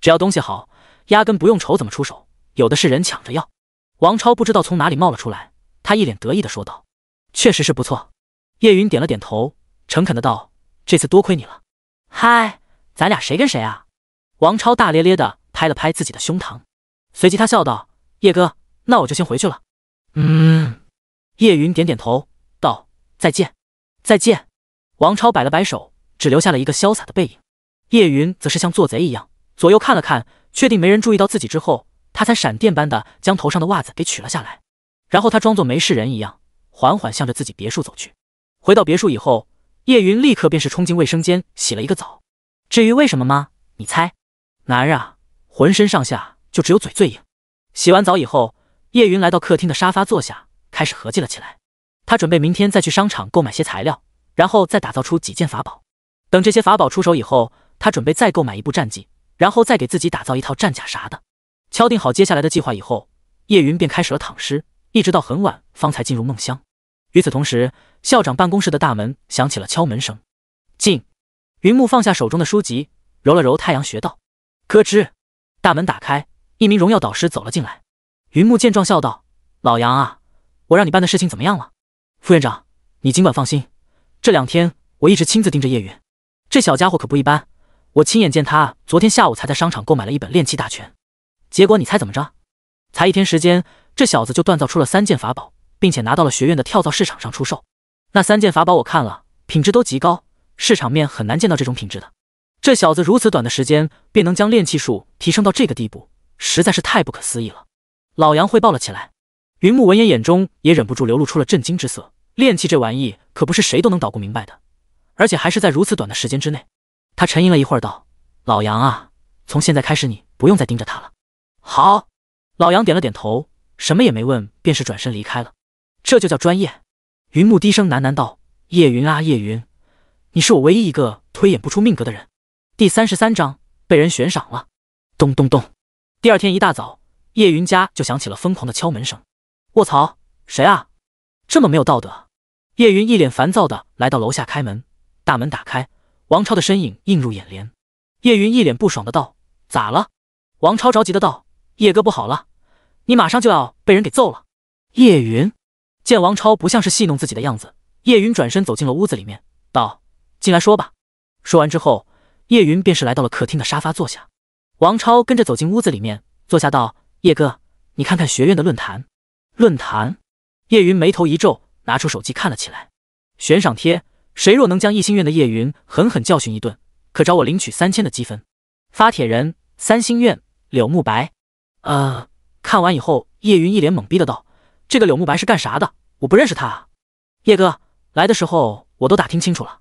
只要东西好，压根不用愁怎么出手。有的是人抢着要，王超不知道从哪里冒了出来，他一脸得意的说道：“确实是不错。”叶云点了点头，诚恳的道：“这次多亏你了。”嗨，咱俩谁跟谁啊？王超大咧咧的拍了拍自己的胸膛，随即他笑道：“叶哥，那我就先回去了。”嗯，叶云点点头，道：“再见。”再见。王超摆了摆手，只留下了一个潇洒的背影。叶云则是像做贼一样，左右看了看，确定没人注意到自己之后。他才闪电般的将头上的袜子给取了下来，然后他装作没事人一样，缓缓向着自己别墅走去。回到别墅以后，叶云立刻便是冲进卫生间洗了一个澡。至于为什么吗？你猜？男人啊，浑身上下就只有嘴最硬。洗完澡以后，叶云来到客厅的沙发坐下，开始合计了起来。他准备明天再去商场购买些材料，然后再打造出几件法宝。等这些法宝出手以后，他准备再购买一部战技，然后再给自己打造一套战甲啥的。敲定好接下来的计划以后，叶云便开始了躺尸，一直到很晚方才进入梦乡。与此同时，校长办公室的大门响起了敲门声。进，云木放下手中的书籍，揉了揉太阳穴道：“咯吱。”大门打开，一名荣耀导师走了进来。云木见状笑道：“老杨啊，我让你办的事情怎么样了？”副院长，你尽管放心，这两天我一直亲自盯着叶云，这小家伙可不一般。我亲眼见他昨天下午才在商场购买了一本炼气大全。结果你猜怎么着？才一天时间，这小子就锻造出了三件法宝，并且拿到了学院的跳蚤市场上出售。那三件法宝我看了，品质都极高，市场面很难见到这种品质的。这小子如此短的时间便能将炼气术提升到这个地步，实在是太不可思议了。老杨汇报了起来。云木闻言，眼中也忍不住流露出了震惊之色。炼器这玩意可不是谁都能捣鼓明白的，而且还是在如此短的时间之内。他沉吟了一会儿，道：“老杨啊，从现在开始你不用再盯着他了。”好，老杨点了点头，什么也没问，便是转身离开了。这就叫专业。云木低声喃喃道：“叶云啊，叶云，你是我唯一一个推演不出命格的人。”第三十三章被人悬赏了。咚咚咚！第二天一大早，叶云家就响起了疯狂的敲门声。卧槽，谁啊？这么没有道德！叶云一脸烦躁的来到楼下开门，大门打开，王超的身影映入眼帘。叶云一脸不爽的道：“咋了？”王超着急的道。叶哥，不好了，你马上就要被人给揍了。叶云见王超不像是戏弄自己的样子，叶云转身走进了屋子里面，道：“进来说吧。”说完之后，叶云便是来到了客厅的沙发坐下。王超跟着走进屋子里面，坐下道：“叶哥，你看看学院的论坛。”论坛，叶云眉头一皱，拿出手机看了起来。悬赏贴：谁若能将一心院的叶云狠狠教训一顿，可找我领取三千的积分。发帖人：三星院柳慕白。呃，看完以后，叶云一脸懵逼的道：“这个柳慕白是干啥的？我不认识他。”啊。”叶哥来的时候，我都打听清楚了。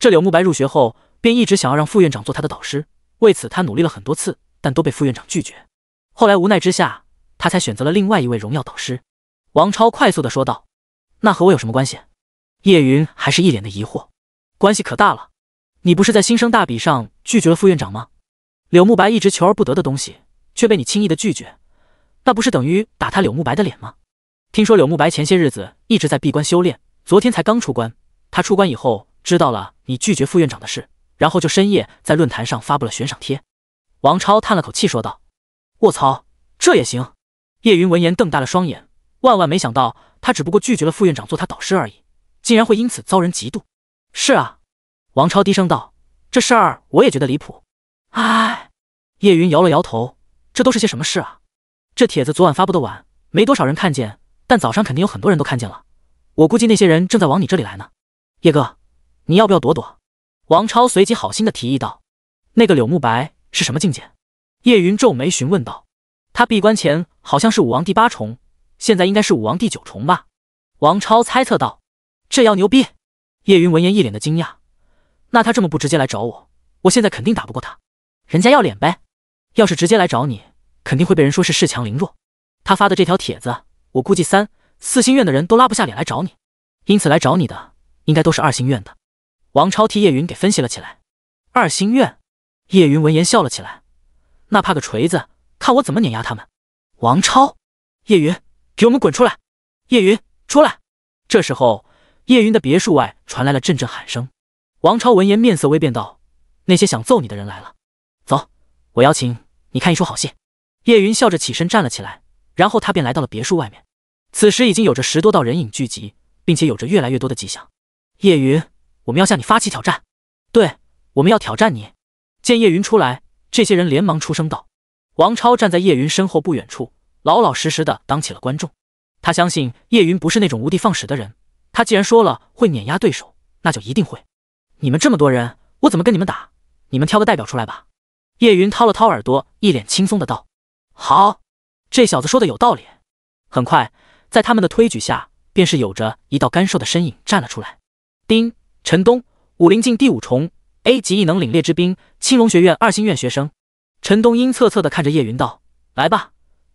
这柳慕白入学后，便一直想要让副院长做他的导师，为此他努力了很多次，但都被副院长拒绝。后来无奈之下，他才选择了另外一位荣耀导师。王超快速的说道：“那和我有什么关系？”叶云还是一脸的疑惑：“关系可大了，你不是在新生大比上拒绝了副院长吗？柳慕白一直求而不得的东西。”却被你轻易的拒绝，那不是等于打他柳慕白的脸吗？听说柳慕白前些日子一直在闭关修炼，昨天才刚出关。他出关以后知道了你拒绝副院长的事，然后就深夜在论坛上发布了悬赏贴。王超叹了口气说道：“卧槽，这也行？”叶云闻言瞪大了双眼，万万没想到，他只不过拒绝了副院长做他导师而已，竟然会因此遭人嫉妒。是啊，王超低声道：“这事儿我也觉得离谱。”哎，叶云摇了摇头。这都是些什么事啊？这帖子昨晚发布的晚，没多少人看见，但早上肯定有很多人都看见了。我估计那些人正在往你这里来呢。叶哥，你要不要躲躲？王超随即好心的提议道。那个柳慕白是什么境界？叶云皱眉询问道。他闭关前好像是武王第八重，现在应该是武王第九重吧？王超猜测道。这要牛逼！叶云闻言一脸的惊讶。那他这么不直接来找我，我现在肯定打不过他。人家要脸呗。要是直接来找你，肯定会被人说是恃强凌弱。他发的这条帖子，我估计三四星院的人都拉不下脸来找你，因此来找你的应该都是二星院的。王超替叶云给分析了起来。二星院，叶云闻言笑了起来，那怕个锤子，看我怎么碾压他们！王超，叶云，给我们滚出来！叶云，出来！这时候，叶云的别墅外传来了阵阵喊声。王超闻言面色微变，道：“那些想揍你的人来了，走，我邀请。”你看一出好戏，叶云笑着起身站了起来，然后他便来到了别墅外面。此时已经有着十多道人影聚集，并且有着越来越多的迹象。叶云，我们要向你发起挑战，对，我们要挑战你。见叶云出来，这些人连忙出声道。王超站在叶云身后不远处，老老实实的当起了观众。他相信叶云不是那种无的放矢的人，他既然说了会碾压对手，那就一定会。你们这么多人，我怎么跟你们打？你们挑个代表出来吧。叶云掏了掏耳朵，一脸轻松的道：“好，这小子说的有道理。”很快，在他们的推举下，便是有着一道干瘦的身影站了出来。丁陈东，武林境第五重，A 级异能领猎之兵，青龙学院二星院学生。陈东阴恻恻的看着叶云道：“来吧，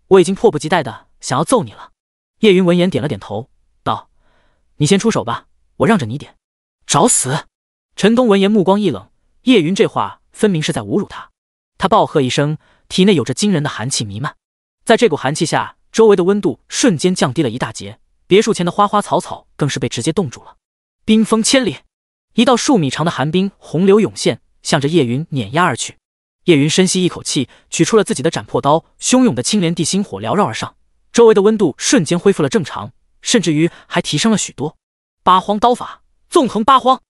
我已经迫不及待的想要揍你了。”叶云闻言点了点头，道：“你先出手吧，我让着你点。”找死！陈东闻言目光一冷，叶云这话分明是在侮辱他。他暴喝一声，体内有着惊人的寒气弥漫，在这股寒气下，周围的温度瞬间降低了一大截，别墅前的花花草草更是被直接冻住了。冰封千里，一道数米长的寒冰洪流涌现，向着叶云碾压而去。叶云深吸一口气，取出了自己的斩破刀，汹涌的青莲地心火缭绕而上，周围的温度瞬间恢复了正常，甚至于还提升了许多。八荒刀法，纵横八荒。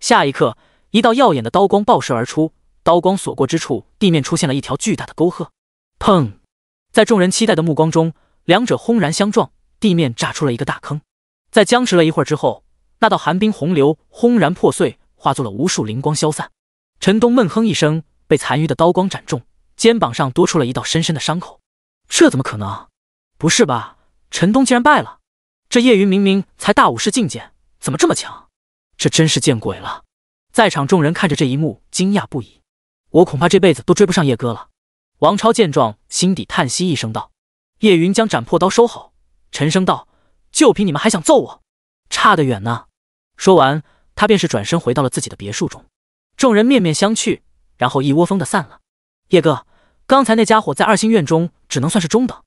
下一刻，一道耀眼的刀光爆射而出。刀光所过之处，地面出现了一条巨大的沟壑。砰！在众人期待的目光中，两者轰然相撞，地面炸出了一个大坑。在僵持了一会儿之后，那道寒冰洪流轰然破碎，化作了无数灵光消散。陈东闷哼一声，被残余的刀光斩中，肩膀上多出了一道深深的伤口。这怎么可能？不是吧？陈东竟然败了？这叶云明明才大武士境界，怎么这么强？这真是见鬼了！在场众人看着这一幕，惊讶不已。我恐怕这辈子都追不上叶哥了。王超见状，心底叹息一声，道：“叶云将斩破刀收好，沉声道：‘就凭你们还想揍我，差得远呢。’说完，他便是转身回到了自己的别墅中。众人面面相觑，然后一窝蜂的散了。叶哥，刚才那家伙在二星院中只能算是中等。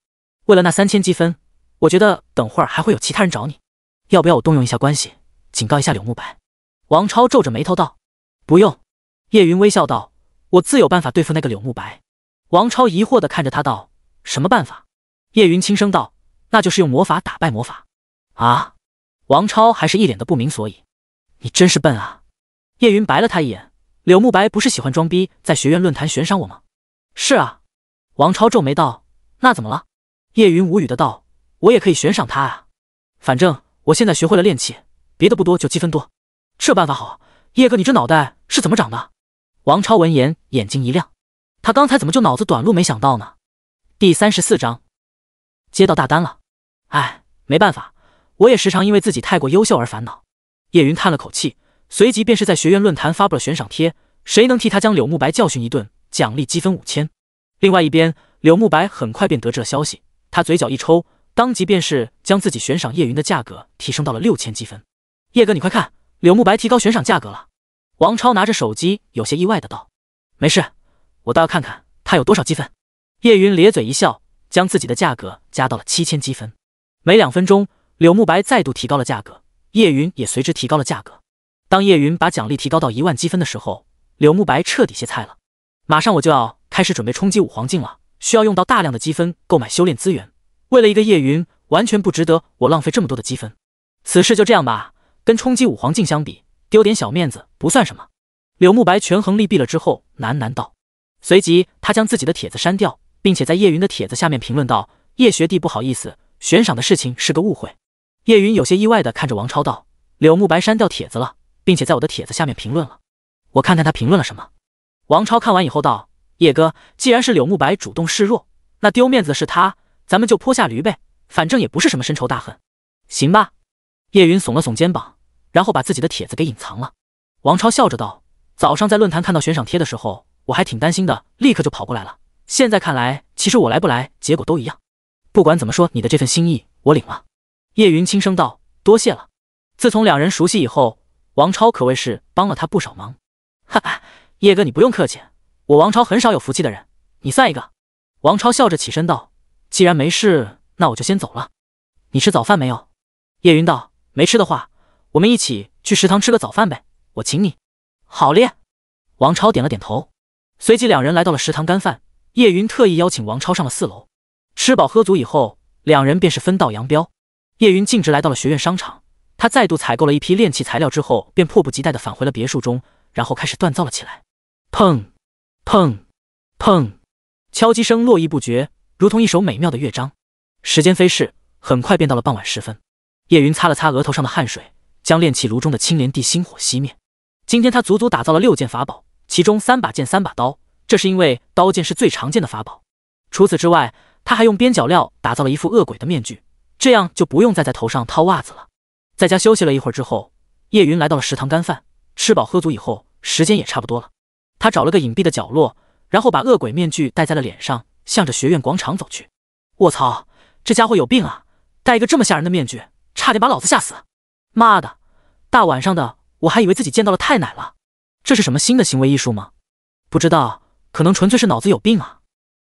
为了那三千积分，我觉得等会儿还会有其他人找你，要不要我动用一下关系，警告一下柳慕白？”王超皱着眉头道：“不用。”叶云微笑道。我自有办法对付那个柳慕白。王超疑惑的看着他道：“什么办法？”叶云轻声道：“那就是用魔法打败魔法。”啊！王超还是一脸的不明所以。你真是笨啊！叶云白了他一眼。柳慕白不是喜欢装逼，在学院论坛悬赏我吗？是啊。王超皱眉道：“那怎么了？”叶云无语的道：“我也可以悬赏他啊。反正我现在学会了练气，别的不多，就积分多。这办法好。叶哥，你这脑袋是怎么长的？”王超闻言，眼睛一亮，他刚才怎么就脑子短路，没想到呢？第三十四章接到大单了，哎，没办法，我也时常因为自己太过优秀而烦恼。叶云叹了口气，随即便是在学院论坛发布了悬赏贴，谁能替他将柳慕白教训一顿，奖励积分五千。另外一边，柳慕白很快便得知了消息，他嘴角一抽，当即便是将自己悬赏叶云的价格提升到了六千积分。叶哥，你快看，柳慕白提高悬赏价格了。王超拿着手机，有些意外的道：“没事，我倒要看看他有多少积分。”叶云咧嘴一笑，将自己的价格加到了七千积分。没两分钟，柳慕白再度提高了价格，叶云也随之提高了价格。当叶云把奖励提高到一万积分的时候，柳慕白彻底歇菜了。马上我就要开始准备冲击五黄境了，需要用到大量的积分购买修炼资源。为了一个叶云，完全不值得我浪费这么多的积分。此事就这样吧，跟冲击五黄境相比。丢点小面子不算什么。柳慕白权衡利弊了之后，喃喃道。随即，他将自己的帖子删掉，并且在叶云的帖子下面评论道：“叶学弟，不好意思，悬赏的事情是个误会。”叶云有些意外的看着王超道：“柳慕白删掉帖子了，并且在我的帖子下面评论了，我看看他评论了什么。”王超看完以后道：“叶哥，既然是柳慕白主动示弱，那丢面子的是他，咱们就泼下驴呗，反正也不是什么深仇大恨，行吧？”叶云耸了耸肩膀。然后把自己的帖子给隐藏了。王超笑着道：“早上在论坛看到悬赏贴的时候，我还挺担心的，立刻就跑过来了。现在看来，其实我来不来，结果都一样。不管怎么说，你的这份心意我领了。”叶云轻声道：“多谢了。”自从两人熟悉以后，王超可谓是帮了他不少忙。哈哈，叶哥，你不用客气，我王超很少有福气的人，你算一个。”王超笑着起身道：“既然没事，那我就先走了。你吃早饭没有？”叶云道：“没吃的话。”我们一起去食堂吃个早饭呗，我请你。好嘞，王超点了点头，随即两人来到了食堂干饭。叶云特意邀请王超上了四楼，吃饱喝足以后，两人便是分道扬镳。叶云径直来到了学院商场，他再度采购了一批炼器材料之后，便迫不及待地返回了别墅中，然后开始锻造了起来。砰，砰，砰，敲击声络绎不绝，如同一首美妙的乐章。时间飞逝，很快便到了傍晚时分。叶云擦了擦额头上的汗水。将炼器炉中的青莲地心火熄灭。今天他足足打造了六件法宝，其中三把剑、三把刀，这是因为刀剑是最常见的法宝。除此之外，他还用边角料打造了一副恶鬼的面具，这样就不用再在头上套袜子了。在家休息了一会儿之后，叶云来到了食堂干饭。吃饱喝足以后，时间也差不多了，他找了个隐蔽的角落，然后把恶鬼面具戴在了脸上，向着学院广场走去。卧槽，这家伙有病啊！戴一个这么吓人的面具，差点把老子吓死。妈的！大晚上的，我还以为自己见到了太奶了。这是什么新的行为艺术吗？不知道，可能纯粹是脑子有病啊。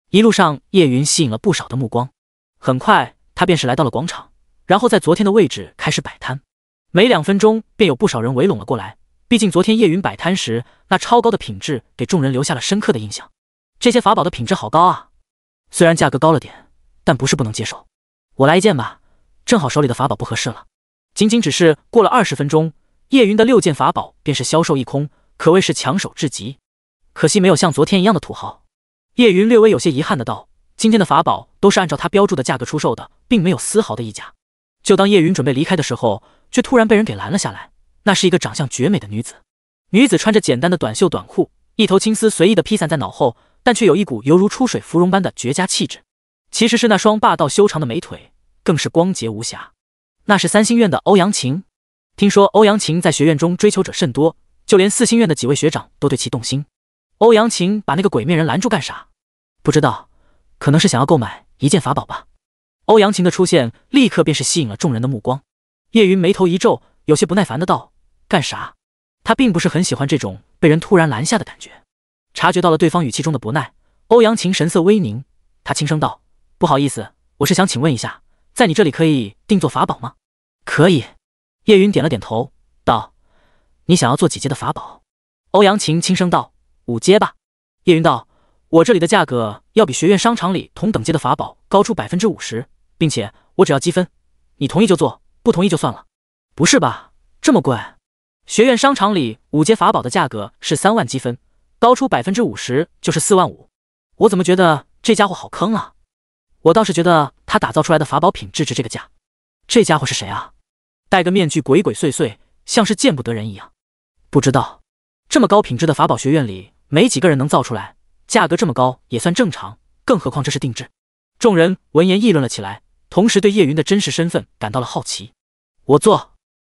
一路上，叶云吸引了不少的目光。很快，他便是来到了广场，然后在昨天的位置开始摆摊。没两分钟，便有不少人围拢了过来。毕竟昨天叶云摆摊时，那超高的品质给众人留下了深刻的印象。这些法宝的品质好高啊！虽然价格高了点，但不是不能接受。我来一件吧，正好手里的法宝不合适了。仅仅只是过了二十分钟，叶云的六件法宝便是销售一空，可谓是抢手至极。可惜没有像昨天一样的土豪。叶云略微有些遗憾的道：“今天的法宝都是按照他标注的价格出售的，并没有丝毫的溢价。”就当叶云准备离开的时候，却突然被人给拦了下来。那是一个长相绝美的女子，女子穿着简单的短袖短裤，一头青丝随意的披散在脑后，但却有一股犹如出水芙蓉般的绝佳气质。其实是那双霸道修长的美腿，更是光洁无瑕。那是三星院的欧阳晴，听说欧阳晴在学院中追求者甚多，就连四星院的几位学长都对其动心。欧阳晴把那个鬼面人拦住干啥？不知道，可能是想要购买一件法宝吧。欧阳晴的出现立刻便是吸引了众人的目光。叶云眉头一皱，有些不耐烦的道：“干啥？”他并不是很喜欢这种被人突然拦下的感觉。察觉到了对方语气中的不耐，欧阳晴神色微凝，他轻声道：“不好意思，我是想请问一下，在你这里可以定做法宝吗？”可以，叶云点了点头，道：“你想要做几阶的法宝？”欧阳晴轻声道：“五阶吧。”叶云道：“我这里的价格要比学院商场里同等阶的法宝高出百分之五十，并且我只要积分，你同意就做，不同意就算了。”“不是吧，这么贵？学院商场里五阶法宝的价格是三万积分，高出百分之五十就是四万五。我怎么觉得这家伙好坑啊？我倒是觉得他打造出来的法宝品质值这个价。这家伙是谁啊？”戴个面具，鬼鬼祟祟，像是见不得人一样。不知道，这么高品质的法宝，学院里没几个人能造出来，价格这么高也算正常。更何况这是定制。众人闻言议论了起来，同时对叶云的真实身份感到了好奇。我做。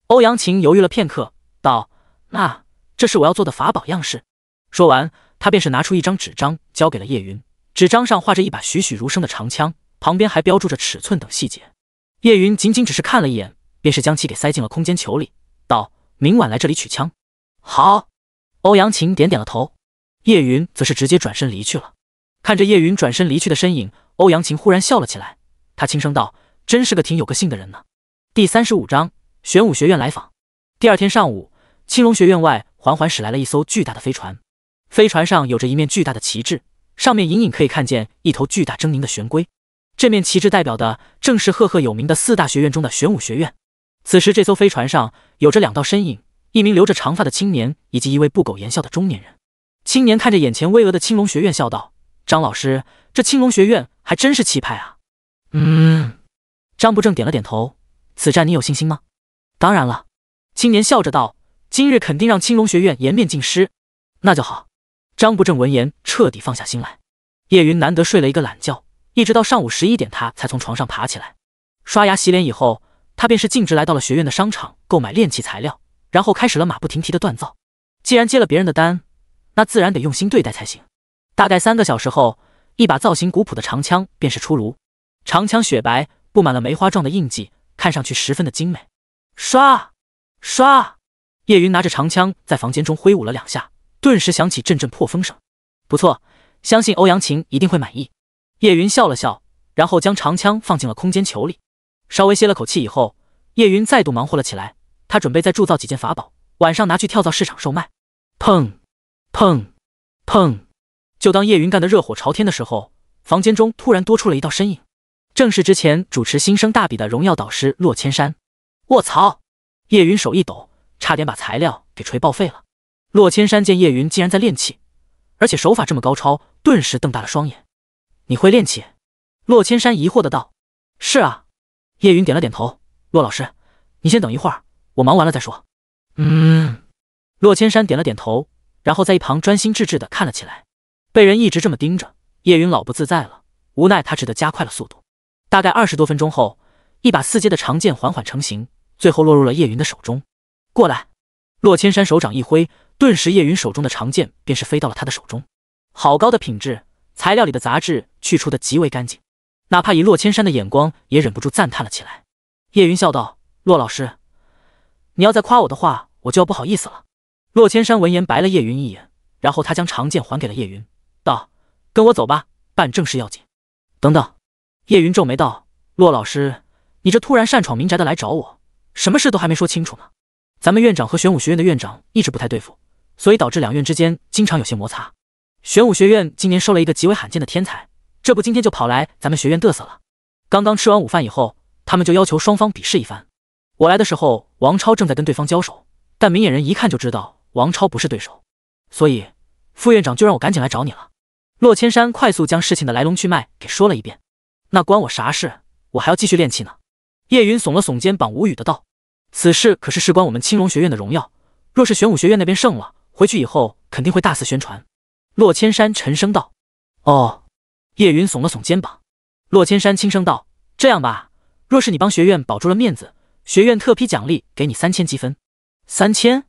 欧阳琴犹豫了片刻，道：“那这是我要做的法宝样式。”说完，他便是拿出一张纸张，交给了叶云。纸张上画着一把栩栩如生的长枪，旁边还标注着尺寸等细节。叶云仅仅只是看了一眼。便是将其给塞进了空间球里，道：“明晚来这里取枪。”好，欧阳晴点了点头。叶云则是直接转身离去了。看着叶云转身离去的身影，欧阳晴忽然笑了起来，他轻声道：“真是个挺有个性的人呢。”第三十五章玄武学院来访。第二天上午，青龙学院外缓缓驶来了一艘巨大的飞船，飞船上有着一面巨大的旗帜，上面隐隐可以看见一头巨大狰狞的玄龟。这面旗帜代表的正是赫赫有名的四大学院中的玄武学院。此时，这艘飞船上有着两道身影，一名留着长发的青年，以及一位不苟言笑的中年人。青年看着眼前巍峨的青龙学院，笑道：“张老师，这青龙学院还真是气派啊。”“嗯。”张不正点了点头。“此战你有信心吗？”“当然了。”青年笑着道：“今日肯定让青龙学院颜面尽失。”“那就好。”张不正闻言彻底放下心来。叶云难得睡了一个懒觉，一直到上午十一点，他才从床上爬起来，刷牙洗脸以后。他便是径直来到了学院的商场购买炼器材料，然后开始了马不停蹄的锻造。既然接了别人的单，那自然得用心对待才行。大概三个小时后，一把造型古朴的长枪便是出炉。长枪雪白，布满了梅花状的印记，看上去十分的精美。刷刷，叶云拿着长枪在房间中挥舞了两下，顿时响起阵阵破风声。不错，相信欧阳琴一定会满意。叶云笑了笑，然后将长枪放进了空间球里。稍微歇了口气以后，叶云再度忙活了起来。他准备再铸造几件法宝，晚上拿去跳蚤市场售卖。砰，砰，砰！就当叶云干得热火朝天的时候，房间中突然多出了一道身影，正是之前主持新生大比的荣耀导师洛千山。卧槽！叶云手一抖，差点把材料给锤报废了。洛千山见叶云竟然在练气，而且手法这么高超，顿时瞪大了双眼：“你会练气？洛千山疑惑的道：“是啊。”叶云点了点头，洛老师，你先等一会儿，我忙完了再说。嗯，洛千山点了点头，然后在一旁专心致志的看了起来。被人一直这么盯着，叶云老不自在了，无奈他只得加快了速度。大概二十多分钟后，一把四阶的长剑缓缓成型，最后落入了叶云的手中。过来，洛千山手掌一挥，顿时叶云手中的长剑便是飞到了他的手中。好高的品质，材料里的杂质去除的极为干净。哪怕以洛千山的眼光，也忍不住赞叹了起来。叶云笑道：“洛老师，你要再夸我的话，我就要不好意思了。”洛千山闻言白了叶云一眼，然后他将长剑还给了叶云，道：“跟我走吧，办正事要紧。”等等，叶云皱眉道：“洛老师，你这突然擅闯民宅的来找我，什么事都还没说清楚呢。咱们院长和玄武学院的院长一直不太对付，所以导致两院之间经常有些摩擦。玄武学院今年收了一个极为罕见的天才。”这不，今天就跑来咱们学院嘚瑟了。刚刚吃完午饭以后，他们就要求双方比试一番。我来的时候，王超正在跟对方交手，但明眼人一看就知道王超不是对手，所以副院长就让我赶紧来找你了。洛千山快速将事情的来龙去脉给说了一遍。那关我啥事？我还要继续练气呢。叶云耸了耸肩膀，无语的道：“此事可是事关我们青龙学院的荣耀，若是玄武学院那边胜了，回去以后肯定会大肆宣传。”洛千山沉声道：“哦。”叶云耸了耸肩膀，洛千山轻声道：“这样吧，若是你帮学院保住了面子，学院特批奖励给你三千积分。”三千？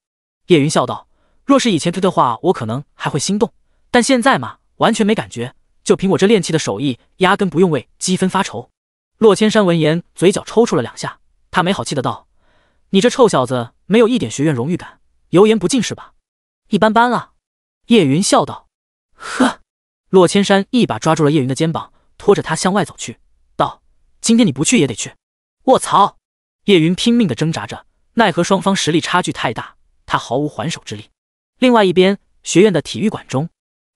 叶云笑道：“若是以前推的话，我可能还会心动，但现在嘛，完全没感觉。就凭我这练气的手艺，压根不用为积分发愁。”洛千山闻言，嘴角抽搐了两下，他没好气的道：“你这臭小子，没有一点学院荣誉感，油盐不进是吧？一般般了。”叶云笑道：“呵。”洛千山一把抓住了叶云的肩膀，拖着他向外走去，道：“今天你不去也得去。”我操！叶云拼命的挣扎着，奈何双方实力差距太大，他毫无还手之力。另外一边，学院的体育馆中，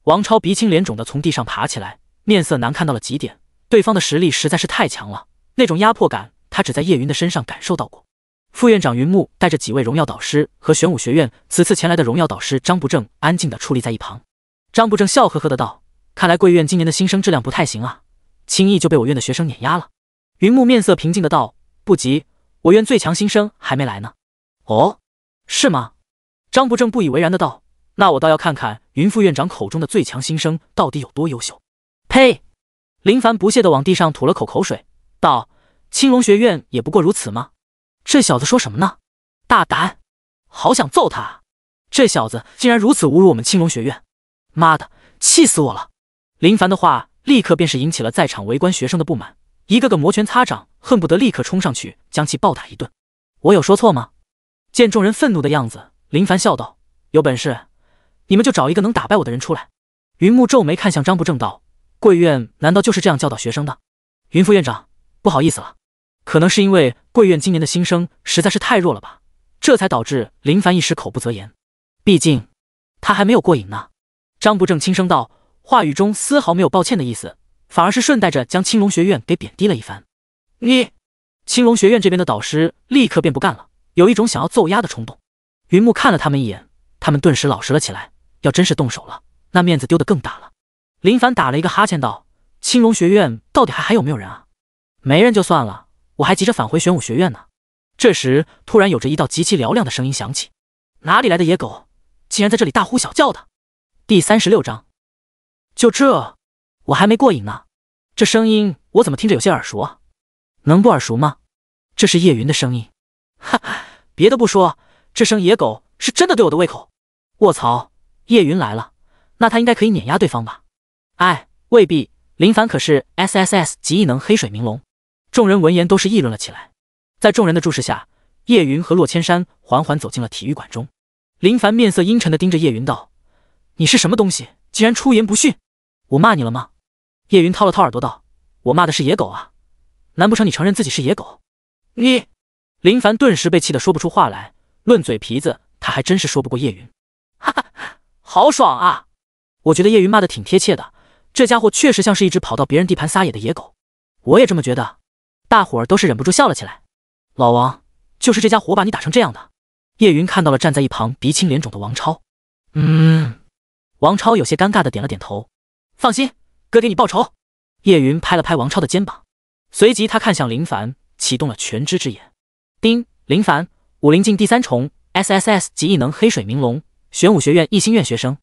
王超鼻青脸肿的从地上爬起来，面色难看到了极点。对方的实力实在是太强了，那种压迫感他只在叶云的身上感受到过。副院长云木带着几位荣耀导师和玄武学院此次前来的荣耀导师张不正，安静的矗立在一旁。张不正笑呵呵的道。看来贵院今年的新生质量不太行啊，轻易就被我院的学生碾压了。云木面色平静的道：“不急，我院最强新生还没来呢。”“哦，是吗？”张不正不以为然的道：“那我倒要看看云副院长口中的最强新生到底有多优秀。”“呸！”林凡不屑的往地上吐了口口水，道：“青龙学院也不过如此吗？这小子说什么呢？大胆！好想揍他！这小子竟然如此侮辱我们青龙学院，妈的，气死我了！”林凡的话立刻便是引起了在场围观学生的不满，一个个摩拳擦掌，恨不得立刻冲上去将其暴打一顿。我有说错吗？见众人愤怒的样子，林凡笑道：“有本事你们就找一个能打败我的人出来。”云木皱眉看向张不正道：“贵院难道就是这样教导学生的？”云副院长不好意思了，可能是因为贵院今年的新生实在是太弱了吧，这才导致林凡一时口不择言。毕竟他还没有过瘾呢。张不正轻声道。话语中丝毫没有抱歉的意思，反而是顺带着将青龙学院给贬低了一番。你青龙学院这边的导师立刻便不干了，有一种想要揍丫的冲动。云木看了他们一眼，他们顿时老实了起来。要真是动手了，那面子丢得更大了。林凡打了一个哈欠，道：“青龙学院到底还还有没有人啊？没人就算了，我还急着返回玄武学院呢。”这时，突然有着一道极其嘹亮的声音响起：“哪里来的野狗，竟然在这里大呼小叫的？”第三十六章。就这，我还没过瘾呢。这声音我怎么听着有些耳熟啊？能不耳熟吗？这是叶云的声音。哈哈，别的不说，这声野狗是真的对我的胃口。卧槽，叶云来了，那他应该可以碾压对方吧？哎，未必。林凡可是 S S S 级异能黑水明龙。众人闻言都是议论了起来。在众人的注视下，叶云和洛千山缓缓走进了体育馆中。林凡面色阴沉的盯着叶云道：“你是什么东西？竟然出言不逊！”我骂你了吗？叶云掏了掏耳朵道：“我骂的是野狗啊，难不成你承认自己是野狗？”你林凡顿时被气得说不出话来。论嘴皮子，他还真是说不过叶云。哈哈好爽啊！我觉得叶云骂的挺贴切的，这家伙确实像是一只跑到别人地盘撒野的野狗。我也这么觉得。大伙儿都是忍不住笑了起来。老王，就是这家伙把你打成这样的。叶云看到了站在一旁鼻青脸肿的王超。嗯。王超有些尴尬的点了点头。放心，哥给你报仇。叶云拍了拍王超的肩膀，随即他看向林凡，启动了全知之眼。丁林凡，武林境第三重，S S S 级异能黑水明龙，玄武学院一心院学生。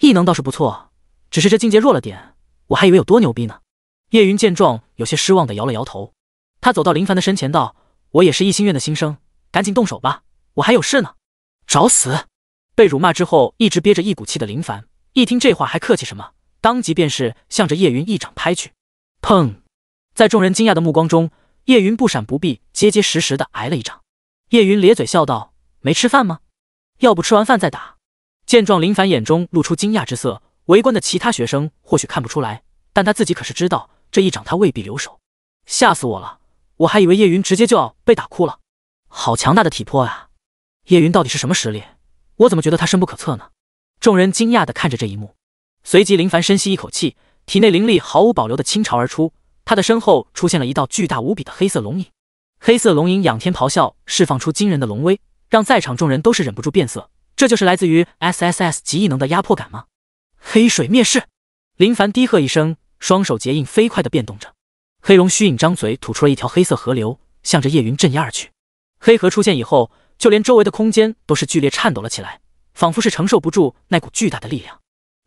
异能倒是不错，只是这境界弱了点，我还以为有多牛逼呢。叶云见状，有些失望的摇了摇头。他走到林凡的身前，道：“我也是一心院的新生，赶紧动手吧，我还有事呢。”找死！被辱骂之后一直憋着一股气的林凡，一听这话还客气什么？当即便是向着叶云一掌拍去，砰！在众人惊讶的目光中，叶云不闪不避，结结实实的挨了一掌。叶云咧嘴笑道：“没吃饭吗？要不吃完饭再打。”见状，林凡眼中露出惊讶之色。围观的其他学生或许看不出来，但他自己可是知道，这一掌他未必留手。吓死我了，我还以为叶云直接就要被打哭了。好强大的体魄啊！叶云到底是什么实力？我怎么觉得他深不可测呢？众人惊讶地看着这一幕。随即，林凡深吸一口气，体内灵力毫无保留的倾巢而出。他的身后出现了一道巨大无比的黑色龙影，黑色龙影仰天咆哮，释放出惊人的龙威，让在场众人都是忍不住变色。这就是来自于 SSS 级异能的压迫感吗？黑水灭世！林凡低喝一声，双手结印，飞快的变动着。黑龙虚影张嘴吐出了一条黑色河流，向着叶云镇压而去。黑河出现以后，就连周围的空间都是剧烈颤抖了起来，仿佛是承受不住那股巨大的力量。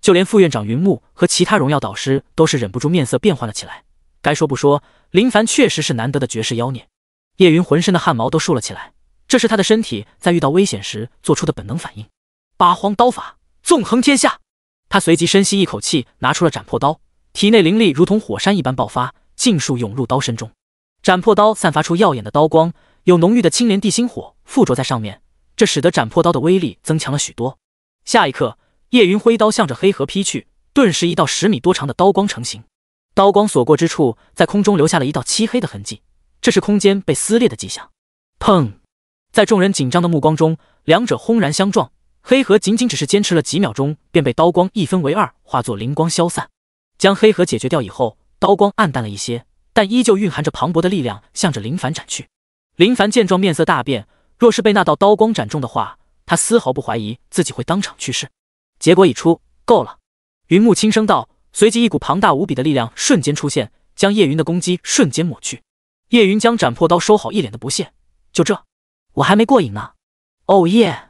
就连副院长云木和其他荣耀导师都是忍不住面色变幻了起来。该说不说，林凡确实是难得的绝世妖孽。叶云浑身的汗毛都竖了起来，这是他的身体在遇到危险时做出的本能反应。八荒刀法，纵横天下！他随即深吸一口气，拿出了斩破刀，体内灵力如同火山一般爆发，尽数涌入刀身中。斩破刀散发出耀眼的刀光，有浓郁的青莲地心火附着在上面，这使得斩破刀的威力增强了许多。下一刻。叶云挥刀向着黑河劈去，顿时一道十米多长的刀光成型，刀光所过之处，在空中留下了一道漆黑的痕迹，这是空间被撕裂的迹象。砰！在众人紧张的目光中，两者轰然相撞，黑河仅仅只是坚持了几秒钟，便被刀光一分为二，化作灵光消散。将黑河解决掉以后，刀光暗淡了一些，但依旧蕴含着磅礴的力量，向着林凡斩去。林凡见状，面色大变，若是被那道刀光斩中的话，他丝毫不怀疑自己会当场去世。结果已出，够了。云木轻声道，随即一股庞大无比的力量瞬间出现，将叶云的攻击瞬间抹去。叶云将斩破刀收好，一脸的不屑：“就这，我还没过瘾呢。”哦耶，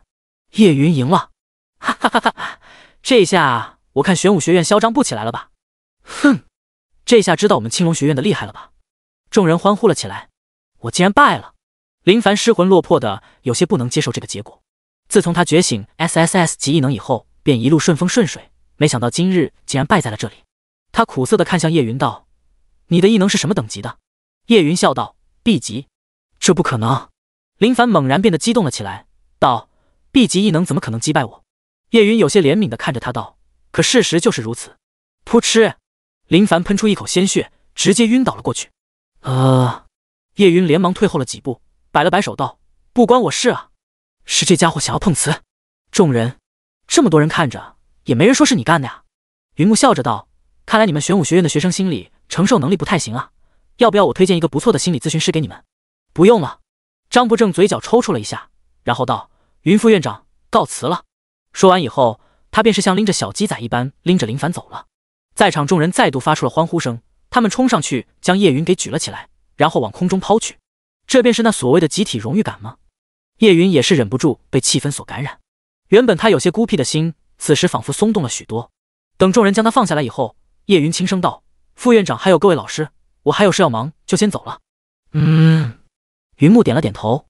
叶云赢了，哈哈哈哈！这下我看玄武学院嚣张不起来了吧？哼，这下知道我们青龙学院的厉害了吧？众人欢呼了起来。我竟然败了！林凡失魂落魄的，有些不能接受这个结果。自从他觉醒 SSS 级异能以后，便一路顺风顺水，没想到今日竟然败在了这里。他苦涩的看向叶云道：“你的异能是什么等级的？”叶云笑道：“B 级。”这不可能！林凡猛然变得激动了起来，道：“B 级异能怎么可能击败我？”叶云有些怜悯的看着他道：“可事实就是如此。”噗嗤！林凡喷出一口鲜血，直接晕倒了过去。啊！叶云连忙退后了几步，摆了摆手道：“不关我事啊，是这家伙想要碰瓷。”众人。这么多人看着，也没人说是你干的呀。云木笑着道：“看来你们玄武学院的学生心理承受能力不太行啊，要不要我推荐一个不错的心理咨询师给你们？”“不用了。”张不正嘴角抽搐了一下，然后道：“云副院长，告辞了。”说完以后，他便是像拎着小鸡仔一般拎着林凡走了。在场众人再度发出了欢呼声，他们冲上去将叶云给举了起来，然后往空中抛去。这便是那所谓的集体荣誉感吗？叶云也是忍不住被气氛所感染。原本他有些孤僻的心，此时仿佛松动了许多。等众人将他放下来以后，叶云轻声道：“副院长，还有各位老师，我还有事要忙，就先走了。”嗯，云木点了点头。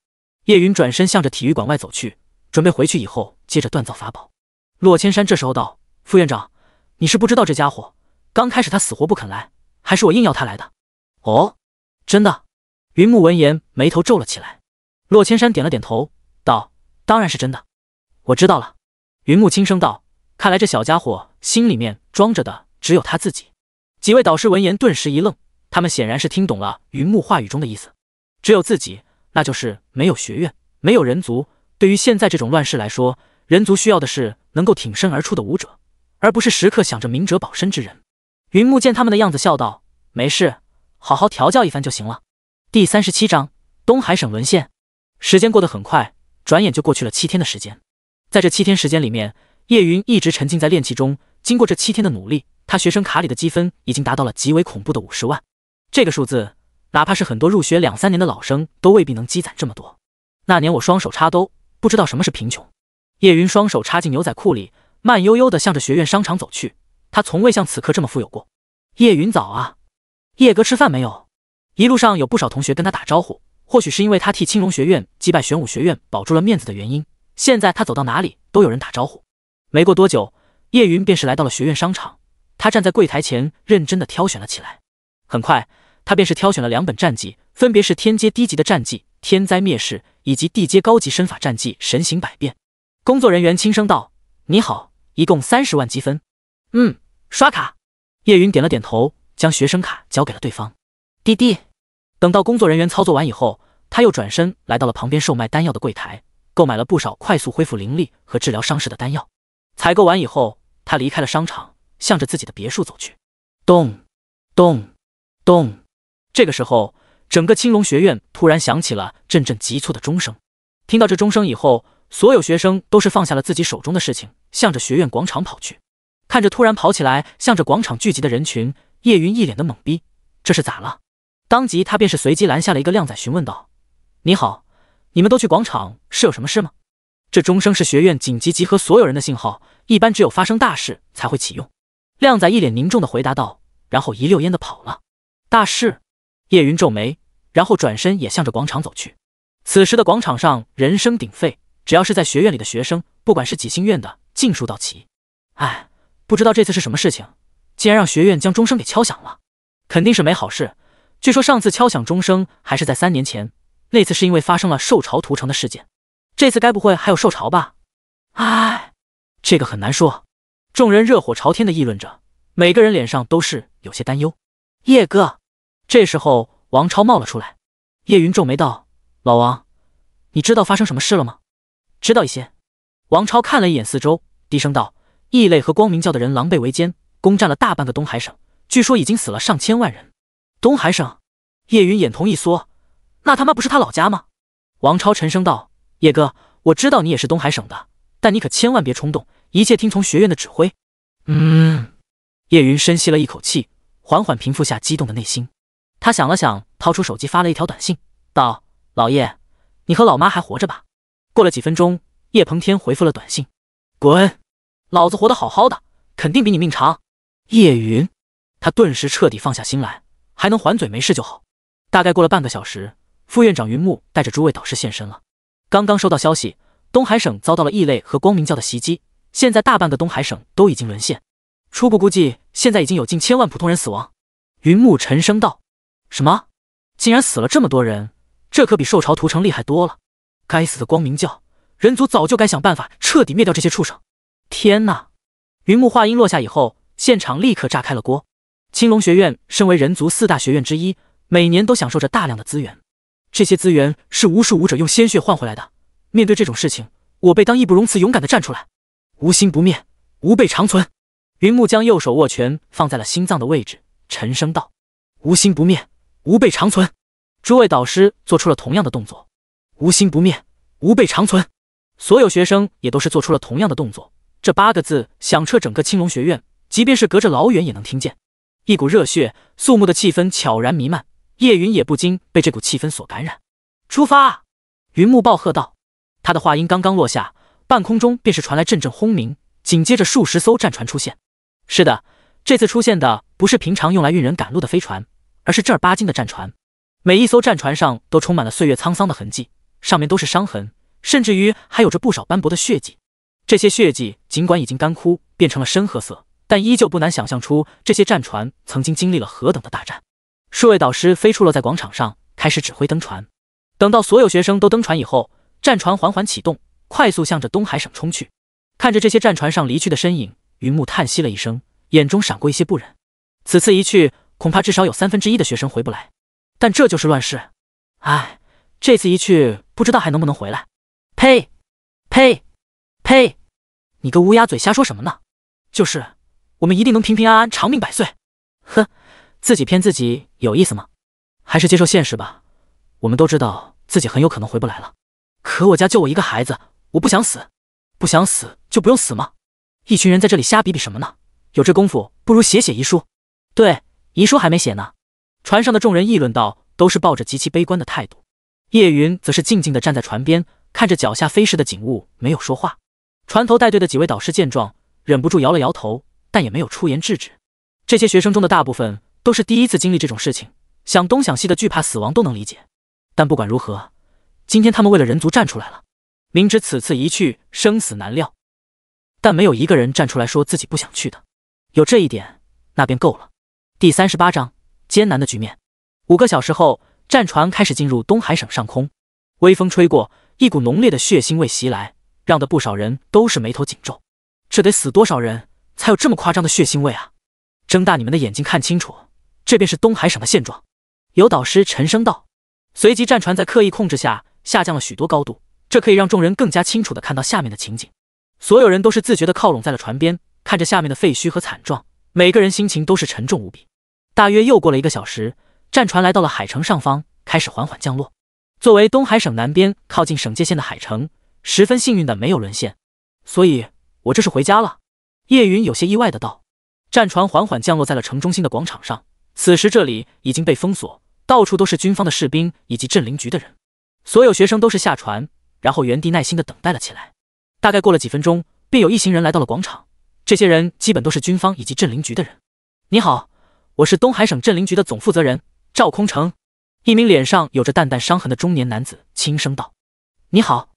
叶云转身向着体育馆外走去，准备回去以后接着锻造法宝。洛千山这时候道：“副院长，你是不知道这家伙，刚开始他死活不肯来，还是我硬要他来的。”哦，真的？云木闻言眉头皱了起来。洛千山点了点头，道：“当然是真的。”我知道了，云木轻声道：“看来这小家伙心里面装着的只有他自己。”几位导师闻言顿时一愣，他们显然是听懂了云木话语中的意思。只有自己，那就是没有学院，没有人族。对于现在这种乱世来说，人族需要的是能够挺身而出的武者，而不是时刻想着明哲保身之人。云木见他们的样子，笑道：“没事，好好调教一番就行了。”第三十七章，东海省沦陷。时间过得很快，转眼就过去了七天的时间。在这七天时间里面，叶云一直沉浸在练气中。经过这七天的努力，他学生卡里的积分已经达到了极为恐怖的五十万。这个数字，哪怕是很多入学两三年的老生，都未必能积攒这么多。那年我双手插兜，不知道什么是贫穷。叶云双手插进牛仔裤里，慢悠悠地向着学院商场走去。他从未像此刻这么富有过。叶云早啊，叶哥吃饭没有？一路上有不少同学跟他打招呼，或许是因为他替青龙学院击败玄武学院，保住了面子的原因。现在他走到哪里都有人打招呼。没过多久，叶云便是来到了学院商场。他站在柜台前，认真的挑选了起来。很快，他便是挑选了两本战技，分别是天阶低级的战技“天灾灭世”以及地阶高级身法战技“神行百变”。工作人员轻声道：“你好，一共三十万积分。”“嗯，刷卡。”叶云点了点头，将学生卡交给了对方。滴滴。等到工作人员操作完以后，他又转身来到了旁边售卖丹药的柜台。购买了不少快速恢复灵力和治疗伤势的丹药。采购完以后，他离开了商场，向着自己的别墅走去。咚，咚，咚！这个时候，整个青龙学院突然响起了阵阵急促的钟声。听到这钟声以后，所有学生都是放下了自己手中的事情，向着学院广场跑去。看着突然跑起来，向着广场聚集的人群，叶云一脸的懵逼，这是咋了？当即他便是随机拦下了一个靓仔，询问道：“你好。”你们都去广场是有什么事吗？这钟声是学院紧急集合所有人的信号，一般只有发生大事才会启用。靓仔一脸凝重的回答道，然后一溜烟的跑了。大事？叶云皱眉，然后转身也向着广场走去。此时的广场上人声鼎沸，只要是在学院里的学生，不管是几星院的，尽数到齐。哎，不知道这次是什么事情，竟然让学院将钟声给敲响了，肯定是没好事。据说上次敲响钟声还是在三年前。那次是因为发生了受潮屠城的事件，这次该不会还有受潮吧？哎，这个很难说。众人热火朝天的议论着，每个人脸上都是有些担忧。叶哥，这时候王超冒了出来。叶云皱眉道：“老王，你知道发生什么事了吗？”“知道一些。”王超看了一眼四周，低声道：“异类和光明教的人狼狈为奸，攻占了大半个东海省，据说已经死了上千万人。”东海省，叶云眼瞳一缩。那他妈不是他老家吗？王超沉声道：“叶哥，我知道你也是东海省的，但你可千万别冲动，一切听从学院的指挥。”嗯。叶云深吸了一口气，缓缓平复下激动的内心。他想了想，掏出手机发了一条短信，道：“老叶，你和老妈还活着吧？”过了几分钟，叶鹏天回复了短信：“滚，老子活得好好的，肯定比你命长。”叶云，他顿时彻底放下心来，还能还嘴，没事就好。大概过了半个小时。副院长云木带着诸位导师现身了。刚刚收到消息，东海省遭到了异类和光明教的袭击，现在大半个东海省都已经沦陷。初步估计，现在已经有近千万普通人死亡。云木沉声道：“什么？竟然死了这么多人？这可比受潮屠城厉害多了！该死的光明教，人族早就该想办法彻底灭掉这些畜生！”天呐！云木话音落下以后，现场立刻炸开了锅。青龙学院身为人族四大学院之一，每年都享受着大量的资源。这些资源是无数武者用鲜血换回来的。面对这种事情，我辈当义不容辞，勇敢的站出来。无心不灭，吾辈长存。云木将右手握拳放在了心脏的位置，沉声道：“无心不灭，吾辈长存。”诸位导师做出了同样的动作：“无心不灭，吾辈长存。”所有学生也都是做出了同样的动作。这八个字响彻整个青龙学院，即便是隔着老远也能听见。一股热血肃穆的气氛悄然弥漫。叶云也不禁被这股气氛所感染。出发！云木暴喝道。他的话音刚刚落下，半空中便是传来阵阵轰鸣，紧接着数十艘战船出现。是的，这次出现的不是平常用来运人赶路的飞船，而是正儿八经的战船。每一艘战船上都充满了岁月沧桑的痕迹，上面都是伤痕，甚至于还有着不少斑驳的血迹。这些血迹尽管已经干枯，变成了深褐色，但依旧不难想象出这些战船曾经经历了何等的大战。数位导师飞出，落在广场上，开始指挥登船。等到所有学生都登船以后，战船缓缓启动，快速向着东海省冲去。看着这些战船上离去的身影，云木叹息了一声，眼中闪过一些不忍。此次一去，恐怕至少有三分之一的学生回不来。但这就是乱世，唉，这次一去，不知道还能不能回来。呸！呸！呸！你个乌鸦嘴，瞎说什么呢？就是，我们一定能平平安安，长命百岁。哼！自己骗自己有意思吗？还是接受现实吧。我们都知道自己很有可能回不来了。可我家就我一个孩子，我不想死。不想死就不用死吗？一群人在这里瞎比比什么呢？有这功夫不如写写遗书。对，遗书还没写呢。船上的众人议论道，都是抱着极其悲观的态度。叶云则是静静的站在船边，看着脚下飞逝的景物，没有说话。船头带队的几位导师见状，忍不住摇了摇头，但也没有出言制止。这些学生中的大部分。都是第一次经历这种事情，想东想西的惧怕死亡都能理解。但不管如何，今天他们为了人族站出来了。明知此次一去生死难料，但没有一个人站出来说自己不想去的。有这一点，那便够了。第三十八章：艰难的局面。五个小时后，战船开始进入东海省上空。微风吹过，一股浓烈的血腥味袭来，让的不少人都是眉头紧皱。这得死多少人才有这么夸张的血腥味啊？睁大你们的眼睛，看清楚！这便是东海省的现状。有导师沉声道，随即战船在刻意控制下下降了许多高度，这可以让众人更加清楚的看到下面的情景。所有人都是自觉的靠拢在了船边，看着下面的废墟和惨状，每个人心情都是沉重无比。大约又过了一个小时，战船来到了海城上方，开始缓缓降落。作为东海省南边靠近省界线的海城，十分幸运的没有沦陷。所以，我这是回家了？叶云有些意外的道。战船缓缓降落在了城中心的广场上。此时这里已经被封锁，到处都是军方的士兵以及镇灵局的人。所有学生都是下船，然后原地耐心的等待了起来。大概过了几分钟，便有一行人来到了广场。这些人基本都是军方以及镇灵局的人。你好，我是东海省镇灵局的总负责人赵空城。一名脸上有着淡淡伤痕的中年男子轻声道：“你好。”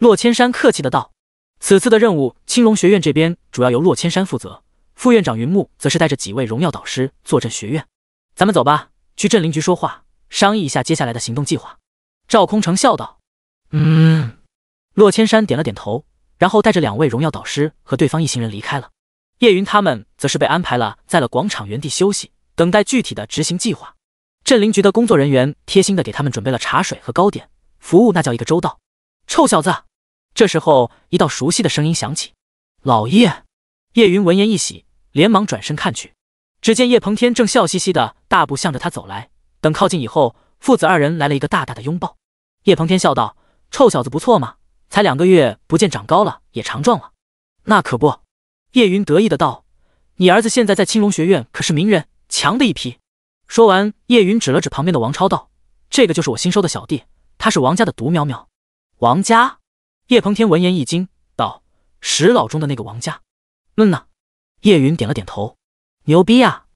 洛千山客气的道：“此次的任务，青龙学院这边主要由洛千山负责，副院长云木则是带着几位荣耀导师坐镇学院。”咱们走吧，去镇林局说话，商议一下接下来的行动计划。赵空城笑道：“嗯。”洛千山点了点头，然后带着两位荣耀导师和对方一行人离开了。叶云他们则是被安排了在了广场原地休息，等待具体的执行计划。镇林局的工作人员贴心的给他们准备了茶水和糕点，服务那叫一个周到。臭小子！这时候一道熟悉的声音响起：“老叶。”叶云闻言一喜，连忙转身看去。只见叶鹏天正笑嘻嘻的大步向着他走来，等靠近以后，父子二人来了一个大大的拥抱。叶鹏天笑道：“臭小子不错嘛，才两个月不见长高了，也长壮了。”那可不，叶云得意的道：“你儿子现在在青龙学院可是名人，强的一批。”说完，叶云指了指旁边的王超道：“这个就是我新收的小弟，他是王家的独苗苗。”王家？叶鹏天闻言一惊，道：“石老中的那个王家？”嗯呐，叶云点了点头。牛逼啊！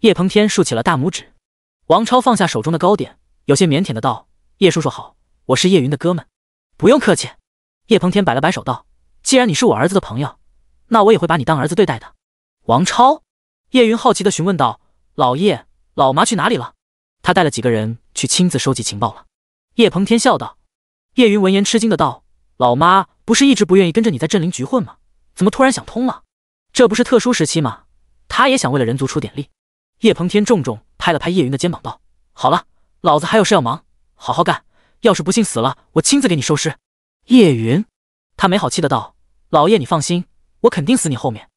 叶鹏天竖起了大拇指。王超放下手中的糕点，有些腼腆的道：“叶叔叔好，我是叶云的哥们，不用客气。”叶鹏天摆了摆手道：“既然你是我儿子的朋友，那我也会把你当儿子对待的。”王超，叶云好奇的询问道：“老叶，老妈去哪里了？他带了几个人去亲自收集情报了。”叶鹏天笑道。叶云闻言吃惊的道：“老妈不是一直不愿意跟着你在镇灵局混吗？怎么突然想通了？这不是特殊时期吗？”他也想为了人族出点力。叶鹏天重重拍了拍叶云的肩膀，道：“好了，老子还有事要忙，好好干。要是不幸死了，我亲自给你收尸。”叶云，他没好气的道：“老叶，你放心，我肯定死你后面。”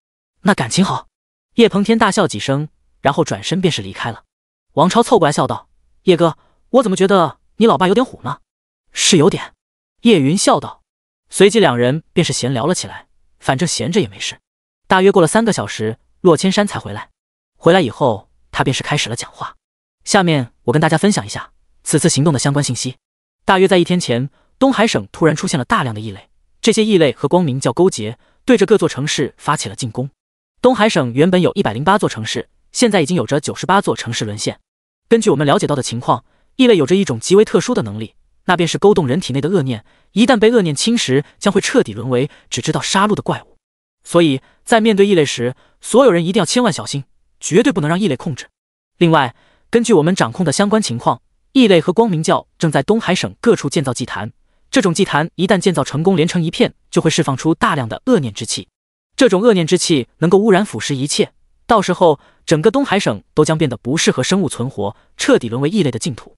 那感情好。叶鹏天大笑几声，然后转身便是离开了。王超凑过来笑道：“叶哥，我怎么觉得你老爸有点虎呢？”是有点。叶云笑道，随即两人便是闲聊了起来。反正闲着也没事。大约过了三个小时。洛千山才回来，回来以后，他便是开始了讲话。下面我跟大家分享一下此次行动的相关信息。大约在一天前，东海省突然出现了大量的异类，这些异类和光明教勾结，对着各座城市发起了进攻。东海省原本有一百零八座城市，现在已经有着九十八座城市沦陷。根据我们了解到的情况，异类有着一种极为特殊的能力，那便是勾动人体内的恶念。一旦被恶念侵蚀，将会彻底沦为只知道杀戮的怪物。所以在面对异类时，所有人一定要千万小心，绝对不能让异类控制。另外，根据我们掌控的相关情况，异类和光明教正在东海省各处建造祭坛。这种祭坛一旦建造成功，连成一片，就会释放出大量的恶念之气。这种恶念之气能够污染腐蚀一切，到时候整个东海省都将变得不适合生物存活，彻底沦为异类的净土。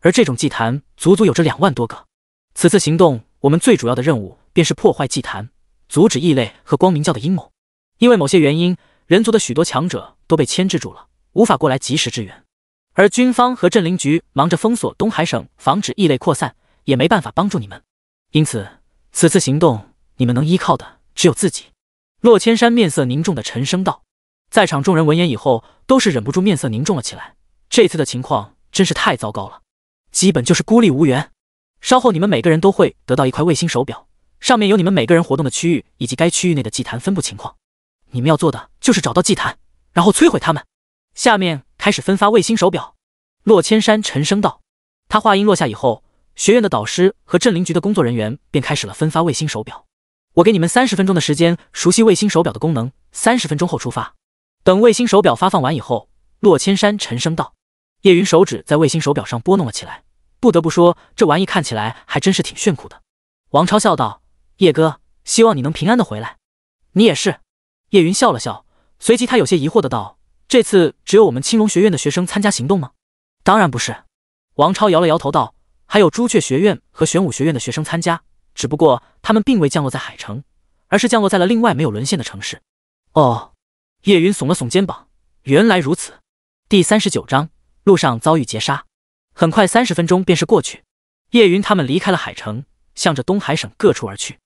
而这种祭坛足足有着两万多个。此次行动，我们最主要的任务便是破坏祭坛。阻止异类和光明教的阴谋，因为某些原因，人族的许多强者都被牵制住了，无法过来及时支援。而军方和镇灵局忙着封锁东海省，防止异类扩散，也没办法帮助你们。因此，此次行动，你们能依靠的只有自己。洛千山面色凝重的沉声道。在场众人闻言以后，都是忍不住面色凝重了起来。这次的情况真是太糟糕了，基本就是孤立无援。稍后，你们每个人都会得到一块卫星手表。上面有你们每个人活动的区域以及该区域内的祭坛分布情况，你们要做的就是找到祭坛，然后摧毁他们。下面开始分发卫星手表。洛千山沉声道。他话音落下以后，学院的导师和镇灵局的工作人员便开始了分发卫星手表。我给你们三十分钟的时间熟悉卫星手表的功能，三十分钟后出发。等卫星手表发放完以后，洛千山沉声道。叶云手指在卫星手表上拨弄了起来，不得不说，这玩意看起来还真是挺炫酷的。王超笑道。叶哥，希望你能平安的回来。你也是。叶云笑了笑，随即他有些疑惑的道：“这次只有我们青龙学院的学生参加行动吗？”“当然不是。”王超摇了摇头道，“还有朱雀学院和玄武学院的学生参加，只不过他们并未降落在海城，而是降落在了另外没有沦陷的城市。”“哦。”叶云耸了耸肩膀，“原来如此。”第三十九章路上遭遇劫杀。很快，三十分钟便是过去，叶云他们离开了海城，向着东海省各处而去。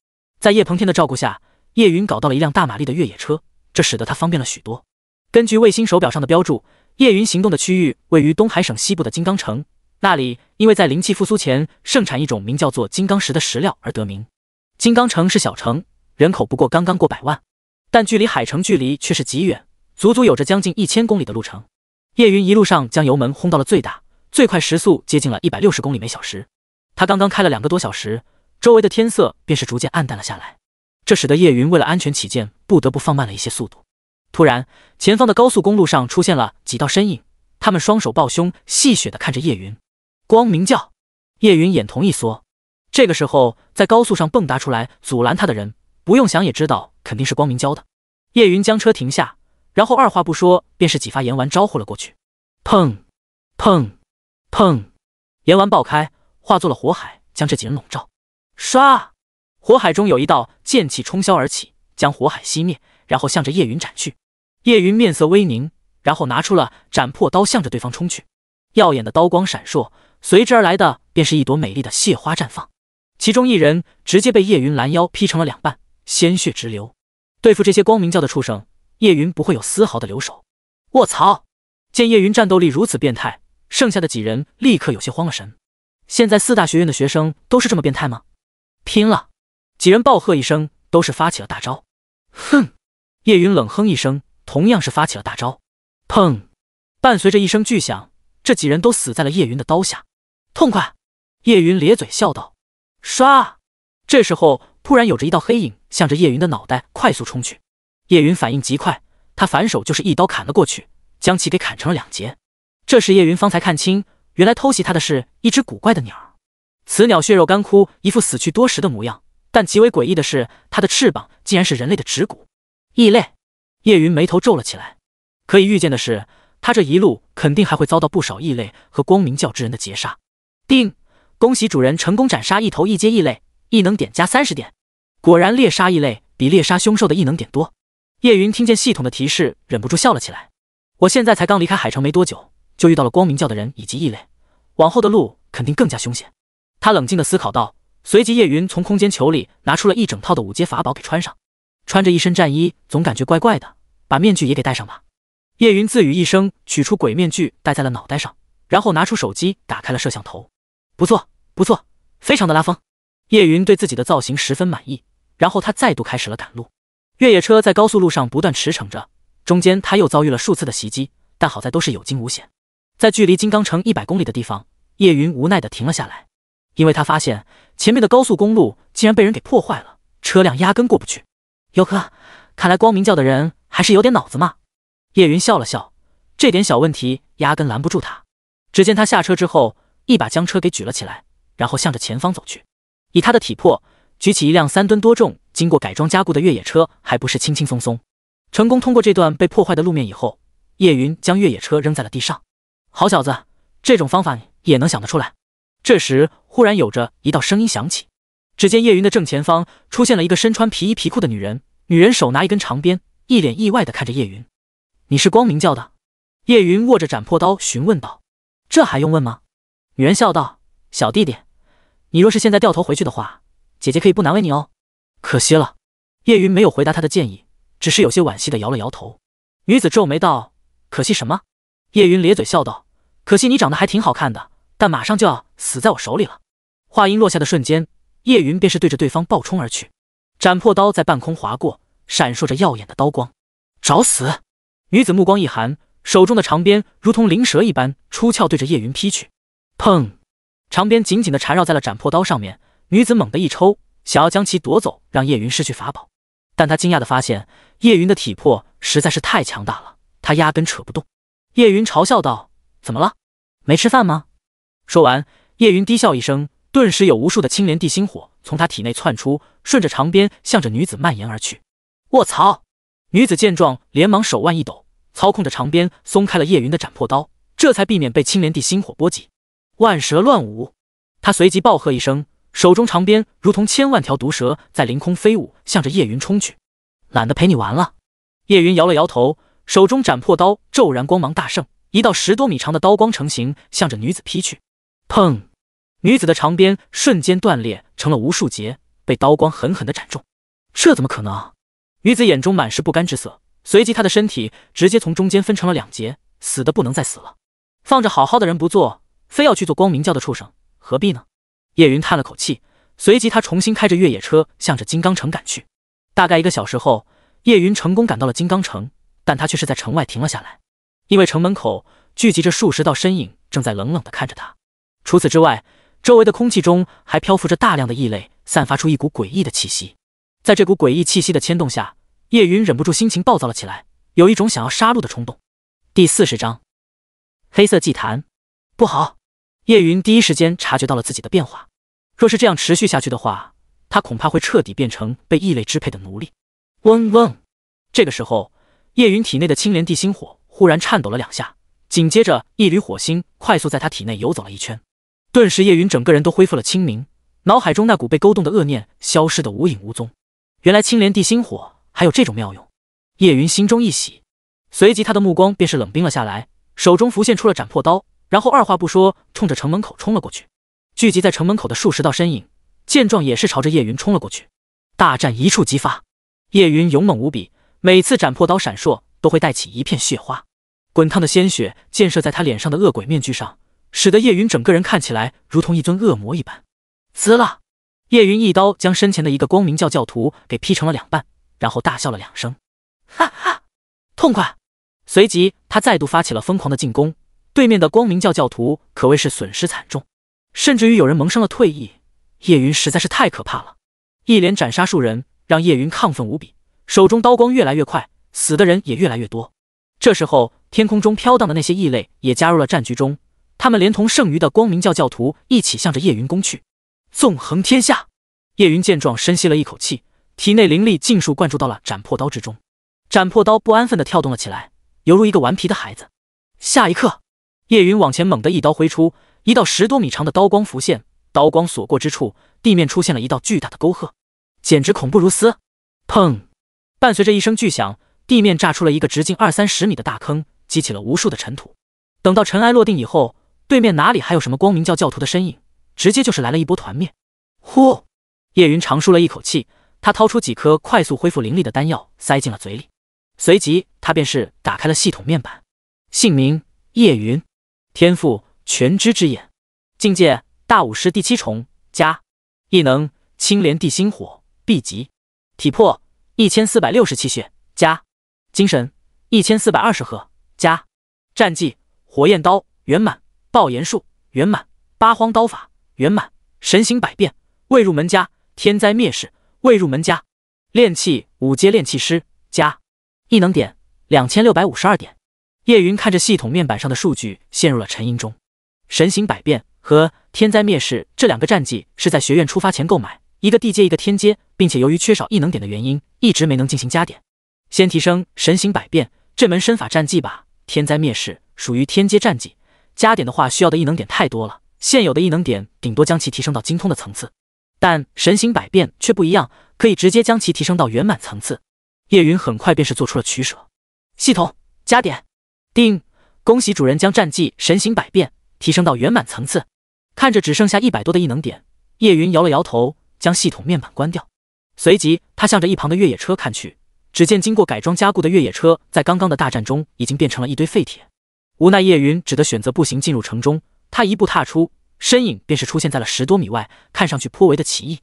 在叶鹏天的照顾下，叶云搞到了一辆大马力的越野车，这使得他方便了许多。根据卫星手表上的标注，叶云行动的区域位于东海省西部的金刚城，那里因为在灵气复苏前盛产一种名叫做金刚石的石料而得名。金刚城是小城，人口不过刚刚过百万，但距离海城距离却是极远，足足有着将近一千公里的路程。叶云一路上将油门轰到了最大，最快时速接近了一百六十公里每小时。他刚刚开了两个多小时。周围的天色便是逐渐暗淡了下来，这使得叶云为了安全起见，不得不放慢了一些速度。突然，前方的高速公路上出现了几道身影，他们双手抱胸，戏谑的看着叶云。光明教，叶云眼瞳一缩。这个时候，在高速上蹦跶出来阻拦他的人，不用想也知道肯定是光明教的。叶云将车停下，然后二话不说，便是几发岩丸招呼了过去。砰，砰，砰，岩丸爆开，化作了火海，将这几人笼罩。唰！火海中有一道剑气冲霄而起，将火海熄灭，然后向着叶云斩去。叶云面色微凝，然后拿出了斩破刀，向着对方冲去。耀眼的刀光闪烁，随之而来的便是一朵美丽的血花绽放。其中一人直接被叶云拦腰劈成了两半，鲜血直流。对付这些光明教的畜生，叶云不会有丝毫的留手。我操！见叶云战斗力如此变态，剩下的几人立刻有些慌了神。现在四大学院的学生都是这么变态吗？拼了！几人暴喝一声，都是发起了大招。哼！叶云冷哼一声，同样是发起了大招。砰！伴随着一声巨响，这几人都死在了叶云的刀下。痛快！叶云咧嘴笑道。唰！这时候突然有着一道黑影向着叶云的脑袋快速冲去，叶云反应极快，他反手就是一刀砍了过去，将其给砍成了两截。这时叶云方才看清，原来偷袭他的是一只古怪的鸟。此鸟血肉干枯，一副死去多时的模样。但极为诡异的是，它的翅膀竟然是人类的指骨。异类，叶云眉头皱了起来。可以预见的是，他这一路肯定还会遭到不少异类和光明教之人的截杀。定，恭喜主人成功斩杀一头一阶异类，异能点加三十点。果然，猎杀异类比猎杀凶兽的异能点多。叶云听见系统的提示，忍不住笑了起来。我现在才刚离开海城没多久，就遇到了光明教的人以及异类，往后的路肯定更加凶险。他冷静地思考道，随即叶云从空间球里拿出了一整套的五阶法宝给穿上。穿着一身战衣，总感觉怪怪的，把面具也给戴上吧。叶云自语一声，取出鬼面具戴在了脑袋上，然后拿出手机打开了摄像头。不错，不错，非常的拉风。叶云对自己的造型十分满意，然后他再度开始了赶路。越野车在高速路上不断驰骋着，中间他又遭遇了数次的袭击，但好在都是有惊无险。在距离金刚城一百公里的地方，叶云无奈地停了下来。因为他发现前面的高速公路竟然被人给破坏了，车辆压根过不去。哟呵，看来光明教的人还是有点脑子嘛。叶云笑了笑，这点小问题压根拦不住他。只见他下车之后，一把将车给举了起来，然后向着前方走去。以他的体魄，举起一辆三吨多重、经过改装加固的越野车，还不是轻轻松松。成功通过这段被破坏的路面以后，叶云将越野车扔在了地上。好小子，这种方法也能想得出来。这时，忽然有着一道声音响起。只见叶云的正前方出现了一个身穿皮衣皮裤的女人，女人手拿一根长鞭，一脸意外的看着叶云：“你是光明教的？”叶云握着斩破刀询问道：“这还用问吗？”女人笑道：“小弟弟，你若是现在掉头回去的话，姐姐可以不难为你哦。”可惜了，叶云没有回答她的建议，只是有些惋惜的摇了摇头。女子皱眉道：“可惜什么？”叶云咧嘴笑道：“可惜你长得还挺好看的，但马上就要……”死在我手里了！话音落下的瞬间，叶云便是对着对方暴冲而去，斩破刀在半空划过，闪烁着耀眼的刀光。找死！女子目光一寒，手中的长鞭如同灵蛇一般出鞘，对着叶云劈去。砰！长鞭紧紧的缠绕在了斩破刀上面，女子猛地一抽，想要将其夺走，让叶云失去法宝。但她惊讶的发现，叶云的体魄实在是太强大了，她压根扯不动。叶云嘲笑道：“怎么了？没吃饭吗？”说完。叶云低笑一声，顿时有无数的青莲地心火从他体内窜出，顺着长鞭向着女子蔓延而去。卧槽！女子见状，连忙手腕一抖，操控着长鞭松开了叶云的斩破刀，这才避免被青莲地心火波及。万蛇乱舞，他随即暴喝一声，手中长鞭如同千万条毒蛇在凌空飞舞，向着叶云冲去。懒得陪你玩了。叶云摇了摇头，手中斩破刀骤然光芒大盛，一道十多米长的刀光成型，向着女子劈去。砰！女子的长鞭瞬间断裂成了无数节，被刀光狠狠的斩中。这怎么可能？女子眼中满是不甘之色，随即她的身体直接从中间分成了两截，死的不能再死了。放着好好的人不做，非要去做光明教的畜生，何必呢？叶云叹了口气，随即他重新开着越野车，向着金刚城赶去。大概一个小时后，叶云成功赶到了金刚城，但他却是在城外停了下来，因为城门口聚集着数十道身影，正在冷冷的看着他。除此之外，周围的空气中还漂浮着大量的异类，散发出一股诡异的气息。在这股诡异气息的牵动下，叶云忍不住心情暴躁了起来，有一种想要杀戮的冲动。第四十章：黑色祭坛，不好！叶云第一时间察觉到了自己的变化。若是这样持续下去的话，他恐怕会彻底变成被异类支配的奴隶。嗡嗡！这个时候，叶云体内的青莲地心火忽然颤抖了两下，紧接着一缕火星快速在他体内游走了一圈。顿时，叶云整个人都恢复了清明，脑海中那股被勾动的恶念消失的无影无踪。原来青莲地心火还有这种妙用，叶云心中一喜，随即他的目光便是冷冰了下来，手中浮现出了斩破刀，然后二话不说，冲着城门口冲了过去。聚集在城门口的数十道身影见状，也是朝着叶云冲了过去，大战一触即发。叶云勇猛无比，每次斩破刀闪烁都会带起一片血花，滚烫的鲜血溅射在他脸上的恶鬼面具上。使得叶云整个人看起来如同一尊恶魔一般。滋啦！叶云一刀将身前的一个光明教教徒给劈成了两半，然后大笑了两声，哈哈，痛快！随即他再度发起了疯狂的进攻，对面的光明教教徒可谓是损失惨重，甚至于有人萌生了退意。叶云实在是太可怕了，一连斩杀数人，让叶云亢奋无比，手中刀光越来越快，死的人也越来越多。这时候，天空中飘荡的那些异类也加入了战局中。他们连同剩余的光明教教徒一起向着叶云攻去，纵横天下。叶云见状，深吸了一口气，体内灵力尽数灌注到了斩破刀之中，斩破刀不安分地跳动了起来，犹如一个顽皮的孩子。下一刻，叶云往前猛地一刀挥出，一道十多米长的刀光浮现，刀光所过之处，地面出现了一道巨大的沟壑，简直恐怖如斯。砰！伴随着一声巨响，地面炸出了一个直径二三十米的大坑，激起了无数的尘土。等到尘埃落定以后，对面哪里还有什么光明教教徒的身影，直接就是来了一波团灭。呼，叶云长舒了一口气，他掏出几颗快速恢复灵力的丹药塞进了嘴里，随即他便是打开了系统面板。姓名：叶云，天赋：全知之眼，境界：大武师第七重加，异能：青莲地心火 B 级，体魄：一千四百六十血加，精神：一千四百二十核加，战绩：火焰刀圆满。爆炎术圆满，八荒刀法圆满，神行百变未入门家，天灾灭世未入门家，炼气五阶炼气师加异能点两千六百五十二点。叶云看着系统面板上的数据，陷入了沉吟中。神行百变和天灾灭世这两个战绩是在学院出发前购买，一个地阶一个天阶，并且由于缺少异能点的原因，一直没能进行加点。先提升神行百变这门身法战绩吧，天灾灭世属于天阶战绩。加点的话需要的异能点太多了，现有的异能点顶多将其提升到精通的层次，但神行百变却不一样，可以直接将其提升到圆满层次。叶云很快便是做出了取舍，系统加点定，恭喜主人将战绩神行百变提升到圆满层次。看着只剩下一百多的异能点，叶云摇了摇头，将系统面板关掉。随即他向着一旁的越野车看去，只见经过改装加固的越野车在刚刚的大战中已经变成了一堆废铁。无奈，叶云只得选择步行进入城中。他一步踏出，身影便是出现在了十多米外，看上去颇为的奇异。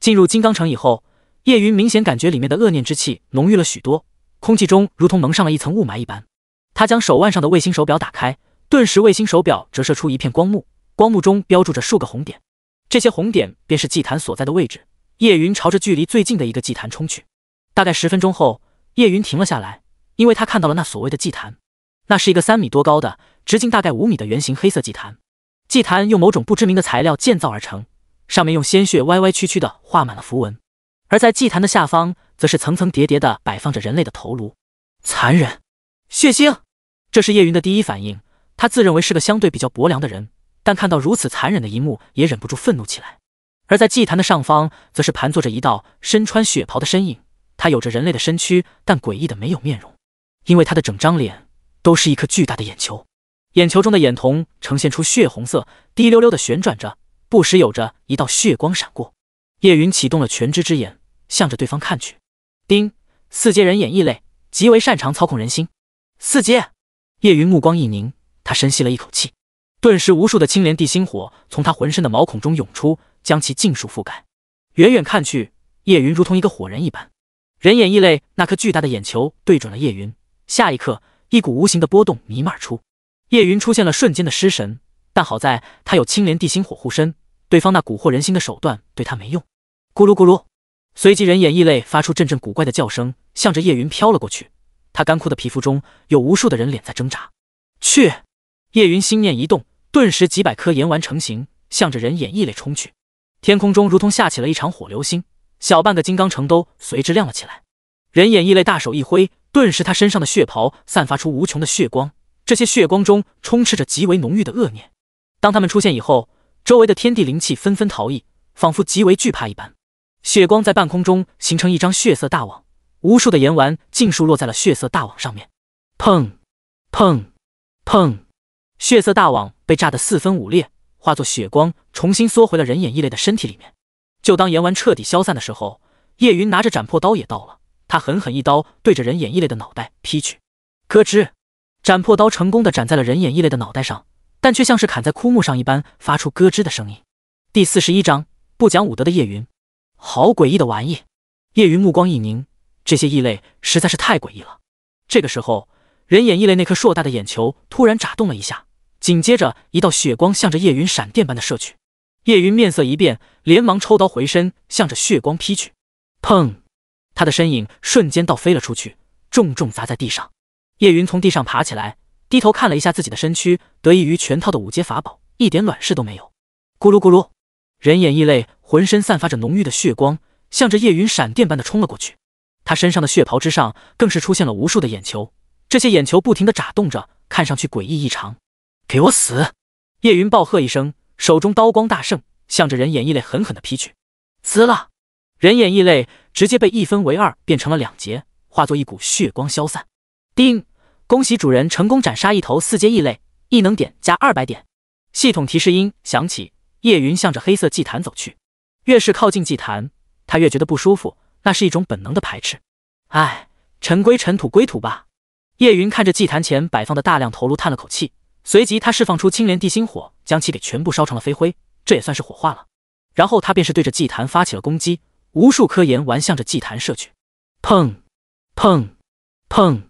进入金刚城以后，叶云明显感觉里面的恶念之气浓郁了许多，空气中如同蒙上了一层雾霾一般。他将手腕上的卫星手表打开，顿时卫星手表折射出一片光幕，光幕中标注着数个红点，这些红点便是祭坛所在的位置。叶云朝着距离最近的一个祭坛冲去，大概十分钟后，叶云停了下来，因为他看到了那所谓的祭坛。那是一个三米多高的、直径大概五米的圆形黑色祭坛，祭坛用某种不知名的材料建造而成，上面用鲜血歪歪曲曲的画满了符文，而在祭坛的下方，则是层层叠叠的摆放着人类的头颅，残忍、血腥，这是叶云的第一反应。他自认为是个相对比较薄凉的人，但看到如此残忍的一幕，也忍不住愤怒起来。而在祭坛的上方，则是盘坐着一道身穿血袍的身影，他有着人类的身躯，但诡异的没有面容，因为他的整张脸。都是一颗巨大的眼球，眼球中的眼瞳呈现出血红色，滴溜溜的旋转着，不时有着一道血光闪过。叶云启动了全知之眼，向着对方看去。丁，四阶人眼异类，极为擅长操控人心。四阶。叶云目光一凝，他深吸了一口气，顿时无数的青莲地心火从他浑身的毛孔中涌出，将其尽数覆盖。远远看去，叶云如同一个火人一般。人眼异类那颗巨大的眼球对准了叶云，下一刻。一股无形的波动弥漫出，叶云出现了瞬间的失神，但好在他有青莲地心火护身，对方那蛊惑人心的手段对他没用。咕噜咕噜，随即人眼异类发出阵阵古怪的叫声，向着叶云飘了过去。他干枯的皮肤中有无数的人脸在挣扎。去！叶云心念一动，顿时几百颗岩丸成型，向着人眼异类冲去。天空中如同下起了一场火流星，小半个金刚城都随之亮了起来。人眼异类大手一挥，顿时他身上的血袍散发出无穷的血光，这些血光中充斥着极为浓郁的恶念。当他们出现以后，周围的天地灵气纷纷逃逸，仿佛极为惧怕一般。血光在半空中形成一张血色大网，无数的岩丸尽数落在了血色大网上面。砰，砰，砰！血色大网被炸得四分五裂，化作血光重新缩回了人眼异类的身体里面。就当岩丸彻底消散的时候，叶云拿着斩破刀也到了。他狠狠一刀对着人眼异类的脑袋劈去，咯吱，斩破刀成功的斩在了人眼异类的脑袋上，但却像是砍在枯木上一般，发出咯吱的声音。第四十一章不讲武德的叶云，好诡异的玩意！叶云目光一凝，这些异类实在是太诡异了。这个时候，人眼异类那颗硕大的眼球突然眨动了一下，紧接着一道血光向着叶云闪电般的射去。叶云面色一变，连忙抽刀回身，向着血光劈去。砰！他的身影瞬间倒飞了出去，重重砸在地上。叶云从地上爬起来，低头看了一下自己的身躯，得益于全套的五阶法宝，一点卵事都没有。咕噜咕噜，人眼异类浑身散发着浓郁的血光，向着叶云闪电般的冲了过去。他身上的血袍之上更是出现了无数的眼球，这些眼球不停的眨动着，看上去诡异异常。给我死！叶云暴喝一声，手中刀光大盛，向着人眼异类狠狠的劈去。撕了！人眼异类直接被一分为二，变成了两截，化作一股血光消散。叮，恭喜主人成功斩杀一头四阶异类，异能点加二百点。系统提示音响起，叶云向着黑色祭坛走去。越是靠近祭坛，他越觉得不舒服，那是一种本能的排斥。唉，尘归尘，土归土吧。叶云看着祭坛前摆放的大量头颅，叹了口气，随即他释放出青莲地心火，将其给全部烧成了飞灰，这也算是火化了。然后他便是对着祭坛发起了攻击。无数颗岩丸向着祭坛射去，砰砰砰！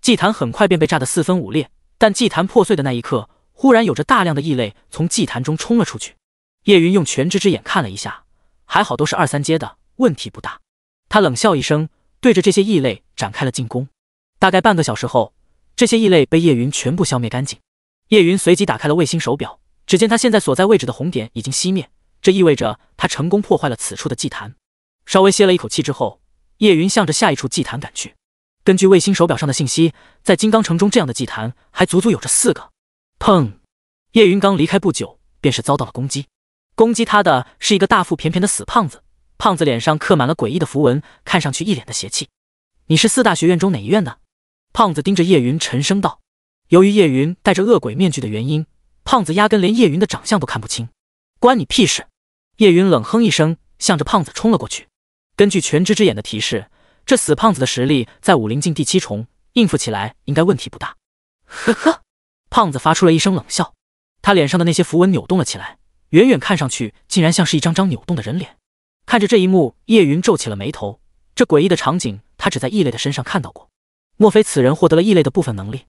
祭坛很快便被炸得四分五裂。但祭坛破碎的那一刻，忽然有着大量的异类从祭坛中冲了出去。叶云用全知之眼看了一下，还好都是二三阶的，问题不大。他冷笑一声，对着这些异类展开了进攻。大概半个小时后，这些异类被叶云全部消灭干净。叶云随即打开了卫星手表，只见他现在所在位置的红点已经熄灭，这意味着他成功破坏了此处的祭坛。稍微歇了一口气之后，叶云向着下一处祭坛赶去。根据卫星手表上的信息，在金刚城中这样的祭坛还足足有着四个。砰！叶云刚离开不久，便是遭到了攻击。攻击他的是一个大腹便便的死胖子，胖子脸上刻满了诡异的符文，看上去一脸的邪气。“你是四大学院中哪一院的？”胖子盯着叶云，沉声道。由于叶云戴着恶鬼面具的原因，胖子压根连叶云的长相都看不清。“关你屁事！”叶云冷哼一声，向着胖子冲了过去。根据全知之眼的提示，这死胖子的实力在武灵境第七重，应付起来应该问题不大。呵呵，胖子发出了一声冷笑，他脸上的那些符文扭动了起来，远远看上去竟然像是一张张扭动的人脸。看着这一幕，叶云皱起了眉头，这诡异的场景他只在异类的身上看到过，莫非此人获得了异类的部分能力？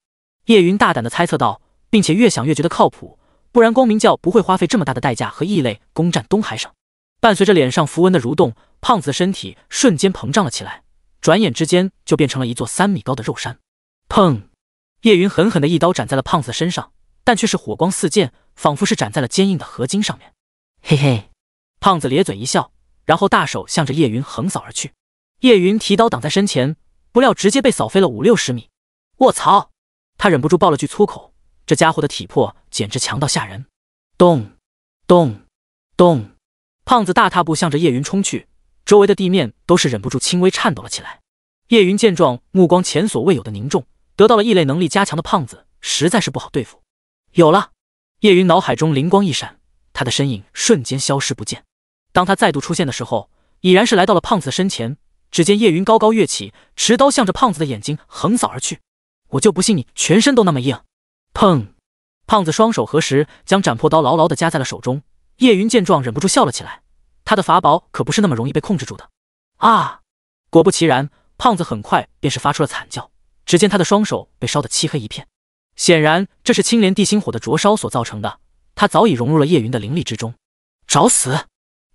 叶云大胆地猜测道，并且越想越觉得靠谱，不然光明教不会花费这么大的代价和异类攻占东海省。伴随着脸上符文的蠕动，胖子的身体瞬间膨胀了起来，转眼之间就变成了一座三米高的肉山。砰！叶云狠狠的一刀斩在了胖子身上，但却是火光四溅，仿佛是斩在了坚硬的合金上面。嘿嘿，胖子咧嘴一笑，然后大手向着叶云横扫而去。叶云提刀挡在身前，不料直接被扫飞了五六十米。卧槽！他忍不住爆了句粗口，这家伙的体魄简直强到吓人。咚！咚！咚！胖子大踏步向着叶云冲去，周围的地面都是忍不住轻微颤抖了起来。叶云见状，目光前所未有的凝重。得到了异类能力加强的胖子实在是不好对付。有了，叶云脑海中灵光一闪，他的身影瞬间消失不见。当他再度出现的时候，已然是来到了胖子的身前。只见叶云高高跃起，持刀向着胖子的眼睛横扫而去。我就不信你全身都那么硬！砰！胖子双手合十，将斩破刀牢牢的夹在了手中。叶云见状，忍不住笑了起来。他的法宝可不是那么容易被控制住的啊！果不其然，胖子很快便是发出了惨叫。只见他的双手被烧得漆黑一片，显然这是青莲地心火的灼烧所造成的。他早已融入了叶云的灵力之中，找死！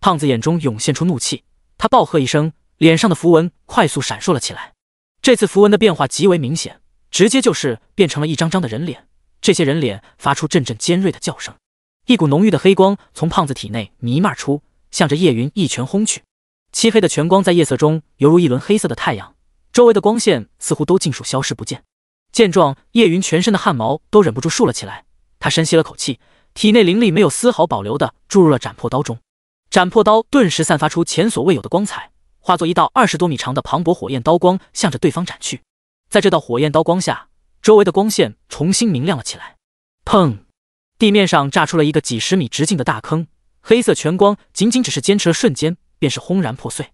胖子眼中涌现出怒气，他暴喝一声，脸上的符文快速闪烁了起来。这次符文的变化极为明显，直接就是变成了一张张的人脸。这些人脸发出阵阵尖锐的叫声。一股浓郁的黑光从胖子体内弥漫出，向着叶云一拳轰去。漆黑的拳光在夜色中犹如一轮黑色的太阳，周围的光线似乎都尽数消失不见。见状，叶云全身的汗毛都忍不住竖了起来。他深吸了口气，体内灵力没有丝毫保留的注入了斩破刀中。斩破刀顿时散发出前所未有的光彩，化作一道二十多米长的磅礴火焰刀光，向着对方斩去。在这道火焰刀光下，周围的光线重新明亮了起来。砰！地面上炸出了一个几十米直径的大坑，黑色全光仅仅只是坚持了瞬间，便是轰然破碎。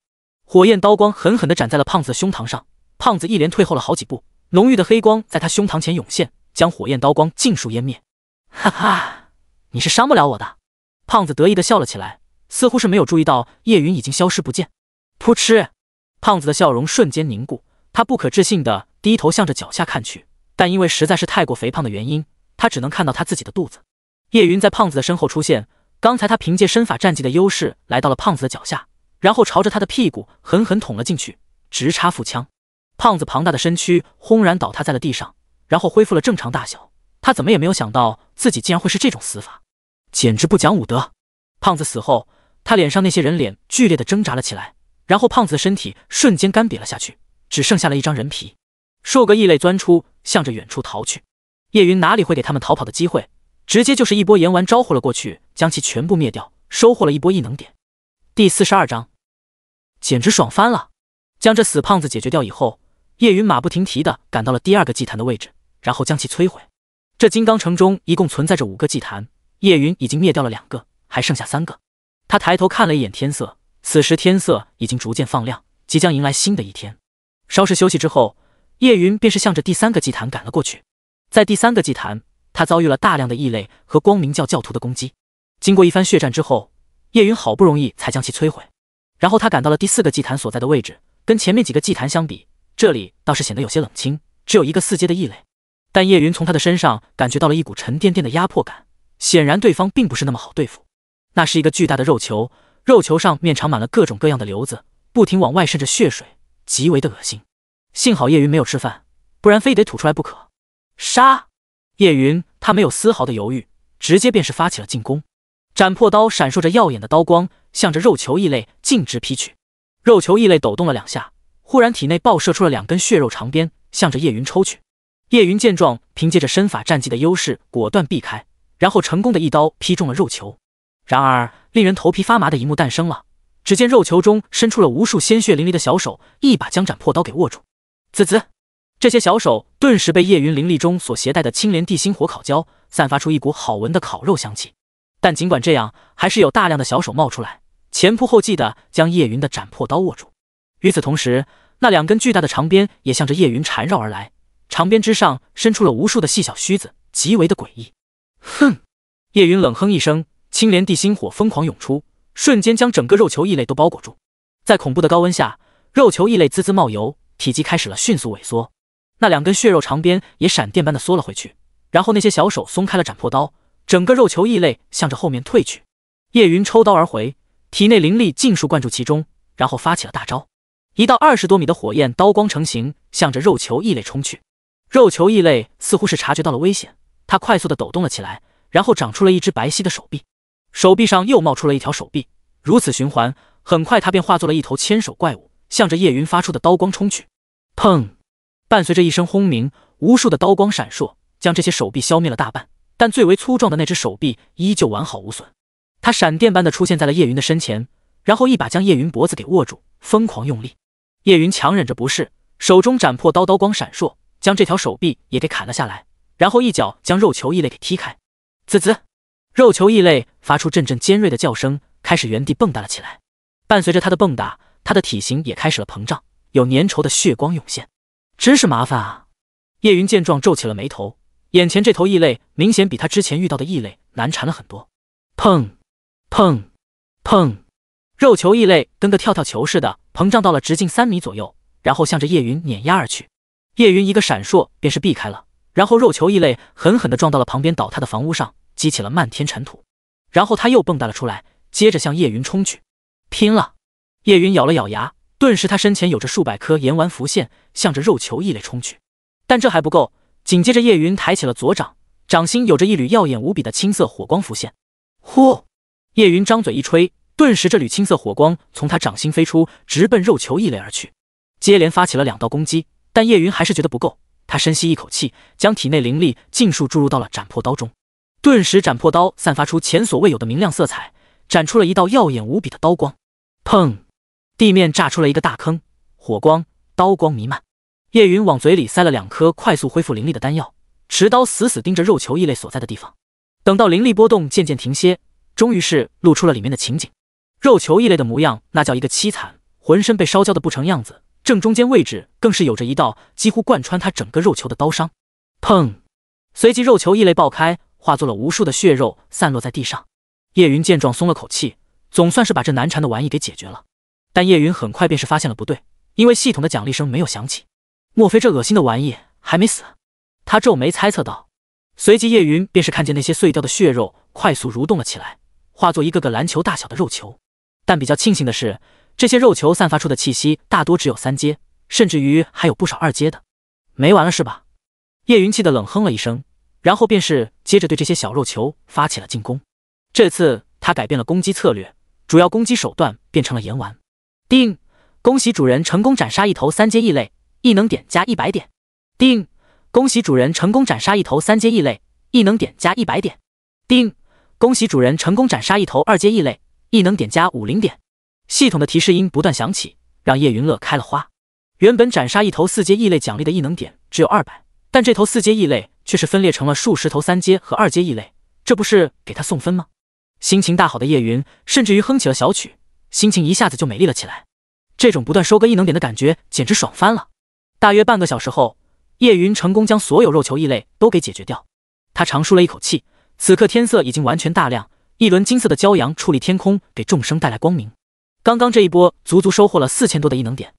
火焰刀光狠狠的斩在了胖子的胸膛上，胖子一连退后了好几步，浓郁的黑光在他胸膛前涌现，将火焰刀光尽数湮灭。哈哈，你是伤不了我的。胖子得意的笑了起来，似乎是没有注意到叶云已经消失不见。噗嗤，胖子的笑容瞬间凝固，他不可置信的低头向着脚下看去，但因为实在是太过肥胖的原因，他只能看到他自己的肚子。叶云在胖子的身后出现，刚才他凭借身法战技的优势来到了胖子的脚下，然后朝着他的屁股狠狠捅了进去，直插腹腔。胖子庞大的身躯轰然倒塌在了地上，然后恢复了正常大小。他怎么也没有想到自己竟然会是这种死法，简直不讲武德。胖子死后，他脸上那些人脸剧烈的挣扎了起来，然后胖子的身体瞬间干瘪了下去，只剩下了一张人皮。数个异类钻出，向着远处逃去。叶云哪里会给他们逃跑的机会？直接就是一波言完招呼了过去，将其全部灭掉，收获了一波异能点。第四十二章，简直爽翻了！将这死胖子解决掉以后，叶云马不停蹄的赶到了第二个祭坛的位置，然后将其摧毁。这金刚城中一共存在着五个祭坛，叶云已经灭掉了两个，还剩下三个。他抬头看了一眼天色，此时天色已经逐渐放亮，即将迎来新的一天。稍事休息之后，叶云便是向着第三个祭坛赶了过去。在第三个祭坛。他遭遇了大量的异类和光明教教徒的攻击，经过一番血战之后，叶云好不容易才将其摧毁。然后他赶到了第四个祭坛所在的位置，跟前面几个祭坛相比，这里倒是显得有些冷清，只有一个四阶的异类。但叶云从他的身上感觉到了一股沉甸甸的压迫感，显然对方并不是那么好对付。那是一个巨大的肉球，肉球上面长满了各种各样的瘤子，不停往外渗着血水，极为的恶心。幸好叶云没有吃饭，不然非得吐出来不可。杀！叶云，他没有丝毫的犹豫，直接便是发起了进攻。斩破刀闪烁着耀眼的刀光，向着肉球异类径直劈去。肉球异类抖动了两下，忽然体内爆射出了两根血肉长鞭，向着叶云抽去。叶云见状，凭借着身法战技的优势，果断避开，然后成功的一刀劈中了肉球。然而，令人头皮发麻的一幕诞生了。只见肉球中伸出了无数鲜血淋漓的小手，一把将斩破刀给握住。滋滋。这些小手顿时被叶云灵力中所携带的青莲地心火烤焦，散发出一股好闻的烤肉香气。但尽管这样，还是有大量的小手冒出来，前仆后继的将叶云的斩破刀握住。与此同时，那两根巨大的长鞭也向着叶云缠绕而来，长鞭之上伸出了无数的细小须子，极为的诡异。哼！叶云冷哼一声，青莲地心火疯狂涌出，瞬间将整个肉球异类都包裹住。在恐怖的高温下，肉球异类滋滋冒油，体积开始了迅速萎缩。那两根血肉长鞭也闪电般的缩了回去，然后那些小手松开了斩破刀，整个肉球异类向着后面退去。叶云抽刀而回，体内灵力尽数灌注其中，然后发起了大招，一道二十多米的火焰刀光成型，向着肉球异类冲去。肉球异类似乎是察觉到了危险，它快速的抖动了起来，然后长出了一只白皙的手臂，手臂上又冒出了一条手臂，如此循环，很快它便化作了一头千手怪物，向着叶云发出的刀光冲去。砰！伴随着一声轰鸣，无数的刀光闪烁，将这些手臂消灭了大半。但最为粗壮的那只手臂依旧完好无损，它闪电般的出现在了叶云的身前，然后一把将叶云脖子给握住，疯狂用力。叶云强忍着不适，手中斩破刀刀光闪烁，将这条手臂也给砍了下来，然后一脚将肉球异类给踢开。滋滋，肉球异类发出阵阵尖锐的叫声，开始原地蹦跶了起来。伴随着他的蹦跶，他的体型也开始了膨胀，有粘稠的血光涌现。真是麻烦啊！叶云见状皱起了眉头，眼前这头异类明显比他之前遇到的异类难缠了很多。砰！砰！砰！肉球异类跟个跳跳球似的膨胀到了直径三米左右，然后向着叶云碾压而去。叶云一个闪烁便是避开了，然后肉球异类狠狠地撞到了旁边倒塌的房屋上，激起了漫天尘土。然后他又蹦跶了出来，接着向叶云冲去。拼了！叶云咬了咬牙。顿时，他身前有着数百颗岩丸浮现，向着肉球异类冲去。但这还不够。紧接着，叶云抬起了左掌，掌心有着一缕耀眼无比的青色火光浮现。呼！叶云张嘴一吹，顿时这缕青色火光从他掌心飞出，直奔肉球异类而去。接连发起了两道攻击，但叶云还是觉得不够。他深吸一口气，将体内灵力尽数注入到了斩破刀中。顿时，斩破刀散发出前所未有的明亮色彩，斩出了一道耀眼无比的刀光。砰！地面炸出了一个大坑，火光、刀光弥漫。叶云往嘴里塞了两颗快速恢复灵力的丹药，持刀死死盯着肉球异类所在的地方。等到灵力波动渐渐停歇，终于是露出了里面的情景。肉球异类的模样那叫一个凄惨，浑身被烧焦的不成样子，正中间位置更是有着一道几乎贯穿他整个肉球的刀伤。砰！随即肉球异类爆开，化作了无数的血肉散落在地上。叶云见状松了口气，总算是把这难缠的玩意给解决了。但叶云很快便是发现了不对，因为系统的奖励声没有响起，莫非这恶心的玩意还没死？他皱眉猜测道。随即叶云便是看见那些碎掉的血肉快速蠕动了起来，化作一个个篮球大小的肉球。但比较庆幸的是，这些肉球散发出的气息大多只有三阶，甚至于还有不少二阶的。没完了是吧？叶云气得冷哼了一声，然后便是接着对这些小肉球发起了进攻。这次他改变了攻击策略，主要攻击手段变成了岩丸。定，恭喜主人成功斩杀一头三阶异类，异能点加一百点。定，恭喜主人成功斩杀一头三阶异类，异能点加一百点。定，恭喜主人成功斩杀一头二阶异类，异能点加五零点。系统的提示音不断响起，让叶云乐开了花。原本斩杀一头四阶异类奖励的异能点只有二百，但这头四阶异类却是分裂成了数十头三阶和二阶异类，这不是给他送分吗？心情大好的叶云甚至于哼起了小曲。心情一下子就美丽了起来，这种不断收割异能点的感觉简直爽翻了。大约半个小时后，叶云成功将所有肉球异类都给解决掉，他长舒了一口气。此刻天色已经完全大亮，一轮金色的骄阳矗立天空，给众生带来光明。刚刚这一波足足收获了四千多的异能点，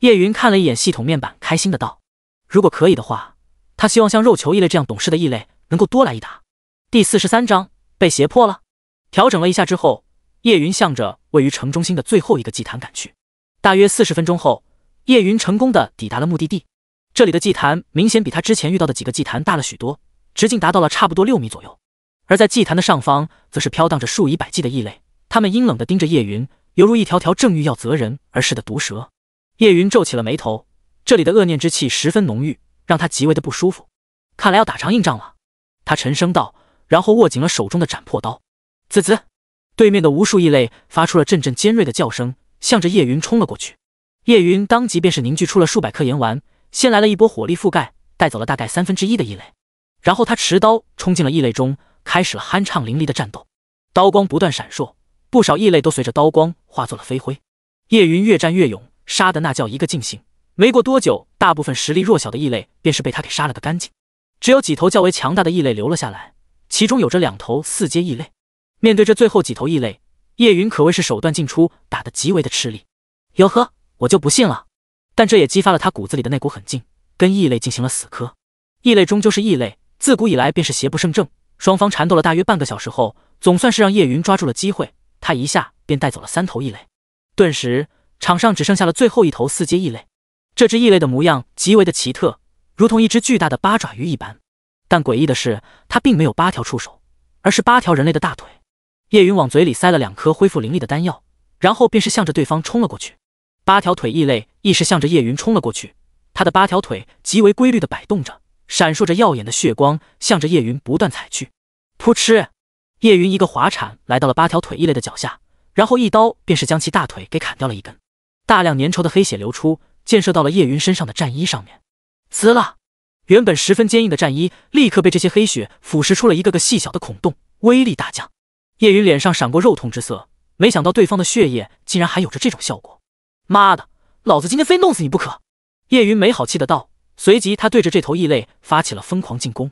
叶云看了一眼系统面板，开心的道：“如果可以的话，他希望像肉球异类这样懂事的异类能够多来一打。”第四十三章被胁迫了，调整了一下之后。叶云向着位于城中心的最后一个祭坛赶去，大约四十分钟后，叶云成功的抵达了目的地。这里的祭坛明显比他之前遇到的几个祭坛大了许多，直径达到了差不多六米左右。而在祭坛的上方，则是飘荡着数以百计的异类，他们阴冷的盯着叶云，犹如一条条正欲要择人而噬的毒蛇。叶云皱起了眉头，这里的恶念之气十分浓郁，让他极为的不舒服。看来要打场硬仗了，他沉声道，然后握紧了手中的斩破刀，滋滋。对面的无数异类发出了阵阵尖锐的叫声，向着叶云冲了过去。叶云当即便是凝聚出了数百颗岩丸，先来了一波火力覆盖，带走了大概三分之一的异类。然后他持刀冲进了异类中，开始了酣畅淋漓的战斗。刀光不断闪烁，不少异类都随着刀光化作了飞灰。叶云越战越勇，杀的那叫一个尽兴。没过多久，大部分实力弱小的异类便是被他给杀了个干净，只有几头较为强大的异类留了下来，其中有着两头四阶异类。面对这最后几头异类，叶云可谓是手段尽出，打得极为的吃力。哟呵，我就不信了！但这也激发了他骨子里的那股狠劲，跟异类进行了死磕。异类终究是异类，自古以来便是邪不胜正。双方缠斗了大约半个小时后，总算是让叶云抓住了机会，他一下便带走了三头异类。顿时，场上只剩下了最后一头四阶异类。这只异类的模样极为的奇特，如同一只巨大的八爪鱼一般。但诡异的是，它并没有八条触手，而是八条人类的大腿。叶云往嘴里塞了两颗恢复灵力的丹药，然后便是向着对方冲了过去。八条腿异类亦是向着叶云冲了过去，他的八条腿极为规律的摆动着，闪烁着耀眼的血光，向着叶云不断踩去。扑哧！叶云一个滑铲来到了八条腿异类的脚下，然后一刀便是将其大腿给砍掉了一根，大量粘稠的黑血流出，溅射到了叶云身上的战衣上面。滋啦！原本十分坚硬的战衣立刻被这些黑血腐蚀出了一个个细小的孔洞，威力大降。叶云脸上闪过肉痛之色，没想到对方的血液竟然还有着这种效果。妈的，老子今天非弄死你不可！叶云没好气的道，随即他对着这头异类发起了疯狂进攻。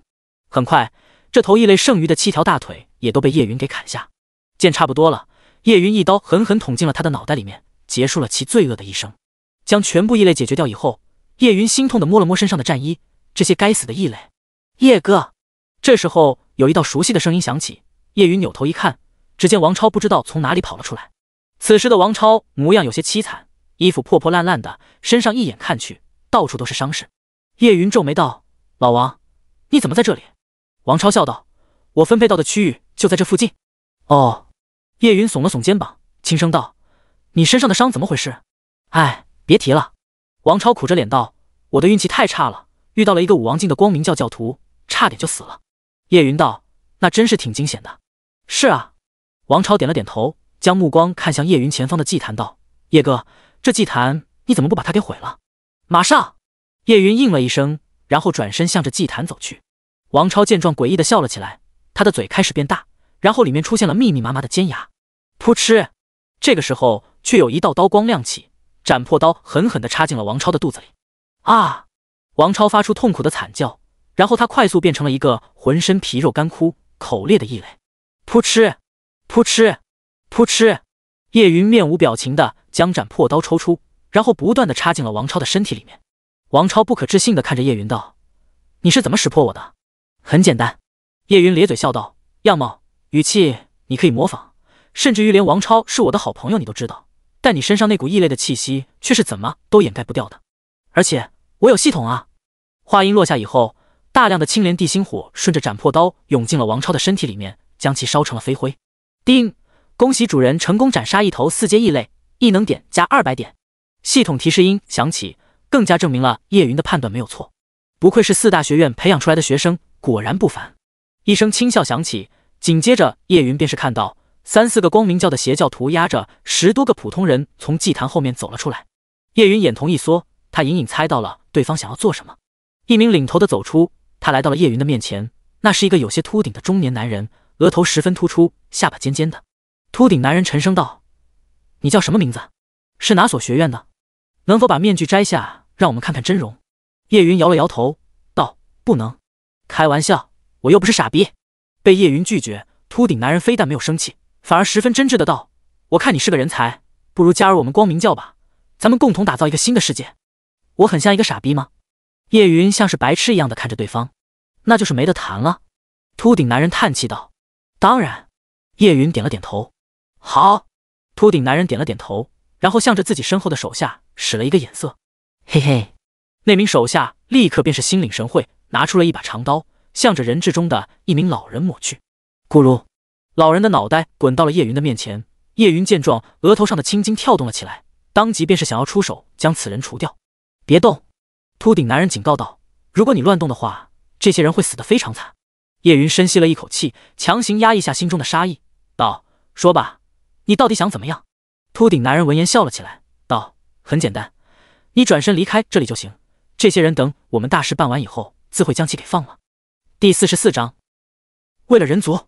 很快，这头异类剩余的七条大腿也都被叶云给砍下。见差不多了，叶云一刀狠狠捅进了他的脑袋里面，结束了其罪恶的一生。将全部异类解决掉以后，叶云心痛的摸了摸身上的战衣，这些该死的异类。叶哥，这时候有一道熟悉的声音响起。叶云扭头一看，只见王超不知道从哪里跑了出来。此时的王超模样有些凄惨，衣服破破烂烂的，身上一眼看去到处都是伤势。叶云皱眉道：“老王，你怎么在这里？”王超笑道：“我分配到的区域就在这附近。”哦，叶云耸了耸肩膀，轻声道：“你身上的伤怎么回事？”哎，别提了。王超苦着脸道：“我的运气太差了，遇到了一个武王境的光明教教徒，差点就死了。”叶云道：“那真是挺惊险的。”是啊，王超点了点头，将目光看向叶云前方的祭坛，道：“叶哥，这祭坛你怎么不把它给毁了？”马上，叶云应了一声，然后转身向着祭坛走去。王超见状，诡异的笑了起来，他的嘴开始变大，然后里面出现了密密麻麻的尖牙。扑哧，这个时候却有一道刀光亮起，斩破刀狠狠的插进了王超的肚子里。啊！王超发出痛苦的惨叫，然后他快速变成了一个浑身皮肉干枯、口裂的异类。噗嗤，噗嗤，噗嗤！叶云面无表情的将斩破刀抽出，然后不断的插进了王超的身体里面。王超不可置信的看着叶云道：“你是怎么识破我的？”“很简单。”叶云咧嘴笑道：“样貌、语气，你可以模仿，甚至于连王超是我的好朋友你都知道，但你身上那股异类的气息却是怎么都掩盖不掉的。而且我有系统啊！”话音落下以后，大量的青莲地心火顺着斩破刀涌进了王超的身体里面。将其烧成了飞灰。叮，恭喜主人成功斩杀一头四阶异类，异能点加二百点。系统提示音响起，更加证明了叶云的判断没有错。不愧是四大学院培养出来的学生，果然不凡。一声轻笑响起，紧接着叶云便是看到三四个光明教的邪教徒压着十多个普通人从祭坛后面走了出来。叶云眼瞳一缩，他隐隐猜到了对方想要做什么。一名领头的走出，他来到了叶云的面前，那是一个有些秃顶的中年男人。额头十分突出，下巴尖尖的，秃顶男人沉声道：“你叫什么名字？是哪所学院的？能否把面具摘下，让我们看看真容？”叶云摇了摇头道：“不能，开玩笑，我又不是傻逼。”被叶云拒绝，秃顶男人非但没有生气，反而十分真挚的道：“我看你是个人才，不如加入我们光明教吧，咱们共同打造一个新的世界。”我很像一个傻逼吗？叶云像是白痴一样的看着对方，那就是没得谈了。秃顶男人叹气道。当然，叶云点了点头。好，秃顶男人点了点头，然后向着自己身后的手下使了一个眼色。嘿嘿，那名手下立刻便是心领神会，拿出了一把长刀，向着人质中的一名老人抹去。咕噜，老人的脑袋滚到了叶云的面前。叶云见状，额头上的青筋跳动了起来，当即便是想要出手将此人除掉。别动！秃顶男人警告道：“如果你乱动的话，这些人会死得非常惨。”叶云深吸了一口气，强行压抑下心中的杀意，道：“说吧，你到底想怎么样？”秃顶男人闻言笑了起来，道：“很简单，你转身离开这里就行。这些人等我们大事办完以后，自会将其给放了。”第四十四章，为了人族，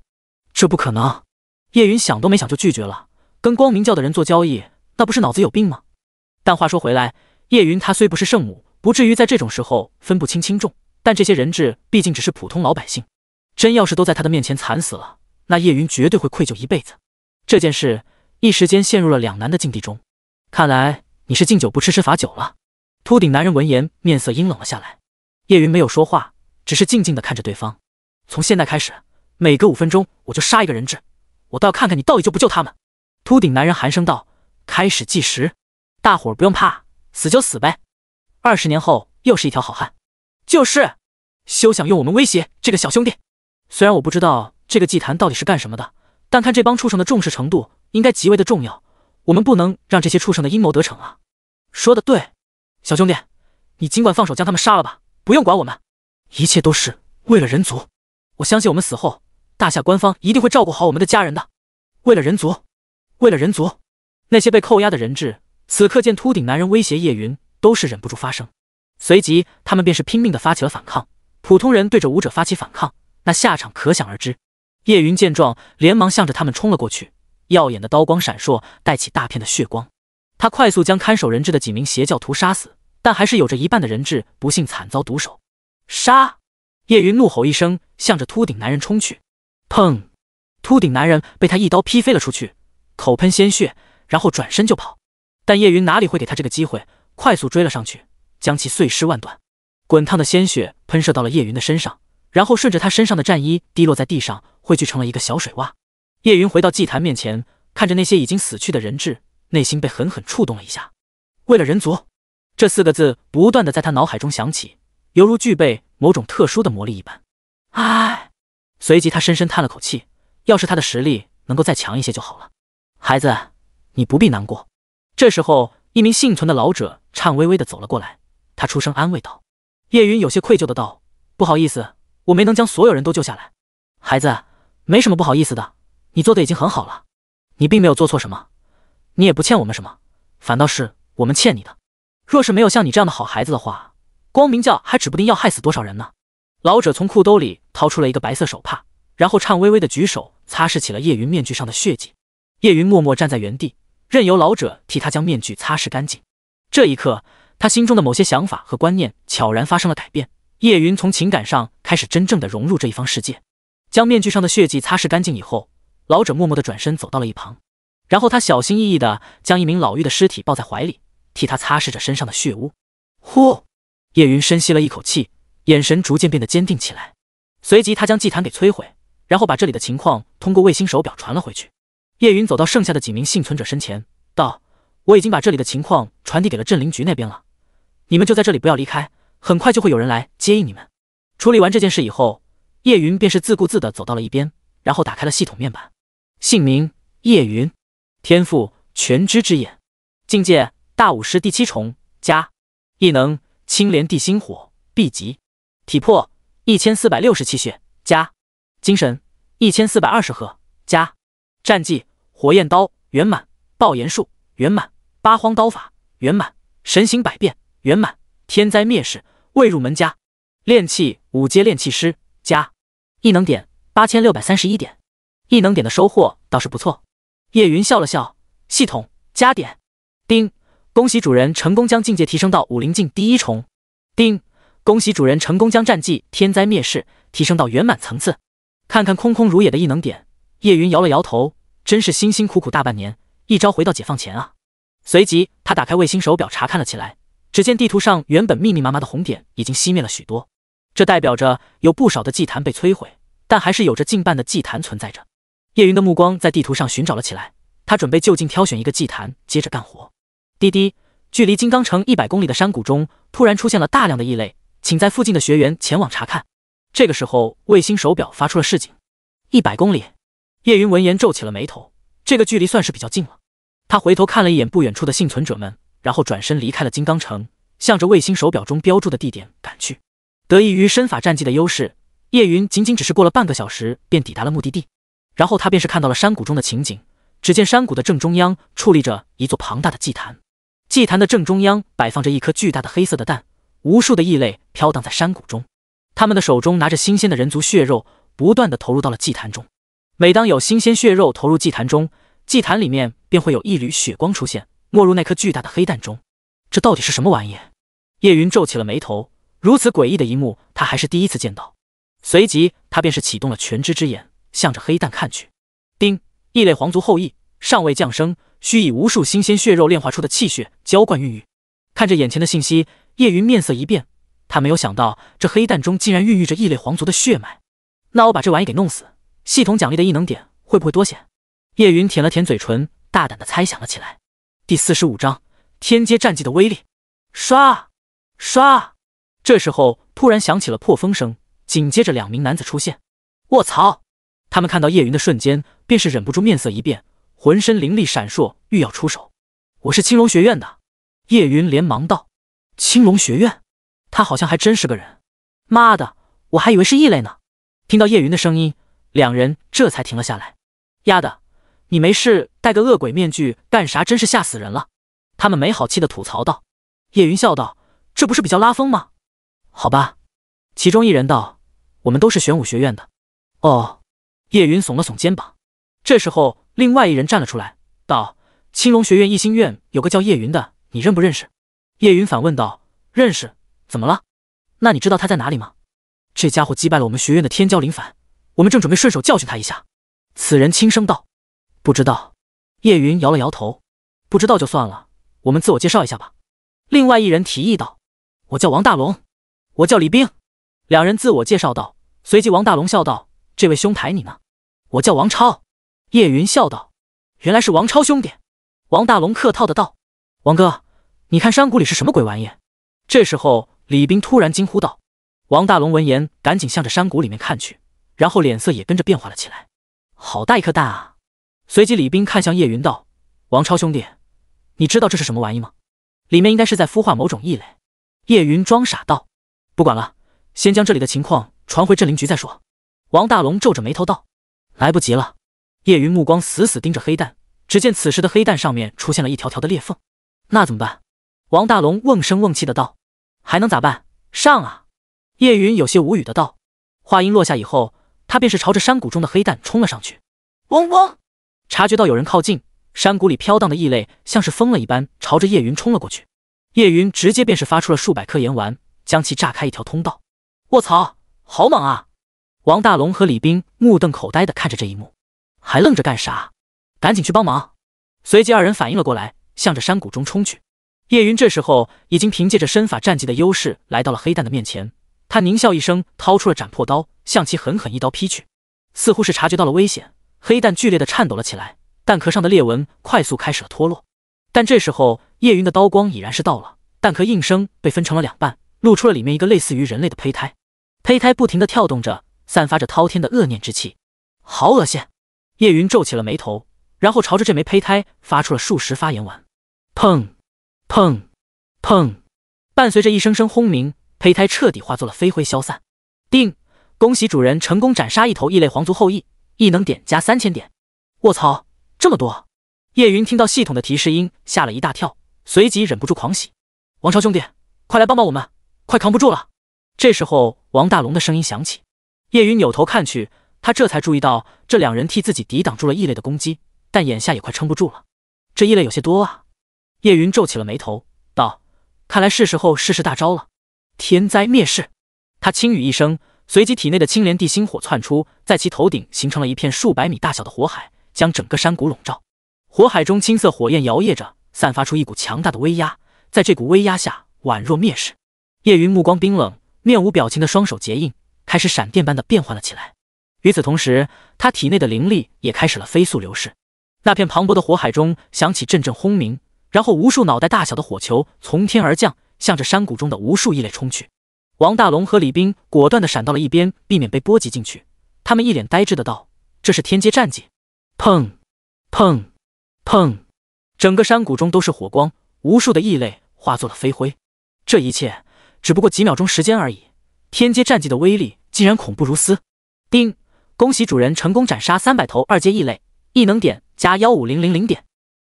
这不可能！叶云想都没想就拒绝了，跟光明教的人做交易，那不是脑子有病吗？但话说回来，叶云他虽不是圣母，不至于在这种时候分不清轻重，但这些人质毕竟只是普通老百姓。真要是都在他的面前惨死了，那叶云绝对会愧疚一辈子。这件事一时间陷入了两难的境地中。看来你是敬酒不吃吃罚酒了。秃顶男人闻言，面色阴冷了下来。叶云没有说话，只是静静的看着对方。从现在开始，每隔五分钟我就杀一个人质，我倒要看看你到底救不救他们。秃顶男人寒声道：“开始计时，大伙儿不用怕，死就死呗。二十年后又是一条好汉。”就是，休想用我们威胁这个小兄弟。虽然我不知道这个祭坛到底是干什么的，但看这帮畜生的重视程度，应该极为的重要。我们不能让这些畜生的阴谋得逞啊！说的对，小兄弟，你尽管放手将他们杀了吧，不用管我们，一切都是为了人族。我相信我们死后，大夏官方一定会照顾好我们的家人的。为了人族，为了人族，那些被扣押的人质，此刻见秃顶男人威胁叶云，都是忍不住发声，随即他们便是拼命的发起了反抗。普通人对着武者发起反抗。那下场可想而知。叶云见状，连忙向着他们冲了过去，耀眼的刀光闪烁，带起大片的血光。他快速将看守人质的几名邪教徒杀死，但还是有着一半的人质不幸惨遭毒手。杀！叶云怒吼一声，向着秃顶男人冲去。砰！秃顶男人被他一刀劈飞了出去，口喷鲜血，然后转身就跑。但叶云哪里会给他这个机会？快速追了上去，将其碎尸万段。滚烫的鲜血喷射到了叶云的身上。然后顺着他身上的战衣滴落在地上，汇聚成了一个小水洼。叶云回到祭坛面前，看着那些已经死去的人质，内心被狠狠触动了一下。为了人族，这四个字不断的在他脑海中响起，犹如具备某种特殊的魔力一般。唉，随即他深深叹了口气。要是他的实力能够再强一些就好了。孩子，你不必难过。这时候，一名幸存的老者颤巍巍的走了过来，他出声安慰道。叶云有些愧疚的道：“不好意思。”我没能将所有人都救下来，孩子，没什么不好意思的，你做的已经很好了，你并没有做错什么，你也不欠我们什么，反倒是我们欠你的。若是没有像你这样的好孩子的话，光明教还指不定要害死多少人呢。老者从裤兜里掏出了一个白色手帕，然后颤巍巍的举手擦拭起了叶云面具上的血迹。叶云默默站在原地，任由老者替他将面具擦拭干净。这一刻，他心中的某些想法和观念悄然发生了改变。叶云从情感上开始真正的融入这一方世界，将面具上的血迹擦拭干净以后，老者默默的转身走到了一旁，然后他小心翼翼的将一名老妪的尸体抱在怀里，替他擦拭着身上的血污。呼，叶云深吸了一口气，眼神逐渐变得坚定起来。随即他将祭坛给摧毁，然后把这里的情况通过卫星手表传了回去。叶云走到剩下的几名幸存者身前，道：“我已经把这里的情况传递给了镇灵局那边了，你们就在这里不要离开。”很快就会有人来接应你们。处理完这件事以后，叶云便是自顾自的走到了一边，然后打开了系统面板。姓名：叶云，天赋：全知之眼，境界：大武师第七重加，异能：青莲地心火，B 级，体魄：一千四百六十气血加，精神：一千四百二十核加，战绩：火焰刀圆满，爆炎术圆满，八荒刀法圆满，神行百变圆满，天灾灭世。未入门家，炼气五阶炼气师加异能点八千六百三十一点，异能点的收获倒是不错。叶云笑了笑，系统加点。丁，恭喜主人成功将境界提升到武灵境第一重。丁，恭喜主人成功将战绩天灾灭世提升到圆满层次。看看空空如也的异能点，叶云摇了摇头，真是辛辛苦苦大半年，一朝回到解放前啊。随即他打开卫星手表查看了起来。只见地图上原本密密麻麻的红点已经熄灭了许多，这代表着有不少的祭坛被摧毁，但还是有着近半的祭坛存在着。叶云的目光在地图上寻找了起来，他准备就近挑选一个祭坛，接着干活。滴滴，距离金刚城一百公里的山谷中突然出现了大量的异类，请在附近的学员前往查看。这个时候，卫星手表发出了示警。一百公里，叶云闻言皱起了眉头，这个距离算是比较近了。他回头看了一眼不远处的幸存者们。然后转身离开了金刚城，向着卫星手表中标注的地点赶去。得益于身法战技的优势，叶云仅仅只是过了半个小时，便抵达了目的地。然后他便是看到了山谷中的情景。只见山谷的正中央矗立着一座庞大的祭坛，祭坛的正中央摆放着一颗巨大的黑色的蛋，无数的异类飘荡在山谷中，他们的手中拿着新鲜的人族血肉，不断的投入到了祭坛中。每当有新鲜血肉投入祭坛中，祭坛里面便会有一缕血光出现。没入那颗巨大的黑蛋中，这到底是什么玩意？叶云皱起了眉头，如此诡异的一幕，他还是第一次见到。随即，他便是启动了全知之眼，向着黑蛋看去。丁，异类皇族后裔尚未降生，需以无数新鲜血肉炼化出的气血浇灌孕育。看着眼前的信息，叶云面色一变，他没有想到这黑蛋中竟然孕育着异类皇族的血脉。那我把这玩意给弄死，系统奖励的异能点会不会多些？叶云舔了舔嘴唇，大胆的猜想了起来。第四十五章天阶战技的威力。刷刷，这时候突然响起了破风声，紧接着两名男子出现。我操！他们看到叶云的瞬间，便是忍不住面色一变，浑身灵力闪烁，欲要出手。我是青龙学院的，叶云连忙道。青龙学院，他好像还真是个人。妈的，我还以为是异类呢。听到叶云的声音，两人这才停了下来。丫的！你没事戴个恶鬼面具干啥？真是吓死人了！他们没好气的吐槽道。叶云笑道：“这不是比较拉风吗？”好吧。其中一人道：“我们都是玄武学院的。”哦。叶云耸了耸肩膀。这时候，另外一人站了出来，道：“青龙学院一星院有个叫叶云的，你认不认识？”叶云反问道：“认识？怎么了？那你知道他在哪里吗？”这家伙击败了我们学院的天骄林凡，我们正准备顺手教训他一下。”此人轻声道。不知道，叶云摇了摇头。不知道就算了，我们自我介绍一下吧。另外一人提议道：“我叫王大龙，我叫李冰。”两人自我介绍道，随即王大龙笑道：“这位兄台，你呢？”我叫王超。叶云笑道：“原来是王超兄弟。”王大龙客套的道：“王哥，你看山谷里是什么鬼玩意？”这时候，李冰突然惊呼道：“王大龙！”闻言，赶紧向着山谷里面看去，然后脸色也跟着变化了起来。好大一颗蛋啊！随即，李斌看向叶云道：“王超兄弟，你知道这是什么玩意吗？里面应该是在孵化某种异类。”叶云装傻道：“不管了，先将这里的情况传回镇灵局再说。”王大龙皱着眉头道：“来不及了。”叶云目光死死盯着黑蛋，只见此时的黑蛋上面出现了一条条的裂缝。那怎么办？王大龙瓮声瓮气的道：“还能咋办？上啊！”叶云有些无语的道。话音落下以后，他便是朝着山谷中的黑蛋冲了上去。嗡嗡。察觉到有人靠近，山谷里飘荡的异类像是疯了一般，朝着叶云冲了过去。叶云直接便是发出了数百颗岩丸，将其炸开一条通道。卧槽，好猛啊！王大龙和李斌目瞪口呆的看着这一幕，还愣着干啥？赶紧去帮忙！随即二人反应了过来，向着山谷中冲去。叶云这时候已经凭借着身法战技的优势来到了黑蛋的面前，他狞笑一声，掏出了斩破刀，向其狠狠一刀劈去。似乎是察觉到了危险。黑蛋剧烈的颤抖了起来，蛋壳上的裂纹快速开始了脱落。但这时候，叶云的刀光已然是到了，蛋壳应声被分成了两半，露出了里面一个类似于人类的胚胎。胚胎不停的跳动着，散发着滔天的恶念之气，好恶心！叶云皱起了眉头，然后朝着这枚胚胎发出了数十发言丸。砰！砰！砰！伴随着一声声轰鸣，胚胎彻底化作了飞灰消散。定，恭喜主人成功斩杀一头异类皇族后裔。异能点加三千点，卧槽，这么多！叶云听到系统的提示音，吓了一大跳，随即忍不住狂喜。王朝兄弟，快来帮帮我们，快扛不住了！这时候，王大龙的声音响起，叶云扭头看去，他这才注意到这两人替自己抵挡住了异类的攻击，但眼下也快撑不住了。这异类有些多啊！叶云皱起了眉头，道：“看来是时候试试大招了。”天灾灭世，他轻语一声。随即，体内的青莲地心火窜出，在其头顶形成了一片数百米大小的火海，将整个山谷笼罩。火海中，青色火焰摇曳着，散发出一股强大的威压。在这股威压下，宛若灭世。叶云目光冰冷，面无表情的双手结印，开始闪电般的变换了起来。与此同时，他体内的灵力也开始了飞速流逝。那片磅礴的火海中响起阵阵轰鸣，然后无数脑袋大小的火球从天而降，向着山谷中的无数异类冲去。王大龙和李斌果断地闪到了一边，避免被波及进去。他们一脸呆滞的道：“这是天阶战绩！”砰！砰！砰！整个山谷中都是火光，无数的异类化作了飞灰。这一切只不过几秒钟时间而已，天阶战绩的威力竟然恐怖如斯！叮，恭喜主人成功斩杀三百头二阶异类，异能点加幺五零零零点。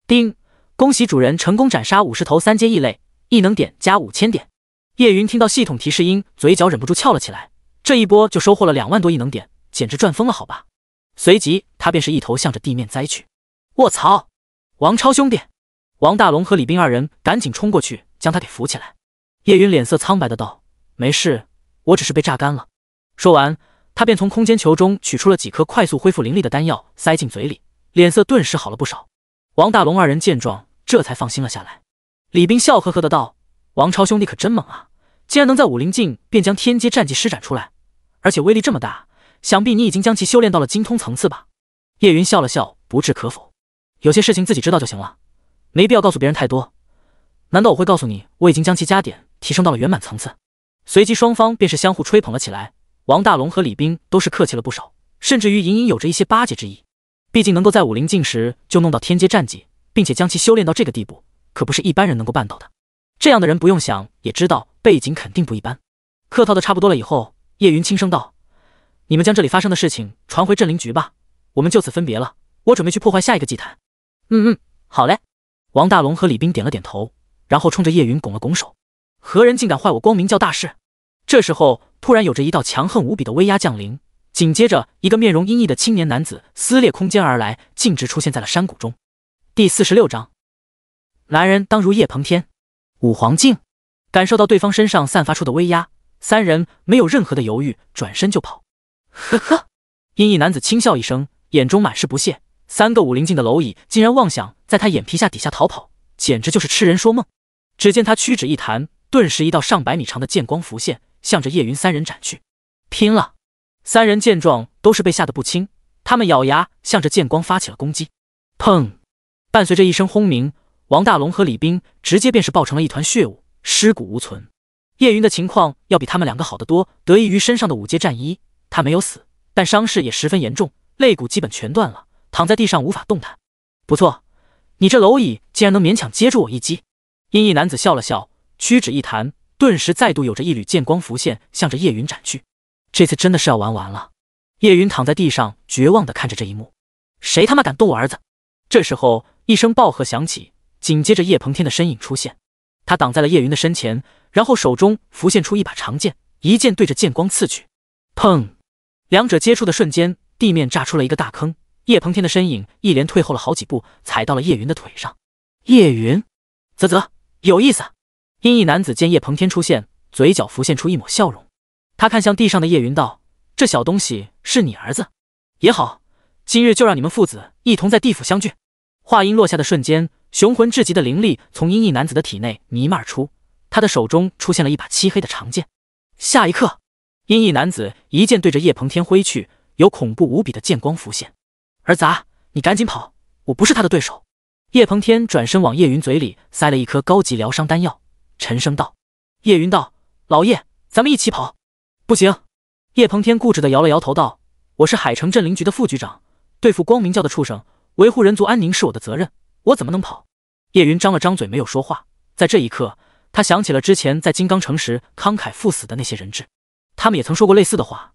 叮，恭喜主人成功斩杀五十头三阶异类，异能点加五千点。叶云听到系统提示音，嘴角忍不住翘了起来。这一波就收获了两万多异能点，简直赚疯了，好吧。随即他便是一头向着地面栽去。卧槽！王超兄弟，王大龙和李斌二人赶紧冲过去将他给扶起来。叶云脸色苍白的道：“没事，我只是被榨干了。”说完，他便从空间球中取出了几颗快速恢复灵力的丹药，塞进嘴里，脸色顿时好了不少。王大龙二人见状，这才放心了下来。李斌笑呵呵的道。王超兄弟可真猛啊！竟然能在武林境便将天阶战技施展出来，而且威力这么大，想必你已经将其修炼到了精通层次吧？叶云笑了笑，不置可否。有些事情自己知道就行了，没必要告诉别人太多。难道我会告诉你，我已经将其加点提升到了圆满层次？随即双方便是相互吹捧了起来。王大龙和李斌都是客气了不少，甚至于隐隐有着一些巴结之意。毕竟能够在武林境时就弄到天阶战技，并且将其修炼到这个地步，可不是一般人能够办到的。这样的人不用想也知道背景肯定不一般。客套的差不多了以后，叶云轻声道：“你们将这里发生的事情传回镇灵局吧，我们就此分别了。我准备去破坏下一个祭坛。”“嗯嗯，好嘞。”王大龙和李斌点了点头，然后冲着叶云拱了拱手。“何人竟敢坏我光明教大事？”这时候，突然有着一道强横无比的威压降临，紧接着，一个面容阴翳的青年男子撕裂空间而来，径直出现在了山谷中。第四十六章：男人当如叶鹏天。五黄镜。感受到对方身上散发出的威压，三人没有任何的犹豫，转身就跑。呵呵，阴翼男子轻笑一声，眼中满是不屑。三个五灵境的蝼蚁，竟然妄想在他眼皮下底下逃跑，简直就是痴人说梦。只见他屈指一弹，顿时一道上百米长的剑光浮现，向着叶云三人斩去。拼了！三人见状，都是被吓得不轻。他们咬牙，向着剑光发起了攻击。砰！伴随着一声轰鸣。王大龙和李斌直接便是爆成了一团血雾，尸骨无存。叶云的情况要比他们两个好得多，得益于身上的五阶战衣，他没有死，但伤势也十分严重，肋骨基本全断了，躺在地上无法动弹。不错，你这蝼蚁竟然能勉强接住我一击！阴衣男子笑了笑，屈指一弹，顿时再度有着一缕剑光浮现，向着叶云斩去。这次真的是要玩完了！叶云躺在地上，绝望的看着这一幕。谁他妈敢动我儿子？这时候，一声暴喝响起。紧接着，叶鹏天的身影出现，他挡在了叶云的身前，然后手中浮现出一把长剑，一剑对着剑光刺去。砰！两者接触的瞬间，地面炸出了一个大坑。叶鹏天的身影一连退后了好几步，踩到了叶云的腿上。叶云，啧啧，有意思。阴衣男子见叶鹏天出现，嘴角浮现出一抹笑容，他看向地上的叶云，道：“这小东西是你儿子？也好，今日就让你们父子一同在地府相聚。”话音落下的瞬间，雄浑至极的灵力从阴翳男子的体内弥漫出，他的手中出现了一把漆黑的长剑。下一刻，阴翳男子一剑对着叶鹏天挥去，有恐怖无比的剑光浮现。儿子，你赶紧跑，我不是他的对手。叶鹏天转身往叶云嘴里塞了一颗高级疗伤丹药，沉声道：“叶云，道老叶，咱们一起跑。”不行。叶鹏天固执的摇了摇头道：“我是海城镇灵局的副局长，对付光明教的畜生。”维护人族安宁是我的责任，我怎么能跑？叶云张了张嘴，没有说话。在这一刻，他想起了之前在金刚城时慷慨赴死的那些人质，他们也曾说过类似的话，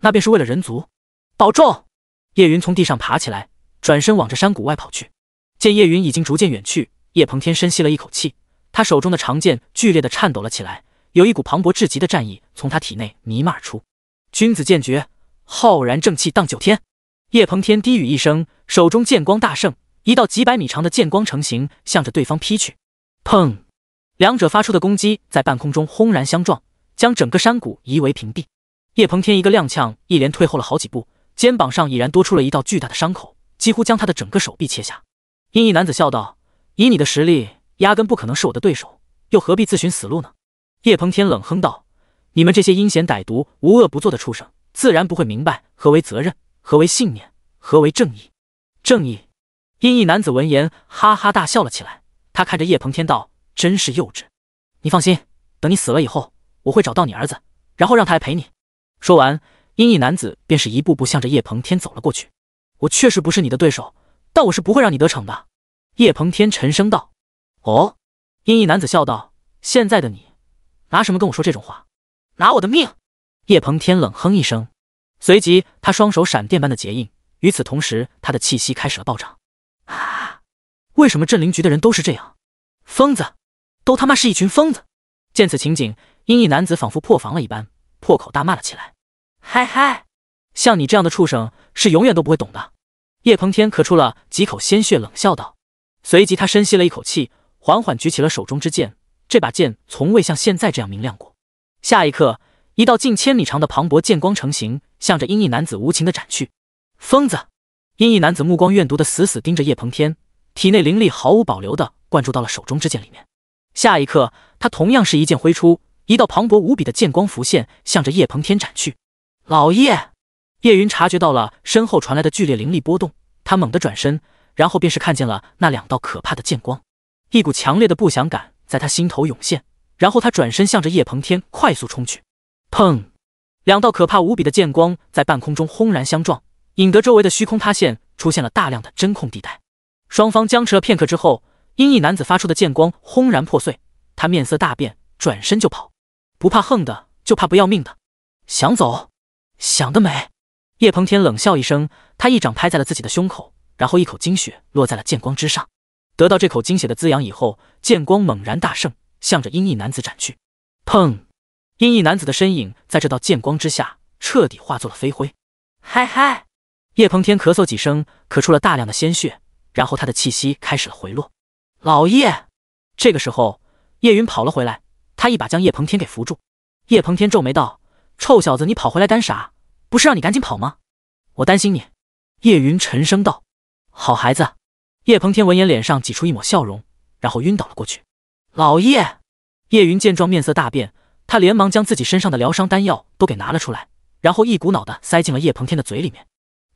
那便是为了人族。保重！叶云从地上爬起来，转身往着山谷外跑去。见叶云已经逐渐远去，叶鹏天深吸了一口气，他手中的长剑剧烈的颤抖了起来，有一股磅礴至极的战意从他体内弥漫而出。君子剑诀，浩然正气荡九天。叶鹏天低语一声。手中剑光大盛，一道几百米长的剑光成型，向着对方劈去。砰！两者发出的攻击在半空中轰然相撞，将整个山谷夷为平地。叶鹏天一个踉跄，一连退后了好几步，肩膀上已然多出了一道巨大的伤口，几乎将他的整个手臂切下。阴翼男子笑道：“以你的实力，压根不可能是我的对手，又何必自寻死路呢？”叶鹏天冷哼道：“你们这些阴险歹毒、无恶不作的畜生，自然不会明白何为责任，何为信念，何为正义。”正义，阴翼男子闻言哈哈大笑了起来。他看着叶鹏天道：“真是幼稚。”你放心，等你死了以后，我会找到你儿子，然后让他来陪你。”说完，阴翼男子便是一步步向着叶鹏天走了过去。“我确实不是你的对手，但我是不会让你得逞的。”叶鹏天沉声道。“哦？”阴翼男子笑道，“现在的你，拿什么跟我说这种话？拿我的命！”叶鹏天冷哼一声，随即他双手闪电般的结印。与此同时，他的气息开始了暴涨。啊！为什么镇灵局的人都是这样？疯子，都他妈是一群疯子！见此情景，阴翼男子仿佛破防了一般，破口大骂了起来：“嗨嗨，像你这样的畜生是永远都不会懂的！”叶鹏天咳出了几口鲜血，冷笑道。随即，他深吸了一口气，缓缓举起了手中之剑。这把剑从未像现在这样明亮过。下一刻，一道近千米长的磅礴剑光成型，向着阴翼男子无情的斩去。疯子，阴翼男子目光怨毒的死死盯着叶鹏天，体内灵力毫无保留的灌注到了手中之剑里面。下一刻，他同样是一剑挥出，一道磅礴无比的剑光浮现，向着叶鹏天斩去。老叶，叶云察觉到了身后传来的剧烈灵力波动，他猛地转身，然后便是看见了那两道可怕的剑光，一股强烈的不祥感在他心头涌现，然后他转身向着叶鹏天快速冲去。砰，两道可怕无比的剑光在半空中轰然相撞。引得周围的虚空塌陷，出现了大量的真空地带。双方僵持了片刻之后，阴翼男子发出的剑光轰然破碎，他面色大变，转身就跑。不怕横的，就怕不要命的。想走？想得美！叶鹏天冷笑一声，他一掌拍在了自己的胸口，然后一口精血落在了剑光之上。得到这口精血的滋养以后，剑光猛然大盛，向着阴翼男子斩去。砰！阴翼男子的身影在这道剑光之下彻底化作了飞灰。嗨嗨！叶鹏天咳嗽几声，咳出了大量的鲜血，然后他的气息开始了回落。老叶，这个时候，叶云跑了回来，他一把将叶鹏天给扶住。叶鹏天皱眉道：“臭小子，你跑回来干啥？不是让你赶紧跑吗？”我担心你。”叶云沉声道。“好孩子。”叶鹏天闻言，脸上挤出一抹笑容，然后晕倒了过去。老叶，叶云见状，面色大变，他连忙将自己身上的疗伤丹药都给拿了出来，然后一股脑的塞进了叶鹏天的嘴里面。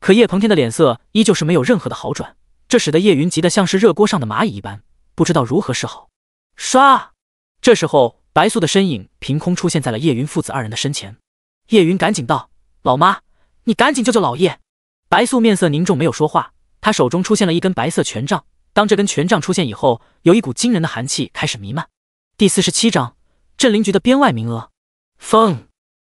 可叶鹏天的脸色依旧是没有任何的好转，这使得叶云急得像是热锅上的蚂蚁一般，不知道如何是好。唰，这时候白素的身影凭空出现在了叶云父子二人的身前。叶云赶紧道：“老妈，你赶紧救救老叶！”白素面色凝重，没有说话。他手中出现了一根白色权杖。当这根权杖出现以后，有一股惊人的寒气开始弥漫。第四十七章：镇灵局的编外名额。风，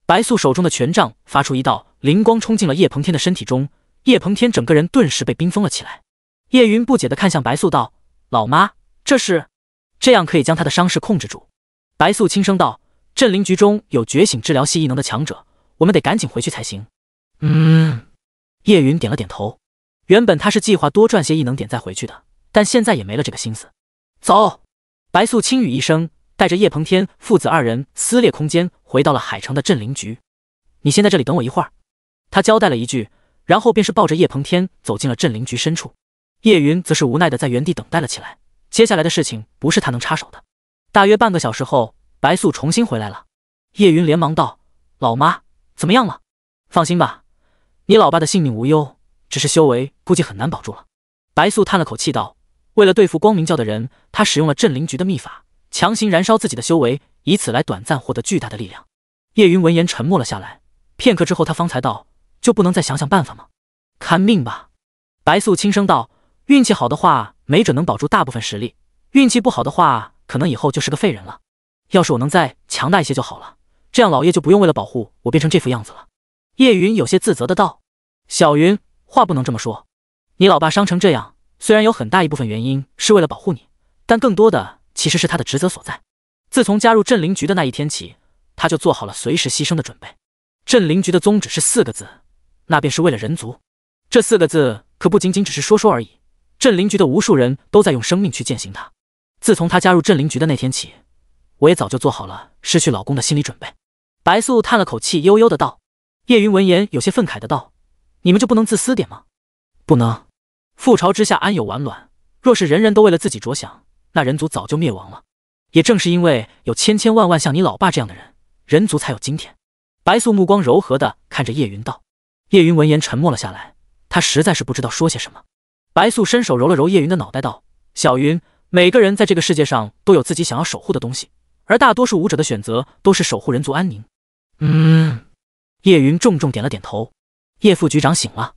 白素手中的权杖发出一道灵光，冲进了叶鹏天的身体中。叶鹏天整个人顿时被冰封了起来。叶云不解的看向白素道：“老妈，这是？这样可以将他的伤势控制住？”白素轻声道：“镇灵局中有觉醒治疗系异能的强者，我们得赶紧回去才行。”嗯。叶云点了点头。原本他是计划多赚些异能点再回去的，但现在也没了这个心思。走！白素轻语一声，带着叶鹏天父子二人撕裂空间，回到了海城的镇灵局。你先在这里等我一会儿。他交代了一句。然后便是抱着叶鹏天走进了镇灵局深处，叶云则是无奈的在原地等待了起来。接下来的事情不是他能插手的。大约半个小时后，白素重新回来了。叶云连忙道：“老妈怎么样了？”“放心吧，你老爸的性命无忧，只是修为估计很难保住了。”白素叹了口气道：“为了对付光明教的人，他使用了镇灵局的秘法，强行燃烧自己的修为，以此来短暂获得巨大的力量。”叶云闻言沉默了下来。片刻之后，他方才道。就不能再想想办法吗？看命吧，白素轻声道。运气好的话，没准能保住大部分实力；运气不好的话，可能以后就是个废人了。要是我能再强大一些就好了，这样老叶就不用为了保护我变成这副样子了。叶云有些自责的道：“小云，话不能这么说。你老爸伤成这样，虽然有很大一部分原因是为了保护你，但更多的其实是他的职责所在。自从加入镇灵局的那一天起，他就做好了随时牺牲的准备。镇灵局的宗旨是四个字。”那便是为了人族，这四个字可不仅仅只是说说而已。镇灵局的无数人都在用生命去践行它。自从他加入镇灵局的那天起，我也早就做好了失去老公的心理准备。白素叹了口气，悠悠的道：“叶云闻言，有些愤慨的道：你们就不能自私点吗？不能。覆巢之下，安有完卵？若是人人都为了自己着想，那人族早就灭亡了。也正是因为有千千万万像你老爸这样的人，人族才有今天。”白素目光柔和的看着叶云道。叶云闻言沉默了下来，他实在是不知道说些什么。白素伸手揉了揉叶云的脑袋，道：“小云，每个人在这个世界上都有自己想要守护的东西，而大多数武者的选择都是守护人族安宁。”嗯。叶云重重点了点头。叶副局长醒了。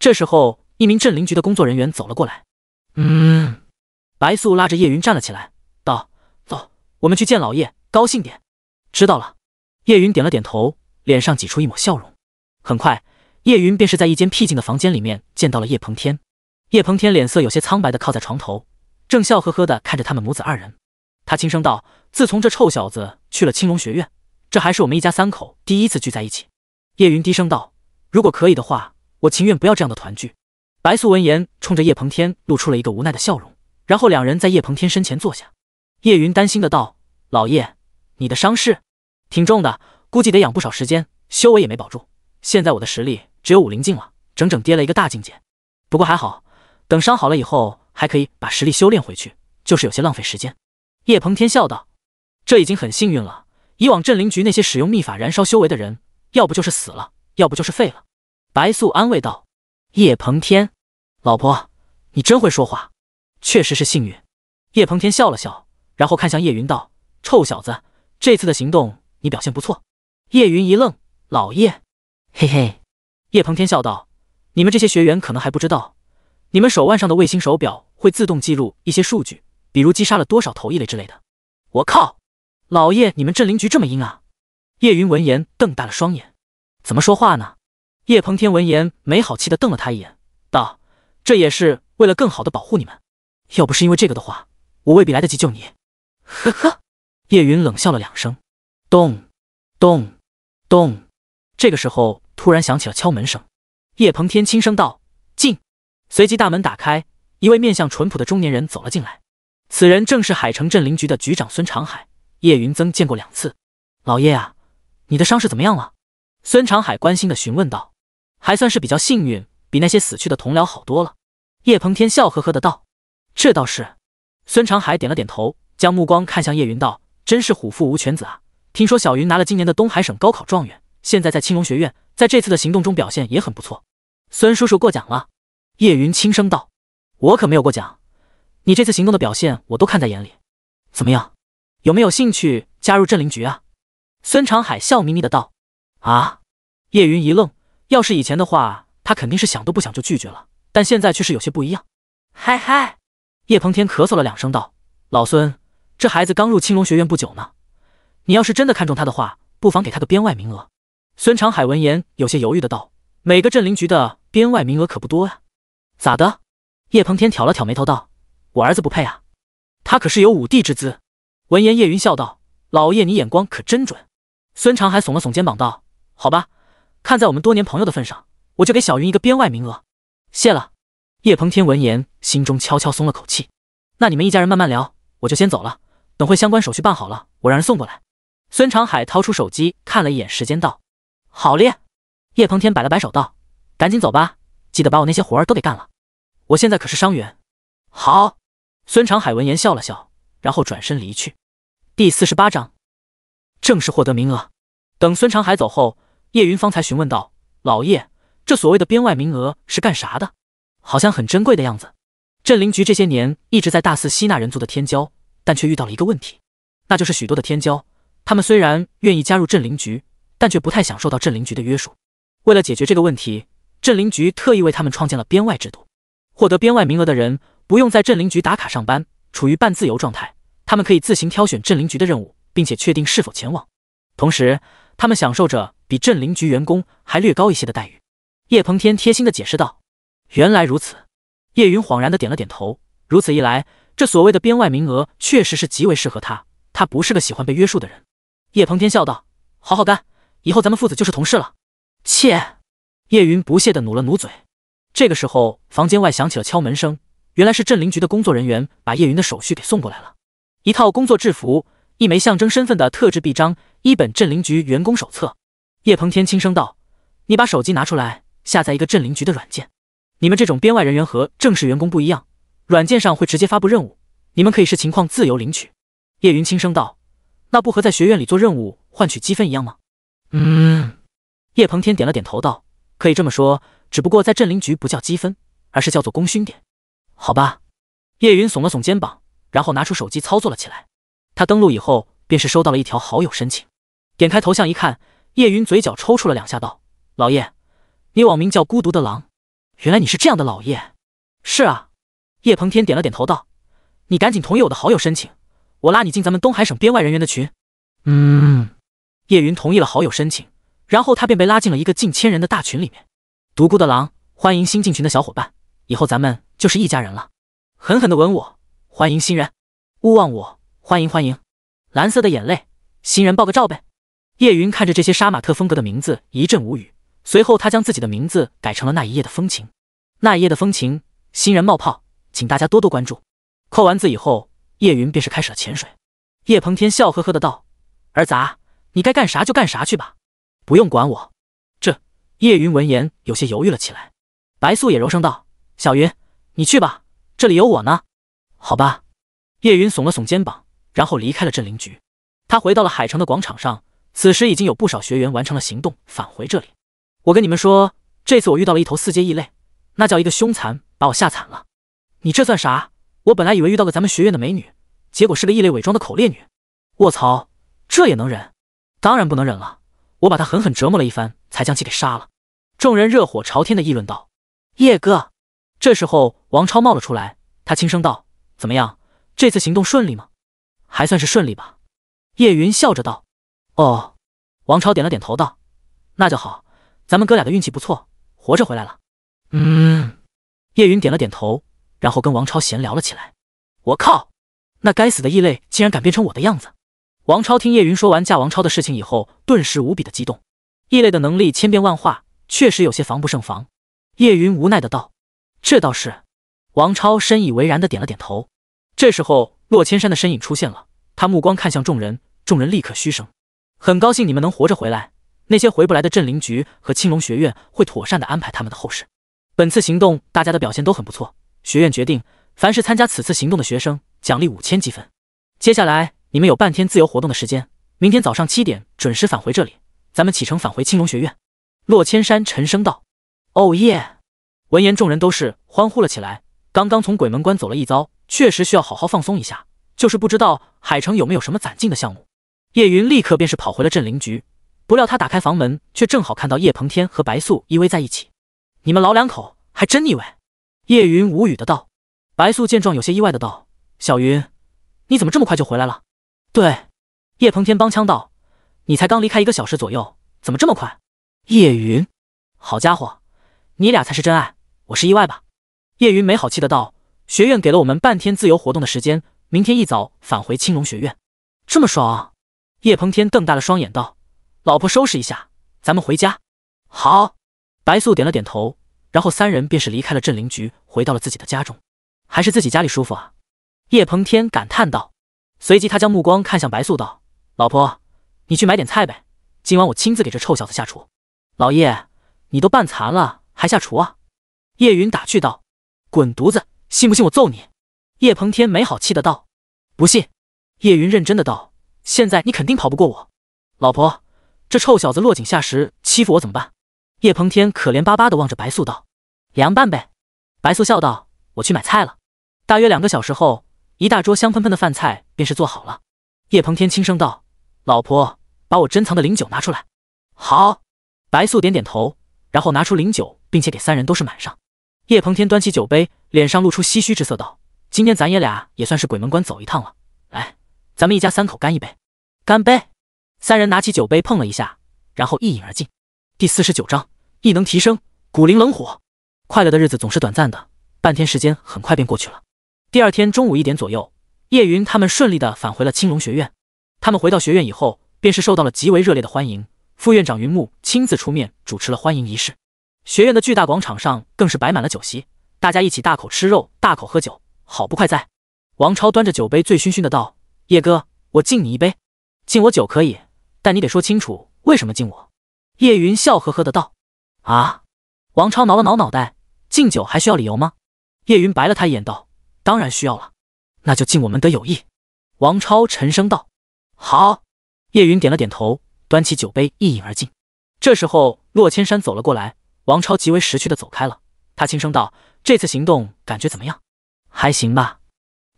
这时候，一名镇林局的工作人员走了过来。嗯。白素拉着叶云站了起来，道：“走，我们去见老叶，高兴点。”知道了。叶云点了点头，脸上挤出一抹笑容。很快。叶云便是在一间僻静的房间里面见到了叶鹏天，叶鹏天脸色有些苍白的靠在床头，正笑呵呵的看着他们母子二人。他轻声道：“自从这臭小子去了青龙学院，这还是我们一家三口第一次聚在一起。”叶云低声道：“如果可以的话，我情愿不要这样的团聚。”白素闻言，冲着叶鹏天露出了一个无奈的笑容，然后两人在叶鹏天身前坐下。叶云担心的道：“老叶，你的伤势挺重的，估计得养不少时间，修为也没保住。现在我的实力……”只有武灵境了，整整跌了一个大境界。不过还好，等伤好了以后，还可以把实力修炼回去，就是有些浪费时间。叶鹏天笑道：“这已经很幸运了。以往镇灵局那些使用秘法燃烧修为的人，要不就是死了，要不就是废了。”白素安慰道：“叶鹏天，老婆，你真会说话，确实是幸运。”叶鹏天笑了笑，然后看向叶云道：“臭小子，这次的行动你表现不错。”叶云一愣：“老叶，嘿嘿。”叶鹏天笑道：“你们这些学员可能还不知道，你们手腕上的卫星手表会自动记录一些数据，比如击杀了多少头一类之类的。”我靠，老叶，你们镇灵局这么阴啊！叶云闻言瞪大了双眼：“怎么说话呢？”叶鹏天闻言没好气的瞪了他一眼，道：“这也是为了更好的保护你们，要不是因为这个的话，我未必来得及救你。”呵呵，叶云冷笑了两声。咚，咚，咚，这个时候。突然响起了敲门声，叶鹏天轻声道：“进。”随即大门打开，一位面相淳朴的中年人走了进来。此人正是海城镇林局的局长孙长海，叶云曾见过两次。老叶啊，你的伤势怎么样了？孙长海关心的询问道。还算是比较幸运，比那些死去的同僚好多了。叶鹏天笑呵呵的道：“这倒是。”孙长海点了点头，将目光看向叶云道：“真是虎父无犬子啊！听说小云拿了今年的东海省高考状元。”现在在青龙学院，在这次的行动中表现也很不错。孙叔叔过奖了，叶云轻声道：“我可没有过奖，你这次行动的表现我都看在眼里。怎么样，有没有兴趣加入镇灵局啊？”孙长海笑眯眯的道：“啊！”叶云一愣，要是以前的话，他肯定是想都不想就拒绝了，但现在却是有些不一样。嗨嗨，叶鹏天咳嗽了两声道：“老孙，这孩子刚入青龙学院不久呢，你要是真的看中他的话，不妨给他个编外名额。”孙长海闻言有些犹豫的道：“每个镇林局的编外名额可不多呀，咋的？”叶鹏天挑了挑眉头道：“我儿子不配啊，他可是有武帝之资。”闻言，叶云笑道：“老叶，你眼光可真准。”孙长海耸了耸肩膀道：“好吧，看在我们多年朋友的份上，我就给小云一个编外名额，谢了。”叶鹏天闻言，心中悄悄松了口气。那你们一家人慢慢聊，我就先走了。等会相关手续办好了，我让人送过来。孙长海掏出手机看了一眼时间，道：好咧，叶鹏天摆了摆手道：“赶紧走吧，记得把我那些活儿都给干了。我现在可是伤员。”好，孙长海闻言笑了笑，然后转身离去。第四十八章正式获得名额。等孙长海走后，叶云方才询问道：“老叶，这所谓的编外名额是干啥的？好像很珍贵的样子。镇灵局这些年一直在大肆吸纳人族的天骄，但却遇到了一个问题，那就是许多的天骄，他们虽然愿意加入镇灵局。”但却不太享受到镇林局的约束。为了解决这个问题，镇林局特意为他们创建了编外制度。获得编外名额的人不用在镇林局打卡上班，处于半自由状态。他们可以自行挑选镇林局的任务，并且确定是否前往。同时，他们享受着比镇林局员工还略高一些的待遇。叶鹏天贴心地解释道：“原来如此。”叶云恍然地点了点头。如此一来，这所谓的编外名额确实是极为适合他。他不是个喜欢被约束的人。叶鹏天笑道：“好好干。”以后咱们父子就是同事了。切！叶云不屑的努了努嘴。这个时候，房间外响起了敲门声，原来是镇林局的工作人员把叶云的手续给送过来了。一套工作制服，一枚象征身份的特制臂章，一本镇林局员工手册。叶鹏天轻声道：“你把手机拿出来，下载一个镇林局的软件。你们这种编外人员和正式员工不一样，软件上会直接发布任务，你们可以视情况自由领取。”叶云轻声道：“那不和在学院里做任务换取积分一样吗？”嗯，叶鹏天点了点头，道：“可以这么说，只不过在镇灵局不叫积分，而是叫做功勋点，好吧？”叶云耸了耸肩膀，然后拿出手机操作了起来。他登录以后，便是收到了一条好友申请，点开头像一看，叶云嘴角抽搐了两下，道：“老叶，你网名叫孤独的狼，原来你是这样的老叶。”“是啊。”叶鹏天点了点头，道：“你赶紧同意我的好友申请，我拉你进咱们东海省编外人员的群。”“嗯。”叶云同意了好友申请，然后他便被拉进了一个近千人的大群里面。独孤的狼，欢迎新进群的小伙伴，以后咱们就是一家人了。狠狠的吻我，欢迎新人，勿忘我，欢迎欢迎。蓝色的眼泪，新人爆个照呗。叶云看着这些杀马特风格的名字一阵无语，随后他将自己的名字改成了那一夜的风情。那一夜的风情，新人冒泡，请大家多多关注。扣完字以后，叶云便是开始了潜水。叶鹏天笑呵呵的道：“儿子。”你该干啥就干啥去吧，不用管我。这叶云闻言有些犹豫了起来。白素也柔声道：“小云，你去吧，这里有我呢。”好吧。叶云耸了耸肩膀，然后离开了镇灵局。他回到了海城的广场上，此时已经有不少学员完成了行动，返回这里。我跟你们说，这次我遇到了一头四阶异类，那叫一个凶残，把我吓惨了。你这算啥？我本来以为遇到个咱们学院的美女，结果是个异类伪装的口裂女。卧槽，这也能忍？当然不能忍了，我把他狠狠折磨了一番，才将其给杀了。众人热火朝天的议论道：“叶哥。”这时候，王超冒了出来，他轻声道：“怎么样，这次行动顺利吗？”“还算是顺利吧。”叶云笑着道。“哦。”王超点了点头道：“那就好，咱们哥俩的运气不错，活着回来了。”“嗯。”叶云点了点头，然后跟王超闲聊了起来。“我靠，那该死的异类竟然敢变成我的样子！”王超听叶云说完嫁王超的事情以后，顿时无比的激动。异类的能力千变万化，确实有些防不胜防。叶云无奈的道：“这倒是。”王超深以为然的点了点头。这时候，洛千山的身影出现了，他目光看向众人，众人立刻嘘声：“很高兴你们能活着回来，那些回不来的镇灵局和青龙学院会妥善的安排他们的后事。本次行动大家的表现都很不错，学院决定，凡是参加此次行动的学生，奖励五千积分。接下来。”你们有半天自由活动的时间，明天早上七点准时返回这里。咱们启程返回青龙学院。”洛千山沉声道。“哦耶！”闻言，众人都是欢呼了起来。刚刚从鬼门关走了一遭，确实需要好好放松一下。就是不知道海城有没有什么攒劲的项目。叶云立刻便是跑回了镇灵局，不料他打开房门，却正好看到叶鹏天和白素依偎在一起。你们老两口还真腻歪。”叶云无语的道。白素见状，有些意外的道：“小云，你怎么这么快就回来了？”对，叶鹏天帮腔道：“你才刚离开一个小时左右，怎么这么快？”叶云，好家伙，你俩才是真爱，我是意外吧？”叶云没好气的道：“学院给了我们半天自由活动的时间，明天一早返回青龙学院，这么爽。”叶鹏天瞪大了双眼道：“老婆，收拾一下，咱们回家。”好，白素点了点头，然后三人便是离开了镇灵局，回到了自己的家中。还是自己家里舒服啊，叶鹏天感叹道。随即，他将目光看向白素，道：“老婆，你去买点菜呗，今晚我亲自给这臭小子下厨。”“老叶，你都半残了，还下厨啊？”叶云打趣道。“滚犊子，信不信我揍你？”叶鹏天没好气的道。“不信。”叶云认真的道。“现在你肯定跑不过我。”“老婆，这臭小子落井下石，欺负我怎么办？”叶鹏天可怜巴巴的望着白素，道：“凉拌呗。”白素笑道：“我去买菜了。”大约两个小时后。一大桌香喷喷的饭菜便是做好了，叶鹏天轻声道：“老婆，把我珍藏的灵酒拿出来。”好，白素点点头，然后拿出灵酒，并且给三人都是满上。叶鹏天端起酒杯，脸上露出唏嘘之色，道：“今天咱爷俩也算是鬼门关走一趟了，来，咱们一家三口干一杯！”干杯！三人拿起酒杯碰了一下，然后一饮而尽。第四十九章：异能提升，骨灵冷火。快乐的日子总是短暂的，半天时间很快便过去了。第二天中午一点左右，叶云他们顺利的返回了青龙学院。他们回到学院以后，便是受到了极为热烈的欢迎。副院长云木亲自出面主持了欢迎仪式。学院的巨大广场上更是摆满了酒席，大家一起大口吃肉，大口喝酒，好不快哉。王超端着酒杯，醉醺醺的道：“叶哥，我敬你一杯。敬我酒可以，但你得说清楚为什么敬我。”叶云笑呵呵的道：“啊？”王超挠了挠脑袋，敬酒还需要理由吗？叶云白了他一眼道。当然需要了，那就敬我们的友谊。”王超沉声道。“好。”叶云点了点头，端起酒杯一饮而尽。这时候，洛千山走了过来，王超极为识趣的走开了。他轻声道：“这次行动感觉怎么样？还行吧？”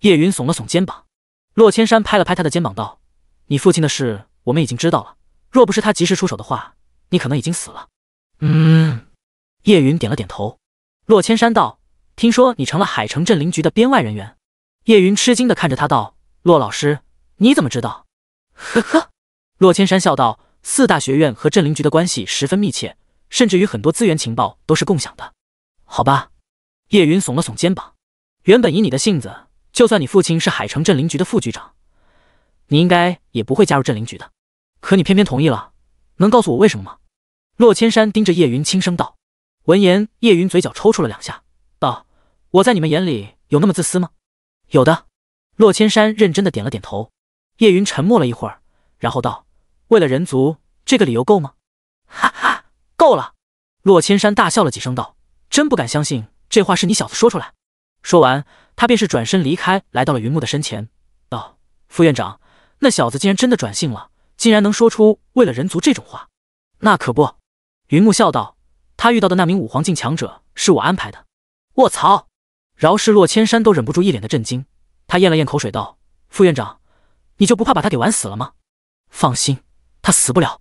叶云耸了耸肩膀。洛千山拍了拍他的肩膀道：“你父亲的事我们已经知道了，若不是他及时出手的话，你可能已经死了。”嗯。叶云点了点头。洛千山道。听说你成了海城镇林局的编外人员，叶云吃惊的看着他道：“骆老师，你怎么知道？”呵呵，骆千山笑道：“四大学院和镇林局的关系十分密切，甚至于很多资源情报都是共享的。”好吧，叶云耸了耸肩膀。原本以你的性子，就算你父亲是海城镇林局的副局长，你应该也不会加入镇林局的。可你偏偏同意了，能告诉我为什么吗？”骆千山盯着叶云轻声道。闻言，叶云嘴角抽搐了两下。我在你们眼里有那么自私吗？有的。洛千山认真的点了点头。叶云沉默了一会儿，然后道：“为了人族，这个理由够吗？”哈哈，够了。洛千山大笑了几声，道：“真不敢相信，这话是你小子说出来。”说完，他便是转身离开，来到了云木的身前，道：“副院长，那小子竟然真的转性了，竟然能说出为了人族这种话，那可不。”云木笑道：“他遇到的那名武皇境强者是我安排的。”我操！饶是洛千山都忍不住一脸的震惊，他咽了咽口水道：“副院长，你就不怕把他给玩死了吗？”“放心，他死不了。”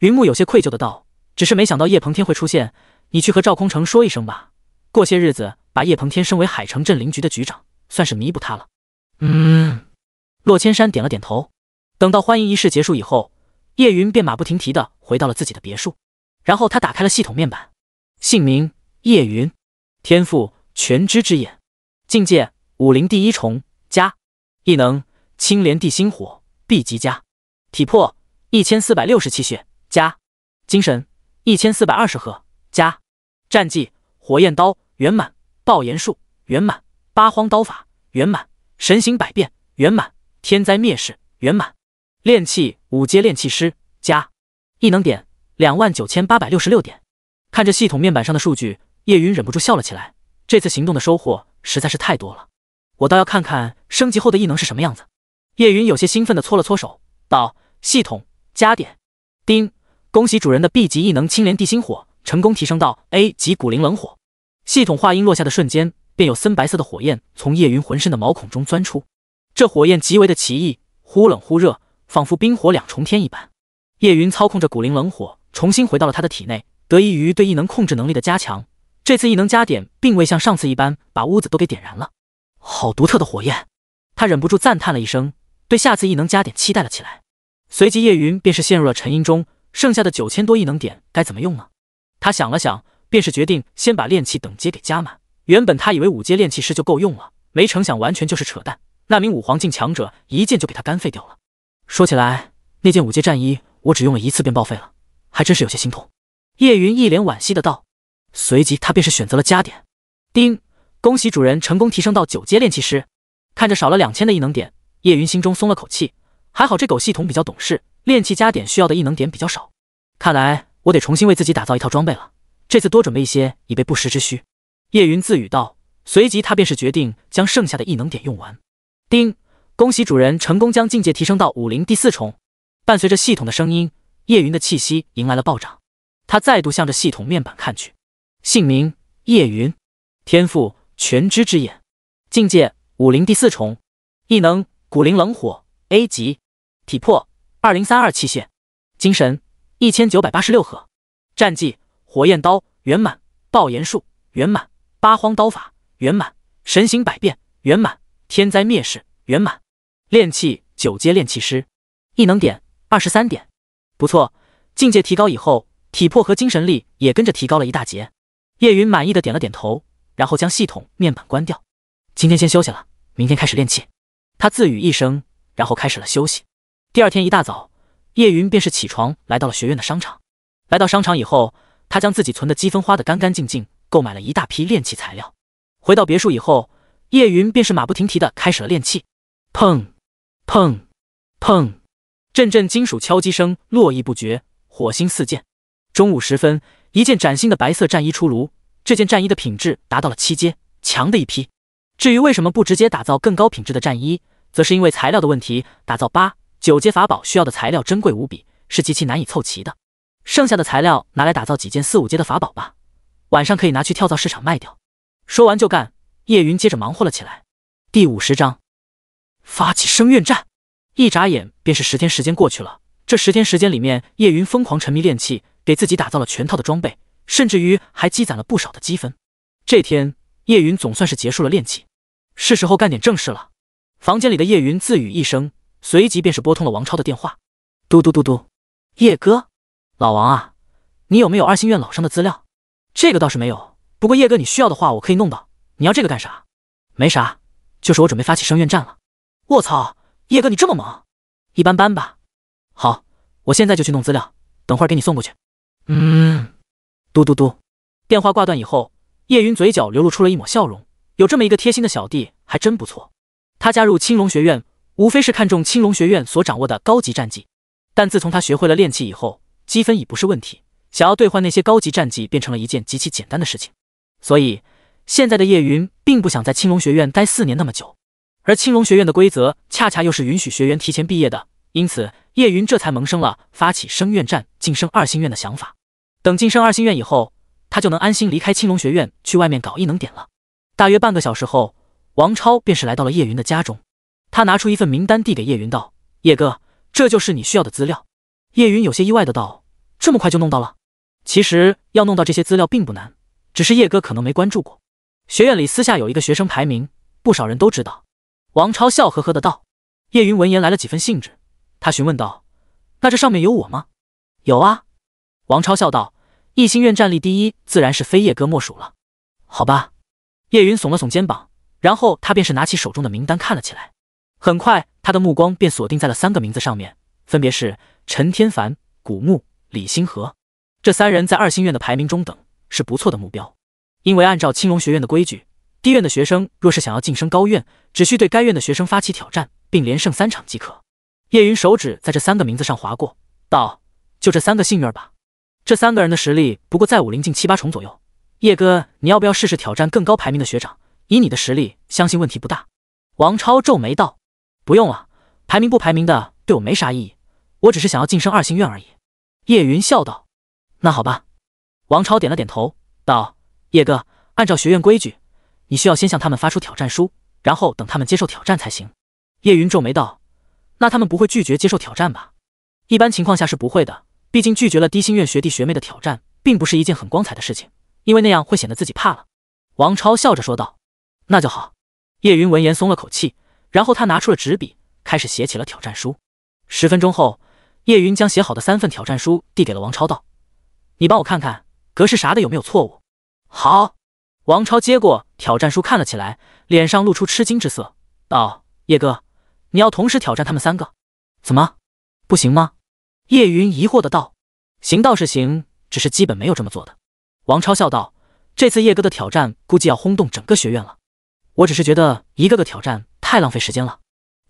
云木有些愧疚的道：“只是没想到叶鹏天会出现，你去和赵空城说一声吧。过些日子把叶鹏天升为海城镇林局的局长，算是弥补他了。”“嗯。”洛千山点了点头。等到欢迎仪式结束以后，叶云便马不停蹄的回到了自己的别墅，然后他打开了系统面板，姓名：叶云，天赋：全知之眼。境界：武林第一重加；异能：青莲地心火，B 级加；体魄：一千四百六十气血加；精神：一千四百二十加；战绩：火焰刀圆满，爆炎术圆满，八荒刀法圆满，神行百变圆满，天灾灭世圆满。炼器五阶炼器师加，异能点两万九千八百六十六点。看着系统面板上的数据，叶云忍不住笑了起来。这次行动的收获。实在是太多了，我倒要看看升级后的异能是什么样子。叶云有些兴奋的搓了搓手，道：“系统加点，叮，恭喜主人的 B 级异能青莲地心火成功提升到 A 级骨灵冷火。”系统话音落下的瞬间，便有森白色的火焰从叶云浑身的毛孔中钻出，这火焰极为的奇异，忽冷忽热，仿佛冰火两重天一般。叶云操控着骨灵冷火重新回到了他的体内，得益于对异能控制能力的加强。这次异能加点并未像上次一般把屋子都给点燃了，好独特的火焰，他忍不住赞叹了一声，对下次异能加点期待了起来。随即叶云便是陷入了沉吟中，剩下的九千多异能点该怎么用呢？他想了想，便是决定先把炼器等级给加满。原本他以为五阶炼器师就够用了，没成想完全就是扯淡。那名五皇境强者一剑就给他干废掉了。说起来，那件五阶战衣我只用了一次便报废了，还真是有些心痛。叶云一脸惋惜的道。随即他便是选择了加点。丁，恭喜主人成功提升到九阶炼气师。看着少了两千的异能点，叶云心中松了口气，还好这狗系统比较懂事，炼气加点需要的异能点比较少。看来我得重新为自己打造一套装备了，这次多准备一些，以备不时之需。叶云自语道。随即他便是决定将剩下的异能点用完。丁，恭喜主人成功将境界提升到武灵第四重。伴随着系统的声音，叶云的气息迎来了暴涨。他再度向着系统面板看去。姓名：叶云，天赋：全知之眼，境界：武灵第四重，异能：古灵冷火 A 级，体魄：二零三二器械，精神：一千九百八十六核，战绩：火焰刀圆满，爆炎术圆满，八荒刀法圆满，神行百变圆满，天灾灭世圆满，炼器九阶炼器师，异能点二十三点，不错，境界提高以后，体魄和精神力也跟着提高了一大截。叶云满意的点了点头，然后将系统面板关掉。今天先休息了，明天开始练气。他自语一声，然后开始了休息。第二天一大早，叶云便是起床，来到了学院的商场。来到商场以后，他将自己存的积分花的干干净净，购买了一大批炼器材料。回到别墅以后，叶云便是马不停蹄的开始了炼气。砰，砰，砰，阵阵金属敲击声络绎不绝，火星四溅。中午时分。一件崭新的白色战衣出炉，这件战衣的品质达到了七阶，强的一批。至于为什么不直接打造更高品质的战衣，则是因为材料的问题，打造八九阶法宝需要的材料珍贵无比，是极其难以凑齐的。剩下的材料拿来打造几件四五阶的法宝吧，晚上可以拿去跳蚤市场卖掉。说完就干，叶云接着忙活了起来。第五十章，发起声怨战，一眨眼便是十天时间过去了。这十天时间里面，叶云疯狂沉迷练气，给自己打造了全套的装备，甚至于还积攒了不少的积分。这天，叶云总算是结束了练气，是时候干点正事了。房间里的叶云自语一声，随即便是拨通了王超的电话。嘟嘟嘟嘟，叶哥，老王啊，你有没有二星院老生的资料？这个倒是没有，不过叶哥你需要的话，我可以弄到。你要这个干啥？没啥，就是我准备发起声院战了。我操，叶哥你这么猛？一般般吧。好，我现在就去弄资料，等会儿给你送过去。嗯，嘟嘟嘟，电话挂断以后，叶云嘴角流露出了一抹笑容。有这么一个贴心的小弟，还真不错。他加入青龙学院，无非是看中青龙学院所掌握的高级战绩。但自从他学会了练气以后，积分已不是问题，想要兑换那些高级战绩，变成了一件极其简单的事情。所以，现在的叶云并不想在青龙学院待四年那么久，而青龙学院的规则恰恰又是允许学员提前毕业的。因此，叶云这才萌生了发起升院战、晋升二星院的想法。等晋升二星院以后，他就能安心离开青龙学院，去外面搞异能点了。大约半个小时后，王超便是来到了叶云的家中，他拿出一份名单递给叶云道：“叶哥，这就是你需要的资料。”叶云有些意外的道：“这么快就弄到了？”其实要弄到这些资料并不难，只是叶哥可能没关注过。学院里私下有一个学生排名，不少人都知道。王超笑呵呵的道。叶云闻言来了几分兴致。他询问道：“那这上面有我吗？”“有啊。”王超笑道，“一心院战力第一，自然是非叶哥莫属了。”“好吧。”叶云耸了耸肩膀，然后他便是拿起手中的名单看了起来。很快，他的目光便锁定在了三个名字上面，分别是陈天凡、古木、李星河。这三人在二星院的排名中等，是不错的目标。因为按照青龙学院的规矩，低院的学生若是想要晋升高院，只需对该院的学生发起挑战，并连胜三场即可。叶云手指在这三个名字上划过，道：“就这三个幸运吧。这三个人的实力不过在武林境七八重左右。叶哥，你要不要试试挑战更高排名的学长？以你的实力，相信问题不大。”王超皱眉道：“不用了，排名不排名的对我没啥意义。我只是想要晋升二星院而已。”叶云笑道：“那好吧。”王超点了点头，道：“叶哥，按照学院规矩，你需要先向他们发出挑战书，然后等他们接受挑战才行。”叶云皱眉道。那他们不会拒绝接受挑战吧？一般情况下是不会的，毕竟拒绝了低心愿学弟学妹的挑战，并不是一件很光彩的事情，因为那样会显得自己怕了。王超笑着说道：“那就好。”叶云闻言松了口气，然后他拿出了纸笔，开始写起了挑战书。十分钟后，叶云将写好的三份挑战书递给了王超，道：“你帮我看看格式啥的有没有错误。”好，王超接过挑战书看了起来，脸上露出吃惊之色，道：“叶哥。”你要同时挑战他们三个，怎么不行吗？叶云疑惑的道。行倒是行，只是基本没有这么做的。王超笑道：“这次叶哥的挑战估计要轰动整个学院了。”我只是觉得一个个挑战太浪费时间了。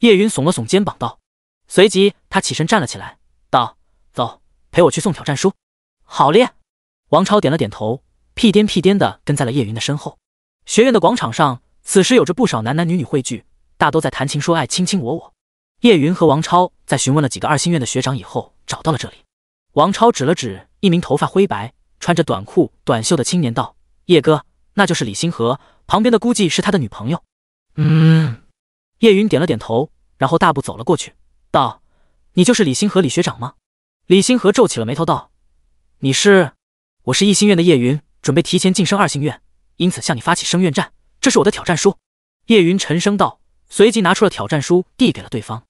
叶云耸了耸肩膀道，随即他起身站了起来，道：“走，陪我去送挑战书。”好咧。王超点了点头，屁颠屁颠的跟在了叶云的身后。学院的广场上，此时有着不少男男女女汇聚。大都在谈情说爱，卿卿我我。叶云和王超在询问了几个二星院的学长以后，找到了这里。王超指了指一名头发灰白、穿着短裤短袖的青年，道：“叶哥，那就是李星河，旁边的估计是他的女朋友。”嗯。叶云点了点头，然后大步走了过去，道：“你就是李星河李学长吗？”李星河皱起了眉头，道：“你是？我是一心院的叶云，准备提前晋升二星院，因此向你发起声院战，这是我的挑战书。”叶云沉声道。随即拿出了挑战书，递给了对方。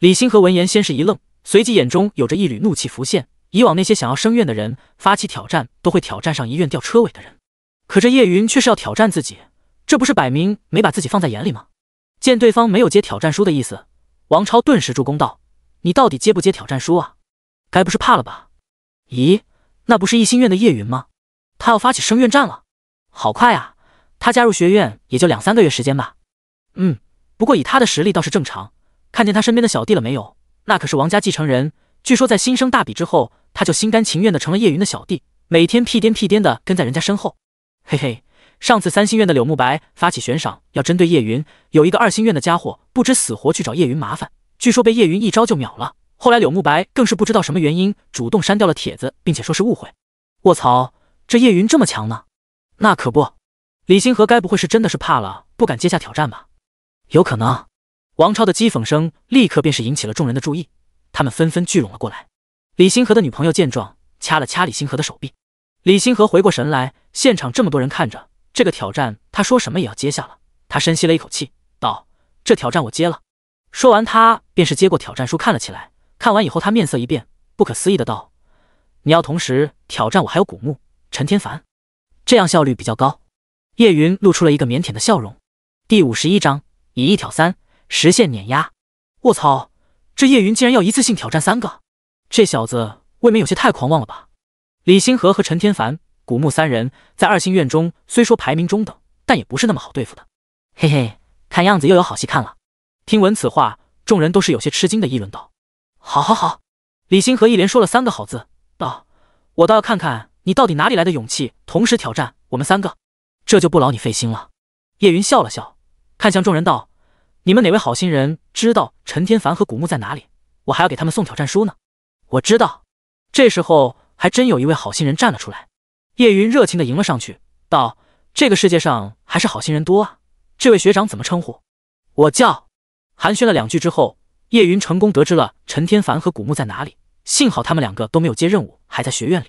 李星河闻言先是一愣，随即眼中有着一缕怒气浮现。以往那些想要升院的人发起挑战，都会挑战上一院吊车尾的人，可这叶云却是要挑战自己，这不是摆明没把自己放在眼里吗？见对方没有接挑战书的意思，王超顿时助攻道：“你到底接不接挑战书啊？该不是怕了吧？”咦，那不是一心院的叶云吗？他要发起升院战了？好快啊！他加入学院也就两三个月时间吧？嗯。不过以他的实力倒是正常。看见他身边的小弟了没有？那可是王家继承人，据说在新生大比之后，他就心甘情愿的成了叶云的小弟，每天屁颠屁颠的跟在人家身后。嘿嘿，上次三星院的柳慕白发起悬赏要针对叶云，有一个二星院的家伙不知死活去找叶云麻烦，据说被叶云一招就秒了。后来柳慕白更是不知道什么原因主动删掉了帖子，并且说是误会。卧槽，这叶云这么强呢？那可不，李星河该不会是真的是怕了，不敢接下挑战吧？有可能，王超的讥讽声立刻便是引起了众人的注意，他们纷纷聚拢了过来。李星河的女朋友见状，掐了掐李星河的手臂。李星河回过神来，现场这么多人看着这个挑战，他说什么也要接下了。他深吸了一口气，道：“这挑战我接了。”说完，他便是接过挑战书看了起来。看完以后，他面色一变，不可思议的道：“你要同时挑战我还有古墓陈天凡，这样效率比较高。”叶云露出了一个腼腆的笑容。第五十一章。以一挑三，实现碾压！卧槽，这叶云竟然要一次性挑战三个，这小子未免有些太狂妄了吧！李星河和陈天凡、古木三人，在二星院中虽说排名中等，但也不是那么好对付的。嘿嘿，看样子又有好戏看了。听闻此话，众人都是有些吃惊的议论道：“好，好，好！”李星河一连说了三个好字，道：“我倒要看看你到底哪里来的勇气，同时挑战我们三个，这就不劳你费心了。”叶云笑了笑。看向众人道：“你们哪位好心人知道陈天凡和古墓在哪里？我还要给他们送挑战书呢。”我知道。这时候还真有一位好心人站了出来，叶云热情的迎了上去，道：“这个世界上还是好心人多啊！这位学长怎么称呼？”我叫。寒暄了两句之后，叶云成功得知了陈天凡和古墓在哪里。幸好他们两个都没有接任务，还在学院里。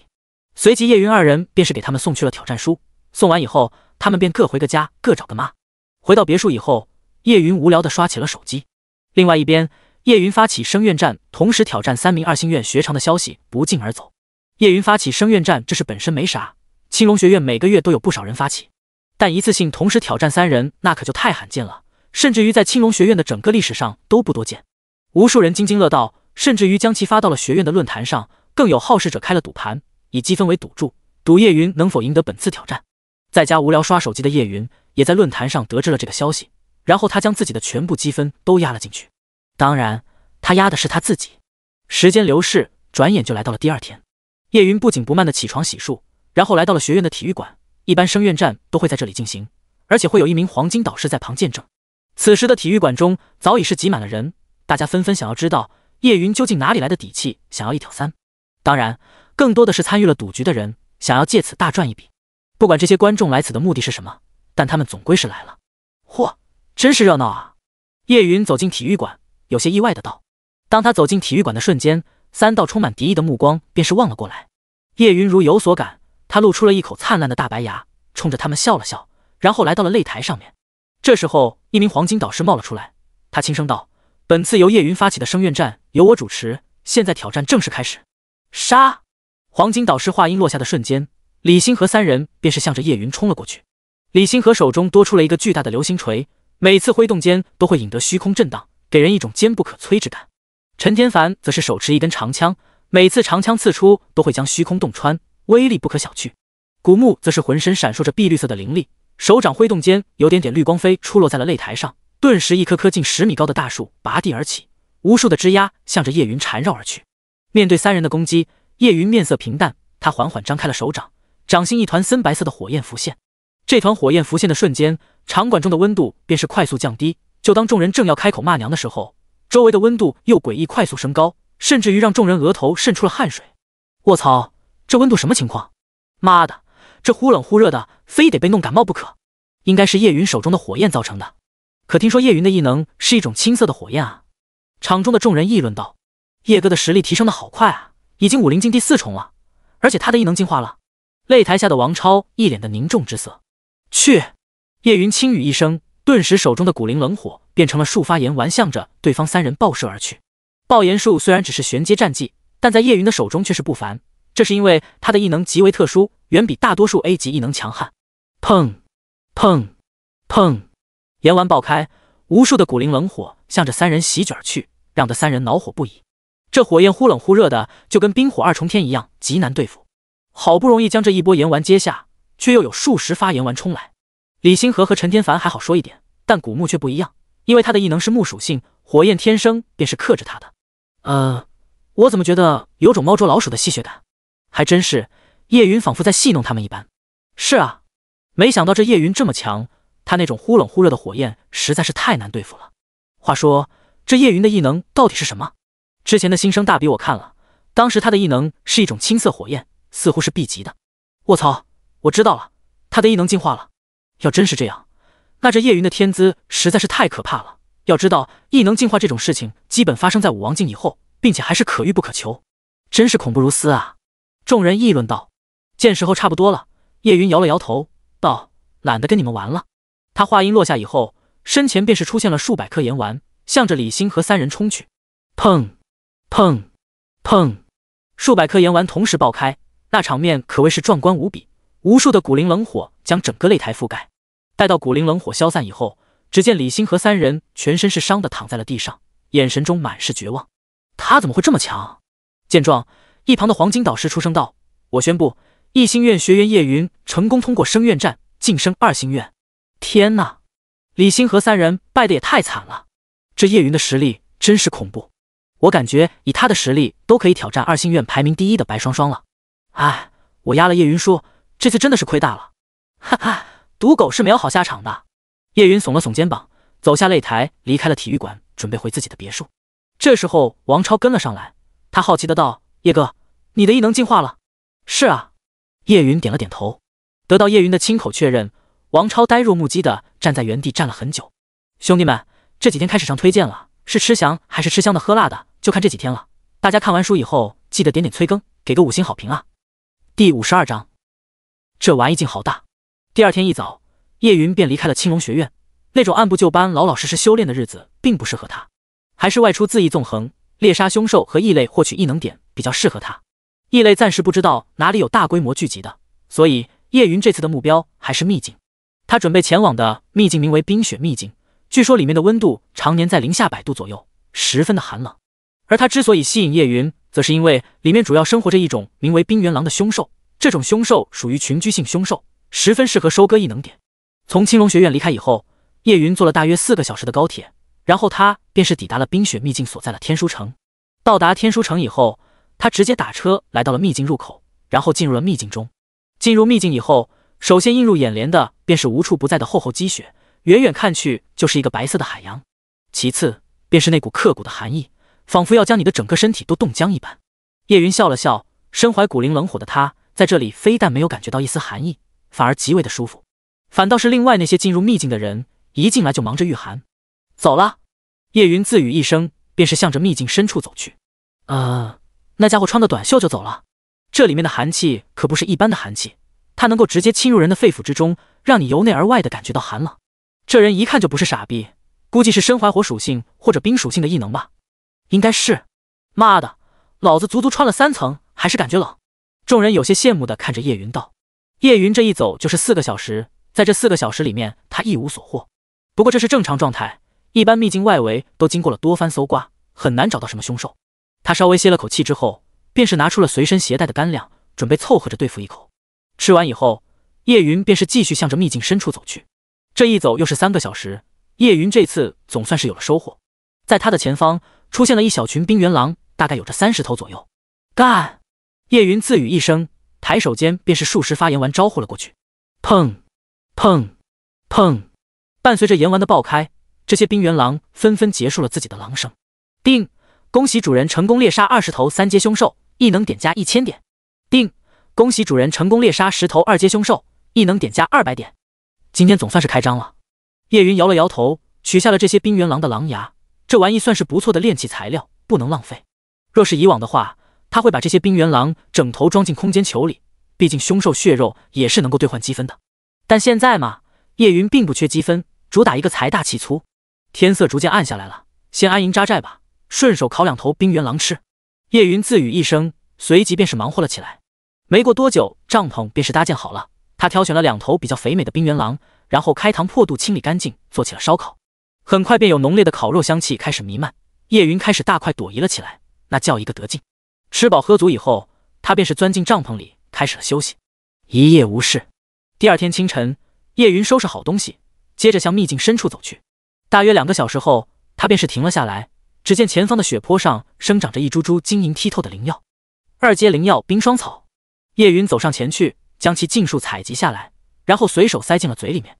随即叶云二人便是给他们送去了挑战书。送完以后，他们便各回各家，各找各妈。回到别墅以后，叶云无聊地刷起了手机。另外一边，叶云发起升院战，同时挑战三名二星院学长的消息不胫而走。叶云发起升院战这事本身没啥，青龙学院每个月都有不少人发起，但一次性同时挑战三人，那可就太罕见了，甚至于在青龙学院的整个历史上都不多见。无数人津津乐道，甚至于将其发到了学院的论坛上，更有好事者开了赌盘，以积分为赌注，赌叶云能否赢得本次挑战。在家无聊刷手机的叶云。也在论坛上得知了这个消息，然后他将自己的全部积分都压了进去，当然，他压的是他自己。时间流逝，转眼就来到了第二天。叶云不紧不慢的起床洗漱，然后来到了学院的体育馆。一般声院战都会在这里进行，而且会有一名黄金导师在旁见证。此时的体育馆中早已是挤满了人，大家纷纷想要知道叶云究竟哪里来的底气，想要一挑三。当然，更多的是参与了赌局的人，想要借此大赚一笔。不管这些观众来此的目的是什么。但他们总归是来了。嚯，真是热闹啊！叶云走进体育馆，有些意外的道。当他走进体育馆的瞬间，三道充满敌意的目光便是望了过来。叶云如有所感，他露出了一口灿烂的大白牙，冲着他们笑了笑，然后来到了擂台上面。这时候，一名黄金导师冒了出来，他轻声道：“本次由叶云发起的声院战由我主持，现在挑战正式开始。”杀！黄金导师话音落下的瞬间，李星和三人便是向着叶云冲了过去。李星河手中多出了一个巨大的流星锤，每次挥动间都会引得虚空震荡，给人一种坚不可摧之感。陈天凡则是手持一根长枪，每次长枪刺出都会将虚空洞穿，威力不可小觑。古木则是浑身闪烁着碧绿色的灵力，手掌挥动间有点点绿光飞出，落在了擂台上，顿时一棵棵近十米高的大树拔地而起，无数的枝丫向着叶云缠绕而去。面对三人的攻击，叶云面色平淡，他缓缓张开了手掌，掌心一团森白色的火焰浮现。这团火焰浮现的瞬间，场馆中的温度便是快速降低。就当众人正要开口骂娘的时候，周围的温度又诡异快速升高，甚至于让众人额头渗出了汗水。卧槽，这温度什么情况？妈的，这忽冷忽热的，非得被弄感冒不可。应该是叶云手中的火焰造成的。可听说叶云的异能是一种青色的火焰啊！场中的众人议论道：“叶哥的实力提升的好快啊，已经武灵境第四重了，而且他的异能进化了。”擂台下的王超一脸的凝重之色。去！叶云轻语一声，顿时手中的古灵冷火变成了数发炎丸，向着对方三人爆射而去。爆炎术虽然只是玄阶战技，但在叶云的手中却是不凡。这是因为他的异能极为特殊，远比大多数 A 级异能强悍。砰！砰！砰！岩丸爆开，无数的古灵冷火向着三人席卷去，让得三人恼火不已。这火焰忽冷忽热的，就跟冰火二重天一样，极难对付。好不容易将这一波炎丸接下。却又有数十发炎丸冲来，李星河和陈天凡还好说一点，但古墓却不一样，因为他的异能是木属性，火焰天生便是克制他的。呃，我怎么觉得有种猫捉老鼠的戏谑感？还真是，叶云仿佛在戏弄他们一般。是啊，没想到这叶云这么强，他那种忽冷忽热的火焰实在是太难对付了。话说，这叶云的异能到底是什么？之前的新生大比我看了，当时他的异能是一种青色火焰，似乎是 B 级的。卧槽！我知道了，他的异能进化了。要真是这样，那这叶云的天资实在是太可怕了。要知道，异能进化这种事情，基本发生在武王境以后，并且还是可遇不可求，真是恐怖如斯啊！众人议论道。见时候差不多了，叶云摇了摇头，道：“懒得跟你们玩了。”他话音落下以后，身前便是出现了数百颗盐丸，向着李星和三人冲去。砰！砰！砰！数百颗盐丸同时爆开，那场面可谓是壮观无比。无数的骨灵冷火将整个擂台覆盖。待到骨灵冷火消散以后，只见李星河三人全身是伤的躺在了地上，眼神中满是绝望。他怎么会这么强？见状，一旁的黄金导师出声道：“我宣布，一星院学员叶云成功通过升院战，晋升二星院。”天哪！李星河三人败的也太惨了。这叶云的实力真是恐怖。我感觉以他的实力都可以挑战二星院排名第一的白双双了。哎，我压了叶云输。这次真的是亏大了，哈哈，赌狗是没有好下场的。叶云耸了耸肩膀，走下擂台，离开了体育馆，准备回自己的别墅。这时候，王超跟了上来，他好奇的道：“叶哥，你的异能进化了？”“是啊。”叶云点了点头。得到叶云的亲口确认，王超呆若木鸡的站在原地站了很久。兄弟们，这几天开始上推荐了，是吃翔还是吃香的喝辣的，就看这几天了。大家看完书以后，记得点点催更，给个五星好评啊！第五十二章。这玩意劲好大。第二天一早，叶云便离开了青龙学院。那种按部就班、老老实实修炼的日子并不适合他，还是外出恣意纵横，猎杀凶兽和异类，获取异能点比较适合他。异类暂时不知道哪里有大规模聚集的，所以叶云这次的目标还是秘境。他准备前往的秘境名为冰雪秘境，据说里面的温度常年在零下百度左右，十分的寒冷。而他之所以吸引叶云，则是因为里面主要生活着一种名为冰原狼的凶兽。这种凶兽属于群居性凶兽，十分适合收割异能点。从青龙学院离开以后，叶云坐了大约四个小时的高铁，然后他便是抵达了冰雪秘境所在的天书城。到达天书城以后，他直接打车来到了秘境入口，然后进入了秘境中。进入秘境以后，首先映入眼帘的便是无处不在的厚厚积雪，远远看去就是一个白色的海洋。其次便是那股刻骨的寒意，仿佛要将你的整个身体都冻僵一般。叶云笑了笑，身怀古灵冷火的他。在这里非但没有感觉到一丝寒意，反而极为的舒服。反倒是另外那些进入秘境的人，一进来就忙着御寒。走了，叶云自语一声，便是向着秘境深处走去。啊，那家伙穿个短袖就走了。这里面的寒气可不是一般的寒气，它能够直接侵入人的肺腑之中，让你由内而外的感觉到寒冷。这人一看就不是傻逼，估计是身怀火属性或者冰属性的异能吧？应该是。妈的，老子足足穿了三层，还是感觉冷。众人有些羡慕地看着叶云道：“叶云这一走就是四个小时，在这四个小时里面，他一无所获。不过这是正常状态，一般秘境外围都经过了多番搜刮，很难找到什么凶兽。”他稍微歇了口气之后，便是拿出了随身携带的干粮，准备凑合着对付一口。吃完以后，叶云便是继续向着秘境深处走去。这一走又是三个小时，叶云这次总算是有了收获。在他的前方出现了一小群冰原狼，大概有着三十头左右。干！叶云自语一声，抬手间便是数十发岩丸招呼了过去。砰砰砰！伴随着岩丸的爆开，这些冰原狼纷纷结束了自己的狼声。定，恭喜主人成功猎杀二十头三阶凶兽，异能点加一千点。定，恭喜主人成功猎杀十头二阶凶兽，异能点加二百点。今天总算是开张了。叶云摇了摇头，取下了这些冰原狼的狼牙，这玩意算是不错的炼器材料，不能浪费。若是以往的话。他会把这些冰原狼整头装进空间球里，毕竟凶兽血肉也是能够兑换积分的。但现在嘛，叶云并不缺积分，主打一个财大气粗。天色逐渐暗下来了，先安营扎寨吧，顺手烤两头冰原狼吃。叶云自语一声，随即便是忙活了起来。没过多久，帐篷便是搭建好了。他挑选了两头比较肥美的冰原狼，然后开膛破肚，清理干净，做起了烧烤。很快便有浓烈的烤肉香气开始弥漫，叶云开始大快朵颐了起来，那叫一个得劲。吃饱喝足以后，他便是钻进帐篷里，开始了休息。一夜无事，第二天清晨，叶云收拾好东西，接着向秘境深处走去。大约两个小时后，他便是停了下来。只见前方的雪坡上生长着一株株晶莹剔透的灵药，二阶灵药冰霜草。叶云走上前去，将其尽数采集下来，然后随手塞进了嘴里面。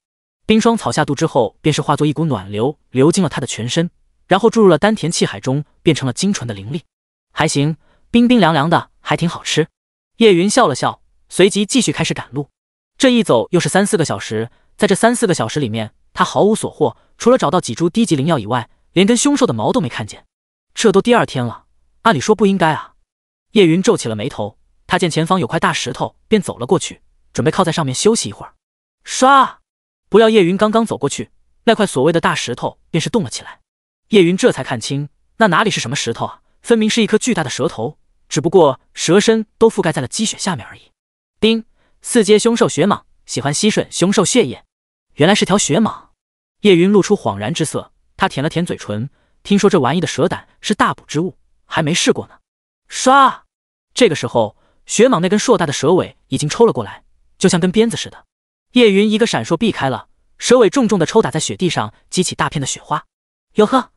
冰霜草下肚之后，便是化作一股暖流，流进了他的全身，然后注入了丹田气海中，变成了精纯的灵力，还行。冰冰凉凉的，还挺好吃。叶云笑了笑，随即继续开始赶路。这一走又是三四个小时，在这三四个小时里面，他毫无所获，除了找到几株低级灵药以外，连根凶兽的毛都没看见。这都第二天了，按理说不应该啊！叶云皱起了眉头。他见前方有块大石头，便走了过去，准备靠在上面休息一会儿。刷！不料叶云刚刚走过去，那块所谓的大石头便是动了起来。叶云这才看清，那哪里是什么石头啊，分明是一颗巨大的蛇头。只不过蛇身都覆盖在了积雪下面而已。丁，四阶凶兽血蟒，喜欢吸吮凶兽血液。原来是条血蟒。叶云露出恍然之色，他舔了舔嘴唇。听说这玩意的蛇胆是大补之物，还没试过呢。唰！这个时候，雪蟒那根硕大的蛇尾已经抽了过来，就像根鞭子似的。叶云一个闪烁避开了，蛇尾重重的抽打在雪地上，激起大片的雪花。哟呵，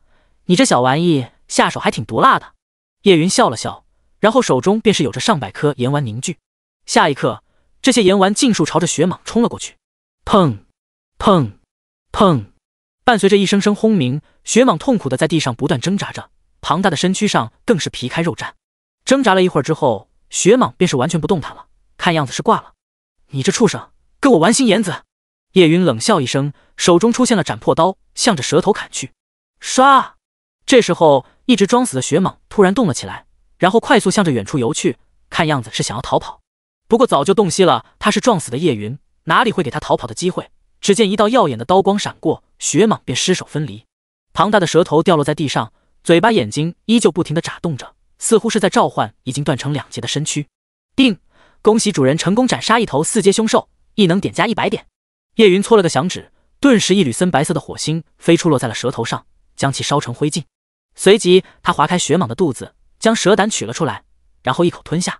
你这小玩意下手还挺毒辣的。叶云笑了笑。然后手中便是有着上百颗岩丸凝聚，下一刻，这些岩丸尽数朝着雪蟒冲了过去。砰，砰，砰，伴随着一声声轰鸣，雪蟒痛苦的在地上不断挣扎着，庞大的身躯上更是皮开肉绽。挣扎了一会儿之后，雪蟒便是完全不动弹了，看样子是挂了。你这畜生，跟我玩心眼子！叶云冷笑一声，手中出现了斩破刀，向着蛇头砍去。唰！这时候，一直装死的雪蟒突然动了起来。然后快速向着远处游去，看样子是想要逃跑。不过早就洞悉了他是撞死的，叶云哪里会给他逃跑的机会？只见一道耀眼的刀光闪过，雪蟒便尸首分离，庞大的蛇头掉落在地上，嘴巴、眼睛依旧不停地眨动着，似乎是在召唤已经断成两截的身躯。定，恭喜主人成功斩杀一头四阶凶兽，异能点加一百点。叶云搓了个响指，顿时一缕森白色的火星飞出，落在了蛇头上，将其烧成灰烬。随即他划开雪蟒的肚子。将蛇胆取了出来，然后一口吞下。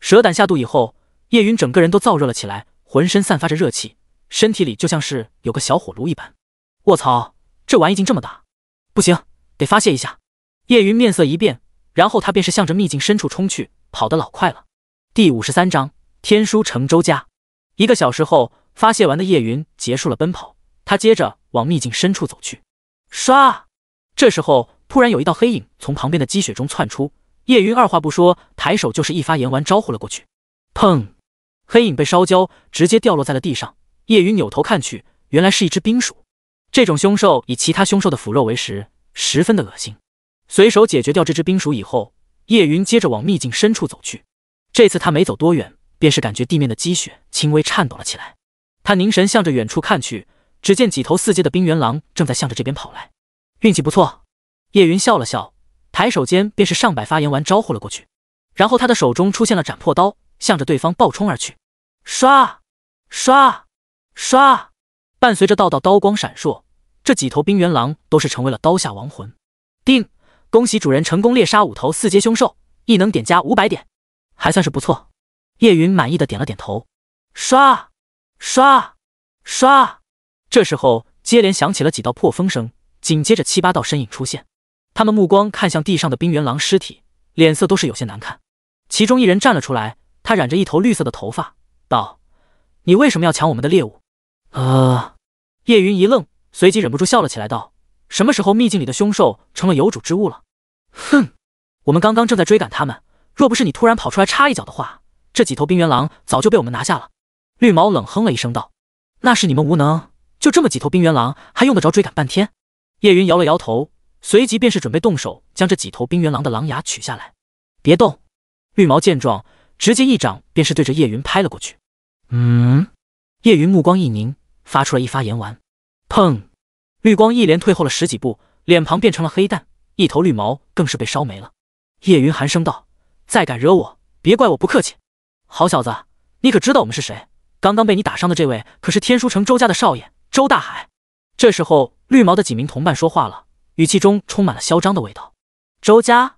蛇胆下肚以后，叶云整个人都燥热了起来，浑身散发着热气，身体里就像是有个小火炉一般。卧槽，这玩意竟这么大！不行，得发泄一下。叶云面色一变，然后他便是向着秘境深处冲去，跑得老快了。第五十三章天书成周家。一个小时后，发泄完的叶云结束了奔跑，他接着往秘境深处走去。刷！这时候突然有一道黑影从旁边的积雪中窜出。叶云二话不说，抬手就是一发炎丸招呼了过去。砰！黑影被烧焦，直接掉落在了地上。叶云扭头看去，原来是一只冰鼠。这种凶兽以其他凶兽的腐肉为食，十分的恶心。随手解决掉这只冰鼠以后，叶云接着往秘境深处走去。这次他没走多远，便是感觉地面的积雪轻微颤抖了起来。他凝神向着远处看去，只见几头四阶的冰原狼正在向着这边跑来。运气不错，叶云笑了笑。抬手间便是上百发言丸招呼了过去，然后他的手中出现了斩破刀，向着对方暴冲而去。刷刷刷，伴随着道道刀光闪烁，这几头冰原狼都是成为了刀下亡魂。定，恭喜主人成功猎杀五头四阶凶兽，异能点加五百点，还算是不错。叶云满意的点了点头。刷刷刷，这时候接连响起了几道破风声，紧接着七八道身影出现。他们目光看向地上的冰原狼尸体，脸色都是有些难看。其中一人站了出来，他染着一头绿色的头发，道：“你为什么要抢我们的猎物？”啊！叶云一愣，随即忍不住笑了起来，道：“什么时候秘境里的凶兽成了有主之物了？”哼，我们刚刚正在追赶他们，若不是你突然跑出来插一脚的话，这几头冰原狼早就被我们拿下了。”绿毛冷哼了一声，道：“那是你们无能，就这么几头冰原狼还用得着追赶半天？”叶云摇了摇头。随即便是准备动手，将这几头冰原狼的狼牙取下来。别动！绿毛见状，直接一掌便是对着叶云拍了过去。嗯。叶云目光一凝，发出了一发炎丸。砰！绿光一连退后了十几步，脸庞变成了黑蛋，一头绿毛更是被烧没了。叶云寒声道：“再敢惹我，别怪我不客气。”好小子，你可知道我们是谁？刚刚被你打伤的这位，可是天书城周家的少爷周大海。这时候，绿毛的几名同伴说话了。语气中充满了嚣张的味道。周家，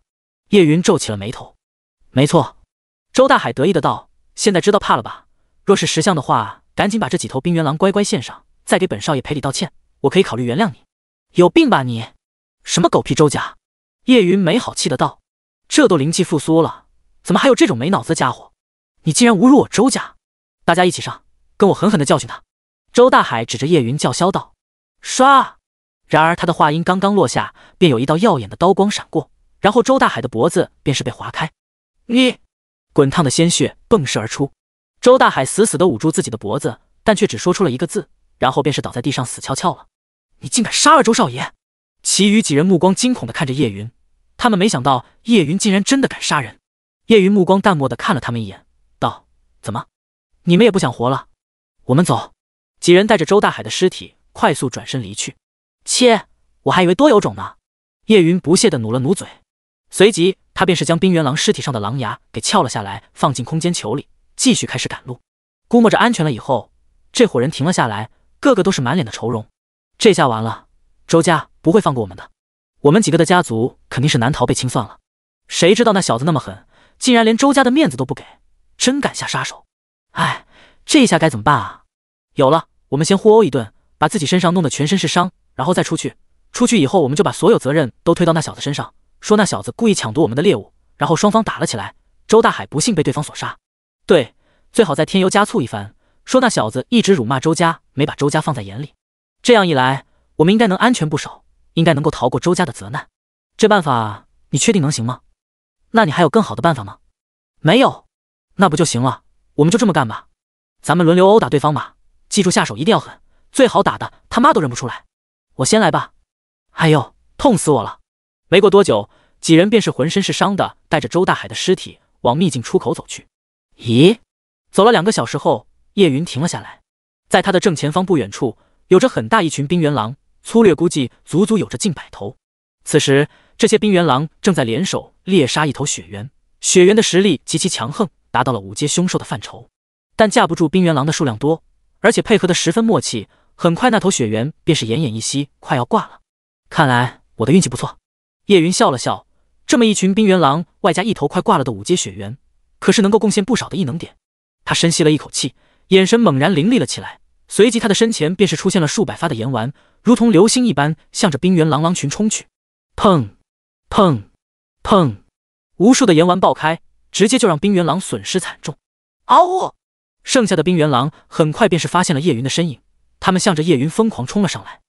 叶云皱起了眉头。没错，周大海得意的道：“现在知道怕了吧？若是识相的话，赶紧把这几头冰原狼乖乖献上，再给本少爷赔礼道歉，我可以考虑原谅你。”有病吧你？什么狗屁周家？叶云没好气的道：“这都灵气复苏了，怎么还有这种没脑子的家伙？你竟然侮辱我周家！大家一起上，跟我狠狠的教训他！”周大海指着叶云叫嚣道：“刷！”然而他的话音刚刚落下，便有一道耀眼的刀光闪过，然后周大海的脖子便是被划开，你，滚烫的鲜血迸射而出。周大海死死的捂住自己的脖子，但却只说出了一个字，然后便是倒在地上死翘翘了。你竟敢杀了周少爷！其余几人目光惊恐的看着叶云，他们没想到叶云竟然真的敢杀人。叶云目光淡漠的看了他们一眼，道：“怎么，你们也不想活了？我们走。”几人带着周大海的尸体快速转身离去。切，我还以为多有种呢！叶云不屑的努了努嘴，随即他便是将冰原狼尸体上的狼牙给撬了下来，放进空间球里，继续开始赶路。估摸着安全了以后，这伙人停了下来，个个都是满脸的愁容。这下完了，周家不会放过我们的，我们几个的家族肯定是难逃被清算了。谁知道那小子那么狠，竟然连周家的面子都不给，真敢下杀手！哎，这下该怎么办啊？有了，我们先互殴一顿，把自己身上弄得全身是伤。然后再出去，出去以后我们就把所有责任都推到那小子身上，说那小子故意抢夺我们的猎物，然后双方打了起来。周大海不幸被对方所杀。对，最好再添油加醋一番，说那小子一直辱骂周家，没把周家放在眼里。这样一来，我们应该能安全不少，应该能够逃过周家的责难。这办法你确定能行吗？那你还有更好的办法吗？没有，那不就行了？我们就这么干吧，咱们轮流殴打对方吧，记住下手一定要狠，最好打的他妈都认不出来。我先来吧，哎呦，痛死我了！没过多久，几人便是浑身是伤的，带着周大海的尸体往秘境出口走去。咦，走了两个小时后，叶云停了下来，在他的正前方不远处，有着很大一群冰原狼，粗略估计足足有着近百头。此时，这些冰原狼正在联手猎杀一头雪猿，雪猿的实力极其强横，达到了五阶凶兽的范畴，但架不住冰原狼的数量多，而且配合的十分默契。很快，那头雪猿便是奄奄一息，快要挂了。看来我的运气不错。叶云笑了笑，这么一群冰原狼，外加一头快挂了的五阶雪猿，可是能够贡献不少的异能点。他深吸了一口气，眼神猛然凌厉了起来。随即，他的身前便是出现了数百发的岩丸，如同流星一般，向着冰原狼狼群冲去。砰！砰！砰！无数的岩丸爆开，直接就让冰原狼损失惨重。嗷呜！剩下的冰原狼很快便是发现了叶云的身影。他们向着叶云疯狂冲了上来，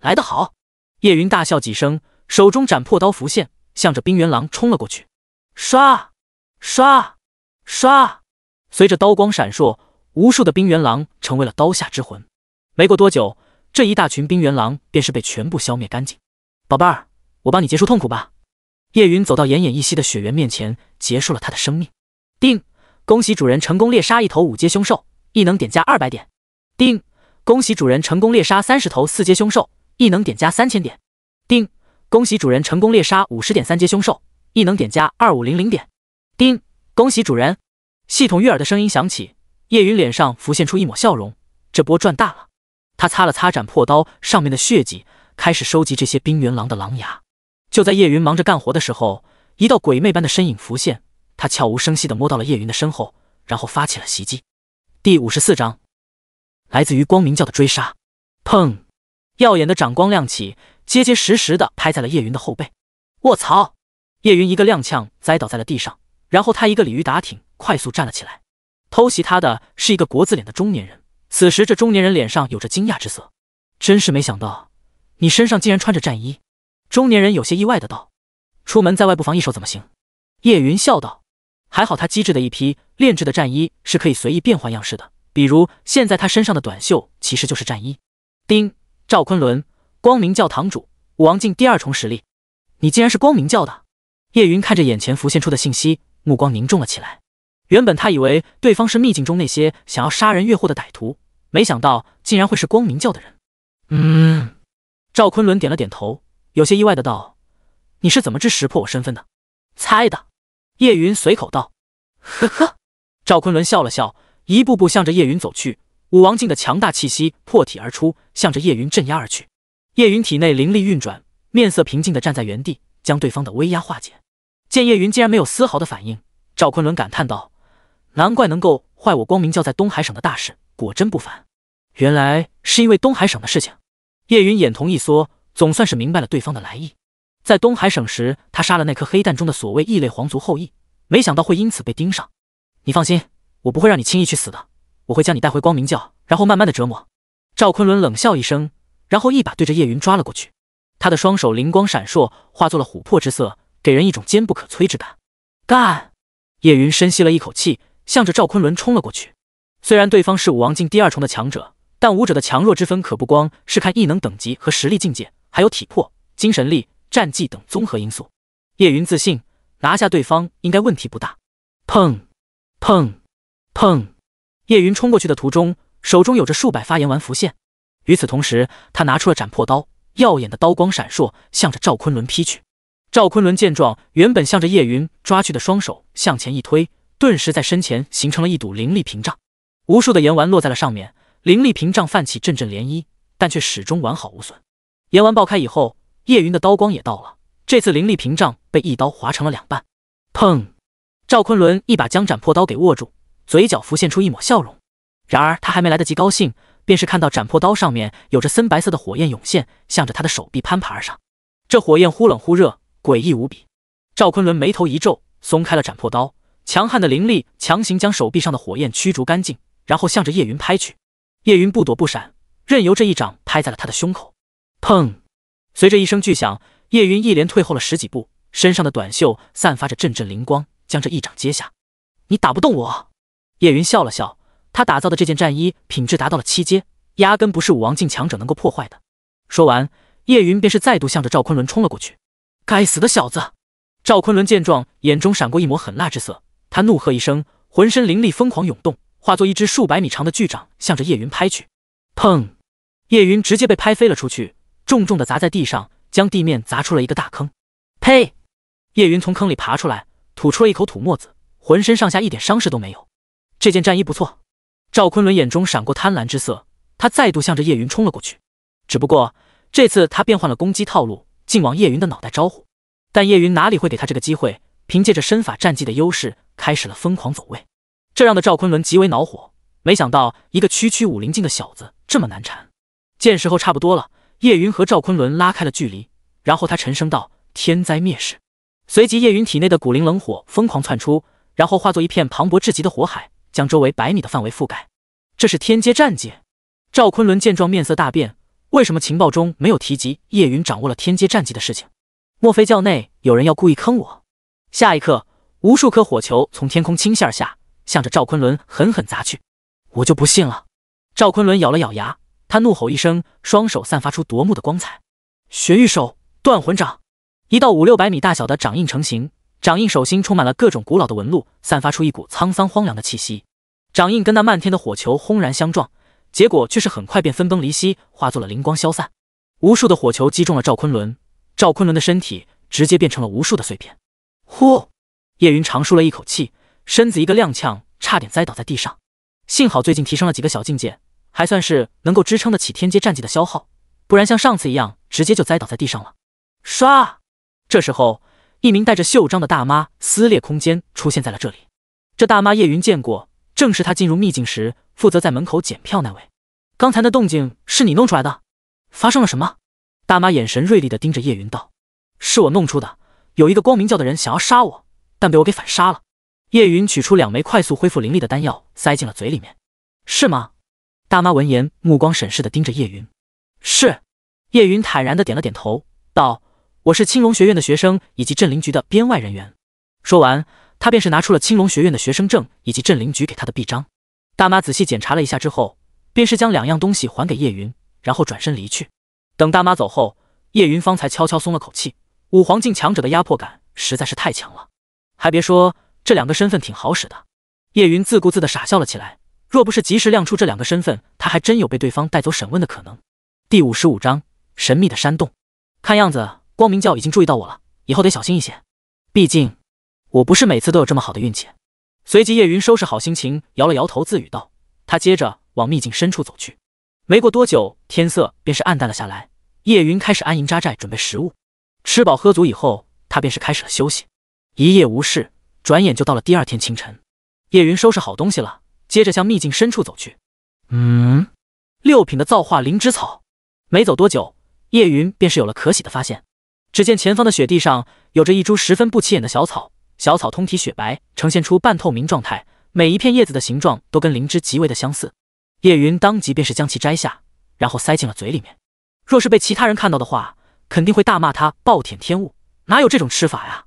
来得好！叶云大笑几声，手中斩破刀浮现，向着冰原狼冲了过去。刷刷刷！随着刀光闪烁，无数的冰原狼成为了刀下之魂。没过多久，这一大群冰原狼便是被全部消灭干净。宝贝儿，我帮你结束痛苦吧。叶云走到奄奄一息的雪原面前，结束了他的生命。定，恭喜主人成功猎杀一头五阶凶兽，异能点加二百点。定。恭喜主人成功猎杀三十头四阶凶兽，异能点加三千点。叮，恭喜主人成功猎杀五十点三阶凶兽，异能点加二五零零点。叮，恭喜主人！系统悦耳的声音响起，叶云脸上浮现出一抹笑容，这波赚大了。他擦了擦斩破刀上面的血迹，开始收集这些冰原狼的狼牙。就在叶云忙着干活的时候，一道鬼魅般的身影浮现，他悄无声息地摸到了叶云的身后，然后发起了袭击。第五十四章。来自于光明教的追杀，砰！耀眼的掌光亮起，结结实实的拍在了叶云的后背。卧槽！叶云一个踉跄，栽倒在了地上。然后他一个鲤鱼打挺，快速站了起来。偷袭他的是一个国字脸的中年人。此时这中年人脸上有着惊讶之色，真是没想到，你身上竟然穿着战衣。中年人有些意外的道：“出门在外，不防一手怎么行？”叶云笑道：“还好他机智的一批，炼制的战衣是可以随意变换样式的。”比如现在他身上的短袖其实就是战衣。丁赵昆仑，光明教堂主，武王境第二重实力。你竟然是光明教的？叶云看着眼前浮现出的信息，目光凝重了起来。原本他以为对方是秘境中那些想要杀人越货的歹徒，没想到竟然会是光明教的人。嗯。赵昆仑点了点头，有些意外的道：“你是怎么知识破我身份的？”“猜的。”叶云随口道。“呵呵。”赵昆仑笑了笑。一步步向着叶云走去，武王境的强大气息破体而出，向着叶云镇压而去。叶云体内灵力运转，面色平静地站在原地，将对方的威压化解。见叶云竟然没有丝毫的反应，赵昆仑感叹道：“难怪能够坏我光明教在东海省的大事，果真不凡。原来是因为东海省的事情。”叶云眼瞳一缩，总算是明白了对方的来意。在东海省时，他杀了那颗黑蛋中的所谓异类皇族后裔，没想到会因此被盯上。你放心。我不会让你轻易去死的，我会将你带回光明教，然后慢慢的折磨。赵昆仑冷笑一声，然后一把对着叶云抓了过去。他的双手灵光闪烁，化作了琥珀之色，给人一种坚不可摧之感。干！叶云深吸了一口气，向着赵昆仑冲了过去。虽然对方是武王境第二重的强者，但武者的强弱之分可不光是看异能等级和实力境界，还有体魄、精神力、战绩等综合因素。叶云自信拿下对方应该问题不大。砰！砰！砰！叶云冲过去的途中，手中有着数百发炎丸浮现。与此同时，他拿出了斩破刀，耀眼的刀光闪烁，向着赵昆仑劈去。赵昆仑见状，原本向着叶云抓去的双手向前一推，顿时在身前形成了一堵灵力屏障。无数的炎丸落在了上面，灵力屏障泛起阵阵涟漪，但却始终完好无损。炎丸爆开以后，叶云的刀光也到了，这次灵力屏障被一刀划成了两半。砰！赵昆仑一把将斩破刀给握住。嘴角浮现出一抹笑容，然而他还没来得及高兴，便是看到斩破刀上面有着森白色的火焰涌现，向着他的手臂攀爬而上。这火焰忽冷忽热，诡异无比。赵昆仑眉头一皱，松开了斩破刀，强悍的灵力强行将手臂上的火焰驱逐干净，然后向着叶云拍去。叶云不躲不闪，任由这一掌拍在了他的胸口。砰！随着一声巨响，叶云一连退后了十几步，身上的短袖散发着阵阵灵光，将这一掌接下。你打不动我！叶云笑了笑，他打造的这件战衣品质达到了七阶，压根不是武王境强者能够破坏的。说完，叶云便是再度向着赵昆仑冲了过去。该死的小子！赵昆仑见状，眼中闪过一抹狠辣之色，他怒喝一声，浑身灵力疯狂涌动，化作一只数百米长的巨掌，向着叶云拍去。砰！叶云直接被拍飞了出去，重重的砸在地上，将地面砸出了一个大坑。呸！叶云从坑里爬出来，吐出了一口土沫子，浑身上下一点伤势都没有。这件战衣不错，赵昆仑眼中闪过贪婪之色，他再度向着叶云冲了过去。只不过这次他变换了攻击套路，竟往叶云的脑袋招呼。但叶云哪里会给他这个机会？凭借着身法战技的优势，开始了疯狂走位，这让的赵昆仑极为恼火。没想到一个区区武灵境的小子这么难缠。见时候差不多了，叶云和赵昆仑拉开了距离，然后他沉声道：“天灾灭世。”随即叶云体内的古灵冷火疯狂窜出，然后化作一片磅礴至极的火海。将周围百米的范围覆盖，这是天阶战界。赵昆仑见状，面色大变。为什么情报中没有提及叶云掌握了天阶战技的事情？莫非教内有人要故意坑我？下一刻，无数颗火球从天空倾泻而下，向着赵昆仑狠狠砸去。我就不信了！赵昆仑咬了咬牙，他怒吼一声，双手散发出夺目的光彩，玄玉手断魂掌，一道五六百米大小的掌印成型。掌印手心充满了各种古老的纹路，散发出一股沧桑荒凉的气息。掌印跟那漫天的火球轰然相撞，结果却是很快便分崩离析，化作了灵光消散。无数的火球击中了赵昆仑，赵昆仑的身体直接变成了无数的碎片。呼，叶云长舒了一口气，身子一个踉跄，差点栽倒在地上。幸好最近提升了几个小境界，还算是能够支撑得起天阶战绩的消耗，不然像上次一样，直接就栽倒在地上了。刷，这时候。一名戴着袖章的大妈撕裂空间出现在了这里。这大妈叶云见过，正是她进入秘境时负责在门口检票那位。刚才那动静是你弄出来的？发生了什么？大妈眼神锐利的盯着叶云道：“是我弄出的。有一个光明教的人想要杀我，但被我给反杀了。”叶云取出两枚快速恢复灵力的丹药，塞进了嘴里面。“是吗？”大妈闻言，目光审视的盯着叶云。“是。”叶云坦然的点了点头，道。我是青龙学院的学生以及镇灵局的编外人员。说完，他便是拿出了青龙学院的学生证以及镇灵局给他的臂章。大妈仔细检查了一下之后，便是将两样东西还给叶云，然后转身离去。等大妈走后，叶云方才悄悄松了口气。五皇境强者的压迫感实在是太强了，还别说这两个身份挺好使的。叶云自顾自的傻笑了起来。若不是及时亮出这两个身份，他还真有被对方带走审问的可能。第五十五章神秘的山洞。看样子。光明教已经注意到我了，以后得小心一些。毕竟我不是每次都有这么好的运气。随即叶云收拾好心情，摇了摇头，自语道：“他接着往秘境深处走去。”没过多久，天色便是暗淡了下来。叶云开始安营扎寨，准备食物。吃饱喝足以后，他便是开始了休息。一夜无事，转眼就到了第二天清晨。叶云收拾好东西了，接着向秘境深处走去。嗯，六品的造化灵芝草。没走多久，叶云便是有了可喜的发现。只见前方的雪地上有着一株十分不起眼的小草，小草通体雪白，呈现出半透明状态，每一片叶子的形状都跟灵芝极为的相似。叶云当即便是将其摘下，然后塞进了嘴里面。若是被其他人看到的话，肯定会大骂他暴殄天物，哪有这种吃法呀？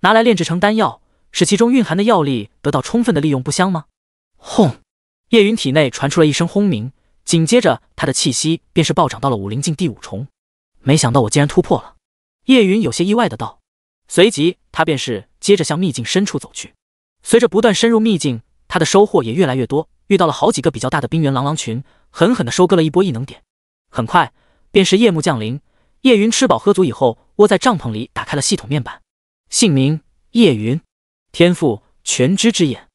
拿来炼制成丹药，使其中蕴含的药力得到充分的利用，不香吗？轰！叶云体内传出了一声轰鸣，紧接着他的气息便是暴涨到了武灵境第五重。没想到我竟然突破了！叶云有些意外的道，随即他便是接着向秘境深处走去。随着不断深入秘境，他的收获也越来越多，遇到了好几个比较大的冰原狼狼群，狠狠的收割了一波异能点。很快便是夜幕降临，叶云吃饱喝足以后，窝在帐篷里打开了系统面板。姓名：叶云，天赋：全知之眼，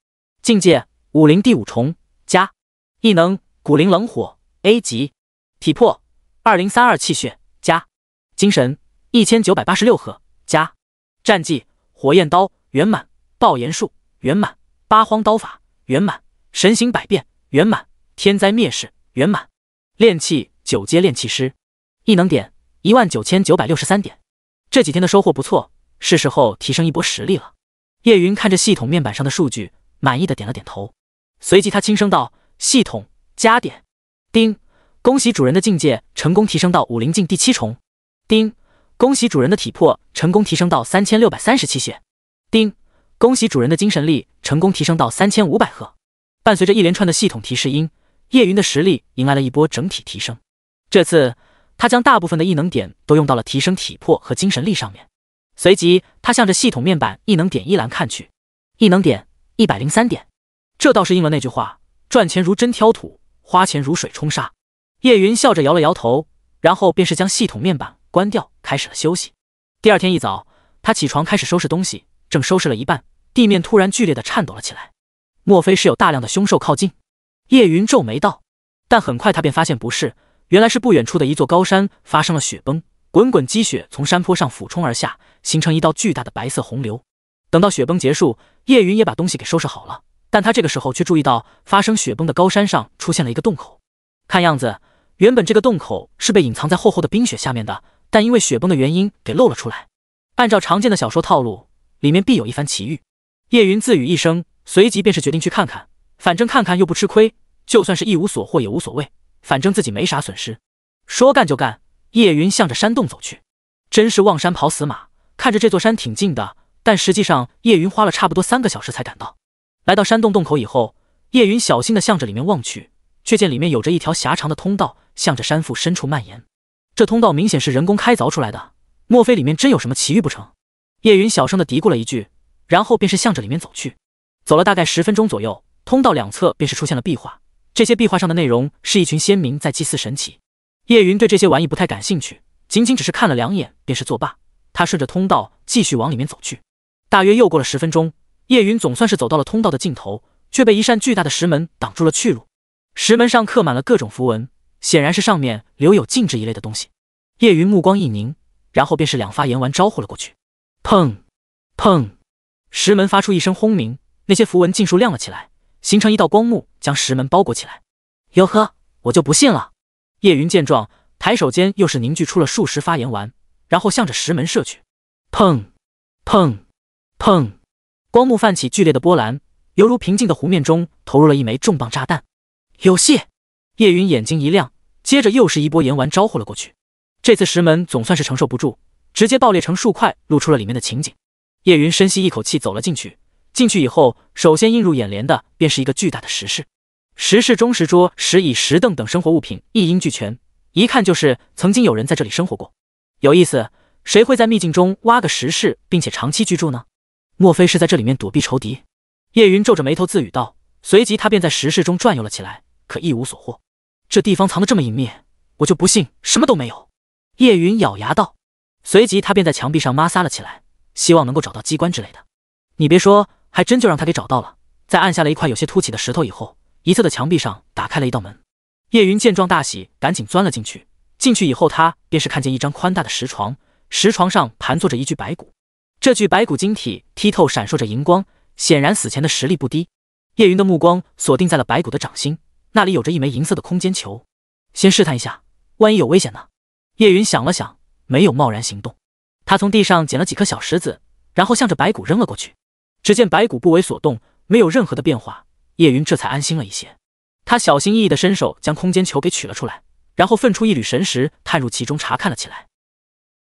境界：武灵第五重加，异能：古灵冷火 A 级，体魄：二零三二气血加，精神。一千九百八十六合加战绩，火焰刀圆满，爆炎术圆满，八荒刀法圆满，神行百变圆满，天灾灭世圆满，炼器九阶炼器师，异能点一万九千九百六十三点。这几天的收获不错，是时候提升一波实力了。叶云看着系统面板上的数据，满意的点了点头，随即他轻声道：“系统加点。”丁，恭喜主人的境界成功提升到武灵境第七重。丁。恭喜主人的体魄成功提升到三千六百三十血。丁，恭喜主人的精神力成功提升到三千五百赫。伴随着一连串的系统提示音，叶云的实力迎来了一波整体提升。这次，他将大部分的异能点都用到了提升体魄和精神力上面。随即，他向着系统面板异能点一栏看去，异能点一百零三点。这倒是应了那句话：赚钱如针挑土，花钱如水冲沙。叶云笑着摇了摇头，然后便是将系统面板。关掉，开始了休息。第二天一早，他起床开始收拾东西，正收拾了一半，地面突然剧烈的颤抖了起来。莫非是有大量的凶兽靠近？叶云皱眉道。但很快他便发现不是，原来是不远处的一座高山发生了雪崩，滚滚积雪从山坡上俯冲而下，形成一道巨大的白色洪流。等到雪崩结束，叶云也把东西给收拾好了。但他这个时候却注意到，发生雪崩的高山上出现了一个洞口。看样子，原本这个洞口是被隐藏在厚厚的冰雪下面的。但因为雪崩的原因给露了出来。按照常见的小说套路，里面必有一番奇遇。叶云自语一声，随即便是决定去看看，反正看看又不吃亏，就算是一无所获也无所谓，反正自己没啥损失。说干就干，叶云向着山洞走去。真是望山跑死马，看着这座山挺近的，但实际上叶云花了差不多三个小时才赶到。来到山洞洞口以后，叶云小心的向着里面望去，却见里面有着一条狭长的通道，向着山腹深处蔓延。这通道明显是人工开凿出来的，莫非里面真有什么奇遇不成？叶云小声的嘀咕了一句，然后便是向着里面走去。走了大概十分钟左右，通道两侧便是出现了壁画。这些壁画上的内容是一群仙民在祭祀神祇。叶云对这些玩意不太感兴趣，仅仅只是看了两眼便是作罢。他顺着通道继续往里面走去。大约又过了十分钟，叶云总算是走到了通道的尽头，却被一扇巨大的石门挡住了去路。石门上刻满了各种符文，显然是上面留有禁制一类的东西。叶云目光一凝，然后便是两发炎丸招呼了过去。砰，砰！石门发出一声轰鸣，那些符文尽数亮了起来，形成一道光幕将石门包裹起来。哟呵，我就不信了！叶云见状，抬手间又是凝聚出了数十发炎丸，然后向着石门射去。砰，砰，砰！光幕泛起剧烈的波澜，犹如平静的湖面中投入了一枚重磅炸弹。有戏！叶云眼睛一亮，接着又是一波炎丸招呼了过去。这次石门总算是承受不住，直接爆裂成数块，露出了里面的情景。叶云深吸一口气，走了进去。进去以后，首先映入眼帘的便是一个巨大的石室。石室中，石桌、石椅、石凳等生活物品一应俱全，一看就是曾经有人在这里生活过。有意思，谁会在秘境中挖个石室，并且长期居住呢？莫非是在这里面躲避仇敌？叶云皱着眉头自语道。随即，他便在石室中转悠了起来，可一无所获。这地方藏得这么隐秘，我就不信什么都没有。叶云咬牙道，随即他便在墙壁上摩挲了起来，希望能够找到机关之类的。你别说，还真就让他给找到了。在按下了一块有些凸起的石头以后，一侧的墙壁上打开了一道门。叶云见状大喜，赶紧钻了进去。进去以后，他便是看见一张宽大的石床，石床上盘坐着一具白骨。这具白骨晶体剔透，闪烁着荧光，显然死前的实力不低。叶云的目光锁定在了白骨的掌心，那里有着一枚银色的空间球。先试探一下，万一有危险呢？叶云想了想，没有贸然行动。他从地上捡了几颗小石子，然后向着白骨扔了过去。只见白骨不为所动，没有任何的变化。叶云这才安心了一些。他小心翼翼的伸手将空间球给取了出来，然后分出一缕神识探入其中查看了起来。